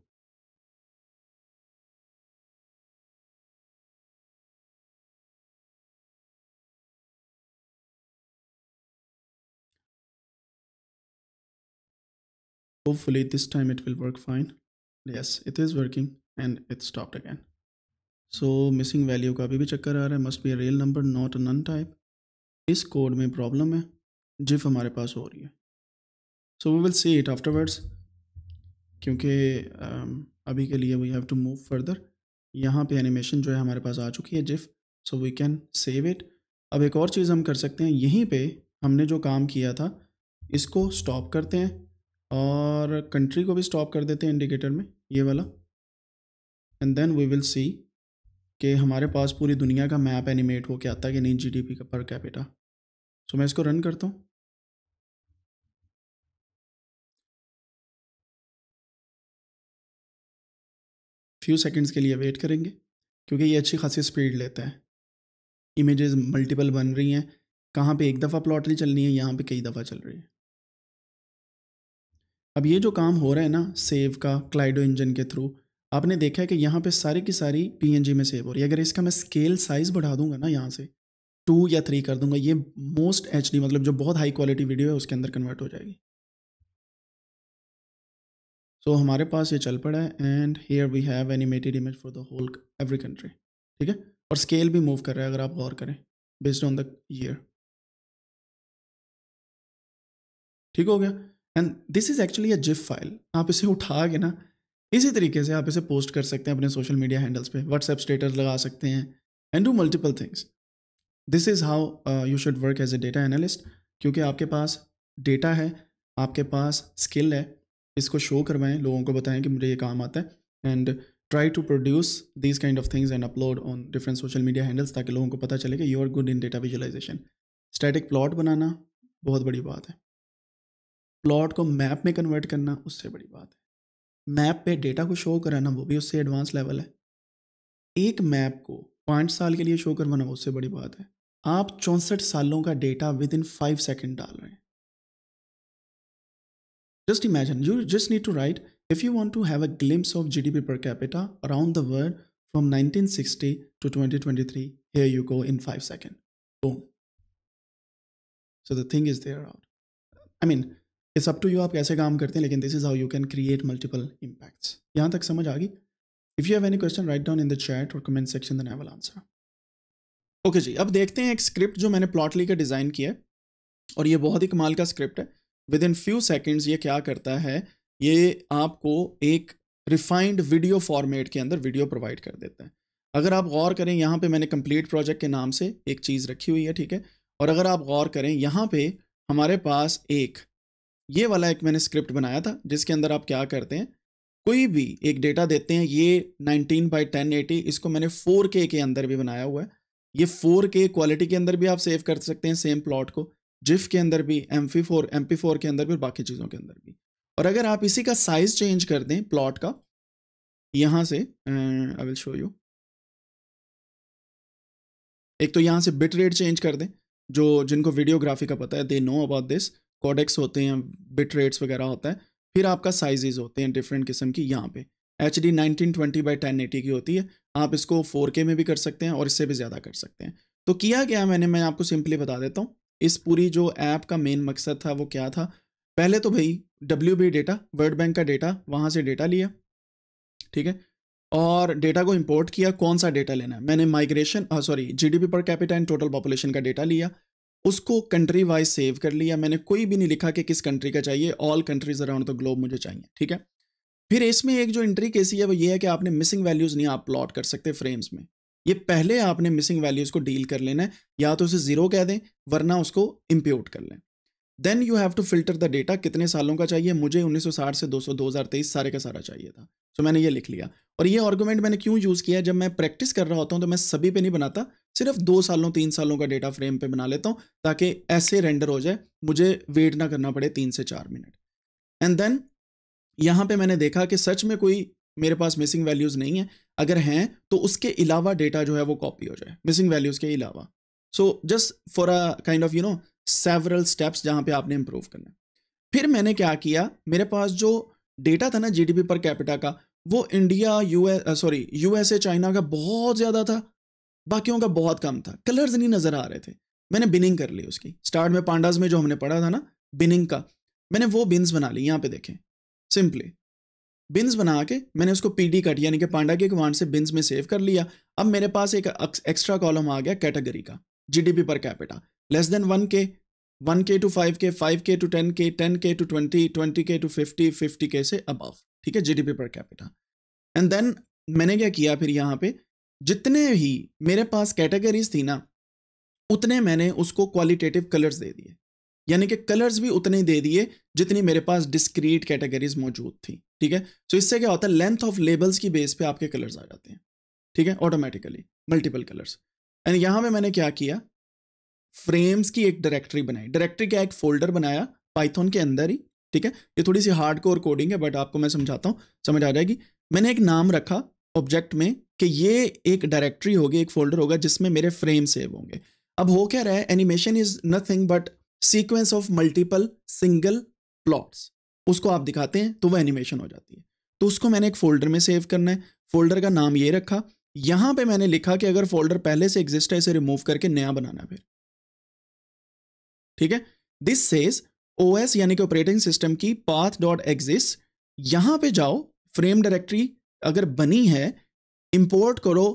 hopefully this time it will work fine yes it is working and it stopped again so missing value का अभी भी चक्कर आ रहा है must be real number not none type इस code में problem है जिफ हमारे पास हो रही है so we will see it afterwards क्योंकि um, अभी के लिए we have to move further यहाँ पे एनिमेशन जो है हमारे पास आ चुकी है GIF so we can save it अब एक और चीज़ हम कर सकते हैं यहीं पे हमने जो काम किया था इसको स्टॉप करते हैं और कंट्री को भी स्टॉप कर देते हैं इंडिकेटर में ये वाला and then we will see कि हमारे पास पूरी दुनिया का मैप एनिमेट होके आता है कि नहीं जीडीपी का पर कैपिटा सो मैं इसको रन करता हूँ फ्यू सेकंड्स के लिए वेट करेंगे क्योंकि ये अच्छी खासी स्पीड लेता है इमेजेस मल्टीपल बन रही हैं कहाँ पे एक दफ़ा प्लॉट नहीं चलनी है यहाँ पे कई दफ़ा चल रही है अब ये जो काम हो रहा है ना सेव का क्लाइडो इंजन के थ्रू आपने देखा है कि यहाँ पे सारी की सारी पी में सेव हो रही है अगर इसका मैं स्केल साइज बढ़ा दूंगा ना यहाँ से टू या थ्री कर दूंगा ये मोस्ट एच मतलब जो बहुत हाई क्वालिटी वीडियो है उसके अंदर कन्वर्ट हो जाएगी सो so, हमारे पास ये चल पड़ा है and here we have animated image for the whole every country ठीक है और स्केल भी मूव कर रहा है अगर आप गौर करें बेस्ड ऑन द ईयर ठीक हो गया and this is actually a zip file आप इसे उठा के ना इसी तरीके से आप इसे पोस्ट कर सकते हैं अपने सोशल मीडिया हैंडल्स पे व्हाट्सएप स्टेटस लगा सकते हैं and do multiple things this is how you should work as a data analyst क्योंकि आपके पास डेटा है आपके पास स्किल है इसको शो करवाएं लोगों को बताएं कि मुझे ये काम आता है and try to produce these kind of things and upload on different social media handles ताकि लोगों को पता चले कि you are good in data visualization static plot बनाना बहुत बड़ी बात है प्लॉट को मैप में कन्वर्ट करना उससे बड़ी बात है मैप पे डेटा को शो कराना वो भी उससे एडवांस लेवल है एक मैप को पाँच साल के लिए शो करवाना उससे बड़ी बात है आप चौंसठ सालों का data with in five second डाल रहे हैं just imagine you just need to write if you want to have a glimpse of G D P per capita around the world from nineteen sixty to twenty twenty three hey you go in five second so the thing is there out I mean it's up to you आप कैसे काम करते हैं लेकिन this is how you can create multiple impacts यहाँ तक समझ आ गई if you have any question write down in the chat और comment section then I will answer okay ji अब देखते हैं एक स्क्रिप्ट जो मैंने प्लॉटली का डिज़ाइन किया है और ये बहुत ही कमाल का स्क्रिप्ट है विद इन फ्यू सेकेंड्स ये क्या करता है ये आपको एक रिफाइंड वीडियो फॉर्मेट के अंदर वीडियो प्रोवाइड कर देता है अगर आप गौर करें यहाँ पे मैंने कंप्लीट प्रोजेक्ट के नाम से एक चीज़ रखी हुई है ठीक है और अगर आप गौर करें यहाँ पे हमारे पास एक ये वाला एक मैंने स्क्रिप्ट बनाया था जिसके अंदर आप क्या करते हैं कोई भी एक डेटा देते हैं ये 19 बाई एटी इसको मैंने 4K के अंदर भी बनाया हुआ है ये 4K क्वालिटी के अंदर भी आप सेव कर सकते हैं सेम प्लॉट को जिफ के अंदर भी M P four M P four के अंदर भी और बाकी चीज़ों के अंदर भी और अगर आप इसी का साइज़ चेंज कर दें प्लॉट का यहाँ से आई विल शो यू एक तो यहाँ से बिट रेट चेंज कर दें जो जिनको वीडियोग्राफी का पता है they know about this codecs होते हैं बिट रेट्स वगैरह होता है फिर आपका साइजेज होते हैं डिफरेंट किस्म की यहाँ पे H D nineteen twenty by ten eighty की होती है आप इसको फोर के में भी कर सकते हैं और इससे भी ज़्यादा कर सकते हैं तो किया गया मैंने मैं आपको सिंपली बता देता हूँ इस पूरी जो ऐप का मेन मकसद था वो क्या था पहले तो भाई W B data world bank का डेटा वहाँ से डेटा लिया ठीक है और डेटा को इम्पोर्ट किया कौन सा डेटा लेना है मैंने migration sorry G D P per capita and total population का डेटा लिया उसको कंट्री वाइज सेव कर लिया मैंने कोई भी नहीं लिखा कि किस कंट्री का चाहिए all countries around the globe मुझे चाहिए ठीक है फिर इसमें एक जो एंट्री केसी है वो ये है कि आपने मिसिंग वैल्यूज़ नहीं आप प्लॉट कर सकते फ्रेम्स में ये पहले आपने मिसिंग वैल्यूज़ को डील कर लेना है या तो उसे ज़ीरो कह दें वरना उसको इम्प्यूट कर लें then you have to filter the data कितने सालों का चाहिए मुझे 1960 से 200 2023 सारे का सारा चाहिए था सो so मैंने ये लिख लिया और ये आर्गूमेंट मैंने क्यों यूज़ किया जब मैं प्रैक्टिस कर रहा होता हूँ तो मैं सभी पे नहीं बनाता सिर्फ दो सालों तीन सालों का डेटा फ्रेम पे बना लेता हूँ ताकि ऐसे रेंडर हो जाए मुझे वेट ना करना पड़े तीन से चार मिनट एंड देन यहाँ पे मैंने देखा कि सच में कोई मेरे पास मिसिंग वैल्यूज़ नहीं है अगर हैं तो उसके अलावा डेटा जो है वो कॉपी हो जाए मिसिंग वैल्यूज़ के अलावा so just for a kind of you know several steps जहाँ पे आपने इम्प्रूव करना फिर मैंने क्या किया मेरे पास जो डेटा था ना पी पर कैपिटा का वो India you sorry a China का बहुत ज़्यादा था बाकियों का बहुत कम था कलर्स नहीं नज़र आ रहे थे मैंने बिनिंग कर ली उसकी स्टार्ट में पांडाज में जो हमने पढ़ा था ना बिनिंग का मैंने वो बिन्स बना ली यहाँ पे देखें सिंपली बिन्स बना के मैंने उसको पी डी कट यानी कि पांडा के कमांड से बिन्स में सेव कर लिया अब मेरे पास एक एक्स्ट्रा कॉलम आ गया कैटेगरी का GDP per capita less than one K one K to five K five K to ten K ten K to twenty twenty K to fifty fifty K से above ठीक है GDP per capita and then मैंने क्या किया फिर यहाँ पे जितने भी मेरे पास कैटेगरीज थी ना उतने मैंने उसको क्वालिटेटिव कलर्स दे दिए यानी कि कलर्स भी उतने दे दिए जितनी मेरे पास डिस्क्रीट कैटेगरीज मौजूद थी ठीक है सो तो so इससे क्या होता है लेंथ ऑफ लेबल्स की बेस पे आपके कलर्स आ जाते हैं ठीक है ऑटोमेटिकली मल्टीपल कलर्स एंड यहाँ पे मैंने क्या किया फ्रेम्स की एक डायरेक्टरी बनाई डायरेक्टरी का एक फोल्डर बनाया पाइथन के अंदर ही ठीक है ये थोड़ी सी हार्ड कोर कोडिंग है बट आपको मैं समझाता हूँ समझ आ जाएगी मैंने एक नाम रखा ऑब्जेक्ट में कि ये एक डायरेक्टरी होगी एक फोल्डर होगा जिसमें मेरे फ्रेम सेव होंगे अब हो क्या रहा है animation is nothing but sequence of multiple single plots उसको आप दिखाते हैं तो वह एनिमेशन हो जाती है तो उसको मैंने एक फोल्डर में सेव करना है फोल्डर का नाम ये रखा यहां पे मैंने लिखा कि अगर फोल्डर पहले से एग्जिस्ट है इसे रिमूव करके नया बनाना फिर ठीक है दिस सेज ओ एस यानी कि ऑपरेटिंग सिस्टम की पाथ डॉट एग्जिस्ट यहां पे जाओ फ्रेम डायरेक्टरी अगर बनी है इंपोर्ट करो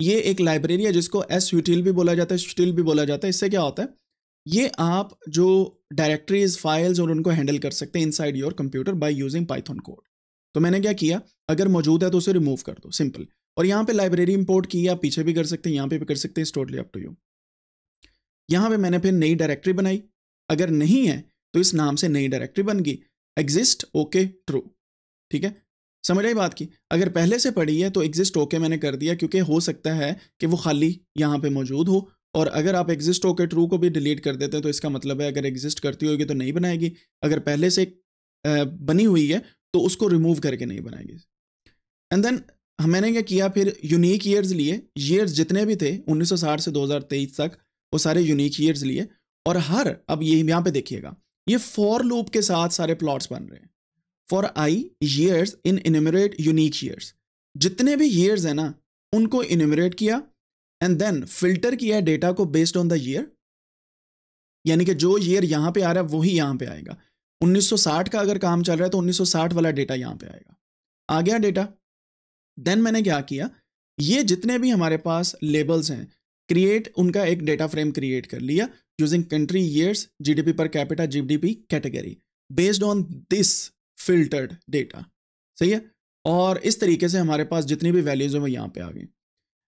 ये एक लाइब्रेरी है जिसको एस यूटिल भी बोला जाता है स्टिल भी बोला जाता है इससे क्या होता है ये आप जो डायरेक्टरीज फाइल्स और उनको हैंडल कर सकते हैं inside your computer by using Python code तो मैंने क्या किया अगर मौजूद है तो उसे रिमूव कर दो सिंपल और यहाँ पे लाइब्रेरी इंपोर्ट की आप पीछे भी कर सकते हैं यहाँ पे भी कर सकते हैं टोटली अप टू यू यहाँ पे मैंने फिर नई डायरेक्टरी बनाई अगर नहीं है तो इस नाम से नई डायरेक्टरी बन गई एग्जिस्ट ओके ट्रू ठीक है समझ आई बात की अगर पहले से पड़ी है तो एग्जिस्ट ओके मैंने कर दिया क्योंकि हो सकता है कि वो खाली यहाँ पे मौजूद हो और अगर आप एग्जिस्ट ओके ट्रू को भी डिलीट कर देते हैं तो इसका मतलब है अगर एग्जिस्ट करती होगी तो नहीं बनाएगी अगर पहले से बनी हुई है तो उसको रिमूव करके नहीं बनाएगी एंड देन मैंने क्या किया फिर यूनिक ईयर्स लिए ईयर्स जितने भी थे 1960 से 2023 तक वो सारे यूनिक ईयर्स लिए और हर अब ये यहाँ पे देखिएगा ये फॉर लूप के साथ सारे प्लॉट्स बन रहे हैं for I years in enumerate unique years जितने भी ईयर्स हैं ना उनको इनमरेट किया एंड देन फिल्टर किया डेटा को बेस्ड ऑन द ईयर यानी कि जो ईयर यहाँ पे आ रहा है वही यहाँ पे आएगा 1960 का अगर काम चल रहा है तो 1960 वाला डेटा यहाँ पे आएगा आ गया डेटा देन मैंने क्या किया ये जितने भी हमारे पास लेबल्स हैं क्रिएट उनका एक डेटा फ्रेम क्रिएट कर लिया using country years GDP per capita GDP category based on this filtered data सही है और इस तरीके से हमारे पास जितनी भी वैल्यूज हैं वो यहाँ पे आ गई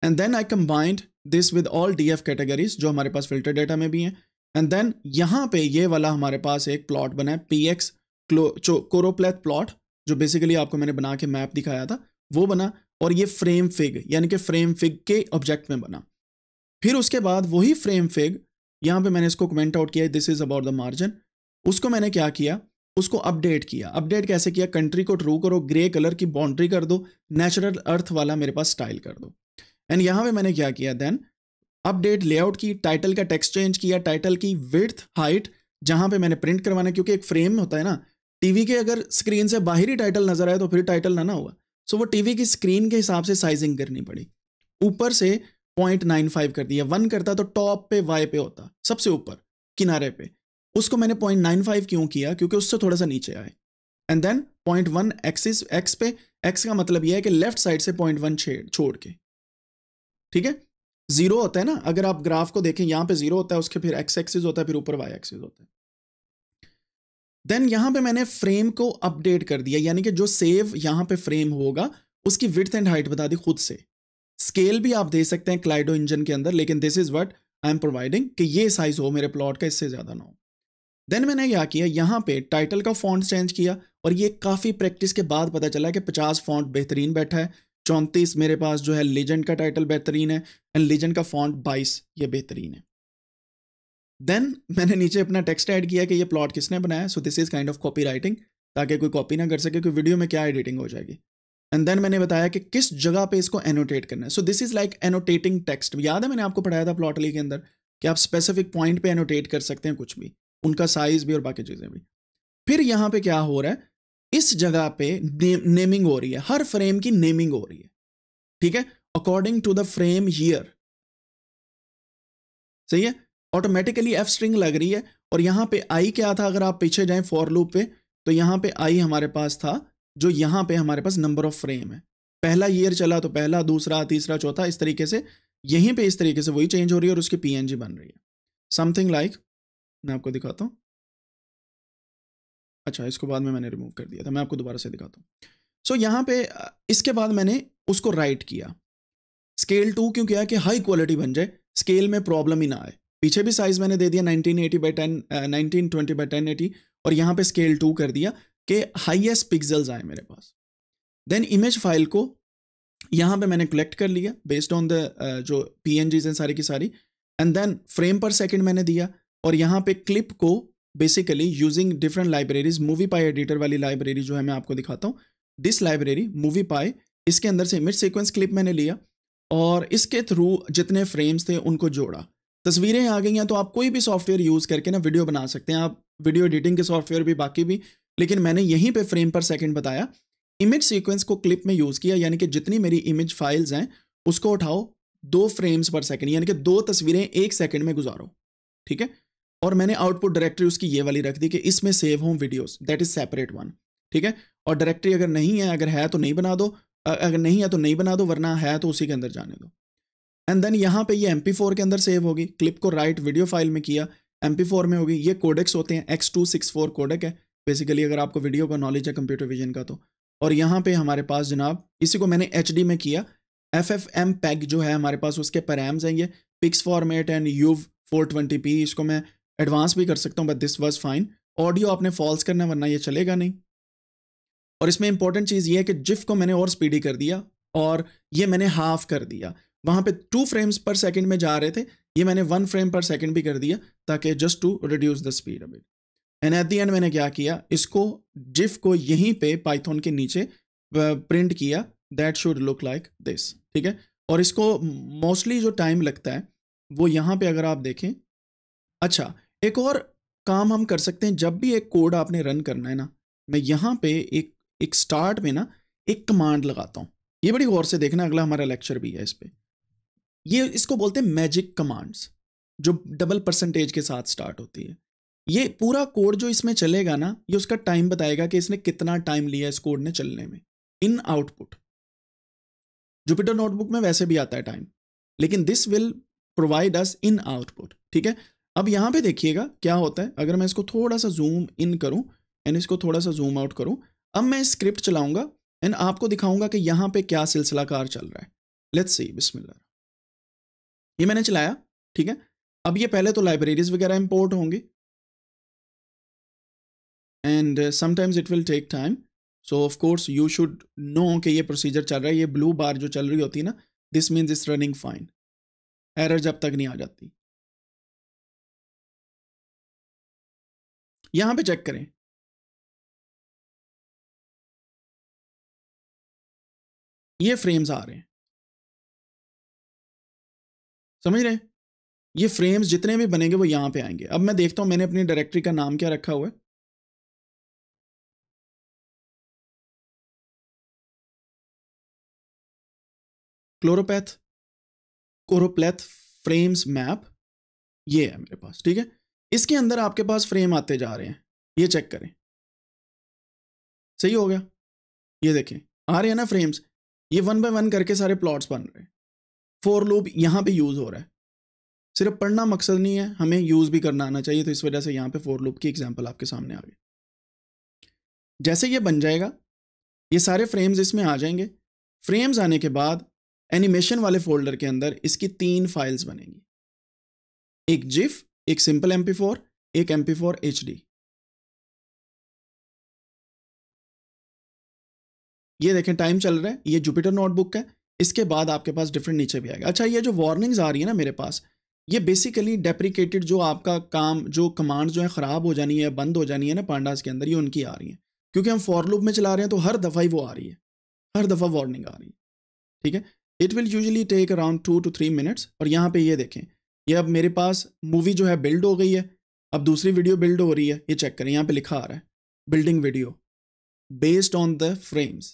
and then I combined this with all D F categories जो हमारे पास फिल्टर डेटा में भी हैं एंड देन यहाँ पे ये वाला हमारे पास एक प्लॉट बना है पी एक्स कोरोप्लेथ प्लॉट जो बेसिकली आपको मैंने बना के मैप दिखाया था वो बना और ये फ्रेम फिग यानी कि फ्रेम फिग के ऑब्जेक्ट में बना फिर उसके बाद वही फ्रेम फिग यहाँ पे मैंने इसको कमेंट आउट किया this is about the margin उसको मैंने क्या किया उसको अपडेट किया अपडेट कैसे किया कंट्री को ट्रू करो ग्रे कलर की बाउंड्री कर दो नेचुरल अर्थ वाला मेरे पास स्टाइल कर दो एंड यहाँ पे मैंने क्या किया देन अपडेट लेआउट की टाइटल का टेक्स्ट चेंज किया टाइटल की विथ हाइट जहाँ पे मैंने प्रिंट करवाना क्योंकि एक फ्रेम होता है ना टीवी के अगर स्क्रीन से बाहर ही टाइटल नजर आए तो फिर टाइटल ना ना हुआ सो so, वो टीवी की स्क्रीन के हिसाब से साइजिंग करनी पड़ी ऊपर से 0.95 कर दिया वन करता तो टॉप पे वाई पे होता सबसे ऊपर किनारे पे उसको मैंने पॉइंट नाइन फाइव क्यों किया क्योंकि उससे थोड़ा सा नीचे आए and then point one axis X पे एक्स का मतलब यह है कि लेफ्ट साइड से पॉइंट वन छोड़ के ठीक है जीरो होता है ना अगर आप ग्राफ को देखें यहां पे जीरो होता है उसके फिर एक्स एक्सिस होता है फिर ऊपर वाई एक्सिस होता है देन यहां पे मैंने फ्रेम को अपडेट कर दिया यानी कि जो सेव यहां पे फ्रेम होगा उसकी विथ एंड हाइट बता दी खुद से स्केल भी आप दे सकते हैं क्लाइडो इंजन के अंदर लेकिन this is what I am providing कि ये साइज हो मेरे प्लॉट का इससे ज्यादा ना हो देन मैंने क्या किया यहाँ पे टाइटल का फॉन्ट चेंज किया और ये काफ़ी प्रैक्टिस के बाद पता चला कि पचास फॉन्ट बेहतरीन बैठा है चौंतीस मेरे पास जो है लीजेंड का टाइटल बेहतरीन है एंड लीजेंड का फॉन्ट बाईस ये बेहतरीन है देन मैंने नीचे अपना टेक्स्ट ऐड किया कि ये प्लॉट किसने बनाया so this is kind of copy writing ताकि कोई कॉपी ना कर सके क्योंकि वीडियो में क्या एडिटिंग हो जाएगी एंड देन मैंने बताया कि किस जगह पे इसको एनोटेट करना है so this is like annotating text याद है मैंने आपको पढ़ाया था प्लॉटली के अंदर कि आप स्पेसिफिक पॉइंट पे एनोटेट कर सकते हैं कुछ भी उनका साइज भी और बाकी चीजें भी फिर यहां पे क्या हो रहा है इस जगह पे ने, नेमिंग हो रही है हर फ्रेम की नेमिंग हो रही है ठीक है according to the frame year सही है ऑटोमेटिकली एफ स्ट्रिंग लग रही है और यहां पे आई क्या था अगर आप पीछे जाए फॉर लूप पे तो यहाँ पे आई हमारे पास था जो यहां पे हमारे पास नंबर ऑफ फ्रेम है पहला ईयर चला तो पहला दूसरा तीसरा चौथा इस तरीके से यहीं पे इस तरीके से वही चेंज हो रही है और उसकी पीएनजी बन रही है समथिंग लाइक like, मैं आपको दिखाता हूँ अच्छा इसको बाद में मैंने रिमूव कर दिया था मैं आपको दोबारा से दिखाता हूँ सो so, यहाँ पे इसके बाद मैंने उसको राइट किया स्केल टू क्यों किया कि हाई क्वालिटी बन जाए स्केल में प्रॉब्लम ही ना आए पीछे भी साइज मैंने दे दिया 1980 nineteen twenty by ten eighty और यहाँ पे स्केल टू कर दिया कि हाइएस्ट पिक्सल्स आए मेरे पास देन इमेज फाइल को यहाँ पे मैंने कलेक्ट कर लिया बेस्ड ऑन द जो पी हैं सारी की सारी एंड देन फ्रेम पर सेकेंड मैंने दिया और यहाँ पे क्लिप को basically using different libraries movie पाई एडिटर वाली लाइब्रेरी जो है मैं आपको दिखाता हूँ दिस लाइब्रेरी मूवी पाई इसके अंदर से इमेज सिक्वेंस क्लिप मैंने लिया और इसके थ्रू जितने फ्रेम्स थे उनको जोड़ा तस्वीरें आ गई हैं तो आप कोई भी सॉफ्टवेयर यूज़ करके ना वीडियो बना सकते हैं आप वीडियो एडिटिंग के सॉफ्टवेयर भी बाकी भी लेकिन मैंने यहीं पे फ्रेम पर सेकंड बताया इमेज सीक्वेंस को क्लिप में यूज़ किया यानी कि जितनी मेरी इमेज फाइल्स हैं उसको उठाओ दो फ्रेम्स पर सेकंड यानी कि दो तस्वीरें एक सेकंड में गुजारो ठीक है और मैंने आउटपुट डायरेक्टरी उसकी ये वाली रख दी कि इसमें save home videos that is separate one ठीक है और डायरेक्टरी अगर नहीं है अगर है तो नहीं बना दो अगर नहीं है तो नहीं बना दो वरना है तो उसी के अंदर जाने दो एंड देन यहाँ पे ये एम के अंदर सेव होगी क्लिप को राइट वीडियो फाइल में किया एम में होगी ये कोडेक्स होते हैं x two six four codec है बेसिकली अगर आपको वीडियो का नॉलेज है कंप्यूटर विजन का तो और यहाँ पे हमारे पास जनाब इसी को मैंने एच में किया एफ एफ एम पैक जो है हमारे पास उसके पैराम्स हैं ये pix format and u four twenty p इसको मैं एडवांस भी कर सकता हूँ but this was fine audio आपने फॉल्स करना वरना ये चलेगा नहीं और इसमें इंपॉर्टेंट चीज़ ये है कि जिफ को मैंने और स्पीडी कर दिया और ये मैंने हाफ कर दिया वहां पे टू फ्रेम्स पर सेकंड में जा रहे थे ये मैंने वन फ्रेम पर सेकंड भी कर दिया ताकि just to reduce the speed it and at the end मैंने क्या किया इसको जिफ को यहीं पे पाइथन के नीचे प्रिंट किया that should look like this ठीक है और इसको मोस्टली जो टाइम लगता है वो यहाँ पे अगर आप देखें अच्छा एक और काम हम कर सकते हैं जब भी एक कोड आपने रन करना है ना मैं यहाँ पे एक एक स्टार्ट में ना एक कमांड लगाता हूँ ये बड़ी गौर से देखना अगला हमारा लेक्चर भी है इस पर ये इसको बोलते हैं मैजिक कमांड्स जो डबल परसेंटेज के साथ स्टार्ट होती है ये पूरा कोड जो इसमें चलेगा ना ये उसका टाइम बताएगा कि इसने कितना टाइम लिया इस कोड ने चलने में इन आउटपुट जुपिटर नोटबुक में वैसे भी आता है टाइम लेकिन this will provide us in output ठीक है अब यहाँ पे देखिएगा क्या होता है अगर मैं इसको थोड़ा सा जूम इन करूँ एंड इसको थोड़ा सा जूम आउट करूँ अब मैं स्क्रिप्ट चलाऊँगा एंड आपको दिखाऊँगा कि यहाँ पे क्या सिलसिला कार चल रहा है लेट्स सी बिस्मिल्लाह ये मैंने चलाया ठीक है अब ये पहले तो लाइब्रेरीज वगैरह इंपोर्ट होंगे and sometimes it will take time so of course you should know कि ये प्रोसीजर चल रहा है ये ब्लू बार जो चल रही होती है ना this means is running fine error जब तक नहीं आ जाती यहां पे चेक करें ये फ्रेम्स आ रहे हैं समझ रहे हैं ये फ्रेम्स जितने भी बनेंगे वो यहां पे आएंगे अब मैं देखता हूं मैंने अपनी डायरेक्टरी का नाम क्या रखा हुआ है क्लोरोपैथ कोरोप्लेथ फ्रेम्स मैप ये है मेरे पास ठीक है इसके अंदर आपके पास फ्रेम आते जा रहे हैं ये चेक करें सही हो गया ये देखें आ रहे हैं ना फ्रेम्स ये वन बाय वन करके सारे प्लॉट्स बन रहे हैं फोर लूप यहाँ पे यूज़ हो रहा है सिर्फ पढ़ना मकसद नहीं है हमें यूज़ भी करना आना चाहिए तो इस वजह से यहाँ पे फोर लूप की एग्जांपल आपके सामने आ गई जैसे ये बन जाएगा ये सारे फ्रेम्स इसमें आ जाएंगे फ्रेम्स आने के बाद एनिमेशन वाले फोल्डर के अंदर इसकी तीन फाइल्स बनेंगी एक जिफ एक सिंपल एम एक M P four H D ये देखें टाइम चल रहा है ये जुपिटर नोटबुक है इसके बाद आपके पास डिफरेंट नीचे भी आएगा अच्छा ये जो वार्निंग्स आ रही है ना मेरे पास ये बेसिकली डेप्रिकेटेड जो आपका काम जो कमांड जो है ख़राब हो जानी है बंद हो जानी है ना पांडास के अंदर ये उनकी आ रही है क्योंकि हम फॉरलूप में चला रहे हैं तो हर दफ़ा ही वो आ रही है हर दफ़ा वार्निंग आ रही है ठीक है it will usually take around two two three minutes और यहाँ पर ये देखें ये अब मेरे पास मूवी जो है बिल्ड हो गई है अब दूसरी वीडियो बिल्ड हो रही है ये चेक करें यहाँ पे लिखा आ रहा है building video based on the frames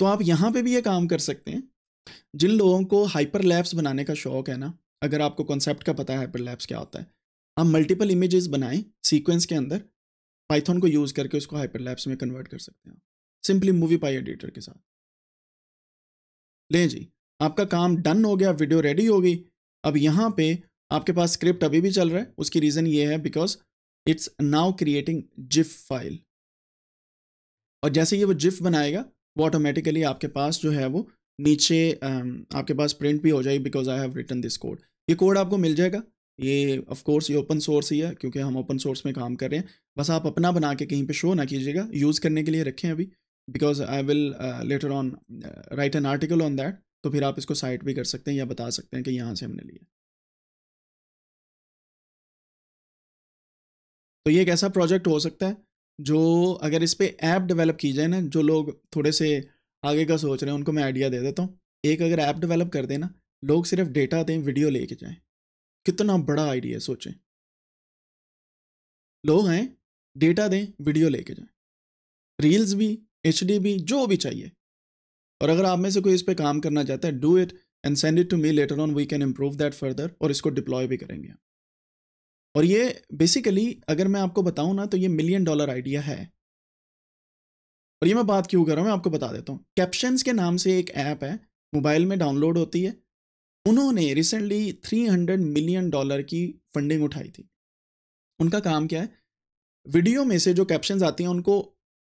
तो आप यहाँ पे भी ये काम कर सकते हैं जिन लोगों को हाइपर लैब्स बनाने का शौक है ना अगर आपको कॉन्सेप्ट का पता है हाइपर लैब्स क्या होता है आप मल्टीपल इमेजेस बनाएं सीक्वेंस के अंदर पाइथन को यूज़ करके उसको हाइपर लैब्स में कन्वर्ट कर सकते हैं सिंपली मूवी पाई एडिटर के साथ लें जी आपका काम डन हो गया वीडियो रेडी हो गई अब यहाँ पे आपके पास स्क्रिप्ट अभी भी चल रहा है उसकी रीज़न ये है because it's now creating gif file और जैसे ये वो जिफ बनाएगा वो ऑटोमेटिकली आपके पास जो है वो नीचे um, आपके पास प्रिंट भी हो जाएगी because I have written this code ये कोड आपको मिल जाएगा ये ऑफ कोर्स ये ओपन सोर्स ही है क्योंकि हम ओपन सोर्स में काम कर रहे हैं बस आप अपना बना के कहीं पे शो ना कीजिएगा यूज़ करने के लिए रखें अभी because I will later on write an article on that तो फिर आप इसको साइट भी कर सकते हैं या बता सकते हैं कि यहाँ से हमने लिया तो ये एक ऐसा प्रोजेक्ट हो सकता है जो अगर इस पर ऐप डेवलप की जाए ना जो लोग थोड़े से आगे का सोच रहे हैं उनको मैं आइडिया दे देता हूँ एक अगर ऐप डेवलप कर देना लोग सिर्फ डेटा दें वीडियो लेके जाएं कितना बड़ा आइडिया सोचें लोग आए डेटा दें वीडियो लेके जाएं रील्स भी एच भी जो भी चाहिए और अगर आप में से कोई इस पर काम करना चाहता है do it and send it to me later on we can improve that further और इसको डिप्लॉय भी करेंगे और ये बेसिकली अगर मैं आपको बताऊं ना तो ये मिलियन डॉलर आइडिया है और ये मैं बात क्यों कर रहा हूँ मैं आपको बता देता हूँ कैप्शंस के नाम से एक ऐप है मोबाइल में डाउनलोड होती है उन्होंने रिसेंटली 300 मिलियन डॉलर की फंडिंग उठाई थी उनका काम क्या है वीडियो में से जो कैप्शन आती हैं उनको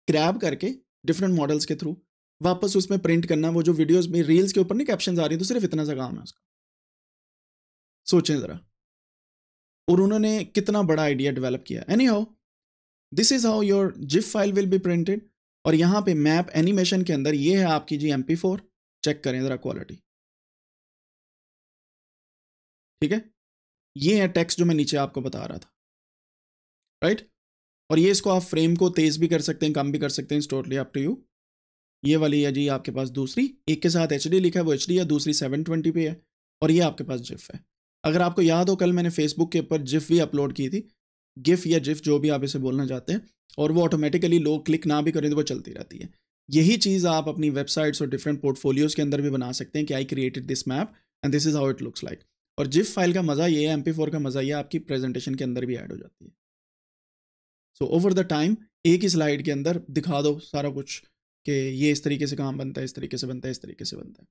क्रैब करके डिफरेंट मॉडल्स के थ्रू वापस उसमें प्रिंट करना वो जो वीडियोज में रील्स के ऊपर नहीं कैप्शन आ रही है तो सिर्फ इतना सा काम है उसका सोचें ज़रा और उन्होंने कितना बड़ा आइडिया डेवलप किया anyhow this is how your zip file will be printed और यहाँ पे मैप एनिमेशन के अंदर ये है आपकी जी एम चेक करें ज़रा क्वालिटी ठीक है ये है टेक्स्ट जो मैं नीचे आपको बता रहा था राइट right? और ये इसको आप फ्रेम को तेज़ भी कर सकते हैं कम भी कर सकते हैं टोटली अप टू यू ये वाली है जी आपके पास दूसरी एक के साथ एच लिखा है वो एच है दूसरी सेवन ट्वेंटी पे है और ये आपके पास जिफ है अगर आपको याद हो कल मैंने फेसबुक के ऊपर जिफ भी अपलोड की थी गिफ या जिफ जो भी आप इसे बोलना चाहते हैं और वो ऑटोमेटिकली लोग क्लिक ना भी करें तो वो चलती रहती है यही चीज़ आप अपनी वेबसाइट्स और डिफरेंट पोर्टफोलियोज के अंदर भी बना सकते हैं कि I created this map and this is how it looks like और जिफ फाइल का मज़ा ये है एम का मज़ा ये आपकी प्रेजेंटेशन के अंदर भी ऐड हो जाती है सो ओवर द टाइम एक ही स्लाइड के अंदर दिखा दो सारा कुछ कि ये इस तरीके से काम बनता है इस तरीके से बनता है इस तरीके से बनता है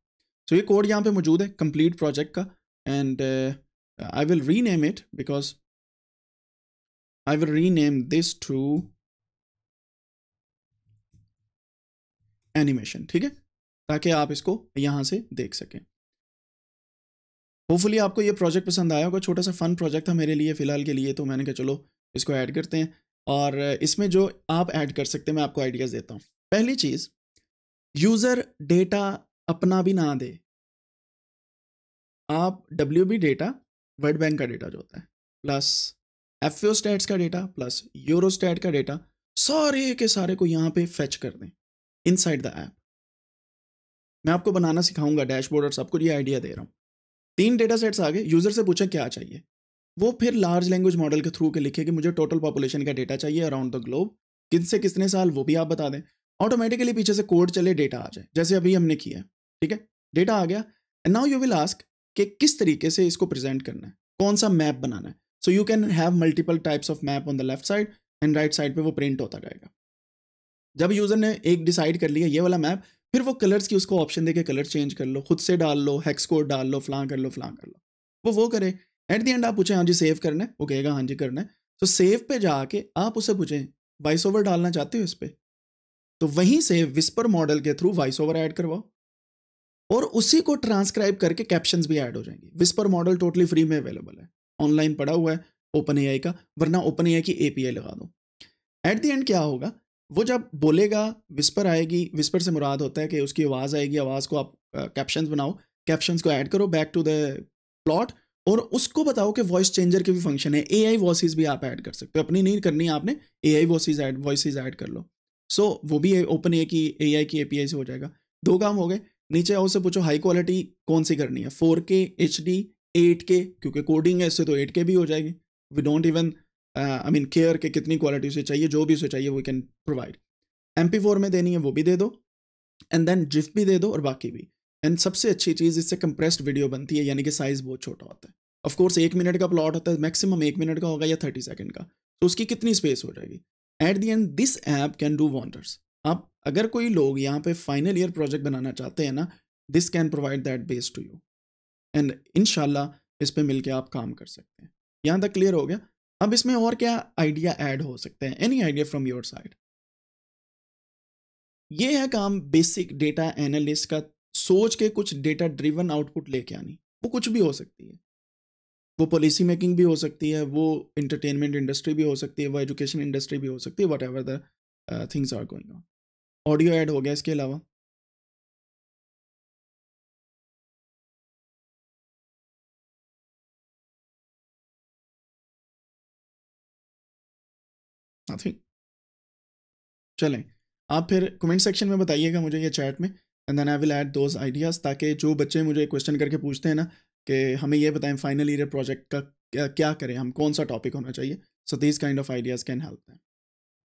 सो so ये कोड यहाँ पे मौजूद है कंप्लीट प्रोजेक्ट का and uh, I will rename it because I will rename this to animation ठीक है ताकि आप इसको यहां से देख सकें होपफुली आपको ये प्रोजेक्ट पसंद आया होगा छोटा सा फन प्रोजेक्ट था मेरे लिए फ़िलहाल के लिए तो मैंने कहा चलो इसको ऐड करते हैं और इसमें जो आप ऐड कर सकते हैं मैं आपको आइडियाज़ देता हूँ पहली चीज़ यूज़र डेटा अपना भी ना दे आप W B data world bank का डेटा जो होता है प्लस एफ स्टैट्स का डेटा प्लस स्टैट का डेटा सारे के सारे को यहाँ पे फेच कर दें इन साइड द ऐप मैं आपको बनाना सिखाऊंगा डैशबोर्ड और सबको ये आइडिया दे रहा हूँ तीन डेटा सेट्स आगे यूज़र से पूछा क्या चाहिए वो फिर लार्ज लैंग्वेज मॉडल के थ्रू के लिखे कि मुझे टोटल पॉपुलेशन का डेटा चाहिए अराउंड द ग्लोब से कितने साल वो भी आप बता दें ऑटोमेटिकली पीछे से कोड चले डेटा आ जाए जैसे अभी हमने किया ठीक है डेटा आ गया and now you will ask कि किस तरीके से इसको प्रेजेंट करना है कौन सा मैप बनाना है so you can have multiple types of map on the left side and right side पे वो प्रिंट होता जाएगा जब यूज़र ने एक डिसाइड कर लिया ये वाला मैप फिर वो कलर्स की उसको ऑप्शन देके कलर चेंज कर लो खुद से डाल लो हैक्स कोड डाल लो फ्लां कर लो फ्लां कर लो वो वो करे एट द एंड आप पूछें हाँ जी सेव करना है वो कहेगा हाँ जी करना है तो सेव पे जाके आप उसे पूछें वॉइस ओवर डालना चाहते हो इस पर तो वहीं से विस्पर मॉडल के थ्रू वॉइस ओवर ऐड करवाओ और उसी को ट्रांसक्राइब करके कैप्शन भी ऐड हो जाएंगे विस्पर मॉडल टोटली फ्री में अवेलेबल है ऑनलाइन पड़ा हुआ है ओपन ए का वरना ओपन ए की ए लगा दो एट द एंड क्या होगा वो जब बोलेगा विस्पर आएगी विस्पर से मुराद होता है कि उसकी आवाज़ आएगी आवाज़ को आप कैप्शन uh, बनाओ कैप्शन को ऐड करो बैक टू द प्लॉट और उसको बताओ कि वॉइस चेंजर के भी फंक्शन है ए आई वॉसिस भी आप ऐड कर सकते हो अपनी नहीं करनी है आपने A I voices add voice add कर लो सो so, वो भी ओपन ए की ए आई की ए पी आई से हो जाएगा दो काम हो गए नीचे आओ से पूछो हाई क्वालिटी कौन सी करनी है फोर के एच डी एट के क्योंकि कोडिंग है इससे तो एट के भी हो जाएगी we don't even I mean care के कितनी क्वालिटी उसे चाहिए जो भी उसे चाहिए we can provide M P four में देनी है वो भी दे दो एंड देन जिफ भी दे दो और बाकी भी एंड सबसे अच्छी चीज़ इससे कंप्रेस्ड वीडियो बनती है यानी कि साइज़ बहुत छोटा होता है ऑफकोर्स एक मिनट का प्लॉट होता है मैक्सिमम एक मिनट का होगा या थर्टी सेकेंड का तो उसकी कितनी स्पेस हो जाएगी at the end this app can do wonders आप अगर कोई लोग यहाँ पे फाइनल ईयर प्रोजेक्ट बनाना चाहते हैं ना this can provide that base to you and in इस पर मिलके आप काम कर सकते हैं यहाँ तक क्लियर हो गया अब इसमें और क्या आइडिया ऐड हो सकते हैं any idea from your side ये है काम बेसिक डेटा एनालिस्ट का सोच के कुछ डेटा ड्रिवन आउटपुट लेके आनी वो कुछ भी हो सकती है वो पॉलिसी मेकिंग भी हो सकती है वो इंटरटेनमेंट इंडस्ट्री भी हो सकती है वो एजुकेशन इंडस्ट्री भी हो सकती है what the things are going on audio add हो गया इसके अलावा चले चलें आप फिर कमेंट सेक्शन में बताइएगा मुझे ये चैट में and then I will add those ideas ताकि जो बच्चे मुझे क्वेश्चन करके पूछते हैं ना कि हमें ये बताएं फाइनल ईयर प्रोजेक्ट का क्या, क्या करें हम कौन सा टॉपिक होना चाहिए so these kind of ideas can help them